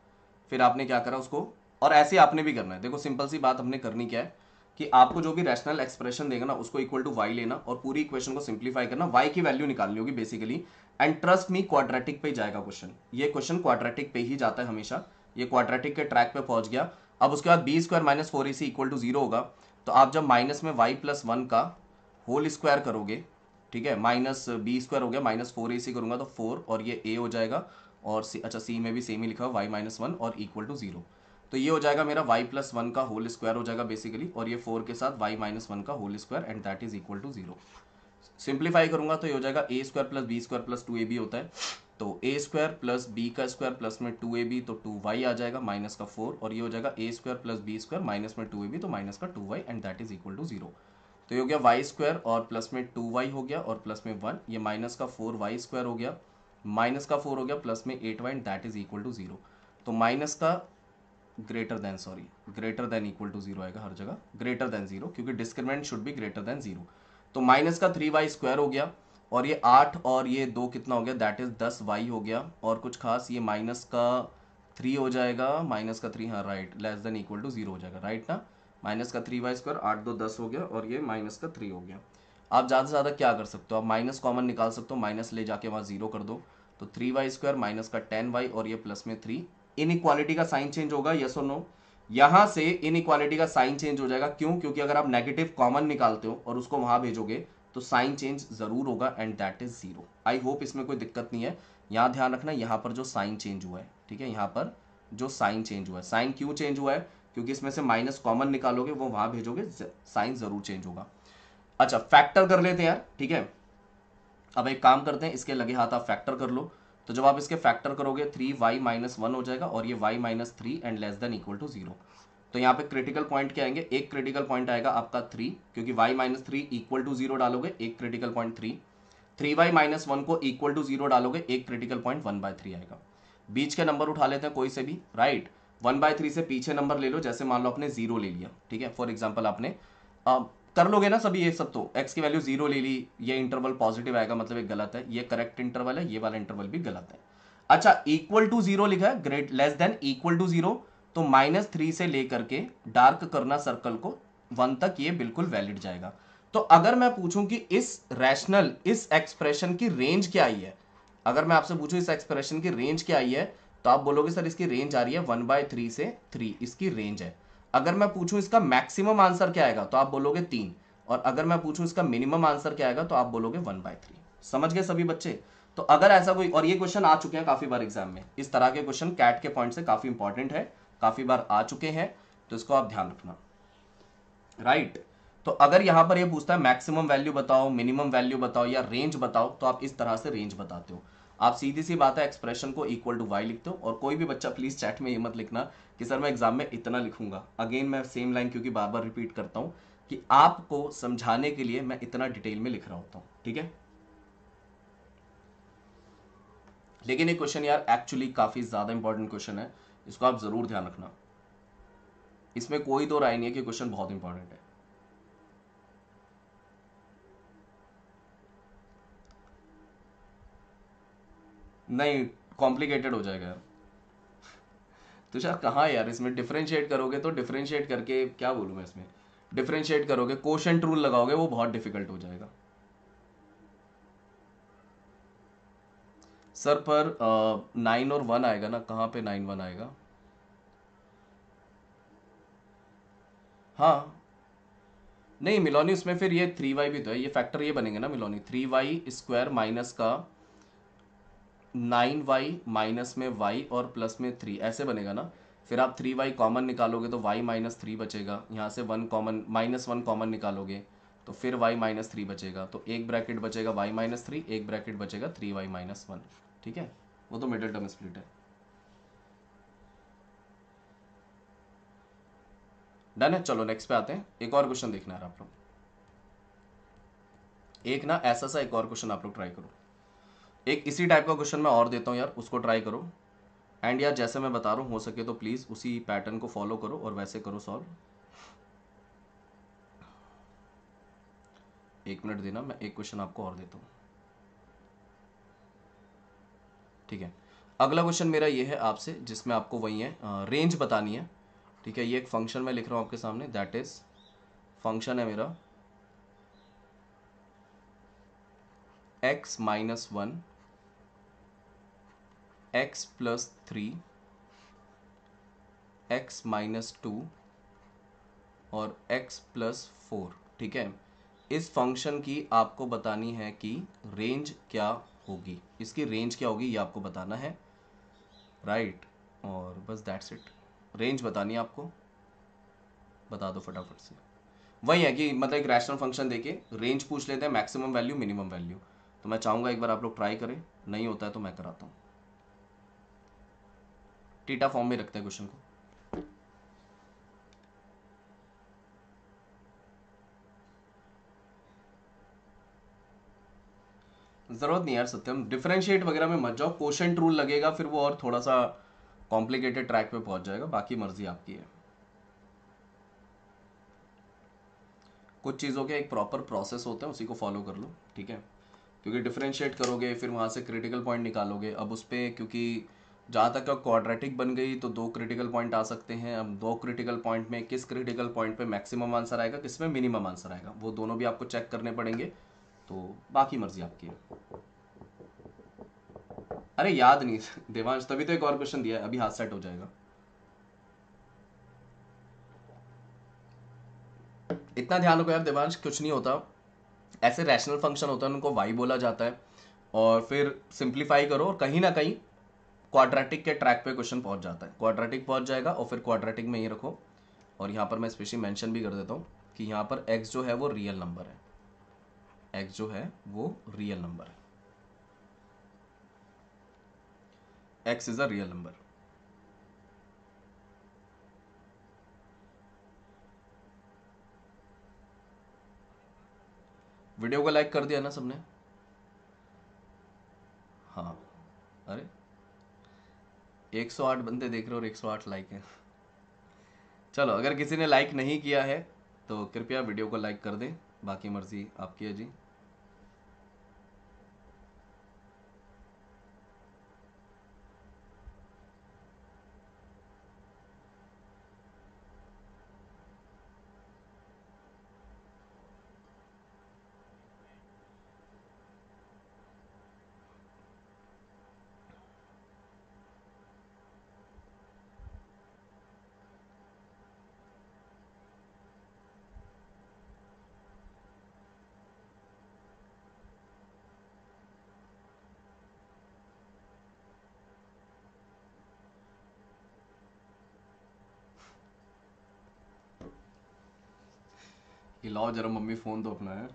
फिर आपने क्या करा उसको और ऐसे आपने भी करना है देखो सिंपल सी बात हमने करनी क्या है कि आपको जो भी रैशनल एक्सप्रेशन देगा ना उसको इक्वल टू वाई लेना और पूरी इक्वेशन को सिंप्लीफाई करना वाई की वैल्यू निकालनी होगी basically and trust me quadratic पे जाएगा क्वेश्चन ये क्वेश्चन क्वाड्रेटिक पे ही जाता है हमेशा ये क्वाड्रेटिक के ट्रैक पे पहुंच गया अब उसके बाद बी स्क्वायर माइनस फोर इसी इक्वल टू जीरो होगा तो आप जब माइनस में वाई प्लस वन का होल स्क्वायर करोगे ठीक है माइनस बी स्क्वायर हो गया माइनस फोर ए सी करूंगा तो फोर और ये ए हो जाएगा और सी अच्छा सी में भी सेम ही लिखा वाई माइनस वन और इक्वल टू जीरो तो ये हो जाएगा मेरा y प्लस वन का होल स्क्वायर हो जाएगा बेसिकली और ये फोर के साथ y माइनस वन का whole square and that is equal to zero simplify करूंगा तो ये हो जाएगा a square plus B square plus two A b होता है तो ए स्क्वायर प्लस बी का स्क्वायर प्लस में टू ए बी तो टू वाई आ जाएगा माइनस का फोर और ये हो जाएगा a square plus B square minus में टू ए बी तो माइनस का two y and that is equal to zero तो ये हो गया वाई स्क्वायर और प्लस में टू वाई हो गया और प्लस में वन ये माइनस का फोर वाई स्क्वायर हो गया माइनस का फोर हो गया प्लस में eight y and that is equal to zero तो माइनस का greater than sorry greater than equal to zero आएगा हर जगह ग्रेटर देन जीरो क्योंकि डिस्क्रिमिनेंट शुड भी ग्रेटर देन जीरो तो माइनस का थ्री वाई स्क्वायर हो गया और ये आठ और ये दो कितना हो गया दैट इज दस वाई हो गया और कुछ खास ये माइनस का थ्री हो जाएगा माइनस का थ्री हाँ right less than equal to zero हो जाएगा राइट ना माइनस का थ्री वाई स्क्वायर आठ दो दस हो गया और ये माइनस का थ्री हो गया आप ज़्यादा से ज़्यादा क्या कर सकते हो आप माइनस कॉमन निकाल सकते हो माइनस ले जाके वहाँ जीरो कर दो तो थ्री वाई स्क्वायर माइनस का टेन वाई और ये प्लस में थ्री इनइक्वालिटी का साइन चेंज होगा यस और नो यहां से इनइक्वालिटी का साइन चेंज हो जाएगा क्यों क्योंकि अगर आप नेगेटिव कॉमन निकालते हो और उसको वहां भेजोगे तो साइन चेंज जरूर होगा and that is zero I hope इसमें कोई दिक्कत नहीं है यहां ध्यान रखना यहां पर जो साइन चेंज हुआ है ठीक है यहां पर जो साइन चेंज हुआ है साइन क्यों चेंज हुआ है क्योंकि इसमें से माइनस कॉमन निकालोगे वो वहां भेजोगे साइन जरूर चेंज होगा अच्छा फैक्टर कर लेते हैं यार ठीक है अब एक काम करते हैं इसके लगे हाथ आप फैक्टर कर लो तो जब आप इसके फैक्टर करोगे थ्री वाई माइनस वन हो जाएगा और ये y minus three and less than equal to zero तो यहाँ पे क्रिटिकल पॉइंट क्या आएंगे एक क्रिटिकल पॉइंट आएगा आपका थ्री क्योंकि y minus three equal to zero डालोगे एक critical point three three y minus one को इक्वल टू जीरो डालोगे एक critical point one by three आएगा बीच के नंबर उठा लेते हैं कोई से भी राइट वन बाय थ्री से पीछे नंबर ले लो जैसे मान लो आपने जीरो ले लिया ठीक है फॉर एग्जाम्पल आपने कर लोगे ना सभी ये सब तो एक्स की वैल्यू जीरो ले ली ये इंटरवल पॉजिटिव आएगा मतलब ये गलत है ये करेक्ट इंटरवल है ये वाला इंटरवल भी गलत है अच्छा इक्वल टू जीरो लिखा है great less than equal to zero तो माइनस थ्री से लेकर के डार्क करना सर्कल को वन तक ये बिल्कुल वैलिड जाएगा तो अगर मैं पूछूं कि इस रैशनल इस एक्सप्रेशन की रेंज क्या आई है अगर मैं आपसे पूछूं इस एक्सप्रेशन की रेंज क्या आई है तो आप बोलोगे सर इसकी रेंज आ रही है वन बाय थ्री से थ्री इसकी रेंज है अगर मैं पूछूं इसका मैक्सिमम आंसर क्या आएगा तो आप बोलोगे तीन और अगर मैं पूछूं इसका मिनिमम आंसर क्या आएगा तो आप बोलोगे वन बाय थ्री समझ गए सभी बच्चे तो अगर ऐसा कोई और ये क्वेश्चन आ चुके हैं काफी बार एग्जाम में इस तरह के क्वेश्चन कैट के पॉइंट से काफी इंपॉर्टेंट है काफी बार आ चुके हैं तो इसको आप ध्यान रखना राइट right. तो अगर यहां पर ये पूछता है मैक्सिमम वैल्यू बताओ मिनिमम वैल्यू बताओ या रेंज बताओ तो आप इस तरह से रेंज बताते हो आप सीधी सी बात है एक्सप्रेशन को इक्वल टू वाई लिख दो और कोई भी बच्चा प्लीज़ चैट में ये मत लिखना कि सर मैं एग्जाम में इतना लिखूंगा अगेन मैं सेम लाइन क्योंकि बार बार रिपीट करता हूं कि आपको समझाने के लिए मैं इतना डिटेल में लिख रहा होता हूं ठीक है लेकिन ये क्वेश्चन यार एक्चुअली काफ़ी ज़्यादा इंपॉर्टेंट क्वेश्चन है इसको आप ज़रूर ध्यान रखना इसमें कोई दो राय नहीं है कि क्वेश्चन बहुत इंपॉर्टेंट है नहीं कॉम्प्लिकेटेड हो जाएगा यार तुषार कहाँ यार इसमें डिफ्रेंशिएट करोगे तो डिफ्रेंशिएट करके क्या बोलूँ मैं इसमें डिफ्रेंशिएट करोगे क्वेश्चन रूल लगाओगे वो बहुत डिफिकल्ट हो जाएगा सर पर नाइन और वन आएगा ना कहाँ पे नाइन वन आएगा हाँ नहीं मिलोनी उसमें फिर ये थ्री वाई भी तो है ये फैक्टर ये बनेंगे ना मिलोनी थ्री वाई स्क्वायर माइनस का नाइन वाई माइनस में वाई और प्लस में थ्री ऐसे बनेगा ना फिर आप थ्री वाई कॉमन निकालोगे तो वाई माइनस थ्री बचेगा यहाँ से one common minus one common निकालोगे तो फिर वाई माइनस थ्री बचेगा तो एक ब्रैकेट बचेगा वाई माइनस थ्री एक ब्रैकेट बचेगा थ्री वाई माइनस वन ठीक है वो तो मिडिल टर्म स्प्लिट है डन है चलो नेक्स्ट पे आते हैं एक और क्वेश्चन देखना है आप लोग एक ना ऐसा सा एक और क्वेश्चन आप लोग ट्राई करो एक इसी टाइप का क्वेश्चन मैं और देता हूँ यार उसको ट्राई करो एंड यार जैसे मैं बता रहा हूँ हो सके तो प्लीज़ उसी पैटर्न को फॉलो करो और वैसे करो सॉल्व एक मिनट देना मैं एक क्वेश्चन आपको और देता हूँ ठीक है अगला क्वेश्चन मेरा ये है आपसे जिसमें आपको वही है आ, रेंज बतानी है ठीक है ये एक फंक्शन मैं लिख रहा हूँ आपके सामने दैट इज़ फंक्शन है मेरा x minus one x plus three x minus two और x प्लस फोर ठीक है इस फंक्शन की आपको बतानी है कि रेंज क्या होगी इसकी रेंज क्या होगी ये आपको बताना है राइट right. और बस दैट्स इट रेंज बतानी है आपको बता दो फटाफट से वही है कि मतलब एक रैशनल फंक्शन देके रेंज पूछ लेते हैं मैक्सिमम वैल्यू मिनिमम वैल्यू तो मैं चाहूँगा एक बार आप लोग ट्राई करें नहीं होता है तो मैं कराता हूँ टीटा फॉर्म में रखते हैं क्वेश्चन को ज़रूरत नहीं यार सत्यम डिफ्रेंशिएट वगैरह में मत जाओ क्वेश्चन रूल लगेगा फिर वो और थोड़ा सा कॉम्प्लिकेटेड ट्रैक पे पहुंच जाएगा बाकी मर्जी आपकी है कुछ चीज़ों के एक प्रॉपर प्रोसेस होते हैं उसी को फॉलो कर लो ठीक है क्योंकि डिफ्रेंशिएट करोगे फिर वहाँ से क्रिटिकल पॉइंट निकालोगे अब उस पर क्योंकि जहाँ तक क्वाड्रेटिक बन गई तो दो क्रिटिकल पॉइंट आ सकते हैं अब दो क्रिटिकल पॉइंट में किस क्रिटिकल पॉइंट पे मैक्सिमम आंसर आएगा किस में मिनिमम आंसर आएगा वो दोनों भी आपको चेक करने पड़ेंगे तो बाकी मर्जी आपकी है अरे याद नहीं देवांश तभी तो एक और क्वेश्चन दिया है अभी हाथ सेट हो जाएगा इतना ध्यान रखो यार देवांश कुछ नहीं होता ऐसे रैशनल फंक्शन होते हैं उनको वाई बोला जाता है और फिर सिंप्लीफाई करो और कहीं ना कहीं क्वाड्रेटिक के ट्रैक पे क्वेश्चन पहुंच जाता है क्वाड्रेटिक पहुंच जाएगा और फिर क्वाड्रेटिक में ये रखो और यहाँ पर मैं स्पेशली मेंशन भी कर देता हूँ कि यहाँ पर एक्स जो है वो रियल नंबर है एक्स जो है वो रियल नंबर है x is a real number video को लाइक कर दिया ना सबने हाँ अरे 108 बंदे देख रहे हो और 108 लाइक है चलो अगर किसी ने लाइक नहीं किया है तो कृपया वीडियो को लाइक कर दें बाकी मर्जी आपकी है जी लाओ जरा मम्मी फ़ोन दो तो अपना है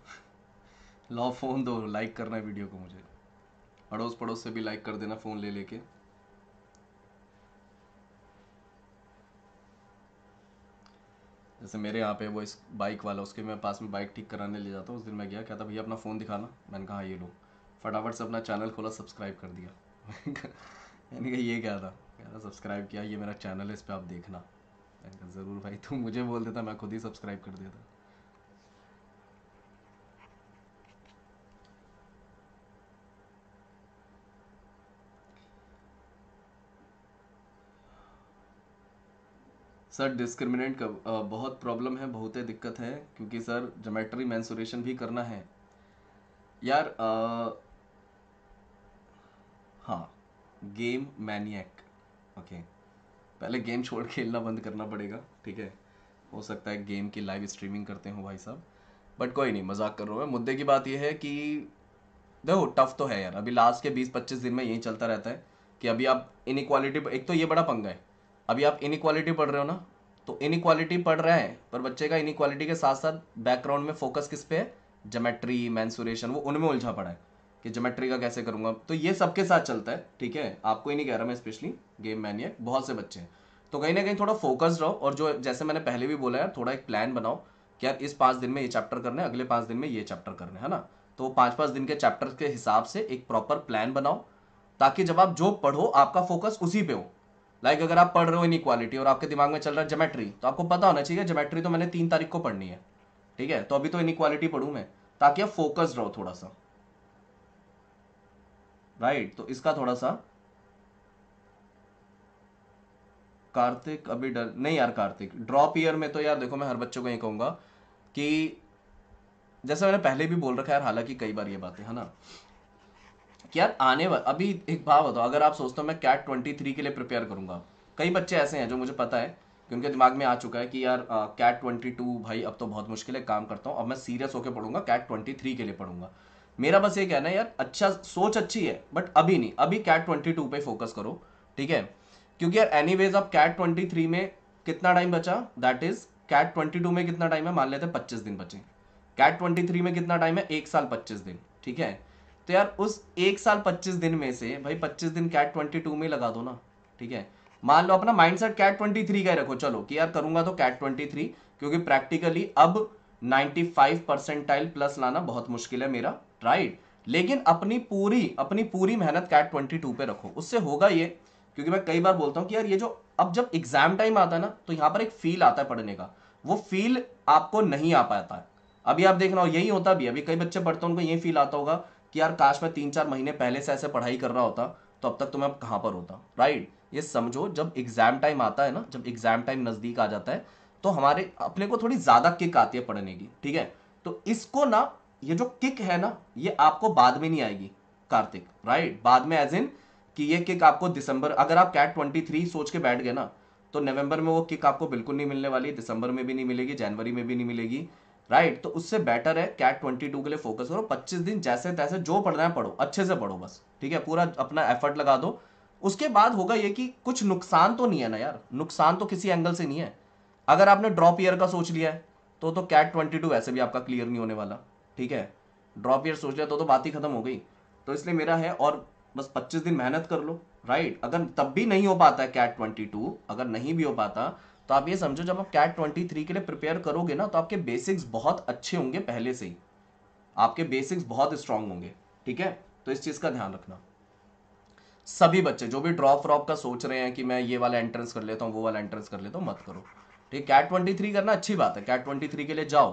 लाओ फ़ोन दो तो लाइक करना है वीडियो को मुझे अड़ोस पड़ोस से भी लाइक कर देना फ़ोन ले लेके जैसे मेरे यहाँ पे वो इस बाइक वाला उसके मैं पास में बाइक ठीक कराने ले जाता हूँ उस दिन मैं गया कहता भैया अपना फ़ोन दिखाना मैंने कहा हाँ, ये लो फटाफट से अपना चैनल खोला सब्सक्राइब कर दिया मैंने कहा ये क्या था कह रहा सब्सक्राइब किया ये मेरा चैनल है इस पर आप देखना मैंने कहा ज़रूर भाई तू मुझे बोल देता मैं खुद ही सब्सक्राइब कर देता सर डिस्क्रिमिनेंट का बहुत प्रॉब्लम है बहुत ही दिक्कत है क्योंकि सर जोमेट्री मैंसुरेशन भी करना है यार आ, हाँ गेम मैनियक ओके पहले गेम छोड़ खेलना बंद करना पड़ेगा ठीक है हो सकता है गेम की लाइव स्ट्रीमिंग करते हो भाई साहब बट कोई नहीं मजाक कर रहा हूँ मुद्दे की बात यह है कि देखो टफ तो है यार अभी लास्ट के बीस पच्चीस दिन में यही चलता रहता है कि अभी आप इनक्वालिटी एक तो ये बड़ा पंगा है अभी आप इनक्वालिटी पढ़ रहे हो ना तो इनक्वालिटी पढ़ रहे हैं पर बच्चे का इनक्वालिटी के साथ साथ बैकग्राउंड में फोकस किस पे है जोमेट्री मैंसूरेशन वो उनमें उलझा पड़ा है कि जोमेट्री का कैसे करूंगा तो ये सबके साथ चलता है ठीक है आपको ही नहीं कह रहा मैं स्पेशली गेम मैनियक बहुत से बच्चे हैं तो कहीं ना कहीं थोड़ा फोकस रहो और जो जैसे मैंने पहले भी बोला है थोड़ा एक प्लान बनाओ कि यार इस पाँच दिन में ये चैप्टर करना है अगले पाँच दिन में ये चैप्टर करना है ना तो पाँच पाँच दिन के चैप्टर के हिसाब से एक प्रॉपर प्लान बनाओ ताकि जब आप जो पढ़ो आपका फोकस उसी पे हो लाइक like अगर आप पढ़ रहे हो इन इक्वालिटी और आपके दिमाग में चल रहा है जोमेट्री तो आपको पता होना चाहिए जोमेट्री तो मैंने तीन तारीख को पढ़नी है ठीक है तो अभी तो इन इक्वालिटी पढ़ू मैं ताकि आप फोकस रहो थोड़ा सा राइट right, तो इसका थोड़ा सा कार्तिक अभी डर नहीं यार कार्तिक ड्रॉप ईयर में तो यार देखो मैं हर बच्चों को ये कहूंगा कि जैसे मैंने पहले भी बोल रखा है यार हालांकि कई बार ये बातें है ना यार आने वाला अभी एक भाव बताओ अगर आप सोचते हो मैं कैट ट्वेंटी थ्री के लिए प्रिपेयर करूंगा कई बच्चे ऐसे हैं जो मुझे पता है कि उनके दिमाग में आ चुका है कि यार कैट ट्वेंटी टू भाई अब तो बहुत मुश्किल है काम करता हूँ अब मैं सीरियस होकर पढ़ूंगा कैट ट्वेंटी थ्री के लिए पढ़ूंगा मेरा बस ये कहना है यार अच्छा सोच अच्छी है बट अभी नहीं अभी कैट ट्वेंटी टू पे फोकस करो ठीक है क्योंकि यार एनी वेज आप कैट ट्वेंटी थ्री में कितना टाइम बचा that is CAT twenty two में कितना टाइम है मान लेते हैं पच्चीस दिन बचे कैट ट्वेंटी थ्री में कितना टाइम है एक साल पच्चीस दिन ठीक है तो यार उस एक साल पच्चीस दिन में से भाई पच्चीस दिन कैट ट्वेंटी टू में लगा दो ना ठीक है मान लो अपना mind set CAT twenty three का ही रखो चलो कि यार करूंगा तो कैट ट्वेंटी थ्री क्योंकि प्रैक्टिकली अब नाइन्टी फाइव परसेंटाइल प्लस लाना बहुत मुश्किल है मेरा राइट लेकिन अपनी पूरी अपनी पूरी मेहनत कैट ट्वेंटी टू पे रखो उससे होगा ये क्योंकि मैं कई बार बोलता हूँ कि यार ये जो अब जब एग्जाम टाइम आता है ना तो यहाँ पर एक फील आता है पढ़ने का वो फील आपको नहीं आ पाता है अभी आप देख रहे हो यही होता भी अभी कई बच्चे पढ़ते हैं उनको यही फील आता होगा कि यार काश मैं तीन चार महीने पहले से ऐसे पढ़ाई कर रहा होता तो अब तक तो मैं कहाँ पर होता राइट ये समझो जब एग्जाम टाइम आता है ना जब एग्जाम टाइम नज़दीक आ जाता है तो हमारे अपने को थोड़ी ज़्यादा किक आती है पढ़ने की ठीक है तो इसको ना ये जो किक है ना ये आपको बाद में नहीं आएगी कार्तिक राइट बाद में एज इन कि ये किक आपको दिसंबर अगर आप कैट ट्वेंटी थ्री सोच के बैठ गए ना तो नवंबर में वो किक आपको बिल्कुल नहीं मिलने वाली दिसंबर में भी नहीं मिलेगी जनवरी में भी नहीं मिलेगी राइट तो उससे बेटर है कैट ट्वेंटी के लिए फोकस करो पच्चीस दिन जैसे तैसे जो पढ़ना है पढ़ो अच्छे से पढ़ो बस ठीक है पूरा अपना एफर्ट लगा दो उसके बाद होगा ये कि कुछ नुकसान तो नहीं है ना यार नुकसान तो किसी एंगल से नहीं है अगर आपने ड्रॉप ईयर का सोच लिया है तो तो कैट ट्वेंटी टू वैसे भी आपका क्लियर नहीं होने वाला ठीक है ड्रॉप ईयर सोच लिया तो तो बात ही खत्म हो गई तो इसलिए मेरा है और बस पच्चीस दिन मेहनत कर लो राइट अगर तब भी नहीं हो पाता है कैट ट्वेंटी अगर नहीं भी हो पाता तो आप ये समझो जब आप कैट ट्वेंटी थ्री के लिए प्रिपेयर करोगे ना तो आपके बेसिक्स बहुत अच्छे होंगे पहले से ही आपके बेसिक्स बहुत स्ट्रांग होंगे ठीक है तो इस चीज़ का ध्यान रखना सभी बच्चे जो भी ड्रॉप फ्रॉप का सोच रहे हैं कि मैं ये वाला एंट्रेंस कर लेता हूँ वो वाला एंट्रेंस कर लेता हूँ मत करो ठीक कैट ट्वेंटी थ्री करना अच्छी बात है कैट ट्वेंटी थ्री के लिए जाओ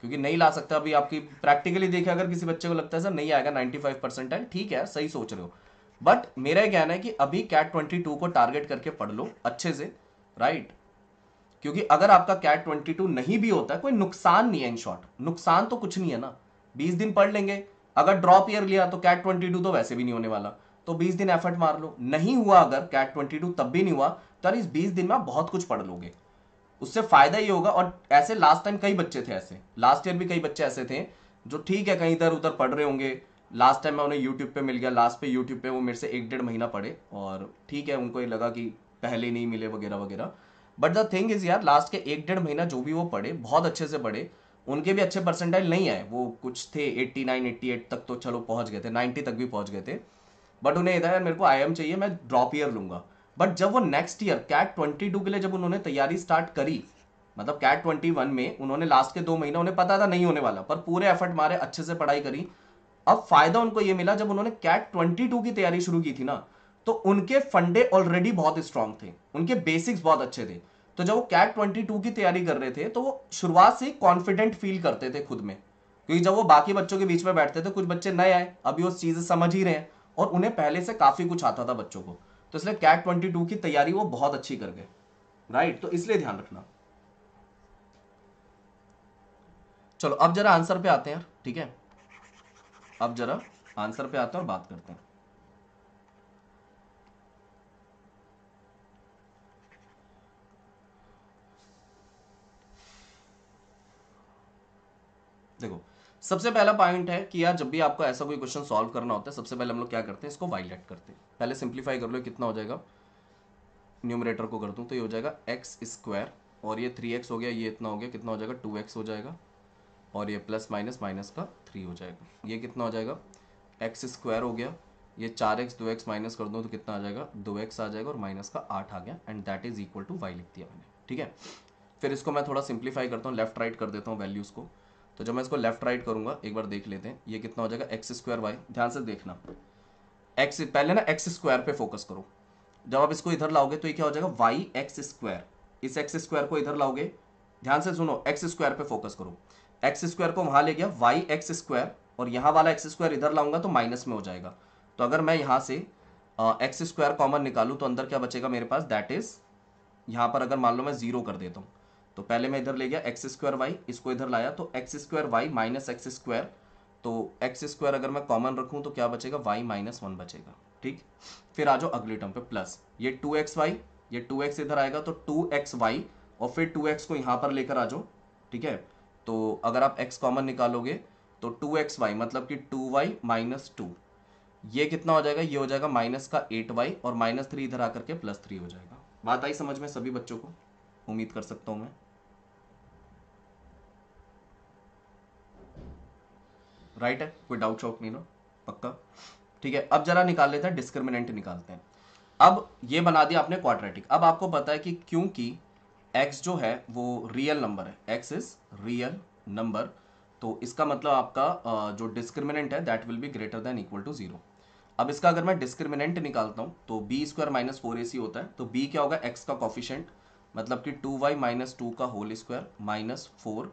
क्योंकि नहीं ला सकता अभी आपकी प्रैक्टिकली देखे अगर किसी बच्चे को लगता है सर नहीं आएगा नाइन्टी फाइव परसेंटाइल ठीक है सही सोच रहे हो बट मेरा कहना है कि अभी कैट ट्वेंटी टू को टारगेट करके पढ़ लो अच्छे से राइट right? क्योंकि अगर आपका कैट ट्वेंटी टू नहीं भी होता है कोई नुकसान नहीं है इन शॉर्ट नुकसान तो कुछ नहीं है ना बीस दिन पढ़ लेंगे अगर ड्रॉप ईयर लिया तो कैट ट्वेंटी टू तो वैसे भी नहीं होने वाला तो बीस दिन एफर्ट मार लो नहीं हुआ अगर कैट ट्वेंटी टू तब भी नहीं हुआ तो यार इस बीस दिन में आप बहुत कुछ पढ़ लोगे उससे फायदा ही होगा और ऐसे लास्ट टाइम कई बच्चे थे ऐसे लास्ट ईयर भी कई बच्चे ऐसे थे जो ठीक है कहीं इधर उधर पढ़ रहे होंगे लास्ट टाइम मैं उन्हें यूट्यूब पे मिल गया लास्ट पे यूट्यूब पे वो मेरे से एक डेढ़ महीना पढ़े और ठीक है उनको ये लगा कि पहले नहीं मिले वगैरह वगैरह बट द थिंग इज यार लास्ट के एक डेढ़ महीना जो भी वो पढ़े बहुत अच्छे से पढ़े उनके भी अच्छे परसेंटेज नहीं आए वो कुछ थे 89 88 तक तो चलो पहुंच गए थे 90 तक भी पहुंच गए थे बट उन्हें इधर मेरे को आई चाहिए मैं ड्रॉप ईयर लूंगा बट जब वो नेक्स्ट ईयर कैट ट्वेंटी के लिए जब उन्होंने तैयारी स्टार्ट करी मतलब कैट ट्वेंटी वन में उन्होंने लास्ट के दो महीना उन्हें पता था नहीं होने वाला पर पूरे एफर्ट मारे अच्छे से पढ़ाई करी अब फायदा उनको ये मिला जब उन्होंने कैट ट्वेंटी टू की तैयारी शुरू की थी ना तो उनके फंडे ऑलरेडी बहुत स्ट्रांग थे उनके बेसिक्स बहुत अच्छे थे तो जब वो कैट ट्वेंटी टू की तैयारी कर रहे थे तो वो शुरुआत से ही कॉन्फिडेंट फील करते थे खुद में क्योंकि जब वो बाकी बच्चों के बीच में बैठते थे कुछ बच्चे नए आए अभी वो चीज समझ ही रहे हैं और उन्हें पहले से काफ़ी कुछ आता था बच्चों को तो इसलिए कैट ट्वेंटी टू की तैयारी वो बहुत अच्छी कर गए राइट तो इसलिए ध्यान रखना चलो अब जरा आंसर पे आते हैं ठीक है अब जरा आंसर पे आते हैं और बात करते हैं सबसे पहला पॉइंट है कि यार जब भी आपको ऐसा कोई क्वेश्चन सॉल्व करना होता है सबसे पहले हम लोग क्या करते हैं इसको वाइलेट करते हैं पहले सिंप्लीफाई कर लो कितना हो जाएगा न्यूमरेटर को कर दूँ तो ये हो जाएगा एक्स स्क्वायर और ये थ्री एक्स हो गया ये इतना हो गया कितना हो जाएगा टू एक्स हो जाएगा और ये प्लस माइनस माइनस का थ्री हो जाएगा ये कितना हो जाएगा एक्स स्क्वायर हो गया ये चार एक्स दो एक्स माइनस कर दूँ तो कितना आ जाएगा दो एक्स आ जाएगा और माइनस का आठ आ गया and that is equal to y लिख दिया मैंने ठीक है फिर इसको मैं थोड़ा सिंप्लीफाई करता हूँ लेफ्ट राइट कर देता हूँ वैल्यूज़ को तो जब मैं इसको लेफ्ट राइट करूंगा एक बार देख लेते हैं ये कितना हो जाएगा एक्स स्क्वायर वाई ध्यान से देखना एक्स पहले ना एक्स स्क्वायर पे फोकस करो जब आप इसको इधर लाओगे तो ये क्या हो जाएगा वाई एक्स स्क्वायर इस एक्स स्क्वायर को इधर लाओगे ध्यान से सुनो एक्स स्क्वायर पे फोकस करो एक्स स्क्वायर को वहां ले गया वाई एक्स स्क्वायर और यहाँ वाला एक्स स्क्वायर इधर लाऊंगा तो माइनस में हो जाएगा तो अगर मैं यहाँ से एक्स स्क्वायर कॉमन निकालू तो अंदर क्या बचेगा मेरे पास दैट इज यहाँ पर अगर मान लो मैं जीरो कर देता हूँ तो पहले मैं इधर ले गया एक्स स्क्वायर वाई इसको इधर लाया तो x square y minus x square तो एक्स स्क्वायर अगर मैं कॉमन रखूँ तो क्या बचेगा वाई माइनस वन बचेगा ठीक फिर आ जाओ अगले टर्म पे प्लस ये टू एक्स वाई ये टू एक्स इधर आएगा तो टू एक्स वाई और फिर टू एक्स को यहाँ पर लेकर आ जाओ ठीक है तो अगर आप एक्स कॉमन निकालोगे तो टू एक्स वाई मतलब कि टू वाई माइनस टू ये कितना हो जाएगा ये हो जाएगा माइनस का एट वाई और माइनस थ्री इधर आकर के प्लस थ्री हो जाएगा बात आई समझ में सभी बच्चों को उम्मीद कर सकता हूँ मैं राइट है कोई डाउट शॉट नहीं ना पक्का ठीक है अब जरा निकाल लेते हैं डिस्क्रिमिनेंट निकालते हैं अब ये बना दिया आपने क्वाड्रेटिक अब आपको पता है कि क्योंकि एक्स जो है वो रियल नंबर है एक्स इज रियल नंबर तो इसका मतलब आपका जो डिस्क्रिमिनेंट है that will be greater than equal to zero अब इसका अगर मैं डिस्क्रिमिनेंट निकालता हूँ तो b square minus four a c होता है तो बी क्या होगा एक्स का कॉफिशेंट मतलब कि टू वाई माइनस टू का whole square minus four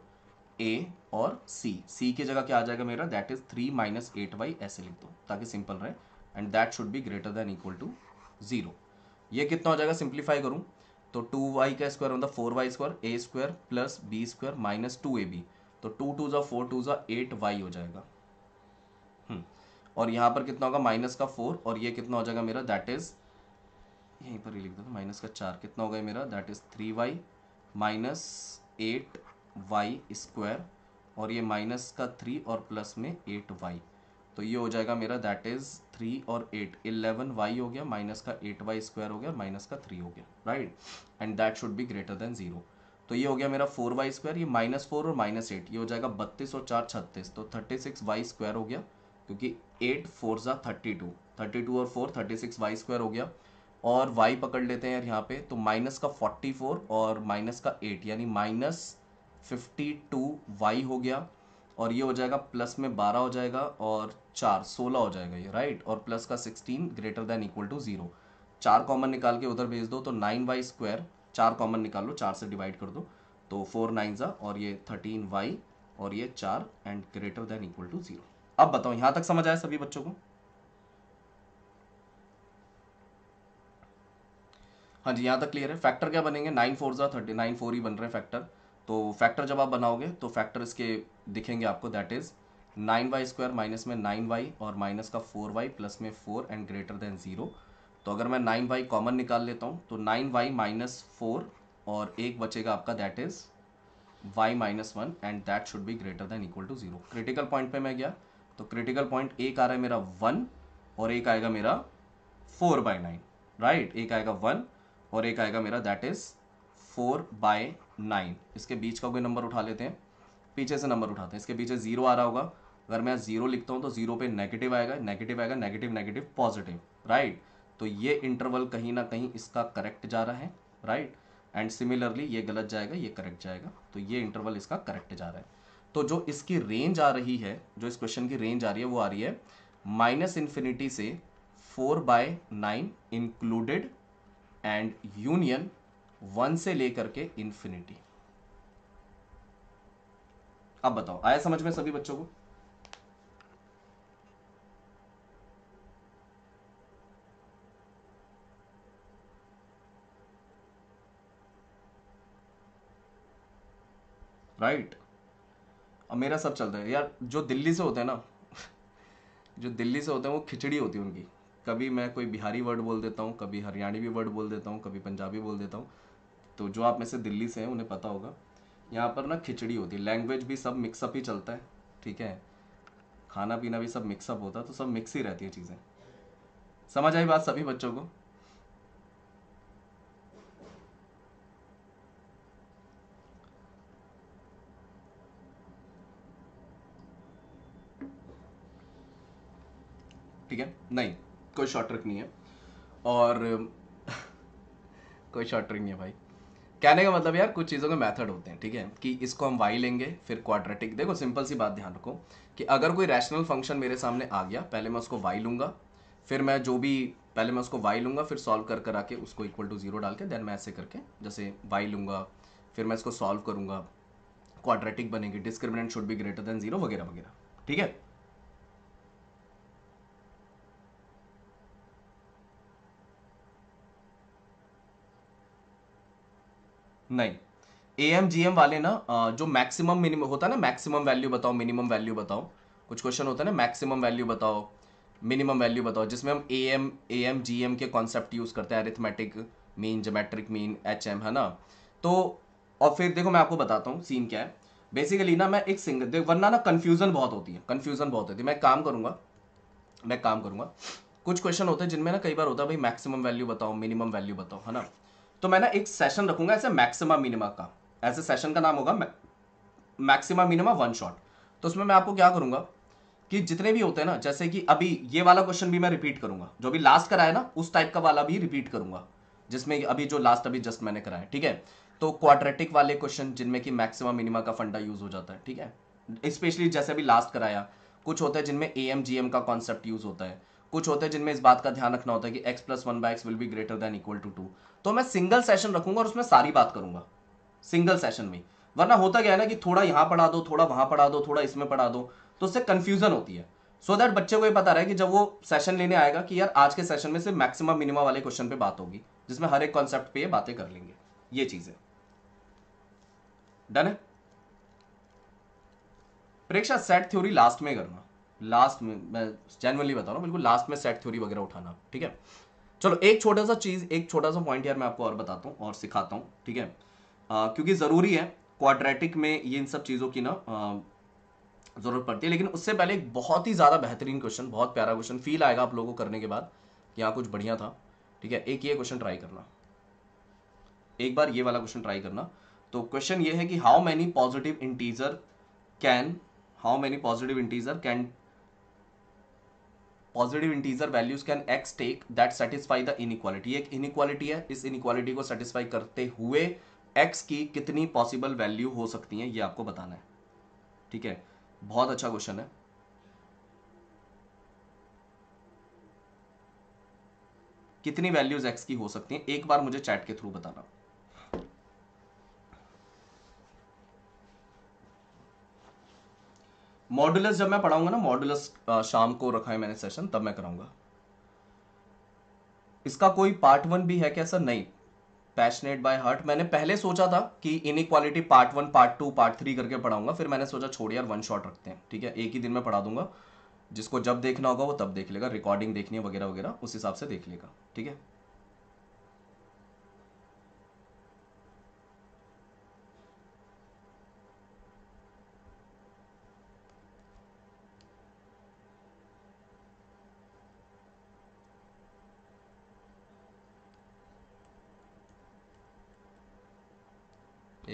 a और सी सी की जगह क्या आ जाएगा मेरा that is three minus eight y ऐसे लिख दो ताकि सिंपल रहे and that should be greater than equal to zero ये कितना हो जाएगा सिंप्लीफाई करूँ तो टू वाई का स्क्वायर होता है four y square a square plus B square minus two A B तो टू टू जो फोर टू जो एट वाई हो जाएगा हम्म। और यहाँ पर कितना होगा माइनस का फोर और ये कितना हो जाएगा मेरा दैट इज़ यहीं पर ही लिख दो माइनस का चार कितना होगा मेरा that is three y minus eight y square और ये माइनस का थ्री और प्लस में एट वाई तो ये हो जाएगा मेरा दैट इज थ्री और एट इलेवन वाई हो गया माइनस का एट वाई स्क्वायर हो गया माइनस का थ्री हो गया right and that should be greater than zero तो ये हो गया मेरा फोर वाई स्क्वायर ये माइनस फोर और माइनस एट ये हो जाएगा बत्तीस और चार छत्तीस तो थर्टी सिक्स वाई स्क्वायर हो गया क्योंकि एट फोर ज़ा थर्टी टू थर्टी टू और four thirty six y square हो गया और वाई पकड़ लेते हैं यार यहाँ पे तो माइनस का फोर्टी फोर और माइनस का एट यानी माइनस फिफ्टी टू वाई हो गया और ये हो जाएगा प्लस में बारह हो जाएगा और चार सोलह हो जाएगा ये राइट और प्लस का sixteen greater than equal to zero चार कॉमन निकाल के उधर भेज दो तो नाइन वाई स्क्वायर चार कॉमन निकाल लो चार से डिवाइड कर दो तो फोर नाइन ज़ा और ये थर्टीन वाई और ये चार and greater than equal to zero अब बताओ यहाँ तक समझ आया सभी बच्चों को हाँ जी यहाँ तक क्लियर है फैक्टर क्या बनेंगे नाइन फोर ज़ा थर्टी नाइन फोर ही बन रहे हैं फैक्टर तो फैक्टर जब आप बनाओगे तो फैक्टर इसके दिखेंगे आपको that is nine y square minus में नाइन वाई और माइनस का फोर वाई प्लस में four and greater than zero तो अगर मैं नाइन वाई कॉमन निकाल लेता हूँ तो नाइन वाई माइनस फोर और एक बचेगा आपका that is y minus one and that should be greater than equal to zero critical point पे मैं गया तो क्रिटिकल पॉइंट एक आ रहा है मेरा वन और एक आएगा मेरा फोर बाई नाइन राइट एक आएगा वन और एक आएगा मेरा that is four by nine इसके बीच का कोई नंबर उठा लेते हैं पीछे से नंबर उठाते हैं इसके पीछे जीरो आ रहा होगा अगर मैं जीरो लिखता हूँ तो जीरो पे नेगेटिव आएगा नेगेटिव आएगा नेगेटिव नेगेटिव पॉजिटिव राइट तो ये इंटरवल कहीं ना कहीं इसका करेक्ट जा रहा है राइट एंड सिमिलरली ये गलत जाएगा ये करेक्ट जाएगा तो ये इंटरवल इसका करेक्ट जा रहा है तो जो इसकी रेंज आ रही है जो इस क्वेश्चन की रेंज आ रही है वो आ रही है माइनस इन्फिनिटी से four by nine included and union one से लेकर के इन्फिनिटी अब बताओ आया समझ में सभी बच्चों को राइट right. अब मेरा सब चलता है यार जो दिल्ली से होते हैं ना जो दिल्ली से होते हैं वो खिचड़ी होती है उनकी कभी मैं कोई बिहारी वर्ड बोल देता हूँ कभी हरियाणवी वर्ड बोल देता हूँ कभी पंजाबी बोल देता हूँ तो जो आप में से दिल्ली से हैं उन्हें पता होगा यहाँ पर ना खिचड़ी होती है लैंग्वेज भी सब मिक्सअप ही चलता है ठीक है खाना पीना भी सब मिक्सअप होता है तो सब मिक्स ही रहती है चीज़ें समझ आई बात सभी बच्चों को ठीक है नहीं कोई शॉर्ट ट्रिक नहीं है और कोई शॉर्ट ट्रिक नहीं है भाई कहने का मतलब यार कुछ चीज़ों के मेथड होते हैं ठीक है कि इसको हम वाई लेंगे फिर क्वाड्रेटिक देखो सिंपल सी बात ध्यान रखो कि अगर कोई रैशनल फंक्शन मेरे सामने आ गया पहले मैं उसको वाई लूँगा फिर मैं जो भी पहले मैं उसको वाई लूँगा फिर सॉल्व कर कर आके उसको इक्वल टू जीरो डाल के देन मैं ऐसे करके जैसे वाई लूँगा फिर मैं इसको सॉल्व करूँगा क्वाड्रेटिक बनेगी discriminant should be greater than zero वगैरह वगैरह ठीक है नहीं ए एम जी एम वाले ना जो मैक्सिमम मिनिमम होता है ना मैक्सिमम वैल्यू बताओ मिनिमम वैल्यू बताओ कुछ क्वेश्चन होता है ना मैक्सिमम वैल्यू बताओ मिनिमम वैल्यू बताओ जिसमें हम A M A M G M के कॉन्सेप्ट यूज़ करते हैं arithmetic mean geometric mean H M है ना तो और फिर देखो मैं आपको बताता हूँ सीन क्या है बेसिकली ना मैं एक सिंगल देख वरना ना कन्फ्यूज़न बहुत होती है कन्फ्यूज़न बहुत होती है मैं काम करूंगा मैं काम करूंगा कुछ क्वेश्चन होते हैं जिनमें ना कई बार होता है भाई मैक्सिमम वैल्यू बताओ मिनिमम वैल्यू बताओ है ना तो मैं ना एक सेशन रखूंगा ऐसे मैक्सिमा मिनिमा का ऐसे सेशन का नाम होगा मैक्सिमा मिनिमा वन शॉट तो उसमें मैं आपको क्या करूंगा कि जितने भी होते हैं ना जैसे कि अभी ये वाला क्वेश्चन भी मैं रिपीट करूंगा जो भी लास्ट कराया ना उस टाइप का वाला भी रिपीट करूंगा जिसमें अभी जो लास्ट अभी जस्ट मैंने कराया ठीक है तो क्वाड्रेटिक वाले क्वेश्चन जिनमें कि मैक्सिमम मिनिमा का फंडा यूज हो जाता है ठीक है स्पेशली जैसे अभी लास्ट कराया कुछ होता है जिनमें ए एम जी एम का कॉन्सेप्ट यूज होता है कुछ होते हैं जिनमें इस बात का ध्यान रखना होता है कि x plus one by x will be greater than equal to two two मैं सिंगल सेशन रखूंगा और उसमें सारी बात करूंगा सिंगल सेशन में वरना होता क्या है ना कि थोड़ा यहां पढ़ा दो थोड़ा वहां पढ़ा दो थोड़ा इसमें पढ़ा दो तो उससे कंफ्यूजन होती है सो so दैट बच्चे को ये पता रहे कि जब वो सेशन लेने आएगा कि यार आज के सेशन में से मैक्सिमम मिनिमम वाले क्वेश्चन पे बात होगी जिसमें हर एक कॉन्सेप्ट पे बातें कर लेंगे ये चीज है डन है परीक्षा सेट थ्योरी लास्ट में करना लास्ट में मैं जेनवनली बता रहा हूँ बिल्कुल लास्ट में सेट थ्योरी वगैरह उठाना ठीक है चलो एक छोटा सा चीज़ एक छोटा सा पॉइंट यार मैं आपको और बताता हूँ और सिखाता हूँ ठीक है क्योंकि ज़रूरी है क्वाड्रेटिक में ये इन सब चीज़ों की ना ज़रूरत पड़ती है लेकिन उससे पहले एक बहुत ही ज़्यादा बेहतरीन क्वेश्चन बहुत प्यारा क्वेश्चन फील आएगा आप लोगों को करने के बाद कि हाँ कुछ बढ़िया था ठीक है एक ये क्वेश्चन ट्राई करना एक बार ये वाला क्वेश्चन ट्राई करना तो क्वेश्चन ये है कि how many positive integer can how many positive integer can positive integer values can x take that satisfy the inequality एक इनक्वालिटी है इस इनक्वालिटी को सेटिस्फाई करते हुए एक्स की कितनी पॉसिबल वैल्यू हो सकती है ये आपको बताना है ठीक है बहुत अच्छा क्वेश्चन है कितनी वैल्यूज एक्स की हो सकती हैं एक बार मुझे चैट के थ्रू बताना मॉड्यूलस जब मैं पढ़ाऊंगा ना मॉड्यूलस शाम को रखा है मैंने सेशन तब मैं कराऊंगा इसका कोई पार्ट वन भी है क्या सर नहीं पैशनेट बाय हार्ट मैंने पहले सोचा था कि equality part one part two part three करके पढ़ाऊंगा फिर मैंने सोचा छोड़ यार वन शॉट रखते हैं ठीक है एक ही दिन में पढ़ा दूंगा जिसको जब देखना होगा वो तब देख लेगा रिकॉर्डिंग देखनी है वगैरह वगैरह उस हिसाब से देख लेगा ठीक है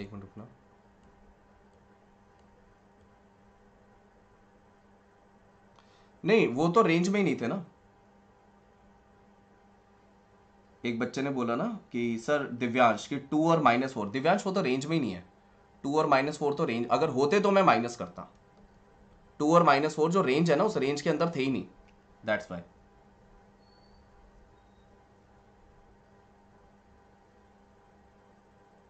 एक मिनट रुकना नहीं वो तो रेंज में ही नहीं थे ना एक बच्चे ने बोला ना कि सर दिव्यांश कि टू और माइनस फोर दिव्यांश वो तो रेंज में ही नहीं है टू और माइनस फोर तो रेंज अगर होते तो मैं माइनस करता टू और माइनस फोर जो रेंज है ना उस रेंज के अंदर थे ही नहीं दैट्स वाई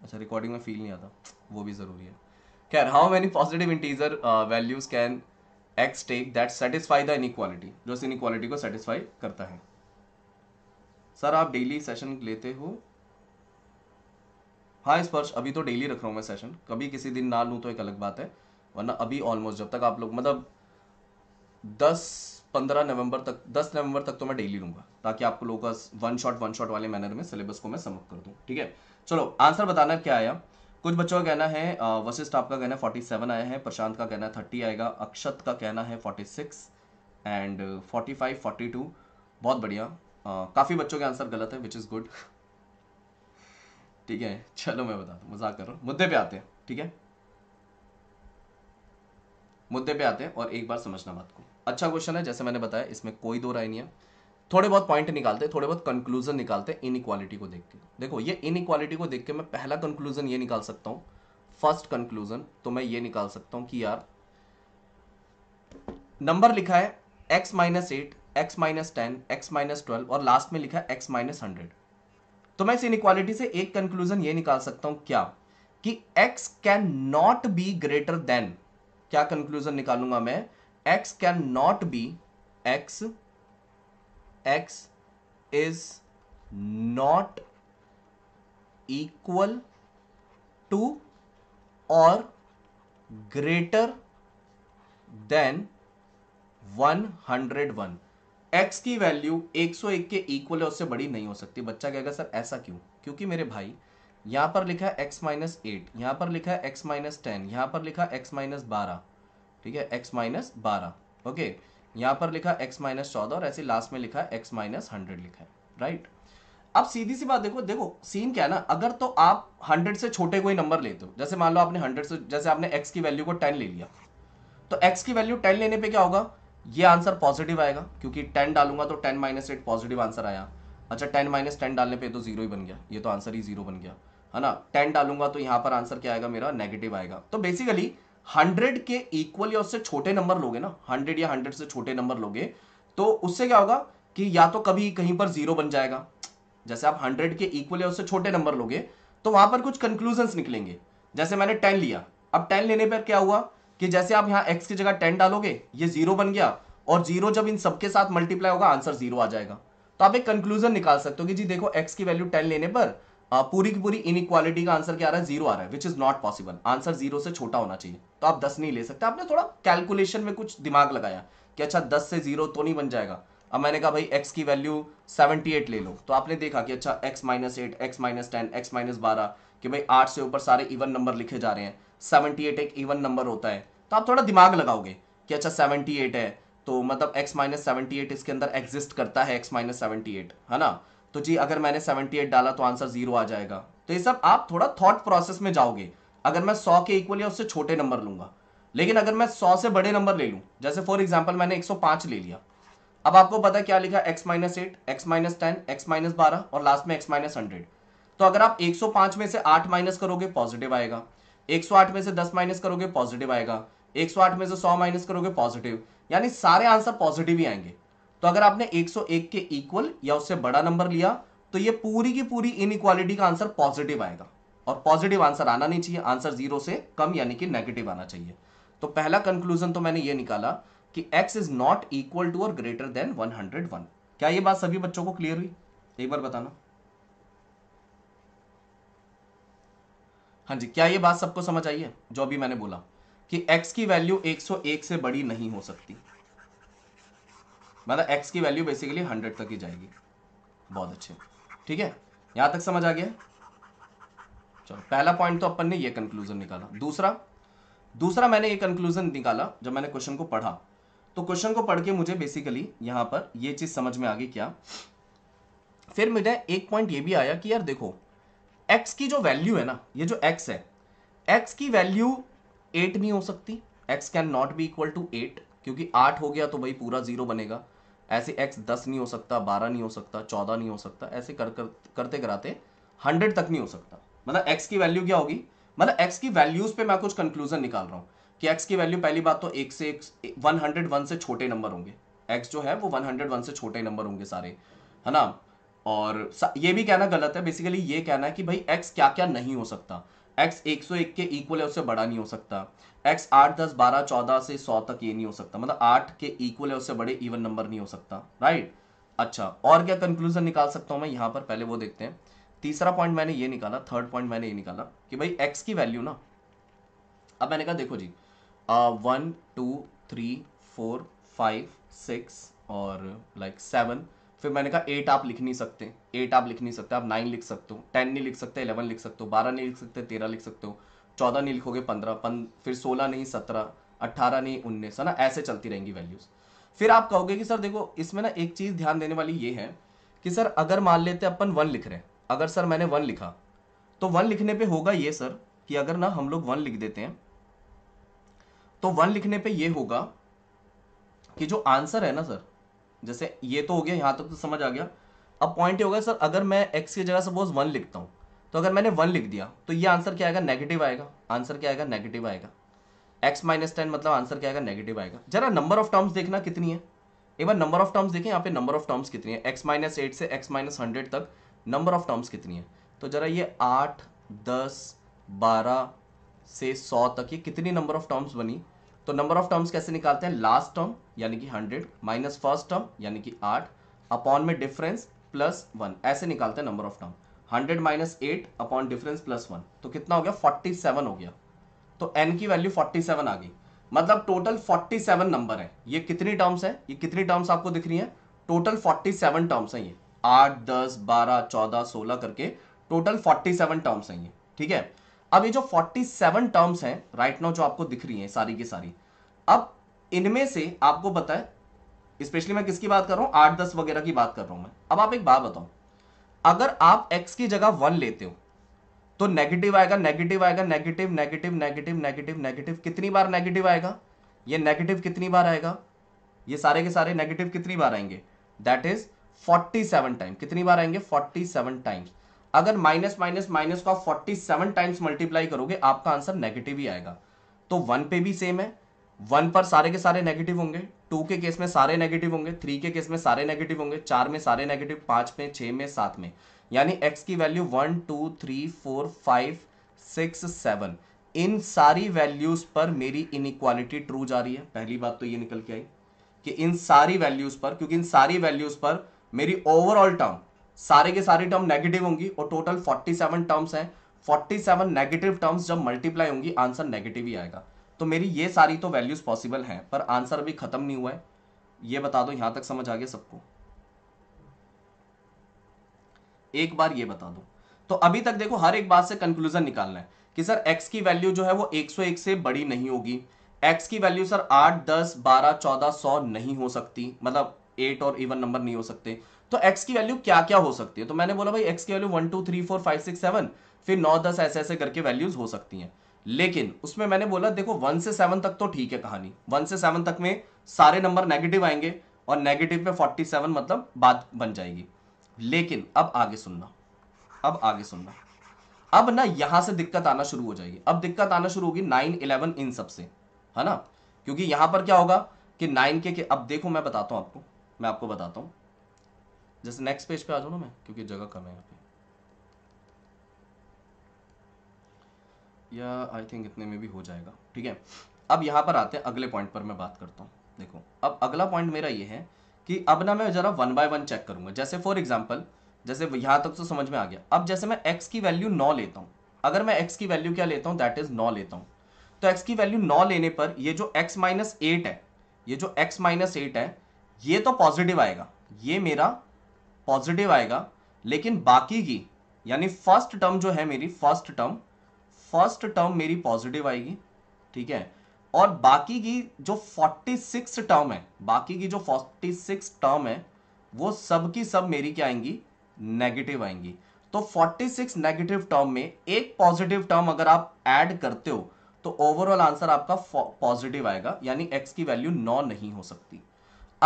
अच्छा रिकॉर्डिंग में फील नहीं आता वो भी ज़रूरी है खैर how many positive integer values can x take that satisfy the inequality जो इस इनक्वालिटी को सेटिस्फाई करता है सर आप डेली सेशन लेते हो हाँ स्पर्श अभी तो डेली रख रहा हूँ मैं सेशन कभी किसी दिन ना लूँ तो एक अलग बात है वरना अभी ऑलमोस्ट जब तक आप लोग मतलब दस पंद्रह नवंबर तक दस नवंबर तक तो मैं डेली लूंगा ताकि आपको लोग वन शॉट वन शॉट वाले मैनर में सिलेबस को मैं समअप कर दूँ ठीक है चलो आंसर बताना क्या आया कुछ बच्चों का कहना है वशिष्ठ आपका कहना है फोर्टी सेवन आया है प्रशांत का कहना है थर्टी आएगा अक्षत का कहना है forty six and forty five forty two बहुत बढ़िया काफ़ी बच्चों के आंसर गलत है विच इज़ गुड ठीक है चलो मैं बताता हूँ मजाक कर रहा हूँ मुद्दे पे आते हैं ठीक है मुद्दे पे आते हैं और एक बार समझना बात को अच्छा क्वेश्चन है जैसे मैंने बताया इसमें कोई दो राय नहीं है थोड़े बहुत पॉइंट निकालते हैं थोड़े बहुत कंक्लूजन निकालते हैं इनक्वालिटी को देख के देखो ये इक्वालिटी को देख के मैं पहला कंक्लूजन ये निकाल सकता हूँ फर्स्ट कंक्लूजन तो मैं ये निकाल सकता हूँ कि यार नंबर लिखा है x minus eight x minus ten x minus twelve और लास्ट में लिखा है एक्स माइनस हंड्रेड तो मैं इस इक्वालिटी से एक कंक्लूजन ये निकाल सकता हूँ क्या कि x can not be greater than क्या कंक्लूजन निकालूंगा मैं x can not be x x is not equal to or greater than 101 x की वैल्यू 101 के इक्वल है उससे बड़ी नहीं हो सकती बच्चा कहेगा सर ऐसा क्यों क्योंकि मेरे भाई यहां पर लिखा है x माइनस एट यहां पर लिखा है x माइनस टेन यहां पर लिखा है x माइनस बारह ठीक है x माइनस बारह ओके यहां पर लिखा x माइनस चौदह और ऐसे लास्ट में लिखा x माइनस हंड्रेड लिखा है राइट अब सीधी सी बात देखो देखो सीन क्या है ना अगर तो आप हंड्रेड से छोटे कोई नंबर लेते हो जैसे मान लो आपने हंड्रेड से जैसे आपने एक्स की वैल्यू को टेन ले लिया तो एक्स की वैल्यू टेन लेने पे क्या होगा ये आंसर पॉजिटिव आएगा क्योंकि टेन डालूंगा तो ten minus eight positive answer आया अच्छा टेन माइनस टेन डालने पे तो जीरो ही बन गया ये तो आंसर ही जीरो बन गया है ना टेन डालूंगा तो यहां पर आंसर क्या आएगा मेरा नेगेटिव आएगा तो बेसिकली हंड्रेड के इक्वल या उससे छोटे नंबर लोगे ना हंड्रेड या हंड्रेड से छोटे नंबर लोगे तो उससे क्या होगा कि या तो कभी कहीं पर जीरो बन जाएगा जैसे आप हंड्रेड के इक्वल या उससे छोटे नंबर लोगे तो वहां पर कुछ कंक्लूजन निकलेंगे जैसे मैंने टेन लिया अब टेन लेने पर क्या हुआ कि जैसे आप यहाँ एक्स की जगह टेन डालोगे ये जीरो बन गया और जीरो जब इन सबके साथ मल्टीप्लाई होगा आंसर जीरो आ जाएगा तो आप एक कंक्लूजन निकाल सकते हो कि जी देखो एक्स की वैल्यू टेन लेने पर पूरी की पूरी इनइक्वालिटी का आंसर क्या आ रहा है जीरो आ रहा है which is not possible answer zero से छोटा होना चाहिए तो आप दस नहीं ले सकते आपने थोड़ा कैलकुलेशन में कुछ दिमाग लगाया कि अच्छा दस से जीरो तो नहीं बन जाएगा अब मैंने कहा भाई एक्स की वैल्यू सेवेंटी एट ले लो तो आपने देखा कि अच्छा x minus eight x minus ten x minus बारह कि भाई आठ से ऊपर सारे इवन नंबर लिखे जा रहे हैं सेवेंटी एट एक इवन नंबर होता है तो आप थोड़ा दिमाग लगाओगे कि अच्छा सेवेंटी एट है तो मतलब एक्स माइनस सेवेंटी एट इसके अंदर एग्जिस्ट करता है एक्स माइनस सेवेंटी एट है ना तो जी अगर मैंने 78 डाला तो आंसर जीरो आ जाएगा तो ये सब आप थोड़ा थॉट प्रोसेस में जाओगे अगर मैं 100 के इक्वल या उससे छोटे नंबर लूंगा लेकिन अगर मैं 100 से बड़े नंबर ले लूँ जैसे फॉर एग्जाम्पल मैंने 105 ले लिया अब आपको पता क्या लिखा x minus eight x minus ten x minus बारह और लास्ट में एक्स माइनस हंड्रेड तो अगर आप 105 में से 8 माइनस करोगे पॉजिटिव आएगा 108 में से 10 माइनस करोगे पॉजिटिव आएगा 108 में से 100 माइनस करोगे पॉजिटिव यानी सारे आंसर पॉजिटिव ही आएंगे तो अगर आपने 101 के इक्वल या उससे बड़ा नंबर लिया तो ये पूरी की पूरी इन का आंसर पॉजिटिव आएगा और पॉजिटिव आंसर आना नहीं चाहिए आंसर जीरो से कम यानी कि नेगेटिव आना चाहिए तो पहला कंक्लूजन तो मैंने ये निकाला कि x is not equal to और ग्रेटर देन 101 क्या ये बात सभी बच्चों को क्लियर हुई एक बार बताना हाँ जी क्या ये बात सबको समझ आई है जो अभी मैंने बोला कि x की वैल्यू 101 से बड़ी नहीं हो सकती मतलब एक्स की वैल्यू बेसिकली हंड्रेड तक ही जाएगी बहुत अच्छे ठीक है यहां तक समझ आ गया चलो पहला पॉइंट तो अपन ने ये कंक्लूजन निकाला दूसरा दूसरा मैंने ये कंक्लूजन निकाला जब मैंने क्वेश्चन को पढ़ा तो क्वेश्चन को पढ़ के मुझे बेसिकली यहां पर ये चीज़ समझ में आ गई क्या फिर मुझे एक पॉइंट ये भी आया कि यार देखो एक्स की जो वैल्यू है ना ये जो एक्स है एक्स की वैल्यू एट नहीं हो सकती x can not be equal to eight क्योंकि आठ हो गया तो भाई पूरा जीरो बनेगा ऐसे एक्स दस नहीं हो सकता बारह नहीं हो सकता चौदह नहीं हो सकता ऐसे कर, कर करते कराते हंड्रेड तक नहीं हो सकता मतलब एक्स की वैल्यू क्या होगी मतलब एक्स की वैल्यूज पे मैं कुछ कंक्लूजन निकाल रहा हूँ कि एक्स की वैल्यू पहली बात तो एक से एक वन हंड्रेड वन से छोटे नंबर होंगे एक्स जो है वो वन हंड्रेड वन से छोटे नंबर होंगे सारे है ना और ये भी कहना गलत है बेसिकली ये कहना है कि भाई एक्स क्या क्या नहीं हो सकता एक्स एक सौ एक के इक्वल है उससे बड़ा नहीं हो सकता एक्स आठ दस बारह चौदह से सौ तक ये नहीं हो सकता मतलब आठ के इक्वल है उससे बड़े इवन नंबर नहीं हो सकता राइट अच्छा और क्या कंक्लूजन निकाल सकता हूं मैं यहां पर पहले वो देखते हैं तीसरा पॉइंट मैंने ये निकाला थर्ड पॉइंट मैंने ये निकाला कि भाई एक्स की वैल्यू ना अब मैंने कहा देखो जी one two three four five six और लाइक सेवन फिर मैंने कहा एट आप लिख नहीं सकते एट आप लिख नहीं सकते आप नाइन लिख सकते हो टेन नहीं लिख सकते इलेवन लिख सकते हो बारह नहीं लिख सकते तेरह लिख सकते हो चौदह नहीं लिखोगे पंद्रह पन, फिर सोलह नहीं सत्रह अट्ठारह नहीं उन्नीस है ना ऐसे चलती रहेंगी वैल्यूज फिर आप कहोगे कि सर देखो इसमें ना एक चीज़ ध्यान देने वाली ये है कि सर अगर मान लेते अपन वन लिख रहे हैं अगर सर मैंने वन लिखा तो वन लिखने पे होगा ये सर कि अगर ना हम लोग वन लिख देते हैं तो वन लिखने पे ये होगा कि जो आंसर है ना सर जैसे ये तो हो गया यहां तक तो समझ आ गया अब पॉइंट ये होगा सर अगर मैं एक्स की जगह सपोज वन लिखता हूं तो अगर मैंने वन लिख दिया तो ये आंसर क्या आएगा नेगेटिव आएगा आंसर क्या आएगा नेगेटिव आएगा एक्स माइनस टेन मतलब आंसर क्या आएगा नेगेटिव आएगा जरा नंबर ऑफ टर्म्स देखना कितनी है एक बार नंबर ऑफ टर्म्स देखें यहाँ पे नंबर ऑफ टर्म्स कितनी है एक्स माइनस एट से एक्स माइनस हंड्रेड तक नंबर ऑफ टर्म्स कितनी है तो जरा ये आठ दस बारह से सौ तक ये कितनी नंबर ऑफ टर्म्स बनी तो नंबर ऑफ टर्म्स कैसे निकालते हैं लास्ट टर्म यानी कि हंड्रेड माइनस फर्स्ट टर्म यानी कि आठ अपॉन में डिफरेंस प्लस वन ऐसे निकालते हैं number of term hundred minus eight upon difference plus one तो कितना हो गया फोर्टी सेवन हो गया तो एन की वैल्यू फोर्टी सेवन आ गई मतलब टोटल फोर्टी सेवन नंबर है ये कितनी टर्म्स है ये कितनी टर्म्स आपको दिख रही है टोटल फोर्टी सेवन टर्म्स हैं ये आठ दस बारह चौदह सोलह करके टोटल फोर्टी सेवन टर्म्स हैं ये ठीक है अब ये जो फोर्टी सेवन टर्म्स हैं राइट नाउ जो आपको दिख रही है सारी की सारी अब इनमें से आपको बताए स्पेशली मैं किसकी बात कर रहा हूँ आठ दस वगैरह की बात कर रहा हूँ मैं अब आप एक बात बताऊं अगर आप x की जगह वन लेते हो तो नेगेटिव आएगा नेगेटिव आएगा negative negative negative negative negative कितनी बार नेगेटिव आएगा ये नेगेटिव कितनी बार आएगा ये सारे के सारे नेगेटिव कितनी बार आएंगे दैट इज 47 टाइम कितनी बार आएंगे 47 टाइम्स अगर माइनस माइनस माइनस को आप 47 टाइम्स मल्टीप्लाई करोगे आपका आंसर नेगेटिव ही आएगा तो वन पे भी सेम है वन पर सारे के सारे नेगेटिव होंगे टू के केस में सारे नेगेटिव होंगे थ्री के केस में सारे नेगेटिव होंगे चार में सारे नेगेटिव पांच में छह में सात में यानी एक्स की value one two three four five six seven इन सारी वैल्यूज पर मेरी इनक्वालिटी ट्रू जा रही है पहली बात तो ये निकल के आई कि इन सारी वैल्यूज पर क्योंकि इन सारी वैल्यूज पर मेरी ओवरऑल टर्म सारे के सारे टर्म नेगेटिव होंगी और टोटल फोर्टी टर्म्स हैं 47 नेगेटिव टर्म्स जब मल्टीप्लाई होंगी आंसर नेगेटिव ही आएगा तो मेरी ये सारी तो वैल्यूज़ पॉसिबल हैं पर आंसर अभी ख़त्म नहीं हुआ है ये बता दो यहां तक समझ आ गया सबको एक बार ये बता दो तो अभी तक देखो हर एक बात से कंक्लूजन निकालना है कि सर x की वैल्यू जो है वो 101 से बड़ी नहीं होगी x की वैल्यू सर 8, 10, 12, 14, 100 नहीं हो सकती मतलब 8 और इवन नंबर नहीं हो सकते तो x की वैल्यू क्या क्या हो सकती है तो मैंने बोला भाई x की वैल्यू 1, 2, 3, 4, 5, 6, 7 फिर 9, 10 ऐसे ऐसे करके वैल्यूज हो सकती हैं लेकिन उसमें मैंने बोला देखो वन से सेवन तक तो ठीक है कहानी वन से सेवन तक में सारे नंबर नेगेटिव आएंगे और नेगेटिव पे फोर्टी सेवन मतलब बात बन जाएगी लेकिन अब आगे सुनना अब आगे सुनना अब ना यहां से दिक्कत आना शुरू हो जाएगी अब दिक्कत आना शुरू होगी नाइन इलेवन इन सबसे है ना क्योंकि यहां पर क्या होगा कि नाइन के, के अब देखो मैं बताता हूं आपको मैं आपको बताता हूं जैसे नेक्स्ट पेज पे आ जाओ ना मैं क्योंकि जगह कम है यहाँ पे या आई थिंक इतने में भी हो जाएगा ठीक है अब यहाँ पर आते हैं अगले पॉइंट पर मैं बात करता हूँ देखो अब अगला पॉइंट मेरा ये है कि अब ना मैं जरा वन बाय वन चेक करूंगा जैसे फॉर एग्जाम्पल जैसे यहाँ तक तो समझ में आ गया अब जैसे मैं एक्स की वैल्यू नौ लेता हूँ अगर मैं एक्स की वैल्यू क्या लेता हूँ दैट इज नौ लेता हूँ तो एक्स की वैल्यू नौ लेने पर ये जो एक्स माइनस एट है ये जो एक्स माइनस एट है ये तो पॉजिटिव आएगा ये मेरा पॉजिटिव आएगा लेकिन बाकी की यानी फर्स्ट टर्म जो है मेरी फर्स्ट टर्म फर्स्ट टर्म मेरी पॉजिटिव आएगी ठीक है और बाकी की जो 46 टर्म है बाकी की जो 46 टर्म है वो सब की सब मेरी क्या आएंगी नेगेटिव आएंगी तो 46 नेगेटिव टर्म में एक पॉजिटिव टर्म अगर आप ऐड करते हो तो ओवरऑल आंसर आपका पॉजिटिव आएगा यानी एक्स की वैल्यू नौ नहीं हो सकती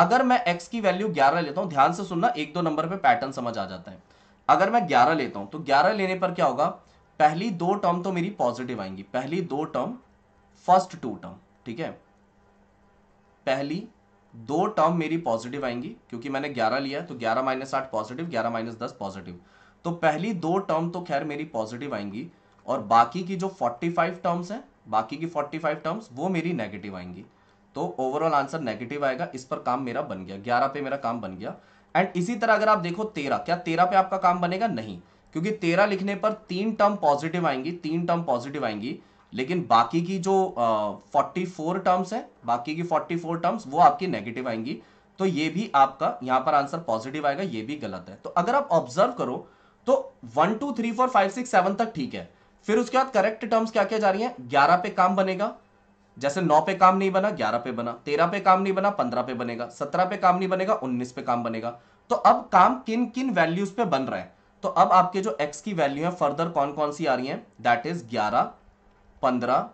अगर मैं एक्स की वैल्यू 11 लेता हूं ध्यान से सुनना एक दो नंबर पे पैटर्न समझ आ जाता है अगर मैं 11 लेता हूं तो 11 लेने पर क्या होगा पहली दो टर्म तो मेरी पॉजिटिव आएंगी पहली दो टर्म फर्स्ट टू टर्म ठीक है पहली दो टर्म मेरी पॉजिटिव आएंगी क्योंकि मैंने 11 लिया तो 11 माइनस आठ पॉजिटिव 11 माइनस दस पॉजिटिव तो पहली दो टर्म तो खैर मेरी पॉजिटिव आएंगी और बाकी की जो 45 टर्म्स हैं बाकी की 45 टर्म्स वो मेरी नेगेटिव आएंगी तो ओवरऑल आंसर नेगेटिव आएगा इस पर काम मेरा बन गया ग्यारह पे मेरा काम बन गया एंड इसी तरह अगर आप देखो तेरह क्या तेरह पे आपका काम बनेगा नहीं क्योंकि तेरह लिखने पर तीन टर्म पॉजिटिव आएंगी तीन टर्म पॉजिटिव आएंगी लेकिन बाकी की जो फोर्टी फोर टर्म्स है बाकी की फोर्टी फोर टर्म्स वो आपकी नेगेटिव आएंगी तो ये भी आपका यहाँ पर आंसर पॉजिटिव आएगा ये भी गलत है तो अगर आप ऑब्जर्व करो तो one two three four five six seven तक ठीक है फिर उसके बाद करेक्ट टर्म्स क्या क्या जा रही हैं ग्यारह पे काम बनेगा जैसे नौ पे काम नहीं बना ग्यारह पे बना तेरह पे काम नहीं बना पंद्रह पे बनेगा सत्रह पे काम नहीं बनेगा उन्नीस पे काम बनेगा तो अब काम किन किन वैल्यूज पे बन रहा है तो अब आपके जो x की वैल्यू है फर्दर कौन कौन सी आ रही है दैट इज 11, 15,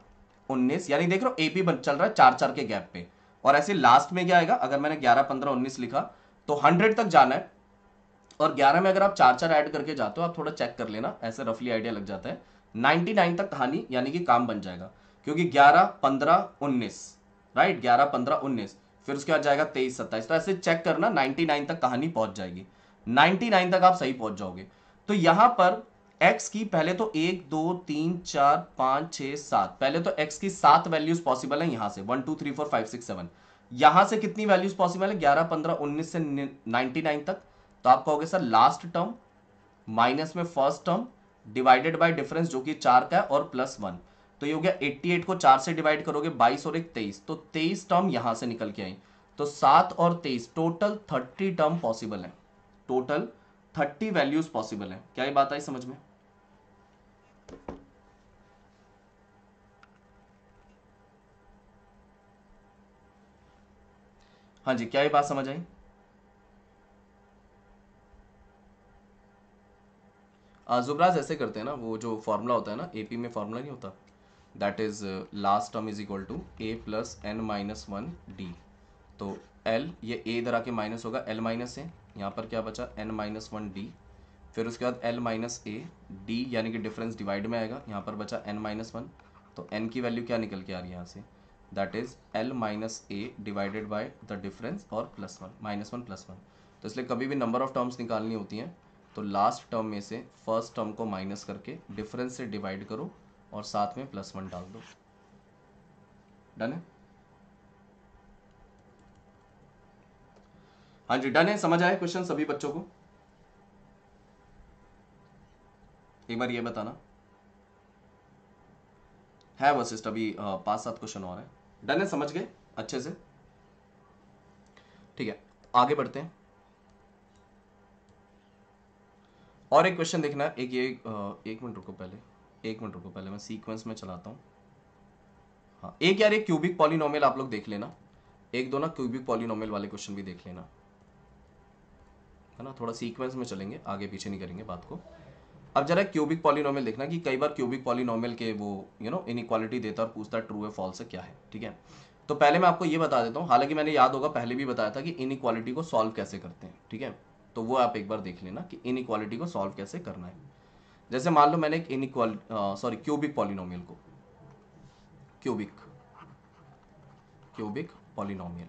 19 यानी देख रहे हो ए चल रहा है चार चार के गैप पे और ऐसे लास्ट में क्या आएगा अगर मैंने 11, 15, 19 लिखा तो 100 तक जाना है और 11 में अगर आप चार चार ऐड करके जाते हो आप थोड़ा चेक कर लेना ऐसे रफली आइडिया लग जाता है नाइन तक कहानी यानी कि काम बन जाएगा क्योंकि ग्यारह पंद्रह उन्नीस राइट ग्यारह पंद्रह उन्नीस फिर उसके बाद जाएगा तेईस सत्ताईस तो ऐसे चेक करना नाइन तक कहानी पहुंच जाएगी 99 तक आप सही पहुंच जाओगे तो यहां पर x की पहले तो एक दो तीन चार पांच छह सात पहले तो x की सात वैल्यूज पॉसिबल है यहां से one two three four five six seven यहां से कितनी वैल्यूज पॉसिबल है ग्यारह पंद्रह उन्नीस से नाइनटी नाइन तक तो आप कहोगे सर लास्ट टर्म माइनस में first term divided by difference जो कि चार का है और प्लस वन तो ये हो गया एट्टी एट को चार से डिवाइड करोगे बाईस और एक तेईस तो तेईस टर्म यहां से निकल के आई तो सात और तेईस टोटल थर्टी टर्म पॉसिबल है टोटल थर्टी वैल्यूज पॉसिबल हैं क्या ये बात आई समझ में हाँ जी क्या ये बात समझ आई जुबराज ऐसे करते हैं ना वो जो फॉर्मूला होता है ना एपी में फॉर्मूला नहीं होता that is last term is equal to a plus N minus one d तो एल ये ए इधर आके माइनस होगा एल माइनस है यहाँ पर क्या बचा एन माइनस वन डी फिर उसके बाद एल माइनस ए डी यानी कि डिफरेंस डिवाइड में आएगा यहाँ पर बचा एन माइनस वन तो एन की वैल्यू क्या निकल के आ रही है यहाँ से that is l minus a divided by the difference और plus one minus one plus one तो इसलिए कभी भी नंबर ऑफ टर्म्स निकालनी होती हैं तो लास्ट टर्म में से फर्स्ट टर्म को माइनस करके डिफरेंस से डिवाइड करो और साथ में प्लस वन डाल दो डन है हाँ जी डन है समझ आए क्वेश्चन सभी बच्चों को एक बार ये बताना है वशिष्ठ अभी पांच सात क्वेश्चन और है डन है समझ गए अच्छे से ठीक है आगे बढ़ते हैं और एक क्वेश्चन देखना एक ये एक मिनट रुको पहले एक मिनट रुको पहले मैं सीक्वेंस में चलाता हूँ हाँ एक यार एक क्यूबिक पॉलिनोमियल आप लोग देख लेना एक दो ना क्यूबिक पॉलिनोमियल वाले क्वेश्चन भी देख लेना है ना थोड़ा सीक्वेंस में चलेंगे आगे पीछे नहीं करेंगे बात को अब जरा क्यूबिक पॉलिनॉमल देखना कि कई बार क्यूबिक पॉलिनॉमल के वो यू नो इनक्वालिटी देता और पूछता ट्रू है फॉल्स है क्या है ठीक है तो पहले मैं आपको ये बता देता हूँ हालांकि मैंने याद होगा पहले भी बताया था कि इनक्वालिटी को सॉल्व कैसे करते हैं ठीक है तो वो आप एक बार देख लेना कि इनक्वालिटी को सॉल्व कैसे करना है जैसे मान लो मैंने एक इनक्वाल सॉरी क्यूबिक पॉलिनोमियल को क्यूबिक क्यूबिक पॉलिनोमियल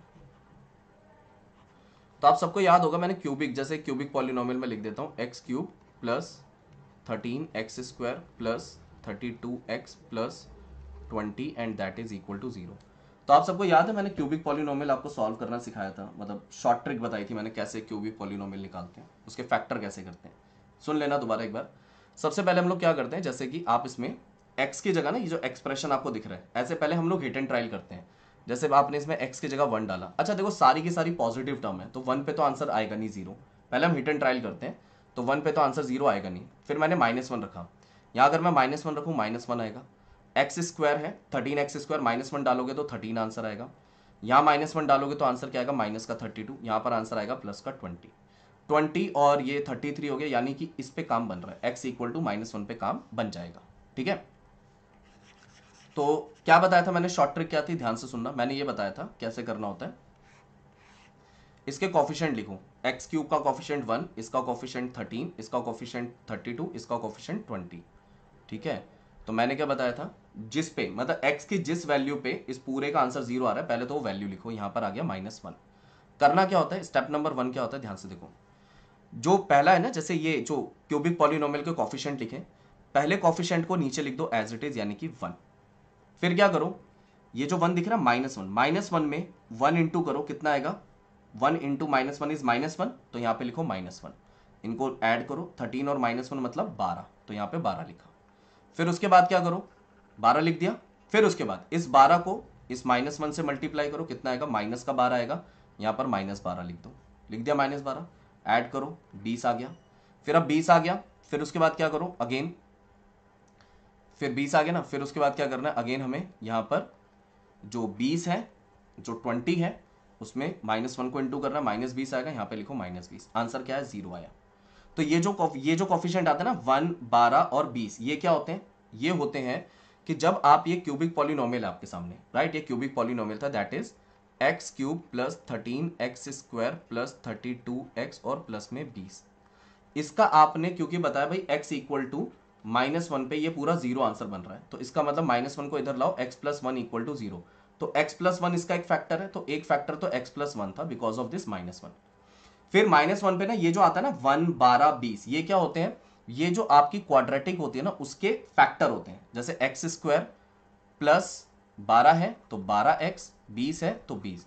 तो आप सबको याद होगा मैंने क्यूबिक जैसे क्यूबिक पॉलिनोमियल में लिख देता हूँ x cube plus thirteen x square plus thirty two x plus twenty and that is equal to zero तो आप सबको याद है मैंने क्यूबिक पॉलिनोमियल आपको सॉल्व करना सिखाया था मतलब शॉर्ट ट्रिक बताई थी मैंने कैसे क्यूबिक पॉलिनोमियल निकालते हैं उसके फैक्टर कैसे करते हैं सुन लेना दोबारा एक बार सबसे पहले हम लोग क्या करते हैं जैसे कि आप इसमें एक्स की जगह ना ये जो एक्सप्रेशन आपको दिख रहा है ऐसे पहले हम लोग हिट एंड ट्रायल करते हैं जैसे आपने इसमें एक्स की जगह वन डाला अच्छा देखो सारी की सारी पॉजिटिव टर्म है तो वन पे तो आंसर आएगा नहीं जीरो पहले हम हिट एंड ट्रायल करते हैं तो वन पे तो आंसर जीरो आएगा नहीं फिर मैंने माइनस वन रखा यहाँ अगर मैं माइनस वन रखूँ माइनस वन आएगा एक्स स्क्वायर है thirteen x square minus one डालोगे तो थर्टीन आंसर आएगा यहाँ माइनस वन डालोगे तो आंसर क्या आएगा माइनस का थर्टी टू यहाँ पर आंसर आएगा प्लस का ट्वेंटी ट्वेंटी और ये थर्टी थ्री हो गया यानी कि इस पे काम बन रहा है x equal to minus one पे काम बन जाएगा ठीक है तो क्या बताया था मैंने शॉर्ट ट्रिक क्या थी ध्यान से सुनना मैंने ये बताया था कैसे करना होता है इसके कॉफिशेंट लिखो एक्स क्यूब का कॉफिशेंट वन इसका कॉफिशेंट थर्टीन इसका कॉफिशेंट थर्टी टू इसका कॉफिशेंट ट्वेंटी ठीक है तो मैंने क्या बताया था जिस पे मतलब एक्स की जिस वैल्यू पे इस पूरे का आंसर जीरो आ रहा है पहले तो वो वैल्यू लिखो यहां पर आ गया माइनस वन करना क्या होता है स्टेप नंबर वन क्या होता है ध्यान से देखो जो पहला है ना जैसे ये जो क्यूबिक पॉलिनोमियल के कॉफिशेंट लिखे पहले कॉफिशेंट को नीचे लिख दो एज इट इज यानी कि वन फिर क्या करो ये जो वन दिख रहा है माइनस वन माइनस वन में वन इंटू करो कितना आएगा one into minus one is minus one तो यहाँ पे लिखो माइनस वन इनको ऐड करो थर्टीन और माइनस वन मतलब बारह तो यहाँ पे बारह लिखा फिर उसके बाद क्या करो बारह लिख दिया फिर उसके बाद इस बारह को इस माइनस वन से मल्टीप्लाई करो कितना आएगा माइनस का बारह आएगा यहाँ पर माइनस बारह लिख दो लिख दिया माइनस बारह ऐड करो बीस आ गया फिर अब बीस आ गया फिर उसके बाद क्या करो अगेन फिर बीस आ गया ना फिर उसके बाद क्या करना है अगेन हमें यहाँ पर जो बीस है जो ट्वेंटी है उसमें माइनस वन को इंटू करना माइनस बीस आएगा यहाँ पे लिखो माइनस बीस आंसर क्या है जीरो आया तो ये जो ये जो कॉफिशेंट आता है ना वन बारह और बीस ये क्या होते हैं ये होते हैं कि जब आप ये क्यूबिक पॉलिनोमियल आपके सामने राइट ये क्यूबिक पॉलिनोमियल था that is x cube plus thirteen x square plus thirty two x और प्लस में बीस इसका आपने क्योंकि बताया भाई x equal to minus one पे ये पूरा जीरो आंसर बन रहा है तो इसका मतलब माइनस वन को इधर लाओ x plus one equal to zero तो एक्स प्लस वन इसका एक फैक्टर है तो एक फैक्टर तो एक्स प्लस वन था because of this minus one फिर माइनस वन पे ना ये जो आता है ना वन बारह बीस ये क्या होते हैं ये जो आपकी क्वाड्रेटिक होती है ना उसके फैक्टर होते हैं जैसे एक्स स्क्वायर प्लस बारह है तो बारह एक्स बीस है तो बीस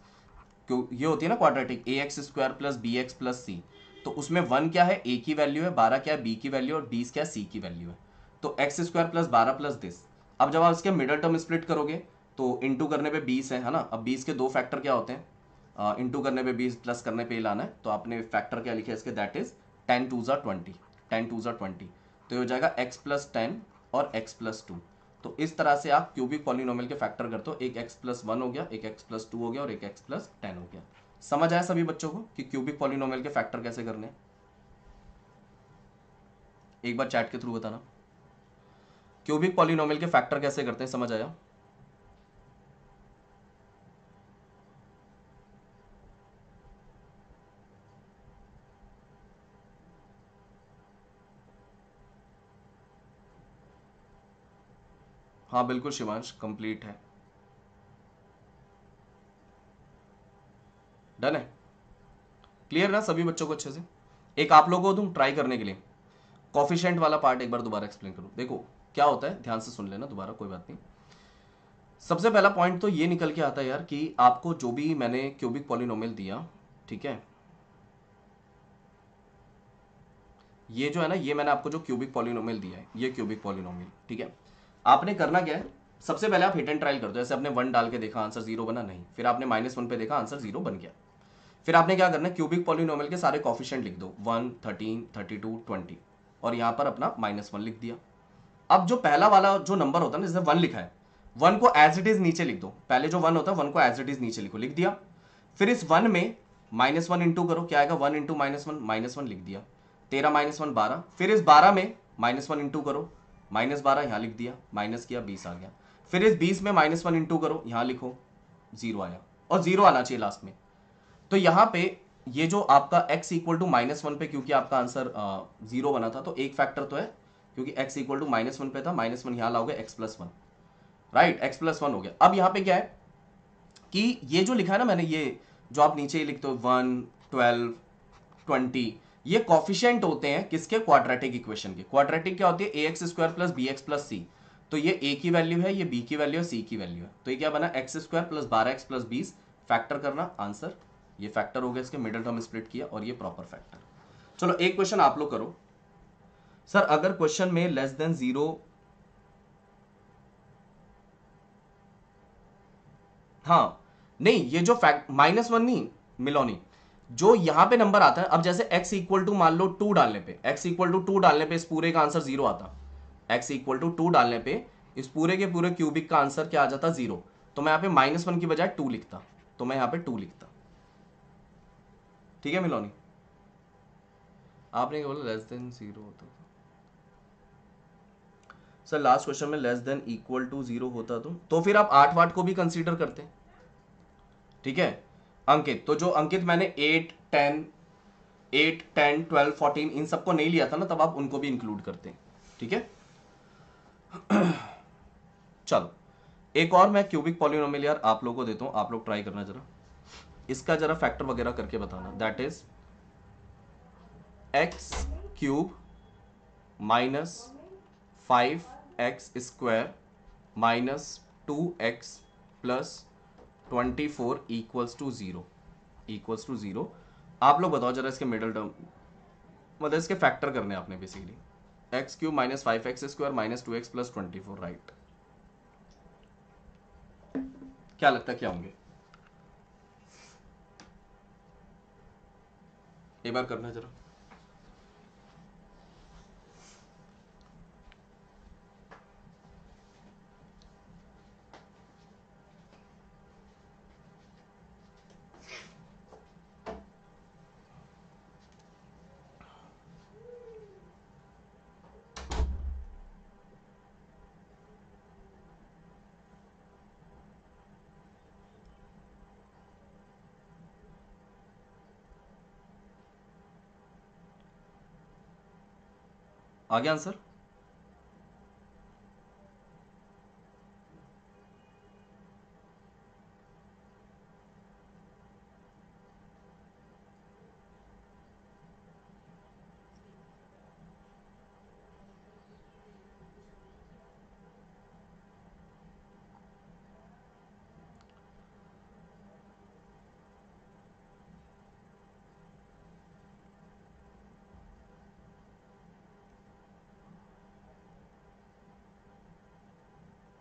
क्यों ये होती है ना quadratic a x square plus b x plus c तो उसमें वन क्या है ए की वैल्यू है बारह क्या है बी की वैल्यू और बीस क्या है सी की वैल्यू है तो एक्स स्क्वायर प्लस बारह प्लस दिस अब जब आप इसके मिडल टर्म स्प्लिट करोगे तो इंटू करने पे बीस है है ना अब बीस के दो फैक्टर क्या होते हैं इंटू करने पे बीस प्लस करने पे लाना है तो आपने फैक्टर क्या लिखे इसके दैट इज टेन टू जर ट्वेंटी टेन टू जर ट्वेंटी तो ये हो जाएगा एक्स प्लस टेन और एक्स प्लस टू तो इस तरह से आप क्यूबिक पॉलिनोमल के फैक्टर करते हो एक एक्स प्लस वन हो गया एक एक्स प्लस टू हो गया और एक एक्स प्लस टेन हो गया समझ आया सभी बच्चों को कि क्यूबिक पॉलिनोमल के फैक्टर कैसे करने हैं एक बार चैट के थ्रू बताना क्यूबिक पॉलिनोमियल के फैक्टर कैसे करते हैं समझ आया हाँ बिल्कुल शिवांश कंप्लीट है डन है क्लियर ना सभी बच्चों को अच्छे से एक आप लोगों को तुम ट्राई करने के लिए कॉफिशेंट वाला पार्ट एक बार दोबारा एक्सप्लेन करो देखो क्या होता है ध्यान से सुन लेना दोबारा कोई बात नहीं सबसे पहला पॉइंट तो ये निकल के आता है यार कि आपको जो भी मैंने क्यूबिक पॉलिनोमियल दिया ठीक है ये जो है ना ये मैंने आपको जो क्यूबिक पॉलिनोमियल दिया है ये क्यूबिक पॉलिनोमियल ठीक है आपने करना क्या है सबसे पहले आप हिट एंड ट्रायल कर दो जैसे आपने वन डाल के देखा आंसर जीरो बना नहीं फिर आपने माइनस वन पे देखा आंसर जीरो बन गया फिर आपने क्या करना है क्यूबिक पॉलिनोमियल के सारे कॉफिशियंट लिख दो one thirteen thirty two twenty और यहां पर अपना माइनस वन लिख दिया अब जो पहला वाला जो नंबर होता है ना जैसे वन लिखा है वन को एज इट इज नीचे लिख दो पहले जो वन होता है वन को एज इट इज नीचे लिखो लिख दिया फिर इस वन में माइनस वन इंटू करो क्या आएगा one into minus one minus one लिख दिया तेरह माइनस वन बारह फिर इस बारह में माइनस वन इंटू करो माइनस बारह यहाँ लिख दिया माइनस किया बीस आ गया फिर इस बीस में माइनस वन इंटू करो यहाँ लिखो जीरो आया और जीरो आना चाहिए लास्ट में तो यहाँ पे ये जो आपका x equal to minus one पे क्योंकि आपका आंसर जीरो बना था तो एक फैक्टर तो है क्योंकि x equal to minus one पे था माइनस वन यहां लाओगे x plus one right x plus one हो गया अब यहां पे क्या है कि ये जो लिखा है ना मैंने ये जो आप नीचे लिखते हो वन ट्वेल्व ट्वेंटी ये कॉफिशियंट होते हैं किसके क्वाड्रेटिक इक्वेशन के क्वाड्रेटिक क्या होती है a x square plus b x plus c तो ये ए की वैल्यू है ये बी की वैल्यू है सी की वैल्यू है तो ये क्या बना एक्स स्क्वायर प्लस बारह एक्स प्लस बीस फैक्टर करना आंसर ये फैक्टर हो गया इसके मिडिल टर्म स्प्लिट किया और ये प्रॉपर फैक्टर चलो एक क्वेश्चन आप लोग करो सर अगर क्वेश्चन में लेस देन जीरो हाँ नहीं ये जो फैक्ट माइनस वन नहीं मिलो नहीं जो यहां पे नंबर आता है अब जैसे x इक्वल टू मान लो टू डालने पे x इक्वल टू टू डालने पे इस पूरे का आंसर जीरो आता x इक्वल टू टू डालने पे इस पूरे के पूरे क्यूबिक का आंसर क्या आ जाता जीरो तो मैं यहाँ पे माइनस वन की बजाय टू लिखता तो मैं यहाँ पे टू लिखता ठीक है मिलोनी आपने क्या बोला लेस देन जीरो होता सर लास्ट क्वेश्चन में less than equal to zero होता तो तो फिर आप आठ वाट को भी कंसीडर करते ठीक है अंकित तो जो अंकित मैंने eight ten eight ten twelve fourteen इन सबको नहीं लिया था ना तब आप उनको भी इंक्लूड करते हैं ठीक है चलो एक और मैं क्यूबिक पॉलिनोम यार आप लोगों को देता हूं आप लोग ट्राई करना जरा इसका जरा फैक्टर वगैरह करके बताना that is x cube minus five x square minus two x plus twenty four equals to zero equals to zero आप लोग बताओ जरा इसके मिडल टर्म मतलब इसके फैक्टर करने आपने basically x cube minus five x square minus two x plus twenty four right क्या लगता है क्या होंगे एक बार करना जरा आ गया आंसर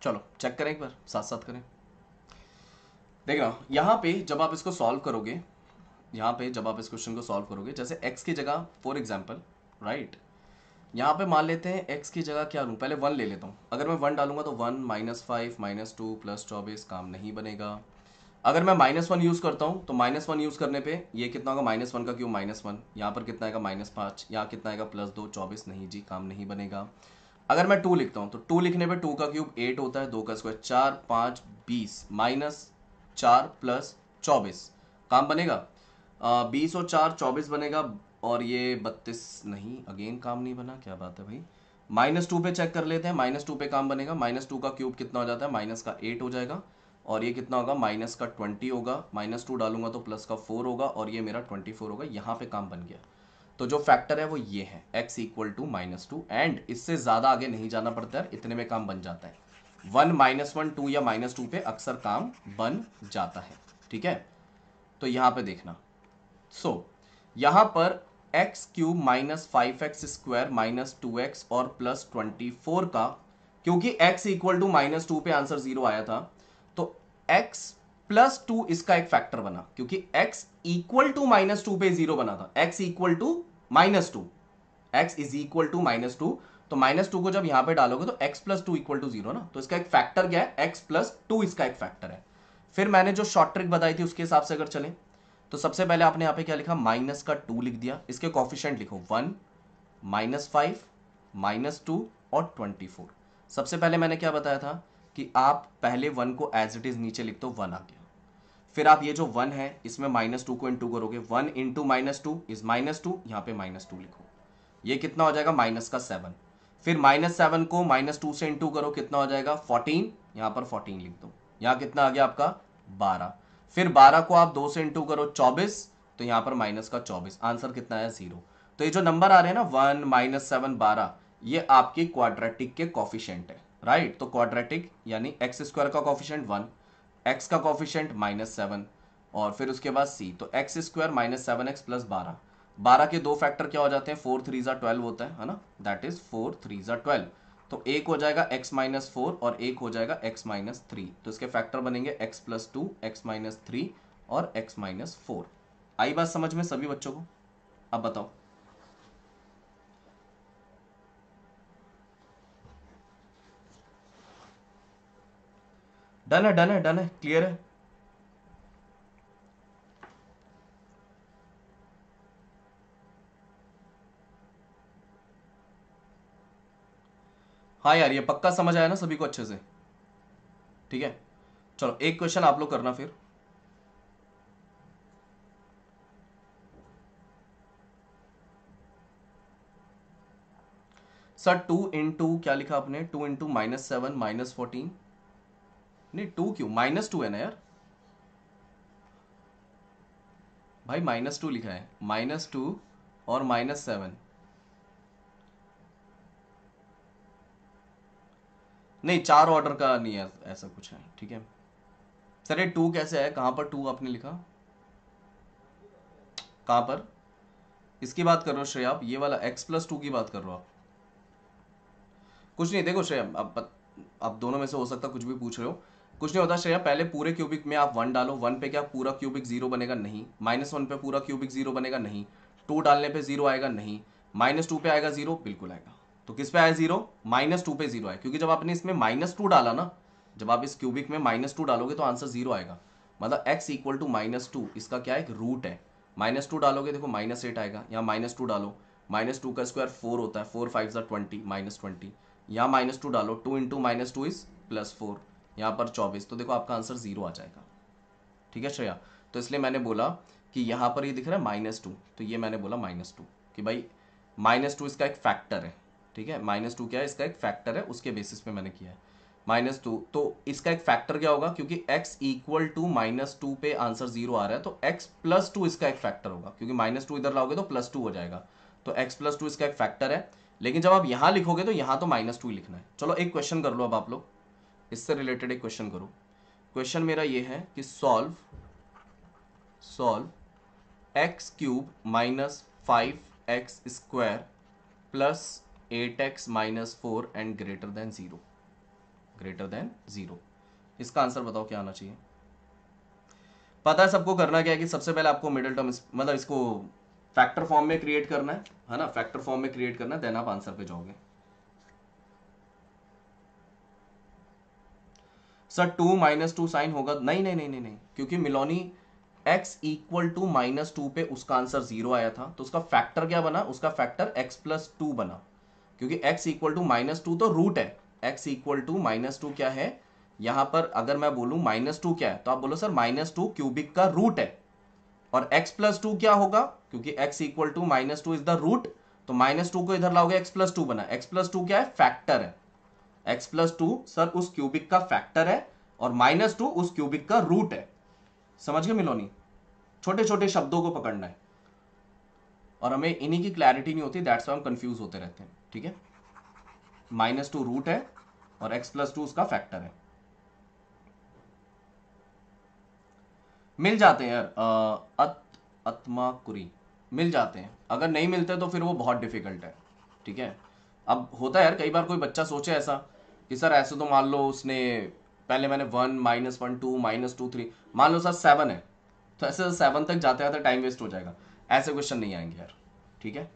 चलो चेक करें एक बार साथ साथ करें देख रहा यहाँ पे जब आप इसको सॉल्व करोगे यहाँ पे जब आप इस क्वेश्चन को सॉल्व करोगे जैसे x की जगह फॉर एग्जाम्पल राइट यहां पे मान लेते हैं x की जगह क्या लू पहले वन ले लेता हूं अगर मैं वन डालूंगा तो one minus five minus two plus चौबीस काम नहीं बनेगा अगर मैं माइनस वन यूज़ करता हूँ तो माइनस वन यूज़ करने पे ये कितना होगा माइनस वन का क्यों माइनस वन यहाँ पर कितना आएगा माइनस पांच यहाँ कितना आएगा प्लस दो चौबीस नहीं जी काम नहीं बनेगा अगर मैं टू लिखता हूं तो टू लिखने पे टू का क्यूब एट होता है दो का स्क्वायर चार पांच बीस माइनस चार प्लस चौबीस काम बनेगा बीस और चार चौबीस बनेगा और ये बत्तीस नहीं अगेन काम नहीं बना क्या बात है भाई माइनस टू पे चेक कर लेते हैं माइनस टू पे काम बनेगा माइनस टू का क्यूब कितना हो जाता है माइनस का एट हो जाएगा और ये कितना होगा माइनस का ट्वेंटी होगा माइनस टू डालूंगा तो प्लस का फोर होगा और ये मेरा ट्वेंटी फोर होगा यहाँ पे काम बन गया तो जो फैक्टर है वो ये है x equal to minus two and इससे ज़्यादा आगे नहीं जाना पड़ता है इतने में काम बन जाता है वन माइनस वन टू या माइनस टू पे अक्सर काम बन जाता है ठीक है तो यहां पे देखना सो so, यहां पर x cube minus five x square minus two x और प्लस ट्वेंटी फोर का क्योंकि x equal to minus two पे आंसर जीरो आया था तो x प्लस टू इसका एक फैक्टर बना क्योंकि x equal to minus two पे जीरो बना था x equal to minus two x is equal to minus two तो माइनस टू को जब यहां पे डालोगे तो x plus two equal to zero ना तो इसका एक फैक्टर क्या है एक्स प्लस टू इसका एक फैक्टर है फिर मैंने जो शॉर्ट ट्रिक बताई थी उसके हिसाब से अगर चले तो सबसे पहले आपने यहां पे क्या लिखा माइनस का टू लिख दिया इसके कॉफिशेंट लिखो one minus five minus two और ट्वेंटी फोर सबसे पहले मैंने क्या बताया था कि आप पहले वन को एज इट इज नीचे लिख दो वन आ गया फिर आप ये जो वन है इसमें माइनस टू को इंटू करोगे one into minus two is minus two यहाँ पे माइनस टू लिखो ये कितना हो जाएगा माइनस का सेवन फिर माइनस सेवन को माइनस टू से इंटू करो कितना हो जाएगा फोर्टीन यहाँ पर फोर्टीन लिख दो यहाँ कितना आ गया आपका बारह फिर बारह को आप दो से इंटू करो चौबीस तो यहाँ पर माइनस का चौबीस आंसर कितना आया जीरो तो ये जो नंबर आ रहे हैं ना वन माइनस सेवन बारह ये आपकी क्वाड्रेटिक के कॉफिशेंट है राइट तो क्वाड्रेटिक यानी एक्स स्क्वायर का कॉफिशेंट वन एक्स का कॉफिशेंट माइनस सेवन और फिर उसके बाद सी तो x square minus seven x plus बारह बारह के दो फैक्टर क्या हो जाते हैं फोर थ्री ज़ा ट्वेल्व होता है है ना दैट इज़ फोर थ्री ज़ा ट्वेल्व तो एक हो जाएगा x माइनस फोर और एक हो जाएगा x माइनस थ्री तो इसके फैक्टर बनेंगे x plus two x minus three और x माइनस फोर आई बात समझ में सभी बच्चों को अब बताओ डन है डन है डन है क्लियर है हाँ यार ये पक्का समझ आया ना सभी को अच्छे से ठीक है चलो एक क्वेश्चन आप लोग करना फिर सर टू इंटू क्या लिखा आपने two into minus seven minus fourteen नहीं टू क्यों माइनस टू है ना यार भाई माइनस टू लिखा है माइनस टू और माइनस सेवन नहीं चार ऑर्डर का नहीं है ऐसा कुछ है ठीक है सर ये टू कैसे है कहां पर टू आपने लिखा कहां पर इसकी बात कर रहे हो श्रेय आप ये वाला एक्स प्लस टू की बात कर रहे हो आप कुछ नहीं देखो श्रेय आप, आप दोनों में से हो सकता कुछ भी पूछ रहे हो कुछ नहीं होता श्रेया पहले पूरे क्यूबिक में आप वन डालो वन पे क्या पूरा क्यूबिक जीरो बनेगा नहीं माइनस वन पे पूरा क्यूबिक जीरो बनेगा नहीं टू डालने पे जीरो आएगा नहीं माइनस टू पे आएगा जीरो बिल्कुल आएगा तो किस पे आया जीरो माइनस टू पे जीरो आया क्योंकि जब आपने इसमें माइनस टू डाला ना जब आप इस क्यूबिक में माइनस टू डालोगे तो आंसर जीरो आएगा मतलब x equal to minus two इसका क्या एक रूट है माइनस टू डालोगे देखो माइनस एट आएगा यहाँ माइनस टू डालो माइनस टू का स्क्वायर फोर होता है फोर फाइव ज़ा ट्वेंटी माइनस ट्वेंटी यहाँ माइनस टू डालो two into minus two is plus four यहाँ पर चौबीस तो देखो आपका आंसर जीरो आ जाएगा ठीक है श्रेया तो इसलिए मैंने बोला कि यहाँ पर ये दिख रहा है माइनस टू तो ये मैंने बोला माइनस टू कि भाई माइनस टू इसका एक फैक्टर है ठीक है माइनस टू क्या है इसका एक फैक्टर है उसके बेसिस पे मैंने किया है माइनस टू तो इसका एक फैक्टर क्या होगा क्योंकि x equal to minus two पे आंसर जीरो आ रहा है तो एक्स प्लस टू इसका एक फैक्टर होगा क्योंकि माइनस टू इधर लाओगे तो प्लस टू हो जाएगा तो एक्स प्लस टू इसका एक फैक्टर है लेकिन जब आप यहाँ लिखोगे तो यहाँ तो माइनस टू लिखना है चलो एक क्वेश्चन कर लो अब आप लोग इससे रिलेटेड एक क्वेश्चन करो क्वेश्चन मेरा ये है कि solve solve x cube minus five x square plus eight x minus four and greater than zero greater than zero इसका आंसर बताओ क्या आना चाहिए पता है सबको करना क्या है कि सबसे पहले आपको मिडिल टर्म मतलब इसको फैक्टर फॉर्म में क्रिएट करना है है ना फैक्टर फॉर्म में क्रिएट करना है देन आप आंसर पे जाओगे sir two minus two sign होगा नहीं नहीं नहीं नहीं नहीं क्योंकि Miloni x equal to minus two पे उसका आंसर जीरो आया था तो उसका फैक्टर क्या बना उसका फैक्टर एक्स प्लस टू बना क्योंकि x equal to minus two तो रूट है x equal to minus two क्या है यहां पर अगर मैं बोलू माइनस टू क्या है तो आप बोलो सर माइनस टू क्यूबिक का रूट है और x प्लस टू क्या होगा क्योंकि x equal to minus two is the root तो माइनस टू को इधर लाओगे x प्लस टू बना x प्लस टू क्या है फैक्टर है एक्स प्लस टू सर उस क्यूबिक का फैक्टर है और माइनस टू उस क्यूबिक का रूट है समझ गए मिलोनी छोटे छोटे शब्दों को पकड़ना है और हमें इन्हीं की क्लैरिटी नहीं होती दैट्स वाई हम कंफ्यूज होते रहते हैं ठीक है माइनस टू रूट है और एक्स प्लस टू उसका फैक्टर है मिल जाते हैं यार अत कुरी मिल जाते हैं अगर नहीं मिलते तो फिर वो बहुत डिफिकल्ट है ठीक है अब होता है यार कई बार कोई बच्चा सोचे ऐसा कि सर ऐसे तो मान लो उसने पहले मैंने one minus one two minus two three मान लो सर सेवन है तो ऐसे तो सेवन तक जाते जाते टाइम वेस्ट हो जाएगा ऐसे क्वेश्चन नहीं आएंगे यार ठीक है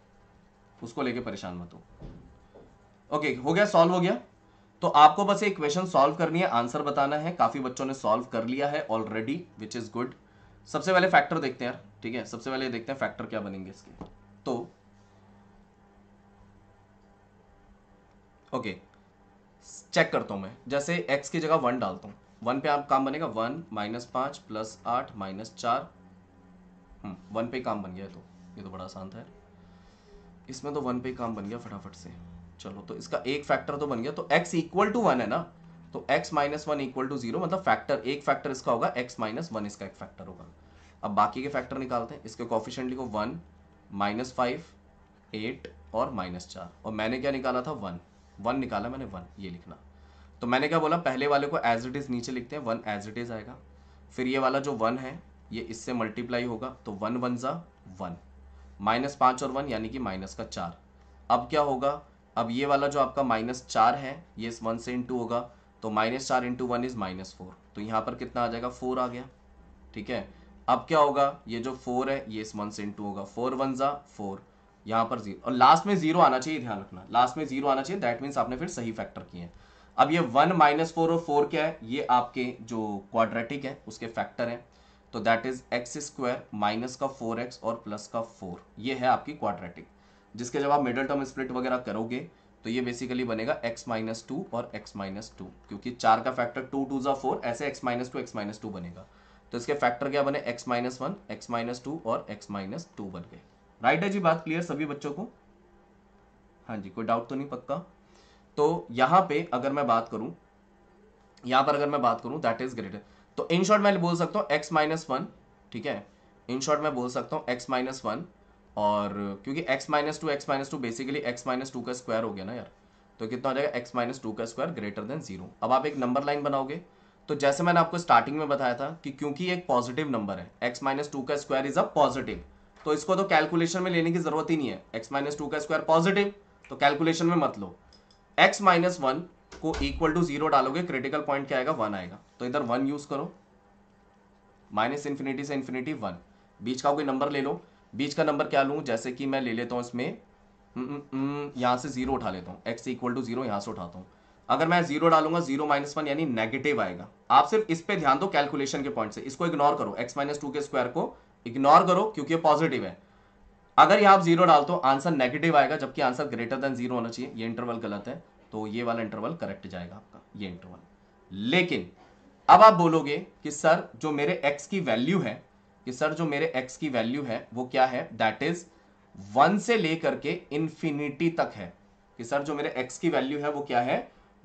उसको लेके परेशान मत हो ओके हो गया सॉल्व हो गया तो आपको बस एक क्वेश्चन सॉल्व करनी है आंसर बताना है काफी बच्चों ने सॉल्व कर लिया है ऑलरेडी विच इज गुड सबसे पहले फैक्टर देखते हैं यार ठीक है सबसे पहले देखते हैं फैक्टर क्या बनेंगे इसके तो ओके okay, चेक करता हूँ मैं जैसे x की जगह वन डालता हूँ वन पे आप काम बनेगा वन माइनस पाँच प्लस आठ माइनस चार वन हम्म, पे काम बन गया तो ये तो बड़ा आसान था इसमें तो वन पे काम बन गया फटाफट से चलो तो इसका एक फैक्टर तो बन गया तो x इक्वल टू वन है ना तो x minus one equal to zero मतलब फैक्टर एक फैक्टर इसका होगा x माइनस वन इसका एक फैक्टर होगा अब बाकी के फैक्टर निकालते हैं इसके कॉफिशेंट लिखो वन माइनस फाइव एट और माइनस चार और मैंने क्या निकाला था वन वन निकाला मैंने वन ये लिखना तो मैंने क्या बोला पहले वाले को एज इट इज़ नीचे लिखते हैं वन एज इट इज़ आएगा फिर ये वाला जो वन है ये इससे मल्टीप्लाई होगा तो वन वन ज़ा वन माइनस पाँच और वन यानी कि माइनस का चार अब क्या होगा अब ये वाला जो आपका माइनस चार है ये इस वन से इंटू होगा तो माइनस चार into one is minus four तो यहाँ पर कितना आ जाएगा फोर आ गया ठीक है अब क्या होगा ये जो फोर है ये इस वन से इंटू होगा फोर वन ज़ा फोर यहां पर जीरो और लास्ट में जीरो आना चाहिए ध्यान रखना लास्ट में जीरो आना चाहिए दैट मीन्स आपने फिर सही फैक्टर किए हैं अब ये वन माइनस फोर और फोर क्या है ये आपके जो क्वाड्रेटिक है उसके फैक्टर हैं तो that is x square minus का फोर एक्स और प्लस का फोर ये है आपकी क्वाड्रेटिक जिसके जब आप मिडल टर्म स्प्लिट वगैरह करोगे तो ये बेसिकली बनेगा एक्स माइनस टू और एक्स माइनस टू क्योंकि चार का फैक्टर टू टू जो फोर ऐसे x minus two x minus two बनेगा तो इसके फैक्टर क्या बने x minus one x minus two और एक्स माइनस टू बन गए राइट है जी बात क्लियर सभी बच्चों को हाँ जी कोई डाउट तो नहीं पक्का तो यहाँ पे अगर मैं बात करूं यहां पर अगर मैं बात करूं दैट इज ग्रेटर तो इन शॉर्ट मैं बोल सकता हूँ एक्स माइनस वन ठीक है इन शॉर्ट मैं बोल सकता हूँ एक्स माइनस वन और क्योंकि x minus two x minus two basically x minus two का स्क्वायर हो गया ना यार तो कितना हो जाएगा एक्स माइनस टू का स्क्वायर ग्रेटर देन जीरो अब आप एक नंबर लाइन बनाओगे तो जैसे मैंने आपको स्टार्टिंग में बताया था कि क्योंकि एक पॉजिटिव नंबर है एक्स माइनस टू का स्क्वायर इज अ पॉजिटिव तो इसको तो कैलकुलेशन में लेने की जरूरत ही नहीं है एक्स माइनस टू का स्क्वायर पॉजिटिव तो कैलकुलेशन में मत लो एक्स माइनस वन को इक्वल टू जीरो डालोगे क्रिटिकल पॉइंट क्या आएगा वन आएगा तो इधर वन यूज करो माइनस इन्फिनिटी से इन्फिनिटी वन बीच का कोई नंबर ले लो बीच का नंबर क्या लूँ जैसे कि मैं ले लेता हूँ इसमें हम्म, हम्म, हम्म, यहाँ से जीरो उठा लेता हूँ एक्स इक्वल टू जीरो यहाँ से उठाता हूँ अगर मैं जीरो डालूंगा जीरो माइनस वन यानी नेगेटिव आएगा आप सिर्फ इस पे ध्यान दो कैलकुलेशन के पॉइंट से इसको इग्नोर करो एक्स माइनस टू के स्क्वायर को इग्नोर करो क्योंकि ये पॉजिटिव है अगर यहां आप जीरो डाल दो आंसर नेगेटिव आएगा जबकि आंसर ग्रेटर देन जीरो होना चाहिए ये इंटरवल गलत है तो ये वाला इंटरवल करेक्ट जाएगा आपका ये इंटरवल लेकिन अब आप बोलोगे कि सर जो मेरे एक्स की वैल्यू है कि सर जो मेरे एक्स की वैल्यू है वो क्या है दैट इज वन से लेकर के इंफिनिटी तक है कि सर जो मेरे एक्स की वैल्यू है वो क्या है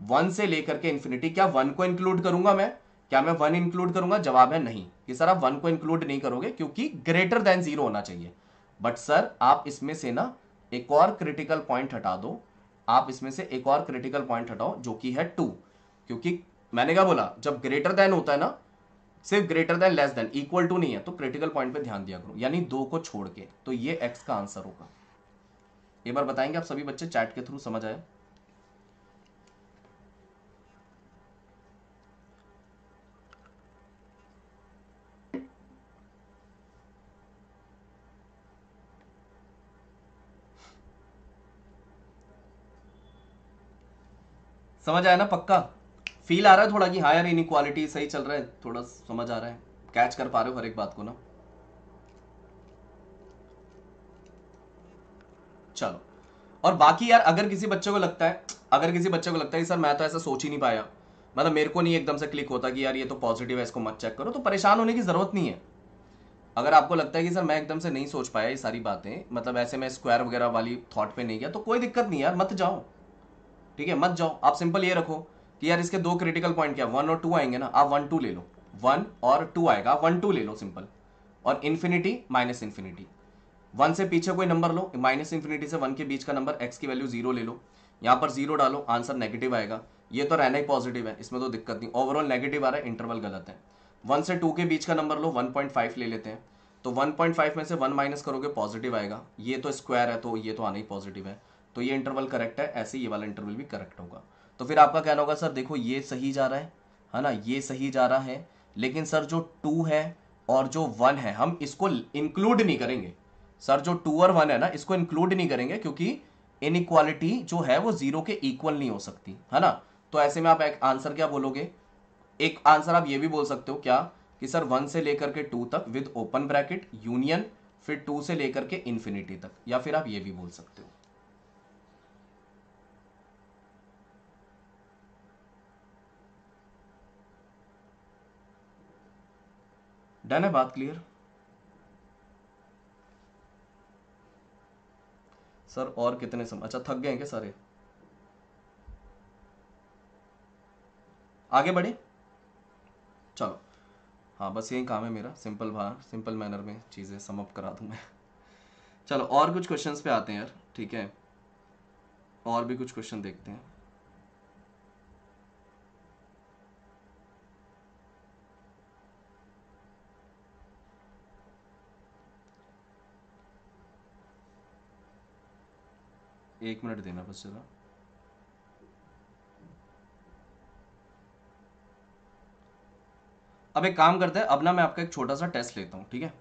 वन से लेकर के इंफिनिटी क्या वन को इंक्लूड करूंगा मैं क्या मैं वन इंक्लूड करूंगा जवाब है नहीं कि सर आप वन को इंक्लूड नहीं करोगे क्योंकि ग्रेटर देन जीरो होना चाहिए बट सर आप इसमें से ना एक और क्रिटिकल पॉइंट हटा दो आप इसमें से एक और क्रिटिकल पॉइंट हटाओ जो कि है टू क्योंकि मैंने क्या बोला जब ग्रेटर देन होता है ना सिर्फ greater than less than equal to नहीं है तो क्रिटिकल पॉइंट पे ध्यान दिया करो यानी दो को छोड़ के तो ये एक्स का आंसर होगा एक बार बताएंगे आप सभी बच्चे चैट के थ्रू समझ आए समझ आया ना पक्का फील आ रहा है थोड़ा कि हाँ यार इन क्वालिटी सही चल रहा है थोड़ा समझ आ रहा है कैच कर पा रहे हो हर एक बात को ना चलो और बाकी यार अगर किसी बच्चे को लगता है अगर किसी बच्चे को लगता है सर मैं तो ऐसा सोच ही नहीं पाया मतलब मेरे को नहीं एकदम से क्लिक होता कि यार ये तो पॉजिटिव है इसको मत चेक करो तो परेशान होने की ज़रूरत नहीं है अगर आपको लगता है कि सर मैं एकदम से नहीं सोच पाया ये सारी बातें मतलब ऐसे मैं स्क्वायर वगैरह वाली थॉट पे नहीं गया तो कोई दिक्कत नहीं यार मत जाओ ठीक है मत जाओ आप सिंपल ये रखो कि यार इसके दो क्रिटिकल पॉइंट क्या वन और टू आएंगे ना आप वन टू ले लो वन और टू आएगा वन टू ले लो सिंपल और इन्फिनिटी माइनस इन्फिनिटी वन से पीछे कोई नंबर लो माइनस इन्फिनिटी से वन के बीच का नंबर एक्स की वैल्यू जीरो ले लो यहाँ पर जीरो डालो आंसर नेगेटिव आएगा ये तो रहना ही पॉजिटिव है इसमें तो दिक्कत नहीं ओवरऑल नेगेटिव आ रहा है इंटरवल गलत है वन से टू के बीच का नंबर लो फाइव ले लेते हैं तो फाइव में से वन माइनस करोगे पॉजिटिव आएगा ये तो स्क्वायर है तो ये तो आना ही पॉजिटिव है तो ये इंटरवल करेक्ट है ऐसे ये वाला इंटरवल भी करेक्ट होगा तो फिर आपका कहना होगा सर देखो ये सही जा रहा है है ना ये सही जा रहा है लेकिन सर जो टू है और जो वन है हम इसको इंक्लूड नहीं करेंगे सर जो टू और वन है ना इसको इंक्लूड नहीं करेंगे क्योंकि इन जो है वो जीरो के इक्वल नहीं हो सकती है ना तो ऐसे में आप एक आंसर क्या बोलोगे एक आंसर आप ये भी बोल सकते हो क्या कि सर वन से लेकर के टू तक विद ओपन ब्रैकेट यूनियन फिर टू से लेकर के इन्फिनिटी तक या फिर आप ये भी बोल सकते हो डन है बात क्लियर सर और कितने समय अच्छा थक गए हैं क्या सारे आगे बढ़े चलो हाँ बस यही काम है मेरा सिंपल भार सिंपल मैनर में चीज़ें समअप करा दू मैं चलो और कुछ क्वेश्चंस पे आते हैं यार ठीक है और भी कुछ क्वेश्चन देखते हैं एक मिनट देना बस जरा अब एक काम करते हैं अब ना मैं आपका एक छोटा सा टेस्ट लेता हूं ठीक है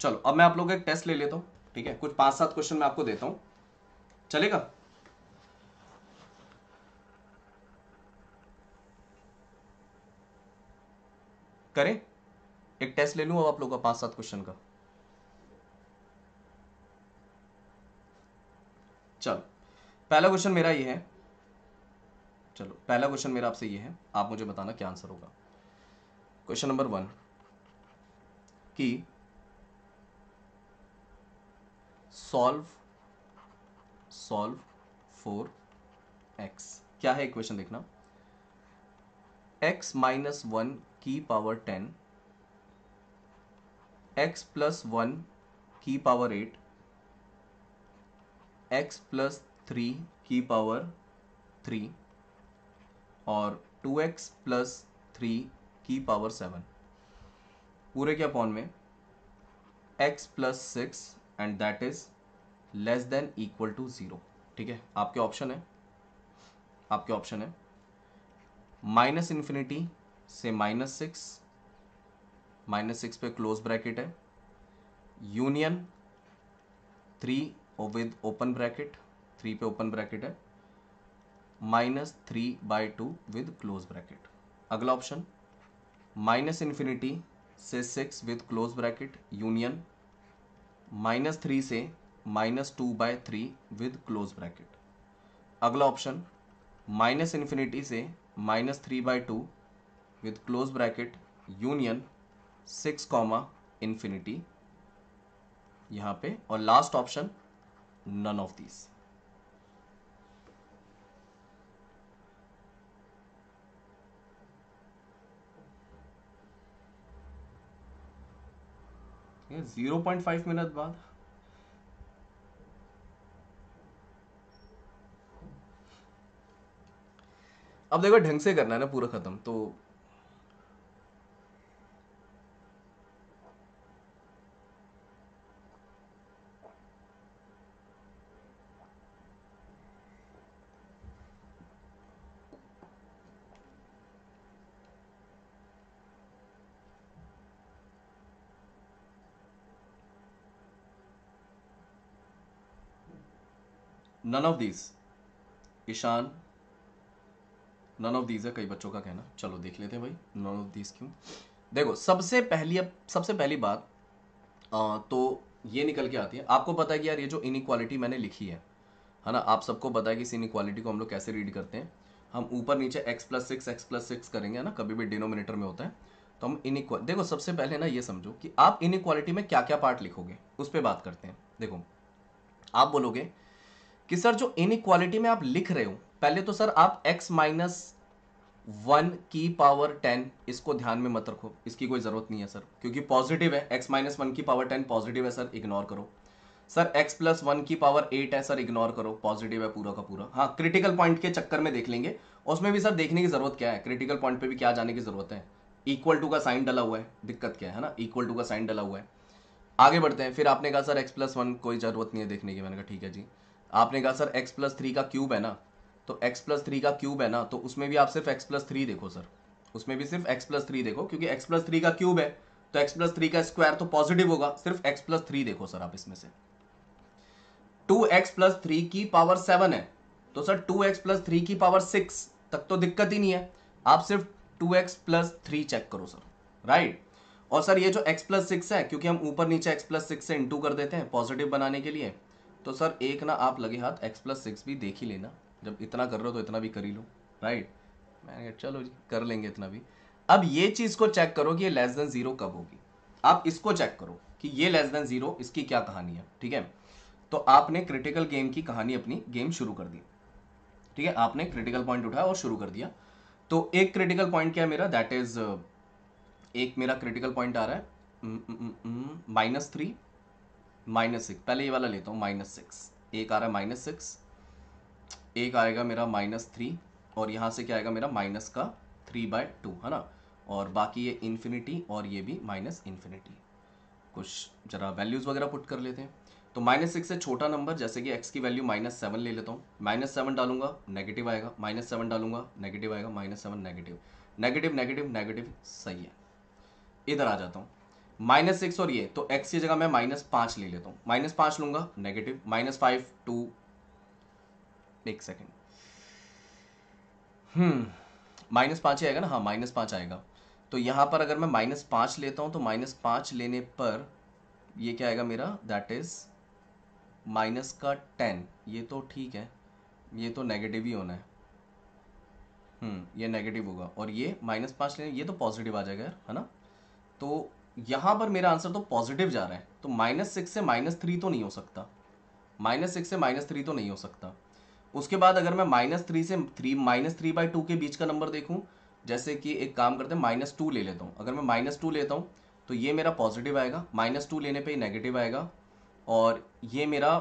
चलो अब मैं आप लोग एक टेस्ट ले लेता हूं ठीक है कुछ पांच सात क्वेश्चन मैं आपको देता हूं चलेगा करें एक टेस्ट ले लूं अब आप लोग का पांच सात क्वेश्चन का पहला क्वेश्चन मेरा ये है चलो पहला क्वेश्चन मेरा आपसे ये है आप मुझे बताना क्या आंसर होगा क्वेश्चन नंबर वन कि सॉल्व सॉल्व फोर एक्स क्या है इक्वेशन देखना एक्स माइनस वन की power ten x plus one की power eight x plus three की पावर थ्री और टू एक्स प्लस थ्री की पावर सेवन पूरे के अपॉन में x plus six and that is less than equal to zero ठीक है आपके ऑप्शन है आपके ऑप्शन है माइनस इन्फिनिटी से माइनस सिक्स माइनस सिक्स पे क्लोज ब्रैकेट है union three with open bracket three पे ओपन ब्रैकेट है minus three by two with close bracket अगला ऑप्शन माइनस इन्फिनिटी से six with close bracket union minus three से minus two by three with close bracket अगला option minus infinity से minus three by two with close bracket union six comma infinity यहाँ पे और last option none of this zero point five minute बाद अब देखो ढंग से करना है ना पूरा खत्म तो none of these Ishaan none of these है कई बच्चों का कहना चलो देख लेते हैं भाई नन ऑफ दीज क्यों देखो सबसे पहली अब सबसे पहली बात आ, तो ये निकल के आती है आपको पता है कि यार ये जो इनक्वालिटी मैंने लिखी है है ना आप सबको पता है कि इस इनक्वालिटी को हम लोग कैसे रीड करते हैं हम ऊपर नीचे x plus six x plus six करेंगे है ना कभी भी डिनोमिनेटर में होता है तो हम इनक्वा देखो सबसे पहले ना ये समझो कि आप इनक्वालिटी में क्या क्या पार्ट लिखोगे उस पर बात करते हैं देखो आप बोलोगे कि सर जो इन में आप लिख रहे हो पहले तो सर आप x माइनस वन की पावर टेन इसको ध्यान में मत रखो इसकी कोई ज़रूरत नहीं है सर क्योंकि पॉजिटिव है x माइनस वन की पावर टेन पॉजिटिव है सर इग्नोर करो सर x प्लस वन की पावर एट है सर इग्नोर करो पॉजिटिव है पूरा का पूरा हाँ क्रिटिकल पॉइंट के चक्कर में देख लेंगे और उसमें भी सर देखने की ज़रूरत क्या है क्रिटिकल पॉइंट पर भी क्या जाने की ज़रूरत है इक्वल टू का साइन डला हुआ है दिक्कत क्या है ना इक्वल टू का साइन डला हुआ है आगे बढ़ते हैं फिर आपने कहा सर एक्स प्लस वन कोई ज़रूरत नहीं है देखने की मैंने कहा ठीक है जी आपने कहा सर एक्स प्लस थ्री का क्यूब है ना तो एक्स प्लस थ्री का क्यूब है ना तो उसमें भी आप सिर्फ एक्स प्लस थ्री देखो सर उसमें भी सिर्फ एक्स प्लस थ्री देखो क्योंकि एक्स प्लस थ्री का क्यूब है तो एक्स प्लस थ्री का स्क्वायर तो पॉजिटिव होगा सिर्फ एक्स प्लस थ्री देखो सर आप इसमें से टू एक्स प्लस थ्री की पावर सेवन है तो sir two x plus three की पावर सिक्स तक तो दिक्कत ही नहीं है आप सिर्फ two x plus three check करो सर राइट और सर ये जो x प्लस सिक्स है क्योंकि हम ऊपर नीचे x प्लस सिक्स से इंटू कर देते हैं पॉजिटिव बनाने के लिए तो सर एक ना आप लगे हाथ एक्स प्लस सिक्स भी देख ही लेना जब इतना कर रहे हो तो इतना भी कर ही लो राइट मैंने कहा चलो जी कर लेंगे इतना भी अब ये चीज़ को चेक करो कि ये लेस देन ज़ीरो कब होगी आप इसको चेक करो कि ये लेस देन ज़ीरो इसकी क्या कहानी है ठीक है तो आपने क्रिटिकल गेम की कहानी अपनी गेम शुरू कर दी ठीक है आपने क्रिटिकल पॉइंट उठाया और शुरू कर दिया तो एक क्रिटिकल पॉइंट क्या है मेरा दैट इज़ एक मेरा क्रिटिकल पॉइंट आ रहा है minus mm, three mm, mm, minus six पहले ये वाला लेता हूँ माइनस सिक्स एक आ रहा है माइनस सिक्स एक आएगा मेरा माइनस थ्री और यहाँ से क्या आएगा मेरा माइनस का थ्री बाय टू है ना और बाकी ये इन्फिनिटी और ये भी माइनस इन्फिनिटी कुछ ज़रा वैल्यूज़ वगैरह पुट कर लेते हैं तो माइनस सिक्स से छोटा नंबर जैसे कि एक्स की वैल्यू माइनस सेवन ले लेता हूँ माइनस सेवन डालूंगा नेगेटिव आएगा माइनस सेवन डालूंगा नेगेटिव आएगा minus seven negative negative negative negative सही है इधर आ जाता हूँ माइनस सिक्स और ये तो एक्स की जगह मैं माइनस पांच ले लेता हूँ माइनस पांच लूंगा नेगेटिव माइनस फाइव टू एक सेकेंड हम्म माइनस पांच ही आएगा ना हाँ माइनस पांच आएगा तो यहाँ पर अगर मैं माइनस पांच लेता हूँ तो माइनस पांच लेने पर ये क्या आएगा मेरा दैट इज़ माइनस का टेन ये तो ठीक है ये तो नेगेटिव ही होना है हम्म ये नेगेटिव होगा और ये माइनस पांच लेने ये तो पॉजिटिव आ जाएगा यार है ना तो यहां पर मेरा आंसर तो पॉजिटिव जा रहा है तो माइनस सिक्स से माइनस थ्री तो नहीं हो सकता माइनस सिक्स से माइनस थ्री तो नहीं हो सकता उसके बाद अगर मैं माइनस थ्री से three minus three by two के बीच का नंबर देखूँ जैसे कि एक काम करते हैं माइनस टू ले लेता हूँ अगर मैं माइनस टू लेता हूँ तो ये मेरा पॉजिटिव आएगा माइनस टू लेने पर ही नेगेटिव आएगा और ये मेरा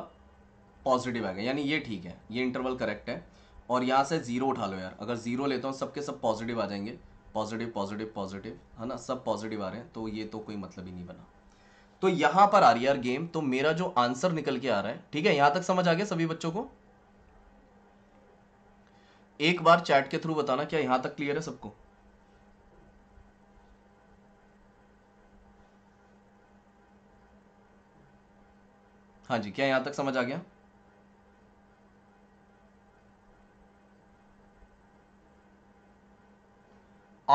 पॉजिटिव आएगा यानी ये ठीक है ये इंटरवल करेक्ट है और यहाँ से ज़ीरो उठा लो यार अगर ज़ीरो लेता हूँ सबके सब पॉजिटिव आ जाएंगे पॉजिटिव पॉजिटिव पॉजिटिव है ना सब पॉजिटिव आ रहे हैं तो ये तो कोई मतलब ही नहीं बना तो यहां पर आ रही यार गेम तो मेरा जो आंसर निकल के आ रहा है ठीक है यहां तक समझ आ गया सभी बच्चों को एक बार चैट के थ्रू बताना क्या यहां तक क्लियर है सबको हाँ जी क्या यहां तक समझ आ गया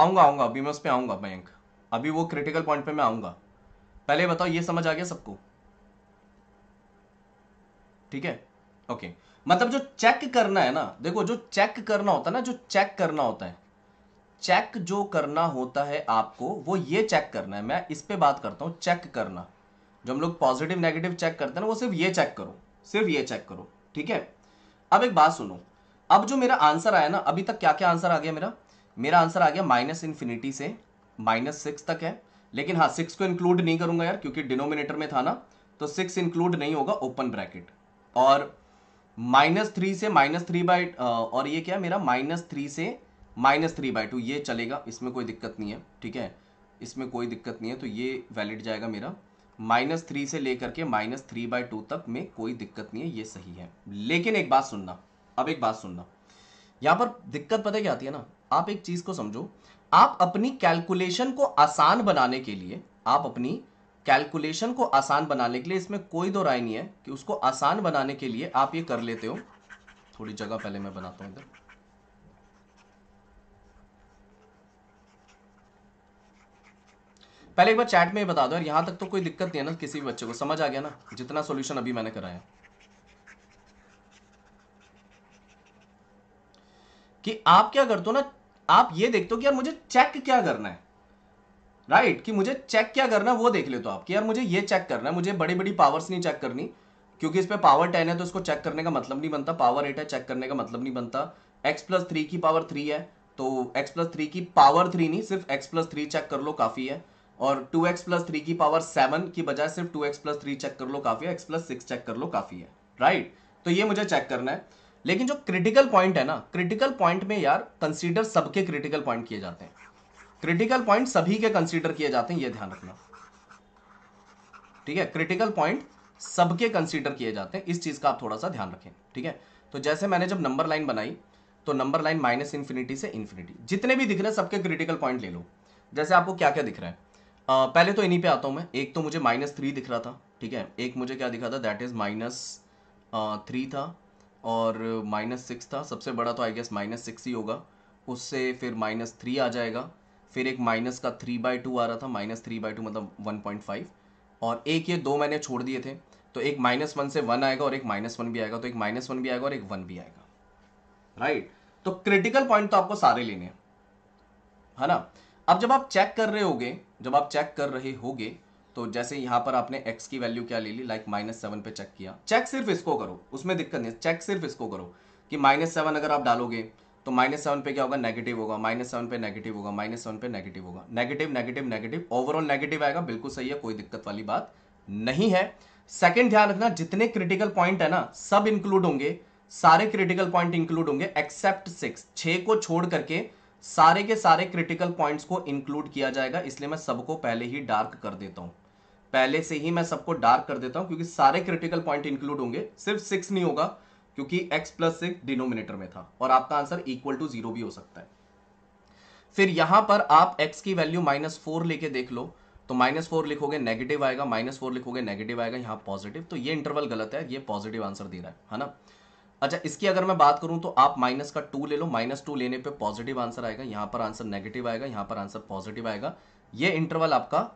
आऊंगा आऊंगा अभी मैं उस पर आऊंगा मयंक अभी वो क्रिटिकल पॉइंट पे मैं आऊंगा पहले बताओ ये समझ आ गया सबको ठीक है ओके मतलब जो चेक करना है ना देखो जो चेक करना होता है ना जो चेक करना होता है चेक जो करना होता है आपको वो ये चेक करना है मैं इस पर बात करता हूं चेक करना जो हम लोग पॉजिटिव नेगेटिव चेक करते हैं ना वो सिर्फ ये चेक करो सिर्फ ये चेक करो ठीक है अब एक बात सुनो अब जो मेरा आंसर आया ना अभी तक क्या क्या आंसर आ गया मेरा मेरा आंसर आ गया माइनस इन्फिनिटी से माइनस सिक्स तक है लेकिन हाँ सिक्स को इंक्लूड नहीं करूंगा यार क्योंकि डिनोमिनेटर में था ना तो सिक्स इंक्लूड नहीं होगा ओपन ब्रैकेट और माइनस थ्री से माइनस थ्री बाई और ये क्या मेरा माइनस थ्री से माइनस थ्री बाय टू ये चलेगा इसमें कोई दिक्कत नहीं है ठीक है इसमें कोई दिक्कत नहीं है तो ये वैलिड जाएगा मेरा माइनस थ्री से लेकर के माइनस थ्री बाय टू तक में कोई दिक्कत नहीं है ये सही है लेकिन एक बात सुनना अब एक बात सुनना यहाँ पर दिक्कत पता क्या आती है ना आप एक चीज को समझो आप अपनी कैलकुलेशन को आसान बनाने के लिए आप अपनी कैलकुलेशन को आसान बनाने के लिए इसमें कोई दो राय नहीं है कि उसको आसान बनाने के लिए आप ये कर लेते हो थोड़ी जगह पहले मैं बनाता हूं इधर पहले एक बार चैट में बता दो यार यहां तक तो कोई दिक्कत नहीं है ना किसी भी बच्चे को समझ आ गया ना जितना सोल्यूशन अभी मैंने कराया कि आप क्या करते हो ना आप ये देखते हो कि यार मुझे चेक क्या करना है राइट right, कि मुझे चेक क्या करना है वो देख लेते हो आप कि यार मुझे ये चेक करना है मुझे बड़ी बड़ी पावर्स नहीं चेक करनी क्योंकि इस पर पावर टेन है तो इसको चेक करने का मतलब नहीं बनता पावर एट है चेक करने का मतलब नहीं बनता एक्स प्लस थ्री की पावर थ्री है तो एक्स प्लस थ्री की पावर थ्री नहीं सिर्फ एक्स प्लस थ्री चेक कर लो काफ़ी है और टू एक्स प्लस थ्री की पावर सेवन की बजाय सिर्फ two x plus three check कर लो काफ़ी है एक्स प्लस सिक्स चेक कर लो काफ़ी है राइट right? तो ये मुझे चेक करना है लेकिन जो क्रिटिकल पॉइंट है ना क्रिटिकल पॉइंट में यार कंसीडर सबके क्रिटिकल पॉइंट किए जाते हैं क्रिटिकल पॉइंट सभी के कंसीडर किए जाते हैं ये ध्यान रखना ठीक है क्रिटिकल पॉइंट सबके कंसीडर किए जाते हैं इस चीज़ का आप थोड़ा सा ध्यान रखें ठीक है तो जैसे मैंने जब नंबर लाइन बनाई तो नंबर लाइन माइनस इन्फिनिटी से इन्फिनिटी जितने भी दिख रहे हैं सबके क्रिटिकल पॉइंट ले लो जैसे आपको क्या क्या दिख रहा है आ, पहले तो इन्हीं पे आता हूं मैं एक तो मुझे माइनस थ्री दिख रहा था ठीक है एक मुझे क्या दिखा था दैट इज़ माइनस थ्री था और माइनस सिक्स था सबसे बड़ा तो आई गेस माइनस सिक्स ही होगा उससे फिर माइनस थ्री आ जाएगा फिर एक माइनस का थ्री बाई टू आ रहा था माइनस थ्री बाई टू मतलब वन पॉइंट फाइव और एक ये दो मैंने छोड़ दिए थे तो एक माइनस वन से वन आएगा और एक माइनस वन भी आएगा तो एक माइनस वन भी आएगा और एक वन भी आएगा राइट right. तो क्रिटिकल पॉइंट तो आपको सारे लेने हैं है ना अब जब आप चेक कर रहे होगे जब आप चेक कर रहे होगे तो जैसे यहां पर आपने x की वैल्यू क्या ले ली लाइक माइनस सेवन पे चेक किया चेक सिर्फ इसको करो उसमें दिक्कत नहीं चेक सिर्फ इसको करो कि माइनस सेवन अगर आप डालोगे तो माइनस सेवन पे क्या होगा नेगेटिव होगा माइनस सेवन पे नेगेटिव होगा माइनस सेवन पे नेगेटिव होगा negative negative negative overall negative आएगा बिल्कुल सही है कोई दिक्कत वाली बात नहीं है सेकेंड ध्यान रखना जितने क्रिटिकल पॉइंट है ना सब इंक्लूड होंगे सारे क्रिटिकल पॉइंट इंक्लूड होंगे एक्सेप्ट सिक्स छे को छोड़ करके सारे के सारे क्रिटिकल पॉइंट्स को इंक्लूड किया जाएगा इसलिए मैं सबको पहले ही डार्क कर देता हूं पहले से ही मैं सबको डार्क कर देता हूं क्योंकि सारे क्रिटिकल पॉइंट इंक्लूड होंगे सिर्फ सिक्स नहीं होगा क्योंकि x प्लस सिक्स डिनोमिनेटर में था और आपका आंसर इक्वल टू जीरो भी हो सकता है फिर यहां पर आप x की वैल्यू माइनस फोर लेके देख लो तो माइनस फोर लिखोगे नेगेटिव आएगा माइनस फोर लिखोगे नेगेटिव आएगा यहाँ पॉजिटिव तो ये इंटरवल गलत है ये पॉजिटिव आंसर दे रहा है है ना अच्छा इसकी अगर मैं बात करूं तो आप माइनस का टू ले लो माइनस टू लेने पे पॉजिटिव आंसर आएगा यहां पर आंसर नेगेटिव आएगा यहां पर आंसर पॉजिटिव आएगा ये इंटरवल आपका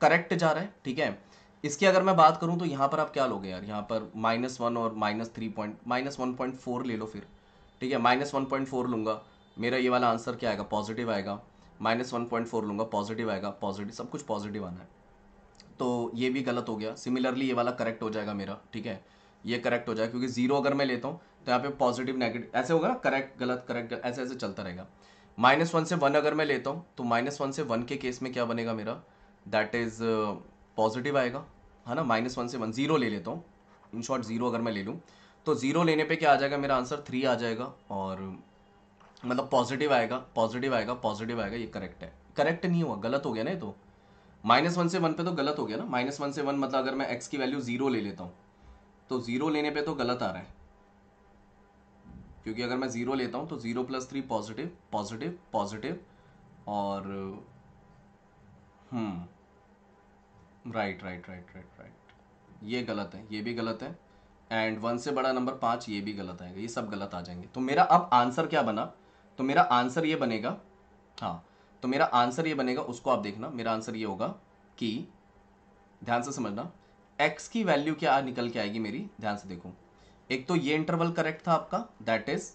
करेक्ट जा रहा है ठीक है इसकी अगर मैं बात करूं तो यहां पर आप क्या लोगे यार यहां पर माइनस वन और minus three point minus one point four ले लो फिर ठीक है माइनस वन पॉइंट फोर लूंगा मेरा ये वाला आंसर क्या आएगा पॉजिटिव आएगा माइनस वन पॉइंट फोर लूंगा पॉजिटिव आएगा पॉजिटिव सब कुछ पॉजिटिव आना है तो ये भी गलत हो गया सिमिलरली ये वाला करेक्ट हो जाएगा मेरा ठीक है ये करेक्ट हो जाएगा क्योंकि जीरो अगर मैं लेता हूँ तो यहाँ पे पॉजिटिव नेगेटिव ऐसे होगा ना करेक्ट गलत करेक्ट ऐसे ऐसे चलता रहेगा माइनस वन से वन अगर मैं लेता हूँ तो माइनस वन से वन के केस में क्या बनेगा मेरा दैट इज़ पॉजिटिव आएगा है ना माइनस वन से वन ज़ीरो ले लेता हूँ इन शॉर्ट ज़ीरो अगर मैं ले लूँ तो ज़ीरो लेने पे क्या आ जाएगा मेरा आंसर थ्री आ जाएगा और मतलब पॉजिटिव आएगा पॉजिटिव आएगा पॉजिटिव आएगा ये करेक्ट है करेक्ट नहीं हुआ गलत हो गया ना ये तो माइनस वन से वन पे तो गलत हो गया ना माइनस वन से वन मतलब अगर मैं एक्स की वैल्यू ज़ीरो ले लेता हूँ तो ज़ीरो लेने पे तो गलत आ रहा है क्योंकि अगर मैं ज़ीरो लेता हूँ तो zero plus three positive positive positive और हम्म right right right right right ये गलत है ये भी गलत है एंड वन से बड़ा नंबर पाँच ये भी गलत आएगा ये सब गलत आ जाएंगे तो मेरा अब आंसर क्या बना तो मेरा आंसर ये बनेगा हाँ तो मेरा आंसर ये बनेगा उसको आप देखना मेरा आंसर ये होगा कि ध्यान से समझना एक्स की वैल्यू क्या निकल के आएगी मेरी ध्यान से देखो एक तो ये इंटरवल करेक्ट था आपका दैट इज़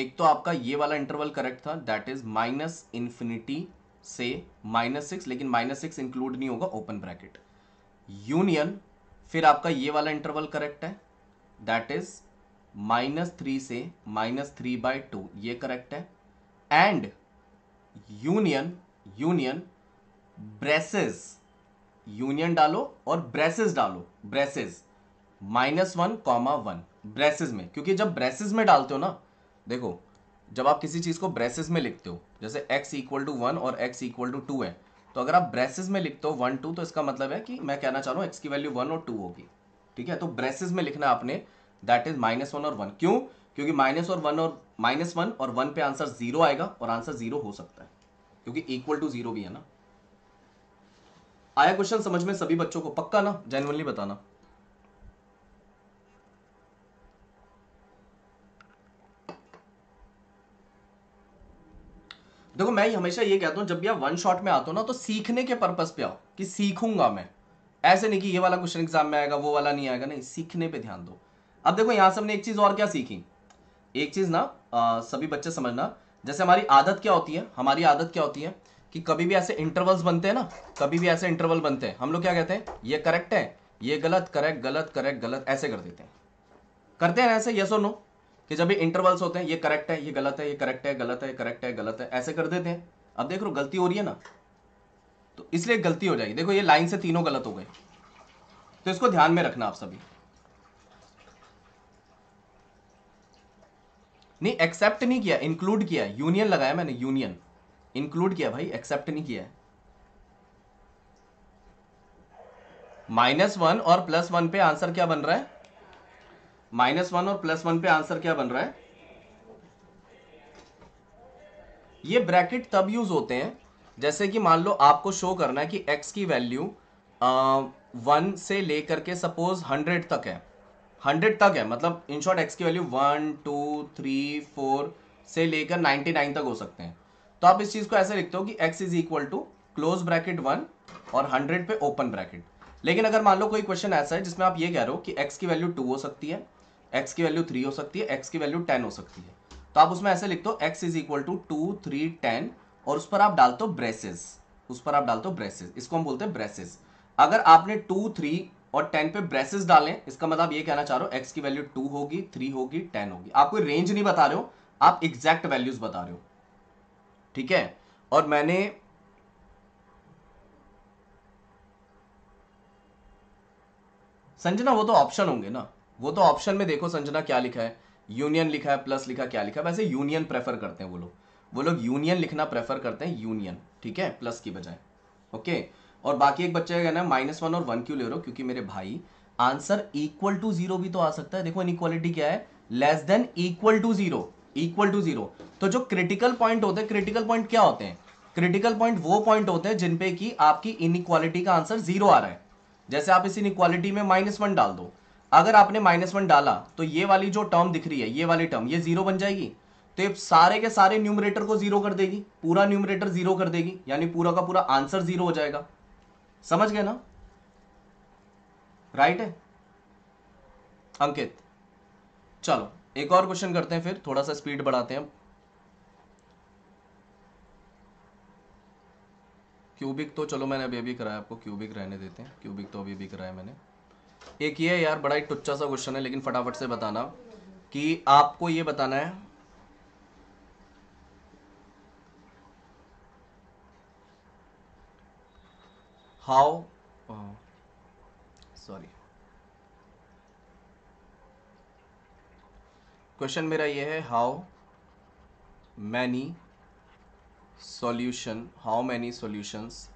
एक तो आपका ये वाला इंटरवल करेक्ट था दैट इज माइनस इन्फिनिटी से माइनस सिक्स लेकिन माइनस सिक्स इंक्लूड नहीं होगा ओपन ब्रैकेट यूनियन फिर आपका ये वाला इंटरवल करेक्ट है दैट इज माइनस थ्री से माइनस थ्री बाई टू ये करेक्ट है and union union braces union डालो और ब्रेसेस डालो braces minus one comma one braces में क्योंकि जब ब्रेसेस में डालते हो ना देखो जब आप किसी चीज़ को ब्रेसेस में लिखते हो जैसे x इक्वल टू वन और x इक्वल टू टू है तो अगर आप ब्रेसेस में लिखते हो वन टू तो इसका मतलब है कि मैं कहना चाह रहा हूँ एक्स की वैल्यू वन और टू होगी ठीक है तो ब्रेसेस में लिखना आपने दैट इज माइनस वन और वन क्यों क्योंकि माइनस और वन और माइनस वन और वन पे आंसर जीरो आएगा और आंसर जीरो हो सकता है क्योंकि इक्वल टू जीरो भी है ना आया क्वेश्चन समझ में सभी बच्चों को पक्का ना जेनवनली बताना देखो मैं हमेशा ये कहता हूँ जब भी आप वन शॉट में आते हो ना तो सीखने के पर्पज पे आओ कि सीखूंगा मैं ऐसे नहीं कि ये वाला क्वेश्चन एग्जाम में आएगा वो वाला नहीं आएगा नहीं सीखने पे ध्यान दो अब देखो यहां से हमने एक चीज़ और क्या सीखी एक चीज़ ना आ, सभी बच्चे समझना जैसे हमारी आदत क्या होती है हमारी आदत क्या होती है कि कभी भी ऐसे इंटरवल्स बनते हैं ना कभी भी ऐसे इंटरवल बनते हैं हम लोग क्या कहते हैं ये करेक्ट है ये गलत करेक्ट गलत करेक्ट गलत ऐसे कर देते हैं करते हैं ऐसे यस और नो कि जब ये इंटरवल्स होते हैं ये करेक्ट है ये गलत है ये करेक्ट है गलत है करेक्ट है गलत है ऐसे कर देते हैं अब देख रो गलती हो रही है ना तो इसलिए गलती हो जाएगी देखो ये लाइन से तीनों गलत हो गए तो इसको ध्यान में रखना आप सभी नहीं एक्सेप्ट नहीं किया इंक्लूड किया यूनियन लगाया मैंने यूनियन इंक्लूड किया भाई एक्सेप्ट नहीं किया माइनस वन और प्लस वन पे आंसर क्या बन रहा है माइनस वन और प्लस वन पे आंसर क्या बन रहा है ये ब्रैकेट तब यूज होते हैं जैसे कि मान लो आपको शो करना है कि एक्स की वैल्यू वन से लेकर के सपोज हंड्रेड तक है हंड्रेड तक है मतलब इन शॉर्ट एक्स की value one two three four से लेकर नाइनटी नाइन तक हो सकते हैं तो आप इस चीज़ को ऐसे लिखते हो कि x is equal to close bracket one और हंड्रेड पे ओपन ब्रैकेट लेकिन अगर मान लो कोई क्वेश्चन ऐसा है जिसमें आप ये कह रहे हो कि एक्स की वैल्यू टू हो सकती है एक्स की वैल्यू थ्री हो सकती है एक्स की वैल्यू टेन हो सकती है तो आप उसमें ऐसे लिख दो x is equal to two three ten और उस पर आप डाल दो ब्रेसेस उस पर आप डाल दो ब्रेसेस इसको हम बोलते हैं ब्रेसेस अगर आपने टू थ्री और टेन पे ब्रेसेस डालें इसका मतलब ये कहना चाह रहे हो एक्स की वैल्यू टू होगी थ्री होगी टेन होगी आप कोई रेंज नहीं बता रहे हो आप एग्जैक्ट वैल्यूज बता रहे हो ठीक है और मैंने संजना वो तो ऑप्शन होंगे ना वो तो ऑप्शन में देखो संजना क्या लिखा है यूनियन लिखा है प्लस लिखा क्या लिखा है वैसे यूनियन प्रेफर करते हैं वो लोग वो लोग यूनियन लिखना प्रेफर करते हैं यूनियन ठीक है प्लस की बजाय ओके और बाकी एक बच्चे कहना है माइनस वन और वन क्यों ले रहे हो क्योंकि मेरे भाई आंसर इक्वल टू जीरो भी तो आ सकता है देखो इन क्या है less than equal to zero equal to zero तो जो क्रिटिकल पॉइंट होते हैं क्रिटिकल पॉइंट क्या होते हैं क्रिटिकल पॉइंट वो पॉइंट होते हैं जिनपे की आपकी इन का आंसर जीरो आ रहा है जैसे आप इस इन में माइनस वन डाल दो अगर आपने माइनस वन डाला तो ये वाली जो टर्म दिख रही है ये वाली टर्म ये जीरो बन जाएगी तो ये सारे के सारे न्यूमरेटर को जीरो कर देगी पूरा न्यूमरेटर जीरो कर देगी यानी पूरा का पूरा आंसर जीरो हो जाएगा समझ गए ना राइट है अंकित चलो एक और क्वेश्चन करते हैं फिर थोड़ा सा स्पीड बढ़ाते हैं क्यूबिक तो चलो मैंने अभी अभी कराया आपको क्यूबिक रहने देते हैं क्यूबिक तो अभी अभी कराया मैंने एक ये यार बड़ा ही टुच्चा सा क्वेश्चन है लेकिन फटाफट से बताना कि आपको ये बताना है हाउ सॉरी क्वेश्चन मेरा ये है how many solution how many solutions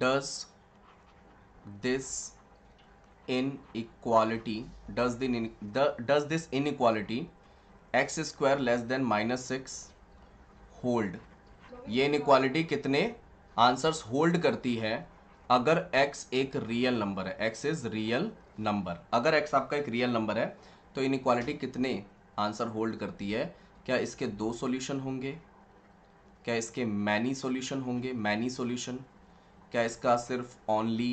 does this inequality does the, the does this inequality x square less than six hold ये इनक्वालिटी कितने आंसर्स होल्ड करती है अगर एक्स एक रियल नंबर है एक्स इज रियल नंबर अगर x आपका एक रियल नंबर है तो इनक्वालिटी कितने आंसर होल्ड करती है क्या इसके दो सॉल्यूशन होंगे क्या इसके मैनी सॉल्यूशन होंगे मैनी सॉल्यूशन क्या इसका सिर्फ ओनली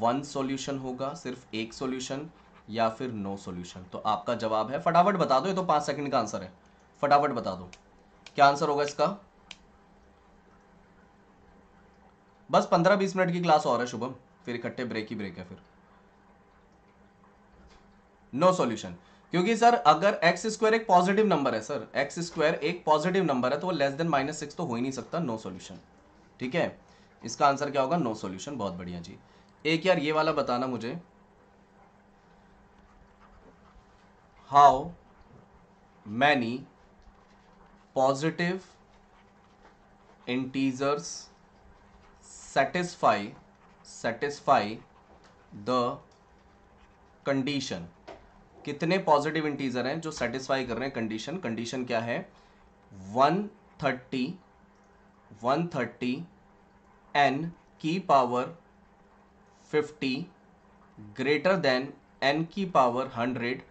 वन सॉल्यूशन होगा सिर्फ एक सॉल्यूशन या फिर नो सॉल्यूशन तो आपका जवाब है फटाफट बता दो ये तो पांच सेकंड का आंसर है फटाफट बता दो क्या आंसर होगा इसका बस पंद्रह बीस मिनट की क्लास और है शुभम फिर इकट्ठे ब्रेक ही ब्रेक है फिर नो no सॉल्यूशन क्योंकि सर अगर एक्स स्क्वायर एक पॉजिटिव नंबर है सर एक्स स्क्वायर एक पॉजिटिव नंबर है तो वो लेस देन माइनस सिक्स तो हो ही नहीं सकता नो no सॉल्यूशन ठीक है इसका आंसर क्या होगा नो no सॉल्यूशन बहुत बढ़िया जी एक यार ये वाला बताना मुझे how many positive integers satisfy satisfy the condition कितने पॉजिटिव इंटीजर हैं जो सेटिस्फाई कर रहे हैं कंडीशन कंडीशन क्या है one thirty one thirty n की power fifty greater than n की power hundred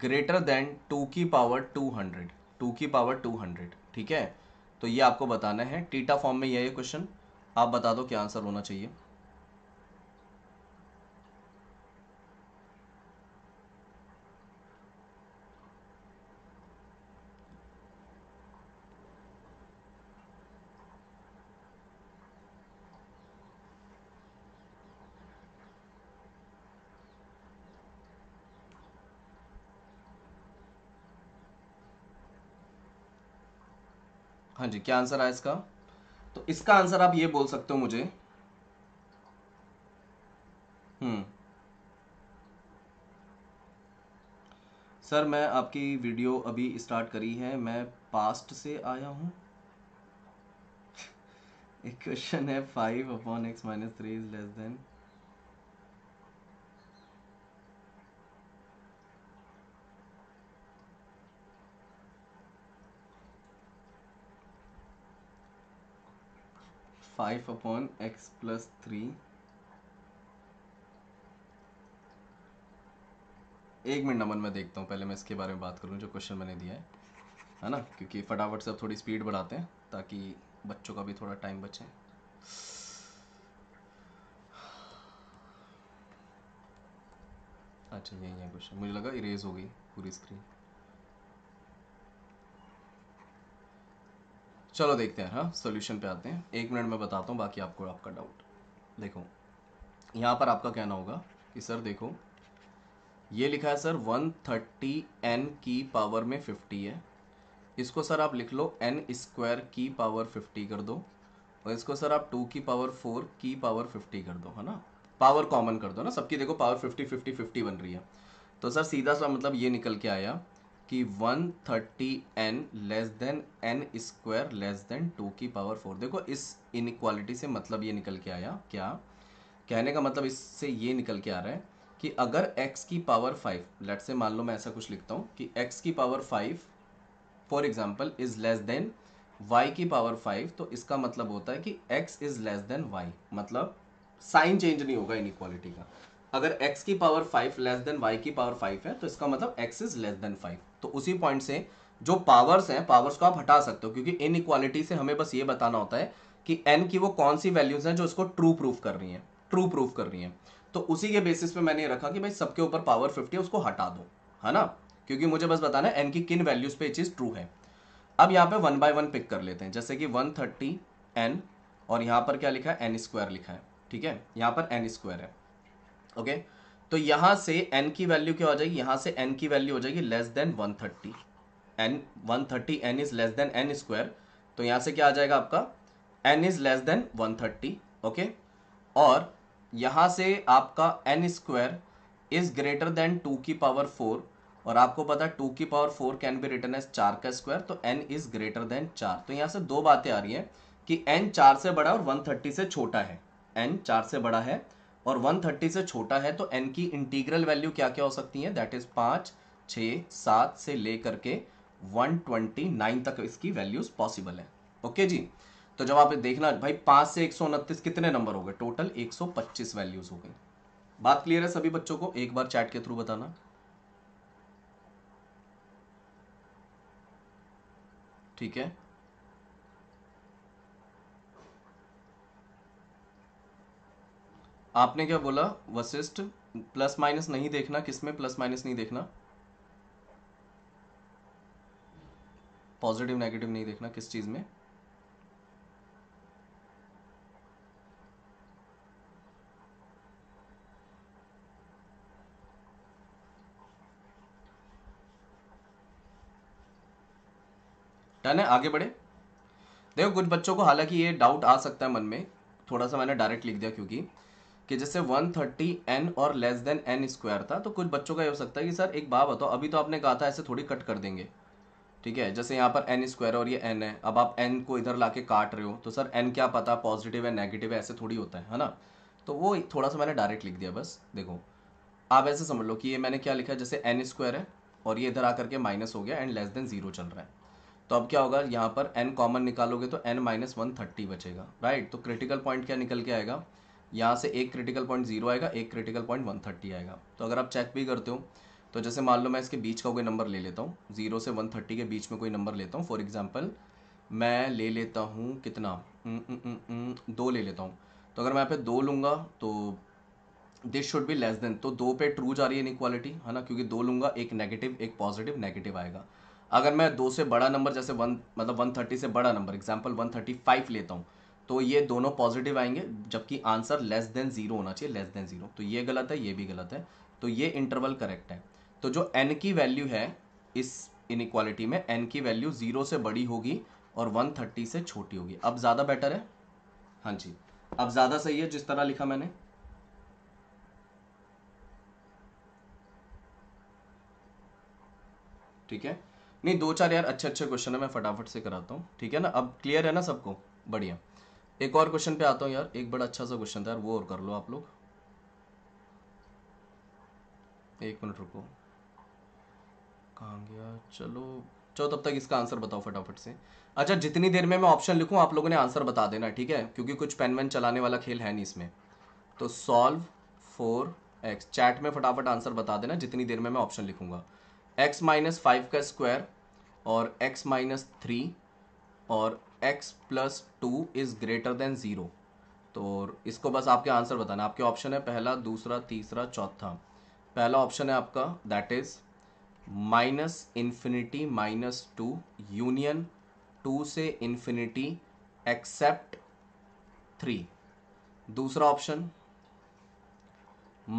greater than two की पावर टू हंड्रेड टू की पावर टू हंड्रेड ठीक है तो ये आपको बताना है टीटा फॉर्म में यह है क्वेश्चन आप बता दो क्या आंसर होना चाहिए हाँ जी क्या आंसर आया इसका तो इसका आंसर आप ये बोल सकते हो मुझे हम्म सर मैं आपकी वीडियो अभी स्टार्ट करी है मैं पास्ट से आया हूं एक क्वेश्चन है five upon x minus three is less than five upon x plus three एक मिनट नमन मैं देखता हूँ पहले मैं इसके बारे में बात करूँ जो क्वेश्चन मैंने दिया है है ना क्योंकि फटाफट से अब थोड़ी स्पीड बढ़ाते हैं ताकि बच्चों का भी थोड़ा टाइम बचे अच्छा यही है क्वेश्चन मुझे लगा इरेज हो गई पूरी स्क्रीन चलो देखते हैं हाँ सोल्यूशन पे आते हैं एक मिनट में बताता हूँ बाकी आपको आपका डाउट देखो यहाँ पर आपका कहना होगा कि सर देखो ये लिखा है सर वन थर्टी एन की पावर में फिफ्टी है इसको सर आप लिख लो एन स्क्वायर की पावर फिफ्टी कर दो और इसको सर आप टू की पावर फोर की पावर फिफ्टी कर दो है ना पावर कॉमन कर दो ना सबकी देखो पावर फिफ्टी फिफ्टी फिफ्टी बन रही है तो सर सीधा सा मतलब ये निकल के आया कि 130 n less than n square less than two की पावर फोर देखो इस इनक्वालिटी से मतलब ये निकल के आया क्या कहने का मतलब इससे ये निकल के आ रहा है कि अगर x की पावर फाइव लेट से मान लो मैं ऐसा कुछ लिखता हूँ कि x की power five for example is less than y की पावर फाइव तो इसका मतलब होता है कि x is less than y मतलब साइन चेंज नहीं होगा इन का अगर x की power five less than y की पावर फाइव है तो इसका मतलब x is less than five तो उसी पॉइंट से जो पावर्स हैं पावर्स को आप हटा सकते हो क्योंकि इन इक्वालिटी से हमें बस ये बताना होता है कि एन की वो कौन सी वैल्यूज हैं जो इसको ट्रू प्रूफ कर रही हैं ट्रू प्रूफ कर रही हैं तो उसी के बेसिस पे मैंने ये रखा कि भाई सबके ऊपर पावर फिफ्टी उसको हटा दो है ना क्योंकि मुझे बस बताना है एन की किन वैल्यूज पे चीज़ ट्रू है अब यहाँ पे वन बाय वन पिक कर लेते हैं जैसे कि वन थर्टी एन और यहाँ पर क्या लिखा है एन स्क्वायर लिखा है ठीक है यहाँ पर एन स्क्वायर है ओके okay? तो यहां से एन की वैल्यू क्या हो जाएगी यहां से एन की वैल्यू हो जाएगी less than one thirty n one thirty n is less than n square तो यहां से क्या आ जाएगा आपका n is less than one thirty okay और यहां से आपका n square is greater than two की पावर फोर और आपको पता है टू की power four can be written as चार का स्क्वायर तो एन इज़ ग्रेटर देन चार तो यहां से दो बातें आ रही है कि एन चार से बड़ा और वन थर्टी से छोटा है एन चार से बड़ा है और 130 से छोटा है तो एन की इंटीग्रल वैल्यू क्या क्या हो सकती है दैट इज पांच छ सात से लेकर के 129 तक इसकी वैल्यूज पॉसिबल है ओके okay जी तो जब आप देखना भाई पांच से एक कितने नंबर हो गए टोटल 125 वैल्यूज हो गई बात क्लियर है सभी बच्चों को एक बार चैट के थ्रू बताना ठीक है आपने क्या बोला वशिष्ठ प्लस माइनस नहीं देखना किसमें प्लस माइनस नहीं देखना पॉजिटिव नेगेटिव नहीं देखना किस चीज़ में टन है आगे बढ़े देखो कुछ बच्चों को हालांकि ये डाउट आ सकता है मन में थोड़ा सा मैंने डायरेक्ट लिख दिया क्योंकि कि जैसे 130 n और लेस देन एन स्क्वायर था तो कुछ बच्चों का ये हो सकता है कि सर एक बात बताओ अभी तो आपने कहा था ऐसे थोड़ी कट कर देंगे ठीक है जैसे यहाँ पर एन स्क्वायर और ये एन है अब आप एन को इधर ला के काट रहे हो तो सर एन क्या पता पॉजिटिव है नेगेटिव है ऐसे थोड़ी होता है है ना तो वो थोड़ा सा मैंने डायरेक्ट लिख दिया बस देखो आप ऐसे समझ लो कि ये मैंने क्या लिखा जैसे एन स्क्वायर है और ये इधर आकर के माइनस हो गया एंड लेस देन जीरो चल रहा है तो अब क्या होगा यहाँ पर एन कॉमन निकालोगे तो एन माइनस वन थर्टी बचेगा राइट तो क्रिटिकल पॉइंट क्या निकल के आएगा यहाँ से एक क्रिटिकल पॉइंट जीरो आएगा एक क्रिटिकल पॉइंट वन थर्टी आएगा तो अगर आप चेक भी करते हो तो जैसे मान लो मैं इसके बीच का कोई नंबर ले लेता हूँ जीरो से वन थर्टी के बीच में कोई नंबर लेता हूँ फॉर एग्जाम्पल मैं ले लेता हूँ कितना न, न, न, दो ले लेता हूँ तो अगर मैं यहाँ पे दो लूँगा तो this should be less than तो दो पे ट्रू जा रही है इनक्वालिटी है ना क्योंकि दो लूँगा एक नेगेटिव एक पॉजिटिव नेगेटिव आएगा अगर मैं दो से बड़ा नंबर जैसे वन मतलब वन थर्टी से बड़ा number example one thirty five लेता हूँ तो ये दोनों पॉजिटिव आएंगे जबकि आंसर लेस देन जीरो होना चाहिए लेस देन जीरो तो ये गलत है ये भी गलत है तो ये इंटरवल करेक्ट है तो जो एन की वैल्यू है इस इनक्वालिटी में एन की वैल्यू जीरो से बड़ी होगी और वन थर्टी से छोटी होगी अब ज़्यादा बेटर है हाँ जी अब ज़्यादा सही है जिस तरह लिखा मैंने ठीक है नहीं दो चार यार अच्छे अच्छे क्वेश्चन है मैं फटाफट से कराता हूँ ठीक है ना अब क्लियर है ना सबको बढ़िया एक और क्वेश्चन पे आता हूँ यार एक बड़ा अच्छा सा क्वेश्चन था यार वो और कर लो आप लोग एक मिनट रुको गया चलो चलो तब तक इसका आंसर बताओ फटाफट से अच्छा जितनी देर में मैं ऑप्शन लिखूँ आप लोगों ने आंसर बता देना ठीक है क्योंकि कुछ पेन वेन चलाने वाला खेल है नहीं इसमें तो सॉल्व फोर एक्स चैट में फटाफट आंसर बता देना जितनी देर में मैं ऑप्शन लिखूंगा एक्स माइनस फाइव का स्क्वायर और एक्स माइनस थ्री और x plus two is greater than zero तो इसको बस आपके आंसर बताना आपके ऑप्शन है पहला दूसरा तीसरा चौथा पहला ऑप्शन है आपका that is minus infinity minus two union two से इन्फिनिटी एक्सेप्ट थ्री दूसरा ऑप्शन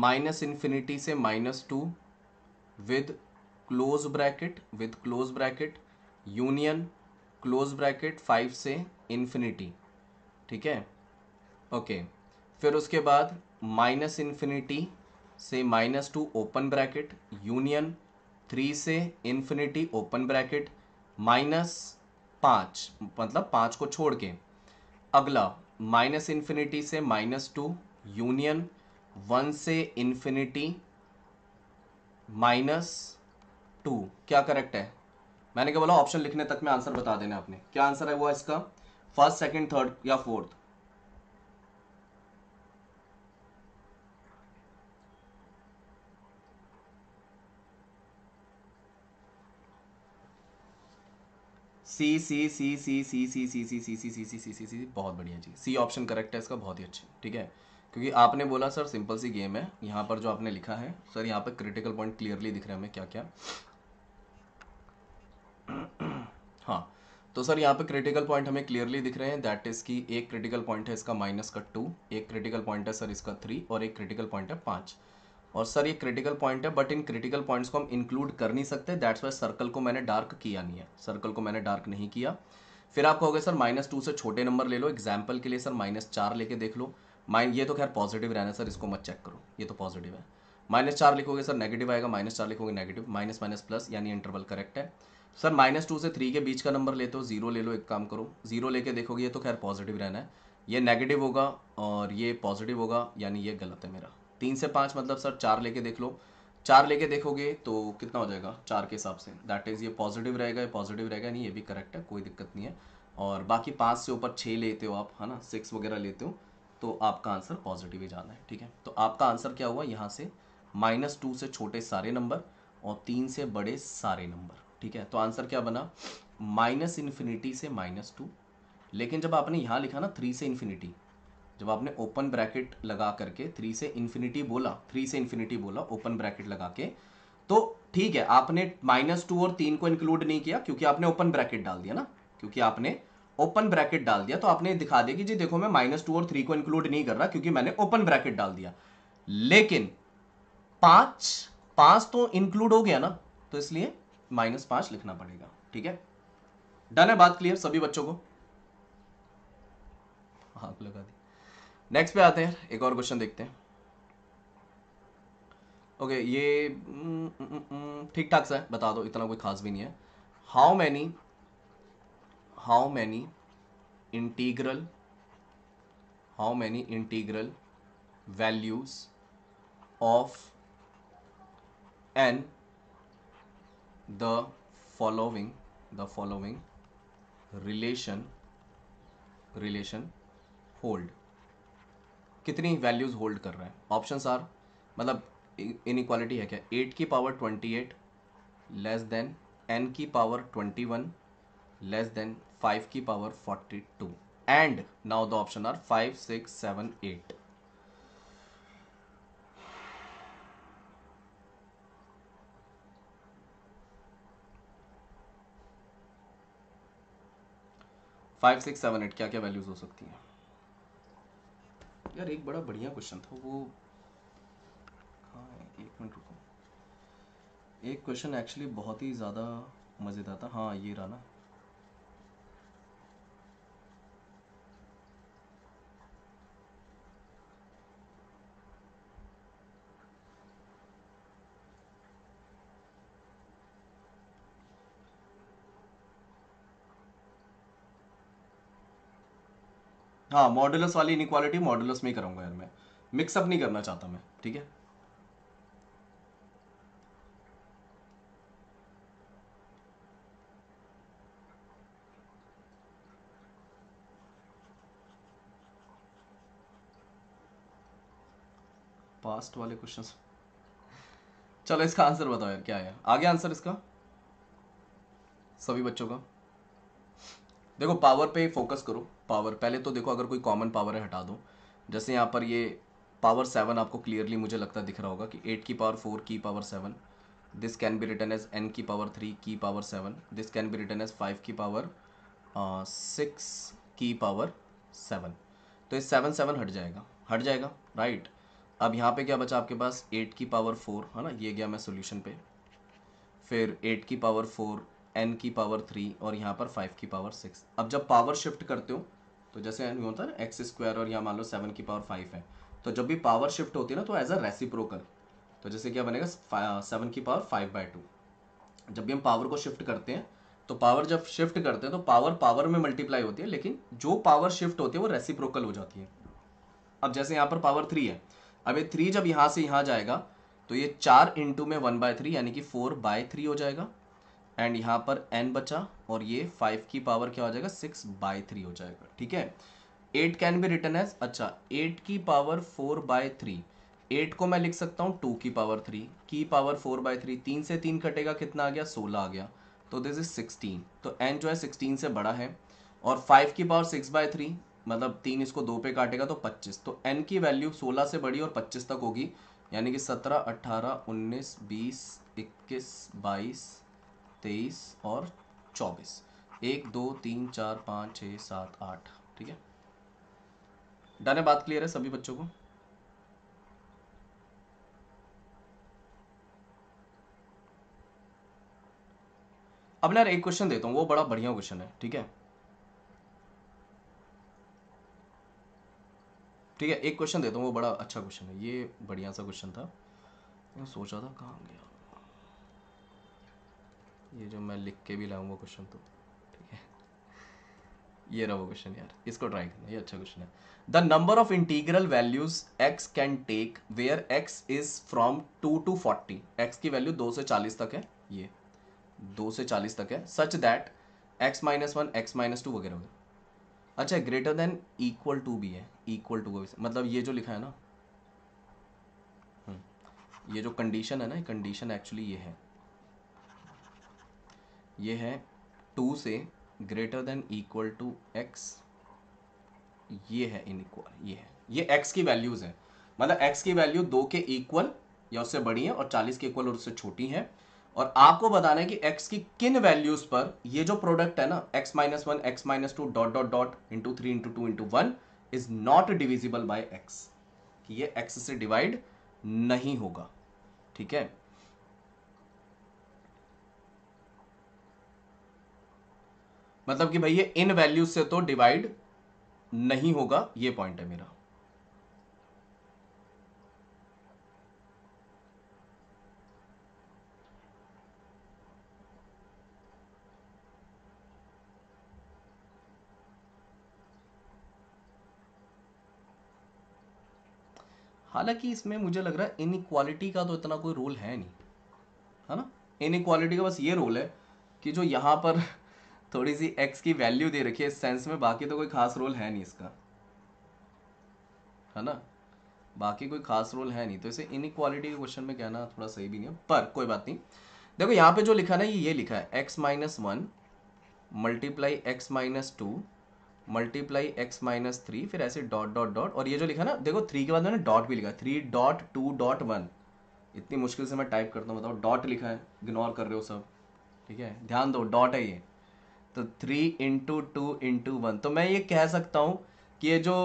माइनस इन्फिनिटी से minus two with close bracket with close bracket union close bracket five से इन्फिनिटी ठीक है ओके फिर उसके बाद माइनस इन्फिनिटी से minus two open bracket union three से इन्फिनिटी ओपन ब्रैकेट माइनस पाँच मतलब पाँच को छोड़ के अगला माइनस इन्फिनिटी से माइनस टू यूनियन वन से इन्फिनिटी माइनस टू क्या करेक्ट है मैंने क्या बोला ऑप्शन लिखने तक में आंसर बता देना आपने क्या आंसर है वो इसका फर्स्ट सेकंड थर्ड या fourth C C C C C C C C C C C C C C C बहुत बढ़िया जी सी ऑप्शन करेक्ट है इसका बहुत ही अच्छा ठीक है क्योंकि आपने बोला सर सिंपल सी गेम है यहाँ पर जो आपने लिखा है सर यहाँ पर क्रिटिकल पॉइंट क्लियरली दिख रहे हैं हमें क्या क्या हाँ तो सर यहाँ पे क्रिटिकल पॉइंट हमें क्लियरली दिख रहे हैं दैट इज़ कि एक क्रिटिकल पॉइंट है इसका माइनस का टू एक क्रिटिकल पॉइंट है सर इसका थ्री और एक क्रिटिकल पॉइंट है पाँच और सर ये क्रिटिकल पॉइंट है बट इन क्रिटिकल पॉइंट्स को हम इंक्लूड कर नहीं सकते दैट्स वाई सर्कल को मैंने डार्क किया नहीं है सर्कल को मैंने डार्क नहीं किया फिर आप कहोगे सर माइनस टू से छोटे नंबर ले लो एग्जाम्पल के लिए सर माइनस चार लेके देख लो माइन ये तो खैर पॉजिटिव रहना सर इसको मत चेक करो ये तो पॉजिटिव है माइनस चार लिखोगे सर नेगेटिव आएगा माइनस चार लिखोगे नेगेटिव माइनस माइनस प्लस यानी इंटरवल करेक्ट है सर माइनस टू से थ्री के बीच का नंबर लेते हो जीरो ले लो एक काम करो जीरो लेके देखोगे ये तो खैर पॉजिटिव रहना है ये नेगेटिव होगा और ये पॉजिटिव होगा यानी ये गलत है मेरा तीन से पाँच मतलब सर चार लेके देख लो चार लेके देखोगे तो कितना हो जाएगा चार के हिसाब से दैट इज़ ये पॉजिटिव रहेगा ये पॉजिटिव रहेगा नहीं ये भी करेक्ट है कोई दिक्कत नहीं है और बाकी पाँच से ऊपर छः लेते हो आप है ना सिक्स वगैरह लेते हो तो आपका आंसर पॉजिटिव ही जाना है ठीक है तो आपका आंसर क्या हुआ यहाँ से माइनस टू से छोटे सारे नंबर और तीन से बड़े सारे नंबर ठीक है तो आंसर क्या बना माइनस इन्फिनिटी से माइनस टू लेकिन जब आपने यहाँ लिखा ना थ्री से इन्फिनिटी जब आपने ओपन ब्रैकेट लगा करके थ्री से इन्फिनिटी बोला थ्री से इन्फिनिटी बोला ओपन ब्रैकेट लगा के तो ठीक है आपने माइनस टू और तीन को इंक्लूड नहीं किया क्योंकि आपने ओपन ब्रैकेट डाल दिया ना क्योंकि आपने ओपन ब्रैकेट डाल दिया तो आपने दिखा दिया कि जी देखो मैं माइनस टू और थ्री को इंक्लूड नहीं कर रहा क्योंकि मैंने ओपन ब्रैकेट डाल दिया लेकिन पांच पांच तो इंक्लूड हो गया ना तो इसलिए माइनस पांच लिखना पड़ेगा ठीक है डन है बात क्लियर सभी बच्चों को हाथ लगा दी नेक्स्ट पे आते हैं एक और क्वेश्चन देखते हैं ओके okay, ये mm, mm, mm, ठीक ठाक सा है बता दो इतना कोई खास भी नहीं है how many how many integral how many integral values of n the following the following relation relation hold कितनी वैल्यूज होल्ड कर रहा है ऑप्शन आर मतलब इनक्वालिटी है क्या एट की power twenty eight less than n की power twenty one less than five की power forty two and now the option are five six seven eight five six seven eight क्या क्या values हो सकती हैं यार एक बड़ा बढ़िया क्वेश्चन था वो हाँ एक मिनट रुको एक क्वेश्चन एक्चुअली बहुत ही ज़्यादा मज़ेदार था हाँ ये रहा ना हाँ मॉड्यूलस वाली इनक्वालिटी मॉड्यूलस में ही करूंगा यार मैं मिक्सअप नहीं करना चाहता मैं ठीक है पास्ट वाले क्वेश्चन चलो इसका आंसर बताओ यार क्या है आगे आंसर इसका सभी बच्चों का देखो पावर पे फोकस करो पावर पहले तो देखो अगर कोई कॉमन पावर है हटा दो जैसे यहाँ पर ये पावर सेवन आपको क्लियरली मुझे लगता दिख रहा होगा कि एट की पावर फोर की power seven this can be written as n की पावर थ्री की power seven this can be written as five की पावर सिक्स की पावर सेवन तो ये सेवन सेवन हट जाएगा हट जाएगा राइट right? अब यहाँ पे क्या बचा आपके पास एट की पावर फोर है ना ये गया मैं सोल्यूशन पे फिर एट की पावर फोर एन की पावर थ्री और यहाँ पर फाइव की पावर सिक्स अब जब पावर शिफ्ट करते हो तो जैसे होता है एक्स स्क्वायर और यहाँ मान लो सेवन की पावर फाइव है तो जब भी पावर शिफ्ट होती है ना तो एज अ रेसिप्रोकल तो जैसे क्या बनेगा सेवन की पावर फाइव बाय टू जब भी हम पावर को शिफ्ट करते हैं तो पावर जब शिफ्ट करते हैं तो पावर पावर में मल्टीप्लाई होती है लेकिन जो पावर शिफ्ट होती है वो रेसिप्रोकल हो जाती है अब जैसे यहाँ पर पावर थ्री है अब ये थ्री जब यहाँ से यहाँ जाएगा तो ये चार इंटू में वन बाय थ्री यानी कि फोर बाय थ्री हो जाएगा एंड यहाँ पर एन बचा और ये फाइव की पावर क्या हो जाएगा सिक्स बाई थ्री हो जाएगा ठीक है eight can be written as अच्छा एट की power four by three eight को मैं लिख सकता हूँ टू की पावर थ्री की पावर फोर बाय थ्री तीन से तीन कटेगा कितना आ गया सोलह आ गया तो दिस इज सिक्सटीन तो एन जो है सिक्सटीन से बड़ा है और फाइव की पावर सिक्स बाय थ्री मतलब तीन इसको दो पे काटेगा तो पच्चीस तो एन की वैल्यू सोलह से बड़ी और पच्चीस तक होगी यानी कि सत्रह अट्ठारह उन्नीस बीस इक्कीस बाईस तेईस और चौबीस एक दो तीन चार पाँच छः सात आठ ठीक है डने बात क्लियर है सभी बच्चों को अब यार एक क्वेश्चन देता हूँ वो बड़ा बढ़िया क्वेश्चन है ठीक है ठीक है एक क्वेश्चन देता हूँ वो बड़ा अच्छा क्वेश्चन है ये बढ़िया सा क्वेश्चन था सोचा था कहाँ गया ये जो मैं लिख के भी लाऊंगा क्वेश्चन तो ठीक है ये रहा वो क्वेश्चन यार इसको ट्राई करना ये अच्छा क्वेश्चन है the number of integral values x can take where x is from two to forty x की वैल्यू दो से चालीस तक है ये दो से चालीस तक है such that x minus one x minus two वगैरह वगैरह अच्छा ग्रेटर देन इक्वल टू भी है इक्वल टू मतलब ये जो लिखा है ना हम्म, ये जो कंडीशन है ना कंडीशन एक्चुअली ये है ये है टू से greater than equal to x ये है इन ये है ये एक्स की वैल्यूज़ है मतलब एक्स की वैल्यू दो के इक्वल या उससे बड़ी है और चालीस के इक्वल और उससे छोटी है और आपको बताना है कि एक्स की किन वैल्यूज पर ये जो प्रोडक्ट है ना x minus one x minus two dot dot dot into three into two into one is not divisible by x कि ये एक्स से डिवाइड नहीं होगा ठीक है मतलब कि भैया इन वैल्यूज से तो डिवाइड नहीं होगा ये पॉइंट है मेरा हालांकि इसमें मुझे लग रहा है इक्वालिटी का तो इतना कोई रोल है नहीं है ना इक्वालिटी का बस ये रोल है कि जो यहां पर थोड़ी सी एक्स की वैल्यू दे रखी है इस सेंस में बाकी तो कोई खास रोल है नहीं इसका है ना बाकी कोई खास रोल है नहीं तो इसे इनक्वालिटी के क्वेश्चन में कहना थोड़ा सही भी नहीं है पर कोई बात नहीं देखो यहाँ पे जो लिखा ना ये ये लिखा है x minus one multiply x minus two multiply x minus three फिर ऐसे डॉट डॉट डॉट और ये जो लिखा ना देखो थ्री के बाद मैंने डॉट भी लिखा three dot two dot one इतनी मुश्किल से मैं टाइप करता हूँ बताओ डॉट लिखा है इग्नोर कर रहे हो सब ठीक है ध्यान दो डॉट है ये तो three into two into one तो मैं ये कह सकता हूं कि ये जो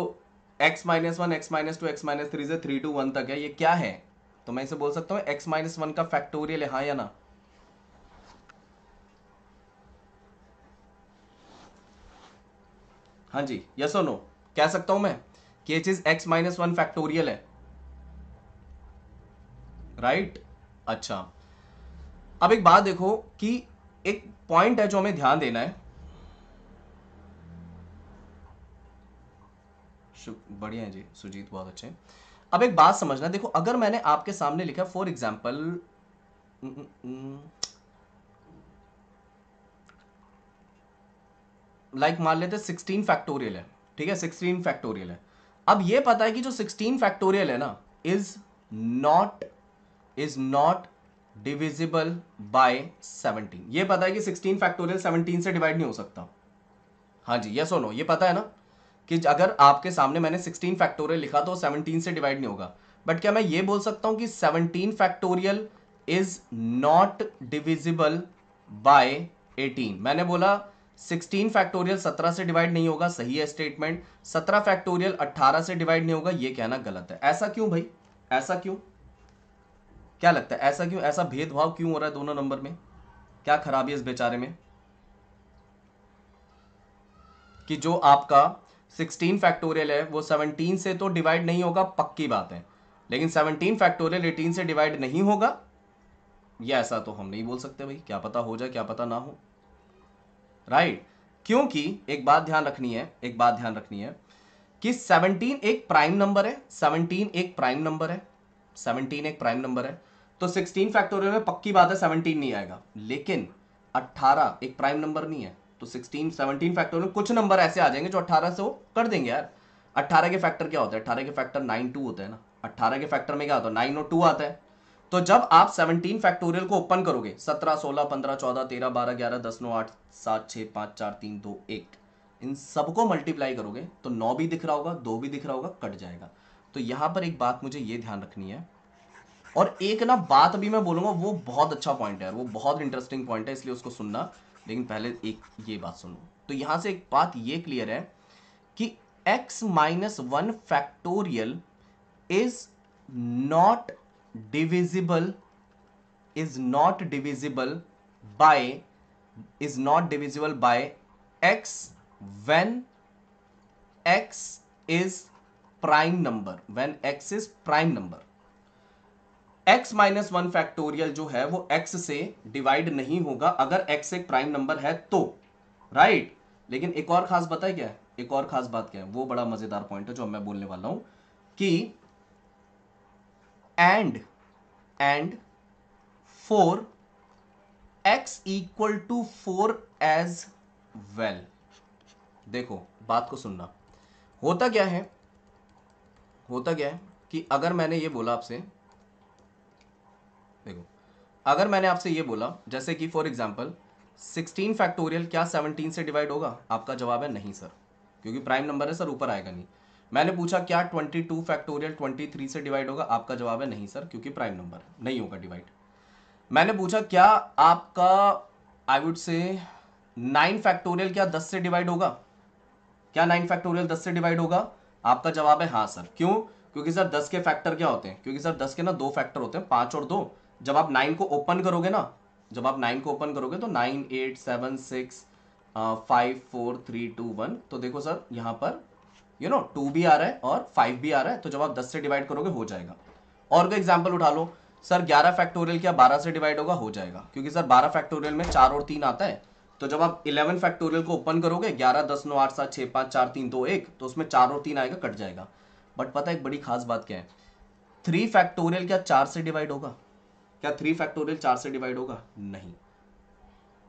x minus one x minus two x minus three से थ्री टू वन तक है ये क्या है तो मैं इसे बोल सकता हूं एक्स माइनस वन का फैक्टोरियल है हाँ या ना हाँ जी यस और नो कह सकता हूं मैं कि ये चीज एक्स माइनस वन फैक्टोरियल है राइट right? अच्छा अब एक बात देखो कि एक पॉइंट है जो हमें ध्यान देना है बढ़िया है जी सुजीत बहुत अच्छे अब एक बात समझना देखो अगर मैंने आपके सामने लिखा फॉर एग्जाम्पल लाइक मान लेते सिक्सटीन फैक्टोरियल है ठीक है सिक्सटीन फैक्टोरियल है अब ये पता है कि जो सिक्सटीन फैक्टोरियल है ना is not is not divisible by 17 ये पता है कि 16 फैक्टोरियल 17 से डिवाइड नहीं हो सकता हाँ जी यस और नो ये पता है ना कि अगर आपके सामने मैंने 16 फैक्टोरियल लिखा तो 17 से डिवाइड नहीं होगा बट क्या मैं ये बोल सकता हूं कि 17 factorial is not divisible by 18 मैंने बोला 16 फैक्टोरियल 17 से डिवाइड नहीं होगा सही है स्टेटमेंट 17 फैक्टोरियल 18 से डिवाइड नहीं होगा ये कहना गलत है ऐसा क्यों भाई ऐसा क्यों क्या लगता है ऐसा क्यों ऐसा भेदभाव क्यों हो रहा है दोनों नंबर में क्या खराबी है इस बेचारे में कि जो आपका 16 फैक्टोरियल है वो 17 से तो डिवाइड नहीं होगा पक्की बात है लेकिन 17 फैक्टोरियल 18 से डिवाइड नहीं होगा ये ऐसा तो हम नहीं बोल सकते भाई क्या पता हो जाए क्या पता ना हो राइट right. क्योंकि एक बात ध्यान रखनी है एक बात ध्यान रखनी है कि 17 एक प्राइम नंबर है 17 एक प्राइम नंबर है 17 एक प्राइम नंबर है तो 16 फैक्टोरियल में पक्की बात है 17 नहीं आएगा लेकिन 18 एक प्राइम नंबर नहीं है तो 16 17 फैक्टोरियल कुछ नंबर ऐसे आ जाएंगे जो 18 से वो कर देंगे यार 18 के फैक्टर क्या होता है 18 के फैक्टर 9 2 होते हैं ना 18 के फैक्टर में क्या होता है 9 और 2 आता है तो जब आप 17 फैक्टोरियल को ओपन करोगे 17 16 15 14 13 12 11 10 9 8 7 6 5 4 3 2 1 इन सबको मल्टीप्लाई करोगे तो 9 भी दिख रहा होगा 2 भी दिख रहा होगा कट जाएगा तो यहां पर एक बात मुझे ये ध्यान रखनी है और एक ना बात अभी मैं बोलूंगा वो बहुत अच्छा पॉइंट है वो बहुत इंटरेस्टिंग पॉइंट है इसलिए उसको सुनना लेकिन पहले एक ये बात सुनो तो यहां से एक बात ये क्लियर है कि x minus one factorial is not divisible is not divisible by is not divisible by x when x is prime number when x is prime number x minus one factorial जो है वो x से divide नहीं होगा अगर x एक prime number है तो राइट right? लेकिन एक और खास है क्या एक और खास बात क्या है वो बड़ा मजेदार पॉइंट है जो मैं बोलने वाला हूं कि and and four x equal to four as well देखो बात को सुनना होता क्या है होता क्या है कि अगर मैंने ये बोला आपसे अगर मैंने आपसे ये बोला जैसे कि फॉर एग्जाम्पल सिक्सटीन फैक्टोरियल क्या सेवनटीन से डिवाइड होगा आपका जवाब है नहीं सर क्योंकि प्राइम नंबर है सर ऊपर आएगा नहीं मैंने पूछा क्या twenty two factorial twenty three से डिवाइड होगा आपका जवाब है नहीं सर क्योंकि प्राइम नंबर नहीं होगा डिवाइड मैंने पूछा क्या आपका I would say nine factorial क्या दस से डिवाइड होगा क्या नाइन फैक्टोरियल दस से डिवाइड होगा आपका जवाब है हाँ सर क्यों क्योंकि सर दस के फैक्टर क्या होते हैं क्योंकि सर दस के ना दो फैक्टर होते हैं पांच और दो जब आप नाइन को ओपन करोगे ना जब आप नाइन को ओपन करोगे तो nine eight seven six five four three two one तो देखो सर यहाँ पर यू नो टू भी आ रहा है और फाइव भी आ रहा है तो जब आप दस से डिवाइड करोगे हो जाएगा और कोई एग्जाम्पल उठा लो सर ग्यारह फैक्टोरियल क्या बारह से डिवाइड होगा हो जाएगा क्योंकि सर बारह फैक्टोरियल में चार और तीन आता है तो जब आप इलेवन फैक्टोरियल को ओपन करोगे ग्यारह दस नौ आठ सात छः पाँच चार तीन दो एक तो उसमें चार और तीन आएगा कट जाएगा बट पता है एक बड़ी खास बात क्या है थ्री फैक्टोरियल क्या चार से डिवाइड होगा क्या थ्री फैक्टोरियल चार से डिवाइड होगा नहीं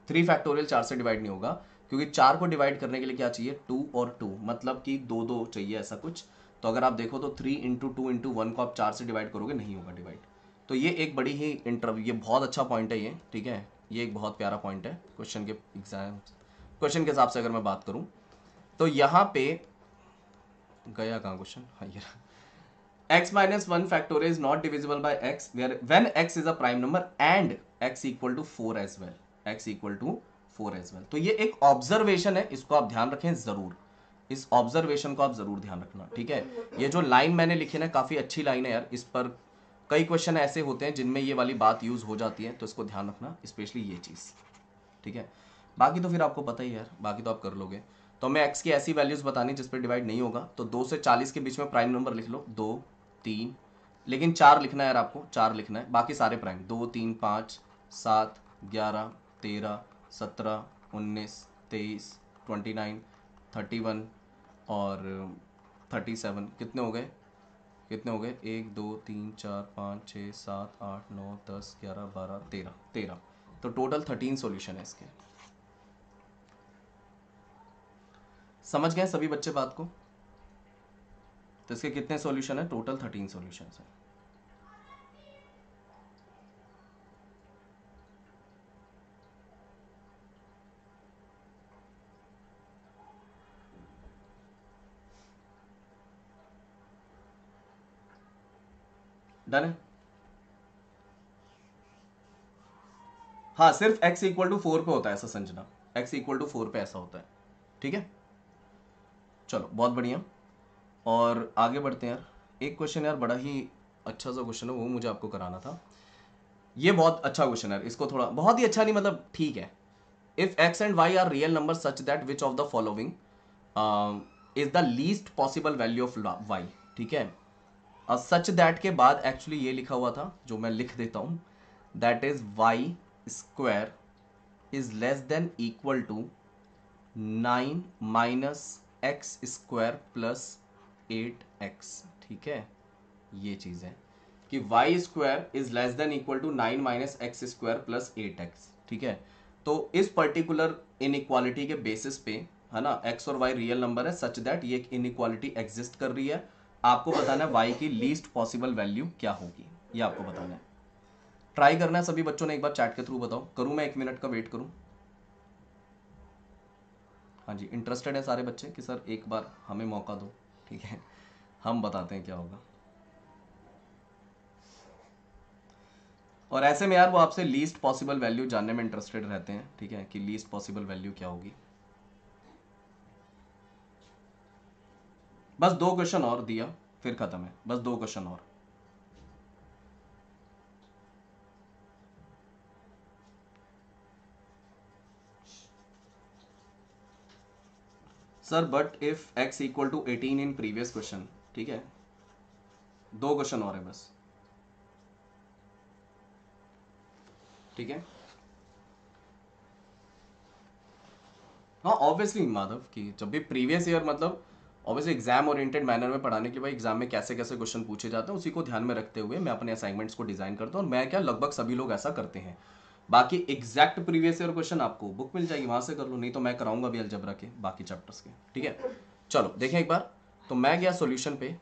थ्री फैक्टोरियल चार से डिवाइड नहीं होगा क्योंकि चार को डिवाइड करने के लिए क्या चाहिए टू और टू मतलब कि दो दो चाहिए ऐसा कुछ तो अगर आप देखो तो three into two into one को आप चार से डिवाइड करोगे नहीं होगा डिवाइड तो ये एक बड़ी ही इंटरव्यू ये बहुत अच्छा पॉइंट है ये ठीक है ये एक बहुत प्यारा पॉइंट है क्वेश्चन के एग्जाम क्वेश्चन के हिसाब से अगर मैं बात करूं तो यहां पे गया कहा क्वेश्चन हाँ ये x minus 1 factorial is not divisible by x where when x is a prime number and x equal to 4 as well x equal to 4 as well तो ये एक ऑब्जर्वेशन है इसको आप ध्यान रखें जरूर इस ऑब्जर्वेशन को आप जरूर ध्यान रखना ठीक है ये जो लाइन मैंने लिखी ना काफ़ी अच्छी लाइन है यार इस पर कई क्वेश्चन ऐसे होते हैं जिनमें ये वाली बात यूज़ हो जाती है तो इसको ध्यान रखना स्पेशली ये चीज़ ठीक है बाकी तो फिर आपको पता ही यार बाकी तो आप कर लोगे तो हमें एक्स की ऐसी वैल्यूज़ बतानी जिस पर डिवाइड नहीं होगा तो दो से चालीस के बीच में प्राइम नंबर लिख लो दो तीन लेकिन चार लिखना है यार आपको चार लिखना है बाकी सारे प्राइम दो तीन पाँच सात ग्यारह तेरह सत्रह उन्नीस तेईस ट्वेंटी नाइन थर्टी वन और थर्टी um, सेवन कितने हो गए कितने हो गए एक दो तीन चार पाँच छः सात आठ नौ दस ग्यारह बारह तेरह तेरह तो टोटल थर्टीन सोल्यूशन है इसके समझ गए सभी बच्चे बात को तो इसके कितने सॉल्यूशन है टोटल थर्टीन सॉल्यूशन है डन है हाँ सिर्फ x इक्वल टू फोर पे होता है ऐसा Sanjana x equal to four पे ऐसा होता है ठीक है चलो बहुत बढ़िया और आगे बढ़ते हैं यार एक क्वेश्चन यार बड़ा ही अच्छा सा क्वेश्चन है वो मुझे आपको कराना था ये बहुत अच्छा क्वेश्चन है इसको थोड़ा बहुत ही अच्छा नहीं मतलब ठीक है if x and y are real number such that which of the following is the least possible value of y ठीक है सच uh, दैट के बाद एक्चुअली ये लिखा हुआ था जो मैं लिख देता हूँ that is y square is less than equal to nine minus x square plus eight x ठीक है ये चीज है कि y square is less than equal to nine minus x square plus eight x ठीक है तो इस पर्टिकुलर इक्वालिटी के बेसिस पे है ना एक्स और वाई रियल नंबर है सच दैट ये इन इक्वालिटी एग्जिस्ट कर रही है आपको बताना है वाई की लीस्ट पॉसिबल वैल्यू क्या होगी ये आपको बताना है ट्राई करना है सभी बच्चों ने एक बार चैट के थ्रू बताओ करूं मैं एक मिनट का वेट करूं हाँ जी इंटरेस्टेड है सारे बच्चे कि सर एक बार हमें मौका दो ठीक है हम बताते हैं क्या होगा और ऐसे में यार वो आपसे लीस्ट पॉसिबल वैल्यू जानने में इंटरेस्टेड रहते हैं ठीक है कि लीस्ट पॉसिबल वैल्यू क्या होगी बस दो क्वेश्चन और दिया फिर खत्म है बस दो क्वेश्चन और sir but if x equal to eighteen in previous question ठीक है दो क्वेश्चन और है बस ठीक है हाँ ऑब्वियसली माधव कि जब भी प्रीवियस ईयर मतलब ऑब्वियसली एग्जाम ओरिएंटेड मैनर में पढ़ाने के बाद एग्जाम में कैसे कैसे क्वेश्चन पूछे जाते हैं उसी को ध्यान में रखते हुए मैं अपने असाइनमेंट्स को डिजाइन करता हूँ और मैं क्या लगभग सभी लोग ऐसा करते हैं बाकी एग्जैक्ट प्रीवियस ईयर क्वेश्चन आपको बुक मिल जाएगी वहां से कर लो नहीं तो मैं कराऊंगा भी अलजबरा के बाकी चैप्टर्स के ठीक है चलो देखें एक बार तो मैं गया सोल्यूशन पे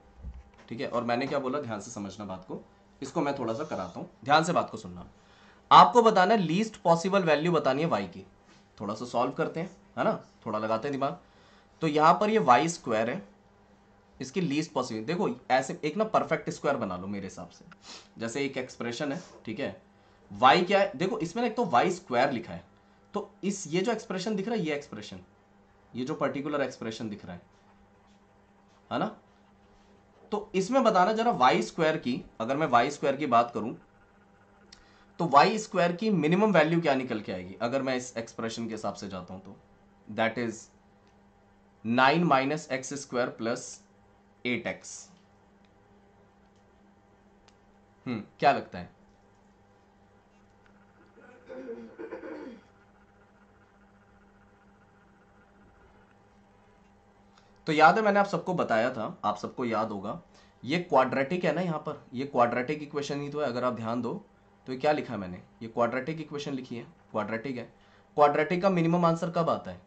ठीक है और मैंने क्या बोला ध्यान से समझना बात को इसको मैं थोड़ा सा कराता हूँ ध्यान से बात को सुनना आपको बताना है लीस्ट पॉसिबल वैल्यू बतानी है वाई की थोड़ा सा सॉल्व करते हैं है ना थोड़ा लगाते हैं दिमाग तो यहाँ पर ये वाई स्क्वायर है इसकी लीस्ट पॉसिबल देखो ऐसे एक ना परफेक्ट स्क्वायर बना लो मेरे हिसाब से जैसे एक एक्सप्रेशन है ठीक है y क्या है देखो इसमें एक तो y स्क्वायर लिखा है तो इस ये जो एक्सप्रेशन दिख रहा है ये एक्सप्रेशन ये जो पर्टिकुलर एक्सप्रेशन दिख रहा है है ना तो इसमें बताना जरा वाई स्क्वायर की अगर मैं वाई स्क्वायर की बात करूं तो वाई स्क्वायर की मिनिमम वैल्यू क्या निकल के आएगी अगर मैं इस एक्सप्रेशन के हिसाब से जाता हूं तो that is nine minus x square plus eight x हम्म क्या लगता है तो याद है मैंने आप सबको बताया था आप सबको याद होगा ये क्वाड्रेटिक है ना यहाँ पर ये क्वाड्रेटिक इक्वेशन ही तो है अगर आप ध्यान दो तो ये क्या लिखा है मैंने ये क्वाड्रेटिक इक्वेशन लिखी है क्वाड्रेटिक है क्वाड्रेटिक का मिनिमम आंसर कब आता है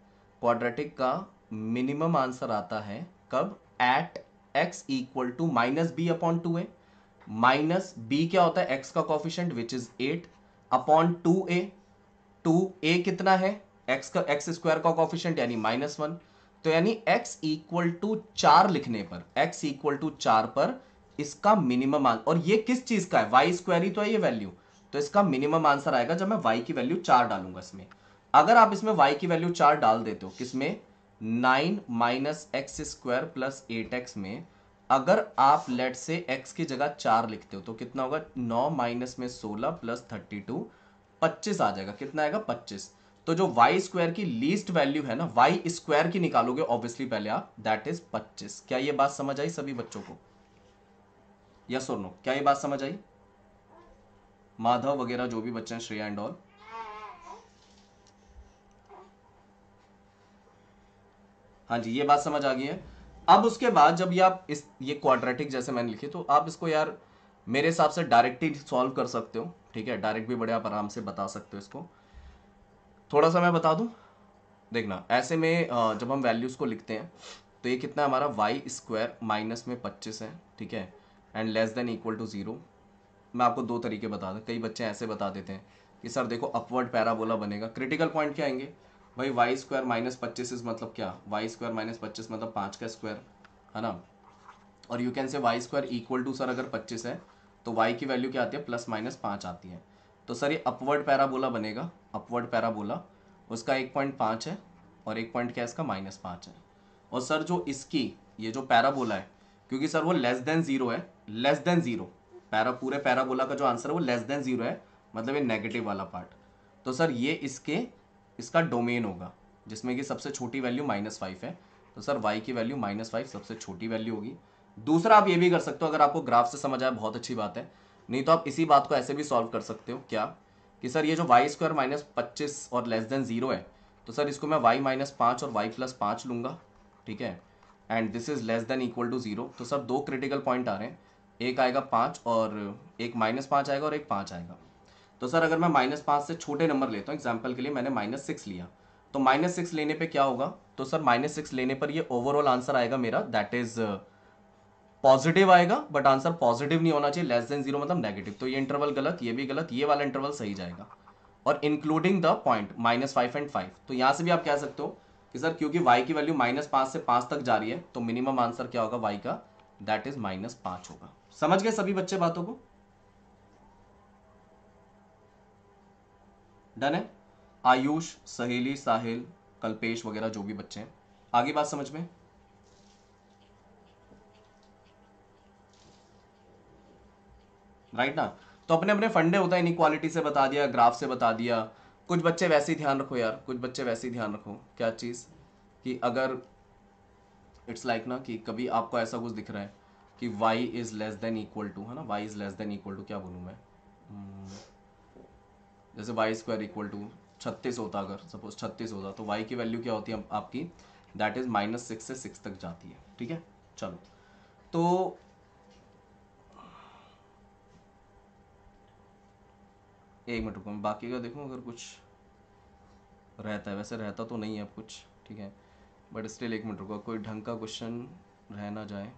क्वाड्रेटिक का मिनिमम आंसर आता है कब at x equal to minus b upon two है माइनस बी क्या होता है एक्स का coefficient which is eight upon two a two a कितना है एक्स का एक्स स्क्वायर का कॉफिशियंट यानी माइनस वन तो यानी x इक्वल टू चार लिखने पर x इक्वल टू चार पर इसका मिनिमम और ये किस चीज का है वाई स्क्वायर ही तो है ये वैल्यू तो इसका मिनिमम आंसर आएगा जब मैं y की वैल्यू चार डालूंगा इसमें अगर आप इसमें y की वैल्यू चार डाल देते हो किसमें nine minus x square plus eight x में अगर आप लेट से x की जगह चार लिखते हो तो कितना होगा नौ माइनस में सोलह प्लस थर्टी टू पच्चीस आ जाएगा कितना आएगा पच्चीस तो जो वाई स्क्वायर की लीस्ट वैल्यू है ना वाई स्क्वायर की निकालोगे ऑब्वियसली पहले आप दैट इज पच्चीस क्या ये बात समझ आई सभी बच्चों को या और नो क्या ये बात समझ आई माधव वगैरह जो भी बच्चे हैं श्रेया एंड ऑल हाँ जी ये बात समझ आ गई है अब उसके बाद जब ये आप इस ये क्वाड्रेटिक जैसे मैंने लिखी तो आप इसको यार मेरे हिसाब से डायरेक्ट ही सॉल्व कर सकते हो ठीक है डायरेक्ट भी बड़े आप आराम से बता सकते हो इसको थोड़ा सा मैं बता दूँ देखना ऐसे में जब हम वैल्यूज़ को लिखते हैं तो ये कितना हमारा वाई स्क्वायर माइनस में पच्चीस है ठीक है and less than equal to zero मैं आपको दो तरीके बता दूँ कई बच्चे ऐसे बता देते हैं कि सर देखो अपवर्ड पैराबोला बनेगा क्रिटिकल पॉइंट क्या आएंगे भाई वाई स्क्वायर माइनस पच्चीस इज मतलब क्या वाई स्क्वायर माइनस पच्चीस मतलब पाँच का स्क्वायर है ना और you can say y square equal to sir अगर पच्चीस है तो वाई की वैल्यू क्या आती है प्लस माइनस पाँच आती है तो सर ये अपवर्ड पैराबोला बनेगा अपवर्ड पैराबोला उसका एक पॉइंट पाँच है और एक पॉइंट क्या है इसका माइनस पाँच है और सर जो इसकी ये जो पैराबोला है क्योंकि सर वो लेस देन ज़ीरो है लेस देन ज़ीरो पैरा पूरे पैराबोला का जो आंसर है वो लेस देन ज़ीरो है मतलब ये नेगेटिव वाला पार्ट तो सर ये इसके इसका डोमेन होगा जिसमें कि सबसे छोटी वैल्यू माइनस फाइव है तो सर वाई की वैल्यू माइनस फाइव सबसे छोटी वैल्यू होगी दूसरा आप ये भी कर सकते हो अगर आपको ग्राफ से समझ आए बहुत अच्छी बात है नहीं तो आप इसी बात को ऐसे भी सॉल्व कर सकते हो क्या कि सर ये जो वाई स्क्वायर माइनस पच्चीस और लेस देन ज़ीरो है तो सर इसको मैं वाई माइनस पाँच और वाई प्लस पाँच लूँगा ठीक है and this is less than equal to zero तो सर दो क्रिटिकल पॉइंट आ रहे हैं एक आएगा पाँच और एक माइनस पाँच आएगा और एक पाँच आएगा तो सर अगर मैं माइनस पाँच से छोटे नंबर लेता हूँ एग्जाम्पल के लिए मैंने माइनस सिक्स लिया तो माइनस सिक्स लेने पे क्या होगा तो सर माइनस सिक्स लेने पर ये ओवरऑल आंसर आएगा मेरा दैट इज पॉजिटिव आएगा बट आंसर पॉजिटिव नहीं होना चाहिए लेस देन जीरो मतलब नेगेटिव तो ये इंटरवल गलत ये भी गलत ये वाला इंटरवल सही जाएगा और including the point minus five and five तो यहाँ से भी आप कह सकते हो कि सर क्योंकि y की वैल्यू माइनस पाँच से पाँच तक जा रही है तो मिनिमम आंसर क्या होगा y का दैट इज माइनस पाँच होगा समझ गए सभी बच्चे बातों को डन है आयुष सहेली साहिल कल्पेश वगैरह जो भी बच्चे हैं आगे बात समझ में राइट ना तो अपने अपने फंडे होता है इनक्वालिटी से बता दिया ग्राफ से बता दिया कुछ बच्चे वैसे ही ध्यान रखो यार कुछ बच्चे वैसे ही ध्यान रखो क्या चीज़ कि अगर इट्स लाइक like ना कि कभी आपको ऐसा कुछ दिख रहा है कि Y is less than equal to है ना Y is less than equal to क्या बोलूँ मैं hmm. जैसे वाई स्क्वायर इक्वल टू छत्तीस होता अगर सपोज छत्तीस होता तो वाई की वैल्यू क्या होती है आपकी दैट इज़ माइनस सिक्स से सिक्स तक जाती है ठीक है चलो तो एक मिनट रुको बाकी का देखूँ अगर कुछ रहता है वैसे रहता तो नहीं है अब कुछ ठीक है बट स्टिल एक मिनट रुको कोई ढंग का क्वेश्चन रह ना जाए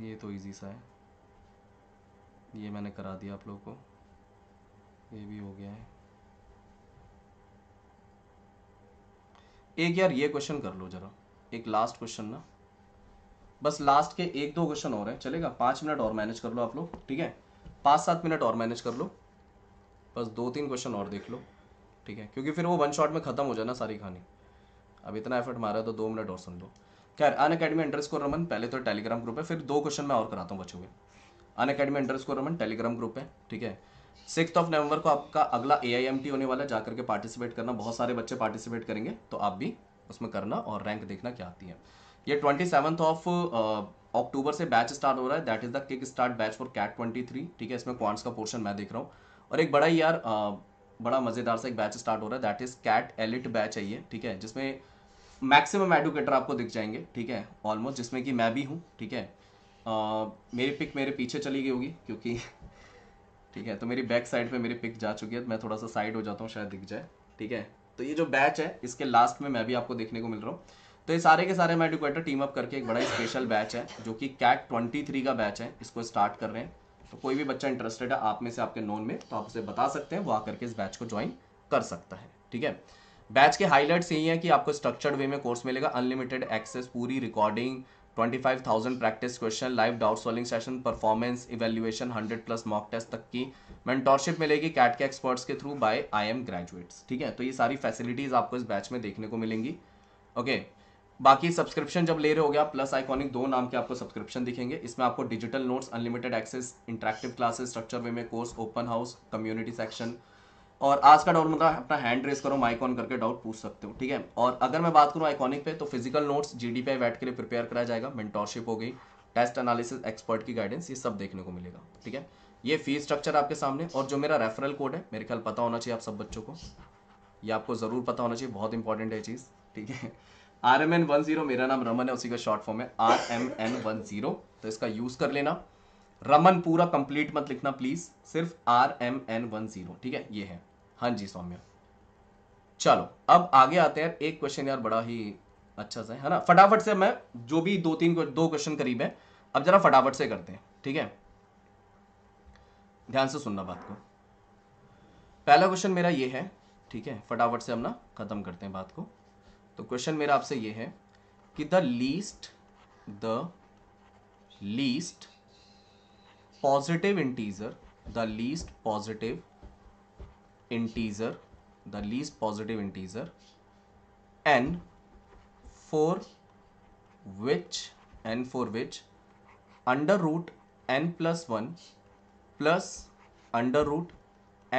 ये तो इजी सा है ये मैंने करा दिया आप लोगों को ये भी हो गया है एक यार ये क्वेश्चन कर लो जरा एक लास्ट क्वेश्चन ना बस लास्ट के एक दो क्वेश्चन और हैं चलेगा पांच मिनट और मैनेज कर लो आप लोग ठीक है पांच सात मिनट और मैनेज कर लो बस दो तीन क्वेश्चन और देख लो ठीक है क्योंकि फिर वो वन शॉट में ख़त्म हो जाना सारी कहानी अब इतना एफर्ट मारा तो दो मिनट और सुन लो खैर अन अकेडमी अंडर को रमन पहले तो टेलीग्राम ग्रुप है फिर दो क्वेश्चन मैं और कराता हूँ बच्चों के अन अकेडमी अंडर को रमन टेलीग्राम ग्रुप है ठीक है सिक्स ऑफ नवंबर को आपका अगला ए होने वाला है जाकर के पार्टिसिपेट करना बहुत सारे बच्चे पार्टिसिपेट करेंगे तो आप भी उसमें करना और रैंक देखना क्या आती है ये ट्वेंटी सेवन ऑफ अक्टूबर से बैच स्टार्ट हो रहा है that is the kick start batch for CAT twenty three ठीक है इसमें क्वांट्स का पोर्शन मैं देख रहा हूँ और एक बड़ा ही यार uh, बड़ा मज़ेदार सा एक बैच स्टार्ट हो रहा है that is CAT elite batch है ये ठीक है जिसमें मैक्सिमम एडुकेटर आपको दिख जाएंगे ठीक है ऑलमोस्ट जिसमें कि मैं भी हूँ ठीक है मेरी पिक मेरे पीछे चली गई होगी क्योंकि ठीक है तो मेरी बैक साइड पे मेरी पिक जा चुकी है तो मैं थोड़ा सा साइड हो जाता हूँ शायद दिख जाए ठीक है तो ये जो बैच है इसके लास्ट में मैं भी आपको देखने को मिल रहा हूँ तो ये सारे के सारे मैं टीम अप करके एक बड़ा स्पेशल बैच है जो कि कैट ट्वेंटी थ्री का बैच है इसको स्टार्ट कर रहे हैं तो कोई भी बच्चा इंटरेस्टेड है आप में से आपके नोन में तो आप उसे बता सकते हैं वो आकर के इस बैच को ज्वाइन कर सकता है ठीक है बैच के हाईलाइट्स यही है कि आपको स्ट्रक्चर्ड वे में कोर्स मिलेगा अनलिमिटेड एक्सेस पूरी recording 25,000 practice question live doubt solving session performance evaluation 100 plus mock test तक की मेंटोरशिप मिलेगी कैट के एक्सपर्ट्स के through by I M graduates ठीक है तो ये सारी फैसिलिटीज़ आपको इस बैच में देखने को मिलेंगी ओके बाकी सब्सक्रिप्शन जब ले रहे हो गया प्लस आइकॉनिक दो नाम के आपको सब्सक्रिप्शन दिखेंगे इसमें आपको digital notes unlimited access interactive classes structure way में course open house community section और आज का डाउट मतलब अपना हैंड रेस करो माइक ऑन करके डाउट पूछ सकते हो ठीक है और अगर मैं बात करूँ आइकॉनिक पे तो फिजिकल नोट्स जी डी वैट के लिए प्रिपेयर कराया जाएगा मेंटोरशिप हो गई टेस्ट एनालिसिस एक्सपर्ट की गाइडेंस ये सब देखने को मिलेगा ठीक है ये फी स्ट्रक्चर आपके सामने और जो मेरा रेफरल कोड है मेरे ख्याल पता होना चाहिए आप सब बच्चों को ये आपको ज़रूर पता होना चाहिए बहुत इंपॉर्टेंट है चीज़ ठीक है R M N one zero मेरा नाम रमन है उसी का शॉर्ट फॉर्म है R M N one zero तो इसका यूज़ कर लेना रमन पूरा कंप्लीट मत लिखना प्लीज़ सिर्फ R M N one zero ठीक है ये है हाँ जी सौम्य चलो अब आगे आते हैं एक क्वेश्चन यार बड़ा ही अच्छा सा है ना फटाफट से मैं जो भी दो तीन दो क्वेश्चन करीब है अब जरा फटाफट से करते हैं ठीक है ध्यान से सुनना बात को पहला क्वेश्चन मेरा ये है ठीक है फटाफट से हम ना खत्म करते हैं बात को तो क्वेश्चन मेरा आपसे ये है कि the least the least positive integer the least positive integer the least positive integer n for which n for which under root n plus 1 plus under root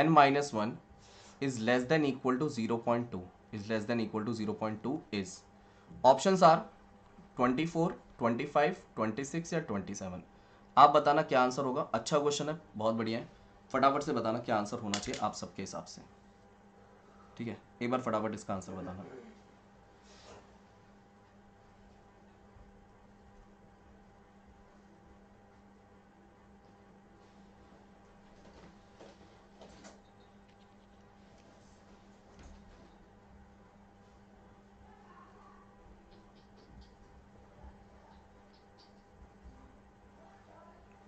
n minus 1 is less than equal to 0.2 is less than equal to 0.2 is options are 24 25 26 या 27 आप बताना क्या answer होगा अच्छा question है बहुत बढ़िया है फटाफट से बताना क्या आंसर होना चाहिए आप सबके हिसाब से ठीक है एक बार फटाफट इसका आंसर बताना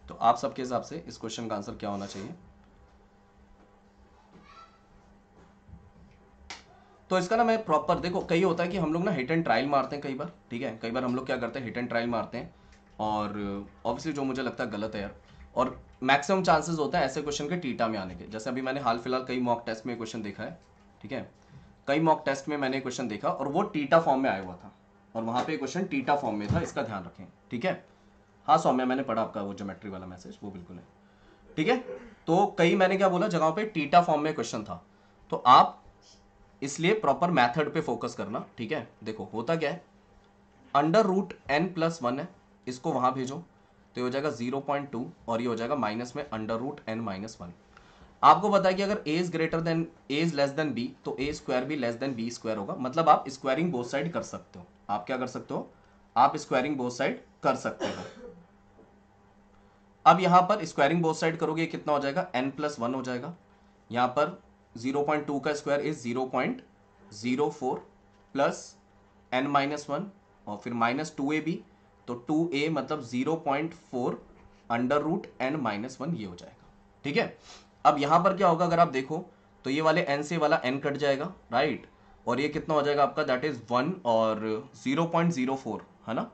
तो आप सबके हिसाब से इस क्वेश्चन का आंसर क्या होना चाहिए तो इसका ना मैं प्रॉपर देखो कई होता है कि हम लोग ना हिट एंड ट्रायल मारते हैं कई बार ठीक है कई बार हम लोग क्या करते हैं हिट एंड ट्रायल मारते हैं और ऑब्वियसली जो मुझे लगता है गलत है यार और मैक्सिमम चांसेस होता है ऐसे क्वेश्चन के टीटा में आने के जैसे अभी मैंने हाल फिलहाल कई मॉक टेस्ट में क्वेश्चन देखा है ठीक है कई मॉक टेस्ट में मैंने क्वेश्चन देखा और वो टीटा फॉर्म में आया हुआ था और वहाँ पे क्वेश्चन टीटा फॉर्म में था इसका ध्यान रखें ठीक है हाँ सौम्या मैंने पढ़ा आपका वो जोमेट्री वाला मैसेज वो बिल्कुल है ठीक है तो कई मैंने क्या बोला जगहों पे टीटा फॉर्म में क्वेश्चन था तो आप इसलिए प्रॉपर मैथड पे फोकस करना ठीक है देखो होता क्या है under root N plus one है इसको वहां भेजो तो ये हो जाएगा जीरो पॉइंट टू और ये हो जाएगा माइनस में under root N minus one आपको पता है कि अगर A is greater than A is less than B तो ए स्क्वायर भी लेस देन बी स्क्वायर होगा मतलब आप स्क्वायरिंग बोथ साइड कर सकते हो आप क्या कर सकते हो आप स्क्वायरिंग बोथ साइड कर सकते हो अब यहां पर स्क्वायरिंग बोथ साइड करोगे कितना हो जाएगा एन प्लस वन हो जाएगा यहां पर जीरो पॉइंट टू का square is zero point zero four plus N minus one और फिर माइनस टू ए भी तो टू ए मतलब zero point four under root N minus one ये हो जाएगा ठीक है अब यहां पर क्या होगा अगर आप देखो तो ये वाले एन से वाला एन कट जाएगा राइट और ये कितना हो जाएगा आपका दैट इज़ वन और ज़ीरो पॉइंट ज़ीरो फोर है ना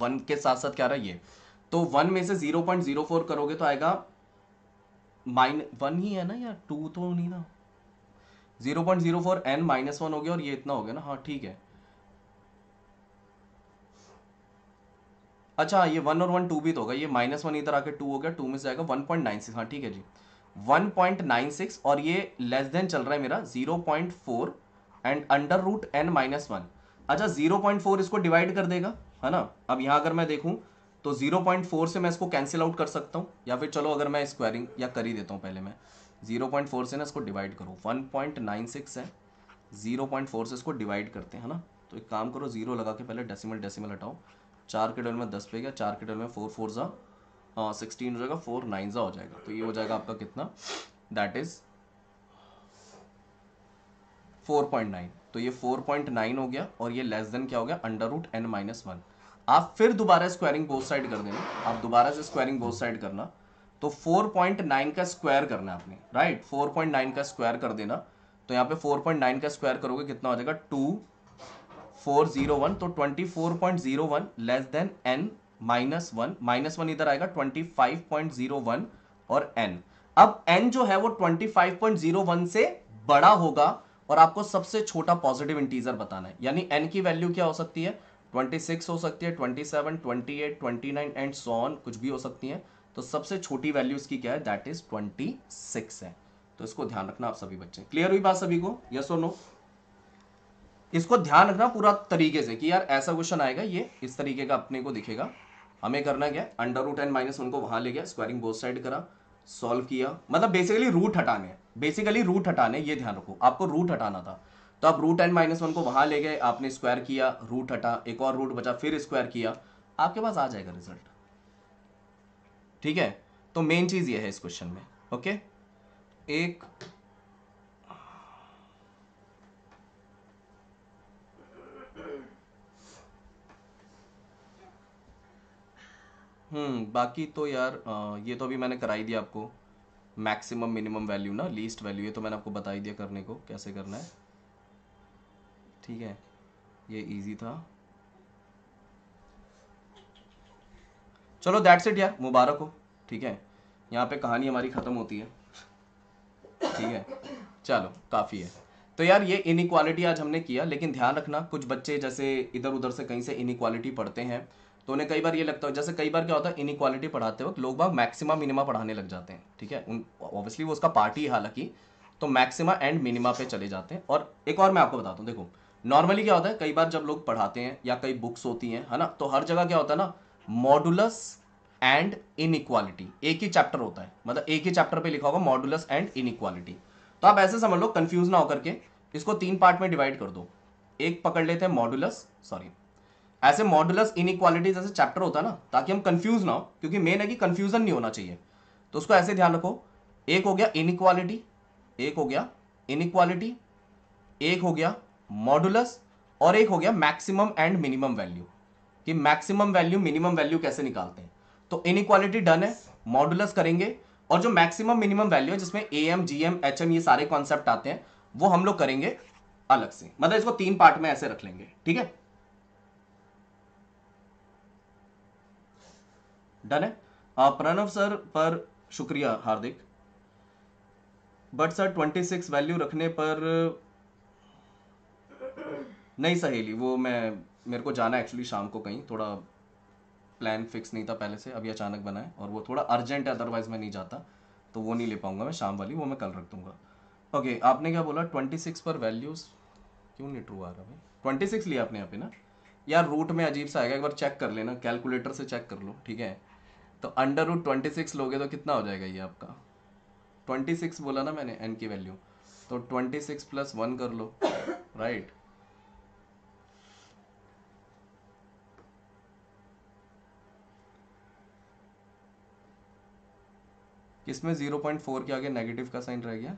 वन के साथ साथ क्या रहा ये तो वन में से ज़ीरो पॉइंट ज़ीरो फोर करोगे तो आएगा माइन वन ही है ना यार टू तो नहीं था zero point zero four N minus one हो गया और ये इतना हो गया ना हाँ ठीक है अच्छा ये वन और वन टू भी तो होगा ये माइनस वन इधर आके टू हो गया टू में से जाएगा वन पॉइंट नाइन सिक्स हाँ ठीक है जी वन पॉइंट नाइन सिक्स और ये लेस देन चल रहा है मेरा zero point four and under root N minus one अच्छा जीरो पॉइंट फोर इसको डिवाइड कर देगा है ना अब यहाँ अगर मैं देखूँ तो 0.4 से मैं इसको कैंसिल आउट कर सकता हूँ या फिर चलो अगर मैं स्क्वायरिंग या कर ही देता हूँ पहले मैं 0.4 से ना इसको डिवाइड करो 1.96 है 0.4 से इसको डिवाइड करते हैं ना तो एक काम करो जीरो लगा के पहले डेसिमल डेसिमल हटाओ चार के डल में दस पे गया चार के डल में फोर फोर ज़ा सिक्सटीन हो जाएगा फोर नाइन ज़ा हो जाएगा तो ये हो जाएगा आपका कितना that is four point nine तो ये फोर पॉइंट नाइन हो गया और ये लेस देन क्या हो गया under root N minus one आप फिर दोबारा स्क्वायरिंग बोथ साइड कर देना आप दोबारा से स्क्वायरिंग बोथ साइड करना तो 4.9 का स्क्वायर करना है आपने राइट 4.9 का स्क्वायर कर देना तो यहाँ पे 4.9 का स्क्वायर करोगे कितना हो जाएगा टू फोर तो 24.01 less than n minus one minus one इधर आएगा 25.01 और n. अब n जो है वो 25.01 से बड़ा होगा और आपको सबसे छोटा पॉजिटिव इंटीजर बताना है यानी n की वैल्यू क्या हो सकती है 25.01 ट्वेंटी सिक्स हो सकती है twenty seven twenty eight twenty nine and so on कुछ भी हो सकती है तो सबसे छोटी वैल्यू इसकी क्या है दैट इज ट्वेंटी सिक्स है तो इसको ध्यान रखना आप सभी बच्चे क्लियर हुई बात सभी को यस और नो इसको ध्यान रखना पूरा तरीके से कि यार ऐसा क्वेश्चन आएगा ये इस तरीके का अपने को दिखेगा हमें करना क्या अंडर रूट एंड माइनस उनको वहां ले गया स्क्वायरिंग बोथ साइड करा सॉल्व किया मतलब बेसिकली रूट हटाने बेसिकली रूट हटाने ये ध्यान रखो आपको रूट हटाना था तो आप रूट एंड माइनस वन को वहां ले गए आपने स्क्वायर किया रूट हटा एक और रूट बचा फिर स्क्वायर किया आपके पास आ जाएगा रिजल्ट ठीक है तो मेन चीज़ ये है इस क्वेश्चन में ओके एक हम्म बाकी तो यार ये तो अभी मैंने कराई दिया आपको मैक्सिमम मिनिमम वैल्यू ना लीस्ट वैल्यू ये तो मैंने आपको बताई दिया करने को कैसे करना है ठीक है ये इजी था चलो दैट्स इट यार मुबारक हो ठीक है यहाँ पे कहानी हमारी ख़त्म होती है ठीक है चलो काफ़ी है तो यार ये इनक्वालिटी आज हमने किया लेकिन ध्यान रखना कुछ बच्चे जैसे इधर उधर से कहीं से इनक्वालिटी पढ़ते हैं तो उन्हें कई बार ये लगता है जैसे कई बार क्या होता है इनक्वालिटी पढ़ाते वक्त लोग बाग मैक्सिमा मिनिमा पढ़ाने लग जाते हैं ठीक है उन ऑब्वियसली वो उसका पार्टी है हालांकि तो मैक्सिमा एंड मिनिमा पे चले जाते हैं और एक और मैं आपको बताता हूँ देखो नॉर्मली क्या होता है कई बार जब लोग पढ़ाते हैं या कई बुक्स होती हैं है ना तो हर जगह क्या होता है ना मॉडुलस एंड इनइक्वालिटी एक ही चैप्टर होता है मतलब एक ही चैप्टर पे लिखा होगा मॉडुलस एंड इनइक्वालिटी तो आप ऐसे समझ लो कंफ्यूज ना होकर के इसको तीन पार्ट में डिवाइड कर दो एक पकड़ लेते हैं मॉडुलस सॉरी ऐसे मॉडुलस इनइक्वालिटी जैसे चैप्टर होता है ना ताकि हम कंफ्यूज ना हो क्योंकि मेन है कि कंफ्यूजन नहीं होना चाहिए तो उसको ऐसे ध्यान रखो एक हो गया इनइक्वालिटी एक हो गया इनइक्वालिटी एक हो गया मॉडुलस और एक हो गया मैक्सिमम एंड मिनिमम वैल्यू कि मैक्सिमम वैल्यू मिनिमम वैल्यू कैसे निकालते हैं तो इनइक्वालिटी डन है मॉडुलस करेंगे और जो मैक्सिमम मिनिमम वैल्यू है जिसमें A M G M H M ये सारे कॉन्सेप्ट आते हैं वो हम लोग करेंगे अलग से मतलब इसको तीन पार्ट में ऐसे रख लेंगे ठीक है डन है प्रणव सर पर शुक्रिया हार्दिक बट सर 26 वैल्यू रखने पर नहीं सहेली वो मैं मेरे को जाना एक्चुअली शाम को कहीं थोड़ा प्लान फिक्स नहीं था पहले से अभी अचानक बना है और वो थोड़ा अर्जेंट है अदरवाइज मैं नहीं जाता तो वो नहीं ले पाऊंगा मैं शाम वाली वो मैं कल रख दूंगा ओके आपने क्या बोला ट्वेंटी सिक्स पर वैल्यूज़ क्यों नहीं ट्रू आ रहा भाई ट्वेंटी सिक्स लिया आपने यहाँ पे ना यार रूट में अजीब सा आएगा एक बार चेक कर लेना कैलकुलेटर से चेक कर लो ठीक है तो अंडर रूट ट्वेंटी सिक्स लोगे तो कितना हो जाएगा ये आपका ट्वेंटी सिक्स बोला ना मैंने एन की वैल्यू तो ट्वेंटी सिक्स प्लस वन कर लो राइट इसमें ज़ीरो पॉइंट फोर के आगे नेगेटिव का साइन रह गया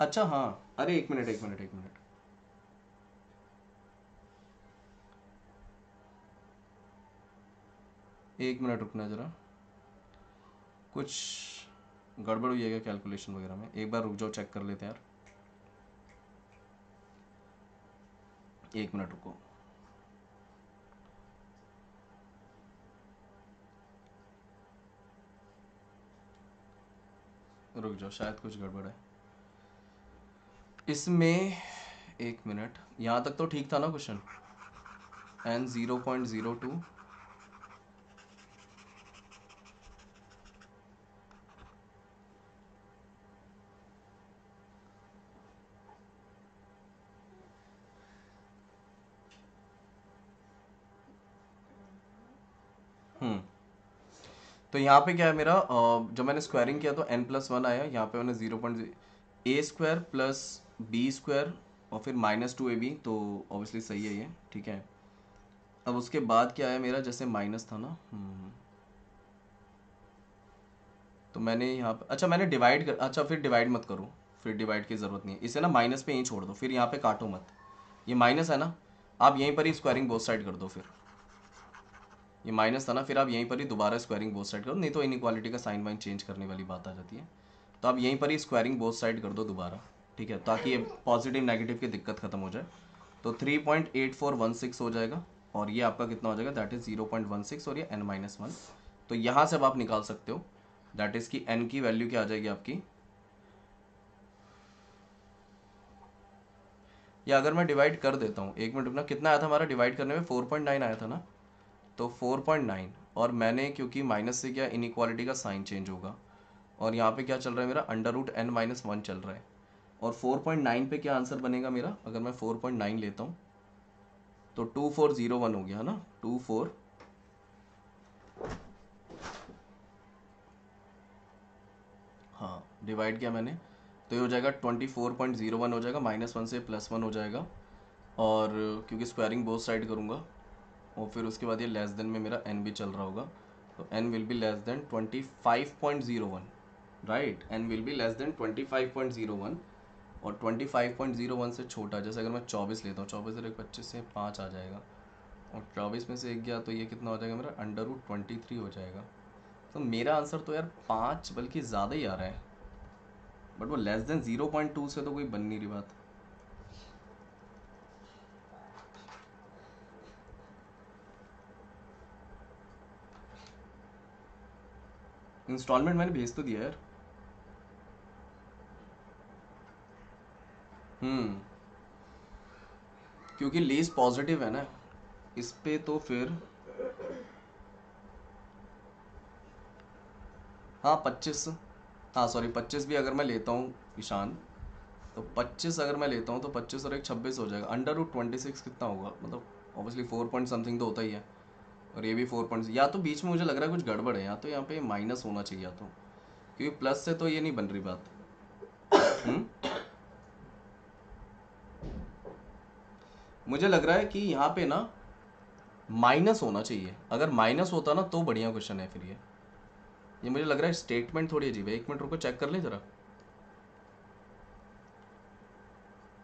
अच्छा हाँ अरे एक मिनट एक मिनट एक मिनट एक मिनट रुकना ज़रा कुछ गड़बड़ हुई है क्या कैलकुलेशन वगैरह में एक बार रुक जाओ चेक कर लेते हैं यार एक मिनट रुको रुक जाओ शायद कुछ गड़बड़ है इसमें एक मिनट यहाँ तक तो ठीक था ना question N zero point zero two तो यहाँ पे क्या है मेरा जब मैंने स्क्वायरिंग किया तो एन प्लस वन आया यहाँ पे मैंने zero point A square plus B square और फिर माइनस टू ए बी तो ऑब्वियसली सही है ये ठीक है अब उसके बाद क्या आया मेरा जैसे माइनस था ना हम्म। तो मैंने यहाँ पे अच्छा मैंने डिवाइड कर अच्छा फिर डिवाइड मत करो फिर डिवाइड की ज़रूरत नहीं है इसे ना माइनस पे यहीं छोड़ दो फिर यहाँ पे काटो मत ये माइनस है ना आप यहीं पर ही स्क्वायरिंग बोथ साइड कर दो फिर ये माइनस था ना फिर आप यहीं पर ही दोबारा स्क्वायरिंग बोथ साइड करो नहीं तो इनक्वालिटी का साइन वाइन चेंज करने वाली बात आ जाती है तो आप यहीं पर ही स्क्वायरिंग बोथ साइड कर दो दोबारा ठीक है ताकि ये पॉजिटिव नेगेटिव की दिक्कत खत्म हो जाए तो 3.8416 हो जाएगा और ये आपका कितना हो जाएगा दैट इज़ 0.16 और ये एन माइनस वन तो यहाँ से अब आप निकाल सकते हो दैट इज़ की एन की वैल्यू क्या आ जाएगी आपकी या अगर मैं डिवाइड कर देता हूँ एक मिनट अपना कितना आया था हमारा डिवाइड करने में फोर पॉइंट नाइन आया था ना तो 4.9 और मैंने क्योंकि माइनस से क्या इनक्वालिटी का साइन चेंज होगा और यहाँ पे क्या चल रहा है मेरा under root N minus one चल रहा है और 4.9 पे क्या आंसर बनेगा मेरा अगर मैं 4.9 लेता हूँ तो टू फोर जीरो वन हो गया है ना टू फोर हाँ डिवाइड किया मैंने तो ये हो जाएगा twenty four point zero one हो जाएगा माइनस वन से प्लस वन हो जाएगा और क्योंकि स्क्वायरिंग बोथ साइड करूँगा और फिर उसके बाद ये लेस देन में मेरा एन भी चल रहा होगा तो N will be less than twenty five point zero one right N will be less than twenty five point zero one और twenty five point zero one से छोटा जैसे अगर मैं चौबीस लेता हूँ चौबीस और एक पच्चीस से पाँच आ जाएगा और चौबीस में से एक गया तो ये कितना हो जाएगा मेरा अंडर वो ट्वेंटी थ्री हो जाएगा तो मेरा आंसर तो यार पाँच बल्कि ज़्यादा ही आ रहा है बट वो less than zero point two से तो कोई बन नहीं रही बात इंस्टॉलमेंट मैंने भेज तो दिया यार हम्म क्योंकि लीज पॉजिटिव है ना इस पे तो फिर हाँ पच्चीस हाँ सॉरी पच्चीस भी अगर मैं लेता हूँ ईशान तो पच्चीस अगर मैं लेता हूँ तो पच्चीस और एक छब्बीस हो जाएगा अंडर रूट ट्वेंटी सिक्स कितना होगा मतलब ऑब्वियसली फोर पॉइंट समथिंग तो होता ही है और ये भी फोर पॉइंट या तो बीच में मुझे लग रहा है कुछ गड़बड़ है या तो यहाँ पे माइनस होना चाहिए या तो क्योंकि प्लस से तो ये नहीं बन रही बात हम्म? मुझे लग रहा है कि यहाँ पे ना माइनस होना चाहिए अगर माइनस होता ना तो बढ़िया क्वेश्चन है फिर ये ये मुझे लग रहा है स्टेटमेंट थोड़ी अजीब है एक मिनट रुको चेक कर लें जरा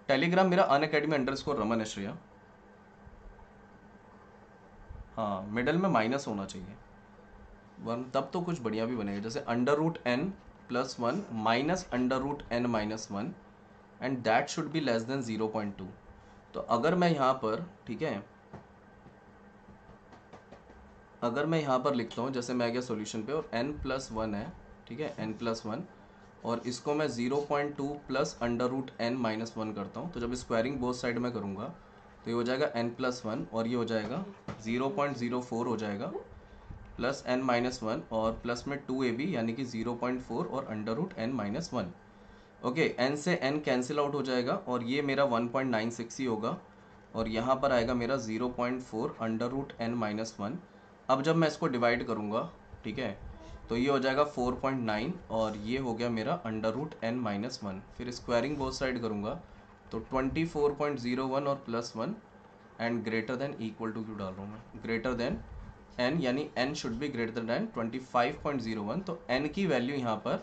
टेलीग्राम मेरा Unacademy underscore Raman है श्रेया हाँ मिडल में माइनस होना चाहिए वन तब तो कुछ बढ़िया भी बनेगा जैसे under root N plus one minus under root N minus one and that should be less than zero point two तो अगर मैं यहाँ पर ठीक है अगर मैं यहाँ पर लिखता हूँ जैसे मैं गया सॉल्यूशन पे और एन प्लस वन है ठीक है एन प्लस वन और इसको मैं zero point two plus under root N minus one करता हूँ तो जब स्क्वायरिंग बोथ साइड में करूँगा तो ये हो जाएगा एन प्लस वन और ये हो जाएगा ज़ीरो पॉइंट ज़ीरो फोर हो जाएगा प्लस एन माइनस वन और प्लस में टू ए बी यानी कि ज़ीरो पॉइंट फोर और under root N minus one okay N से एन कैंसिल आउट हो जाएगा और ये मेरा वन पॉइंट नाइन सिक्स ही होगा और यहाँ पर आएगा मेरा zero point four under root N minus one अब जब मैं इसको डिवाइड करूँगा ठीक है तो ये हो जाएगा फोर पॉइंट नाइन और ये हो गया मेरा under root N minus one फिर स्क्वायरिंग बोथ साइड करूँगा तो 24.01 और plus one and greater than equal to क्यों डाल रहा हूँ मैं ग्रेटर देन एन यानी N should be greater than 25.01 तो एन की वैल्यू यहाँ पर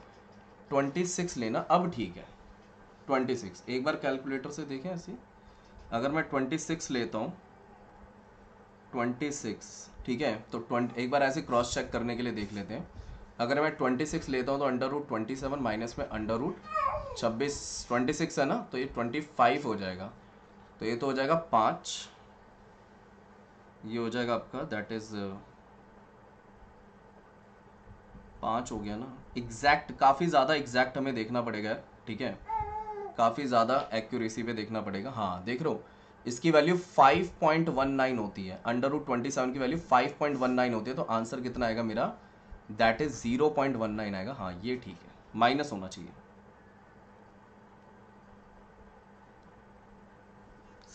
26 लेना अब ठीक है 26 एक बार कैलकुलेटर से देखें ऐसी अगर मैं 26 लेता हूँ 26 ठीक है तो 20 एक बार ऐसे क्रॉस चेक करने के लिए देख लेते हैं अगर मैं ट्वेंटी सिक्स लेता हूँ तो under root twenty seven minus में अंडर रूट छब्बीस ट्वेंटी सिक्स है ना तो ये ट्वेंटी फाइव हो जाएगा तो ये तो हो जाएगा पाँच ये हो जाएगा आपका दैट इज़ पाँच हो गया ना एग्जैक्ट काफ़ी ज़्यादा एग्जैक्ट हमें देखना पड़ेगा ठीक है काफ़ी ज़्यादा एक्यूरेसी पे देखना पड़ेगा हाँ देख रहे हो इसकी वैल्यू 5.19 होती है अंडर रूट ट्वेंटी सेवन की वैल्यू 5.19 होती है तो आंसर कितना आएगा मेरा that is zero point one nine आएगा हाँ ये ठीक है माइनस होना चाहिए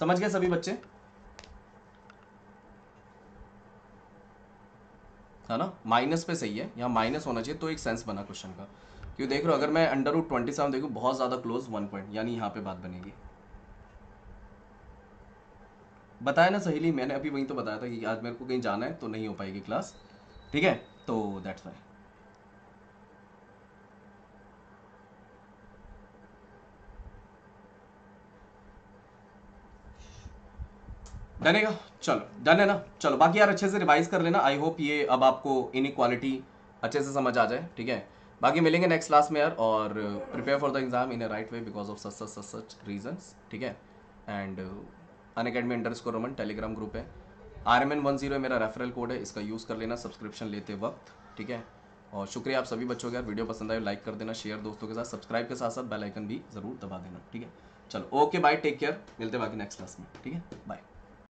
समझ गए सभी बच्चे है ना माइनस पे सही है यहाँ माइनस होना चाहिए तो एक सेंस बना क्वेश्चन का क्यों देख रहे हो अगर मैं अंडर रूट ट्वेंटी सेवन देखू बहुत ज़्यादा क्लोज वन पॉइंट यानी यहाँ पे बात बनेगी बताया ना सहेली मैंने अभी वहीं तो बताया था कि आज मेरे को कहीं जाना है तो नहीं हो पाएगी क्लास ठीक है तो दैट्स वाई डनेगा चलो डन है ना चलो बाकी यार अच्छे से रिवाइज कर लेना आई होप ये अब आपको इन इक्वालिटी अच्छे से समझ आ जाए ठीक है बाकी मिलेंगे नेक्स्ट क्लास में यार और prepare for the exam in a right way because of such such such reasons ठीक है and Unacademy underscore Telegram group है R M N one zero मेरा रेफरल कोड है इसका यूज़ कर लेना सब्सक्रिप्शन लेते वक्त ठीक है और शुक्रिया आप सभी बच्चों के यार वीडियो पसंद आए लाइक कर देना शेयर दोस्तों के साथ सब्सक्राइब के साथ साथ बेल आइकन भी ज़रूर दबा देना ठीक है चलो ओके बाय टेक केयर मिलते बाकी नेक्स्ट क्लास में ठीक है बाय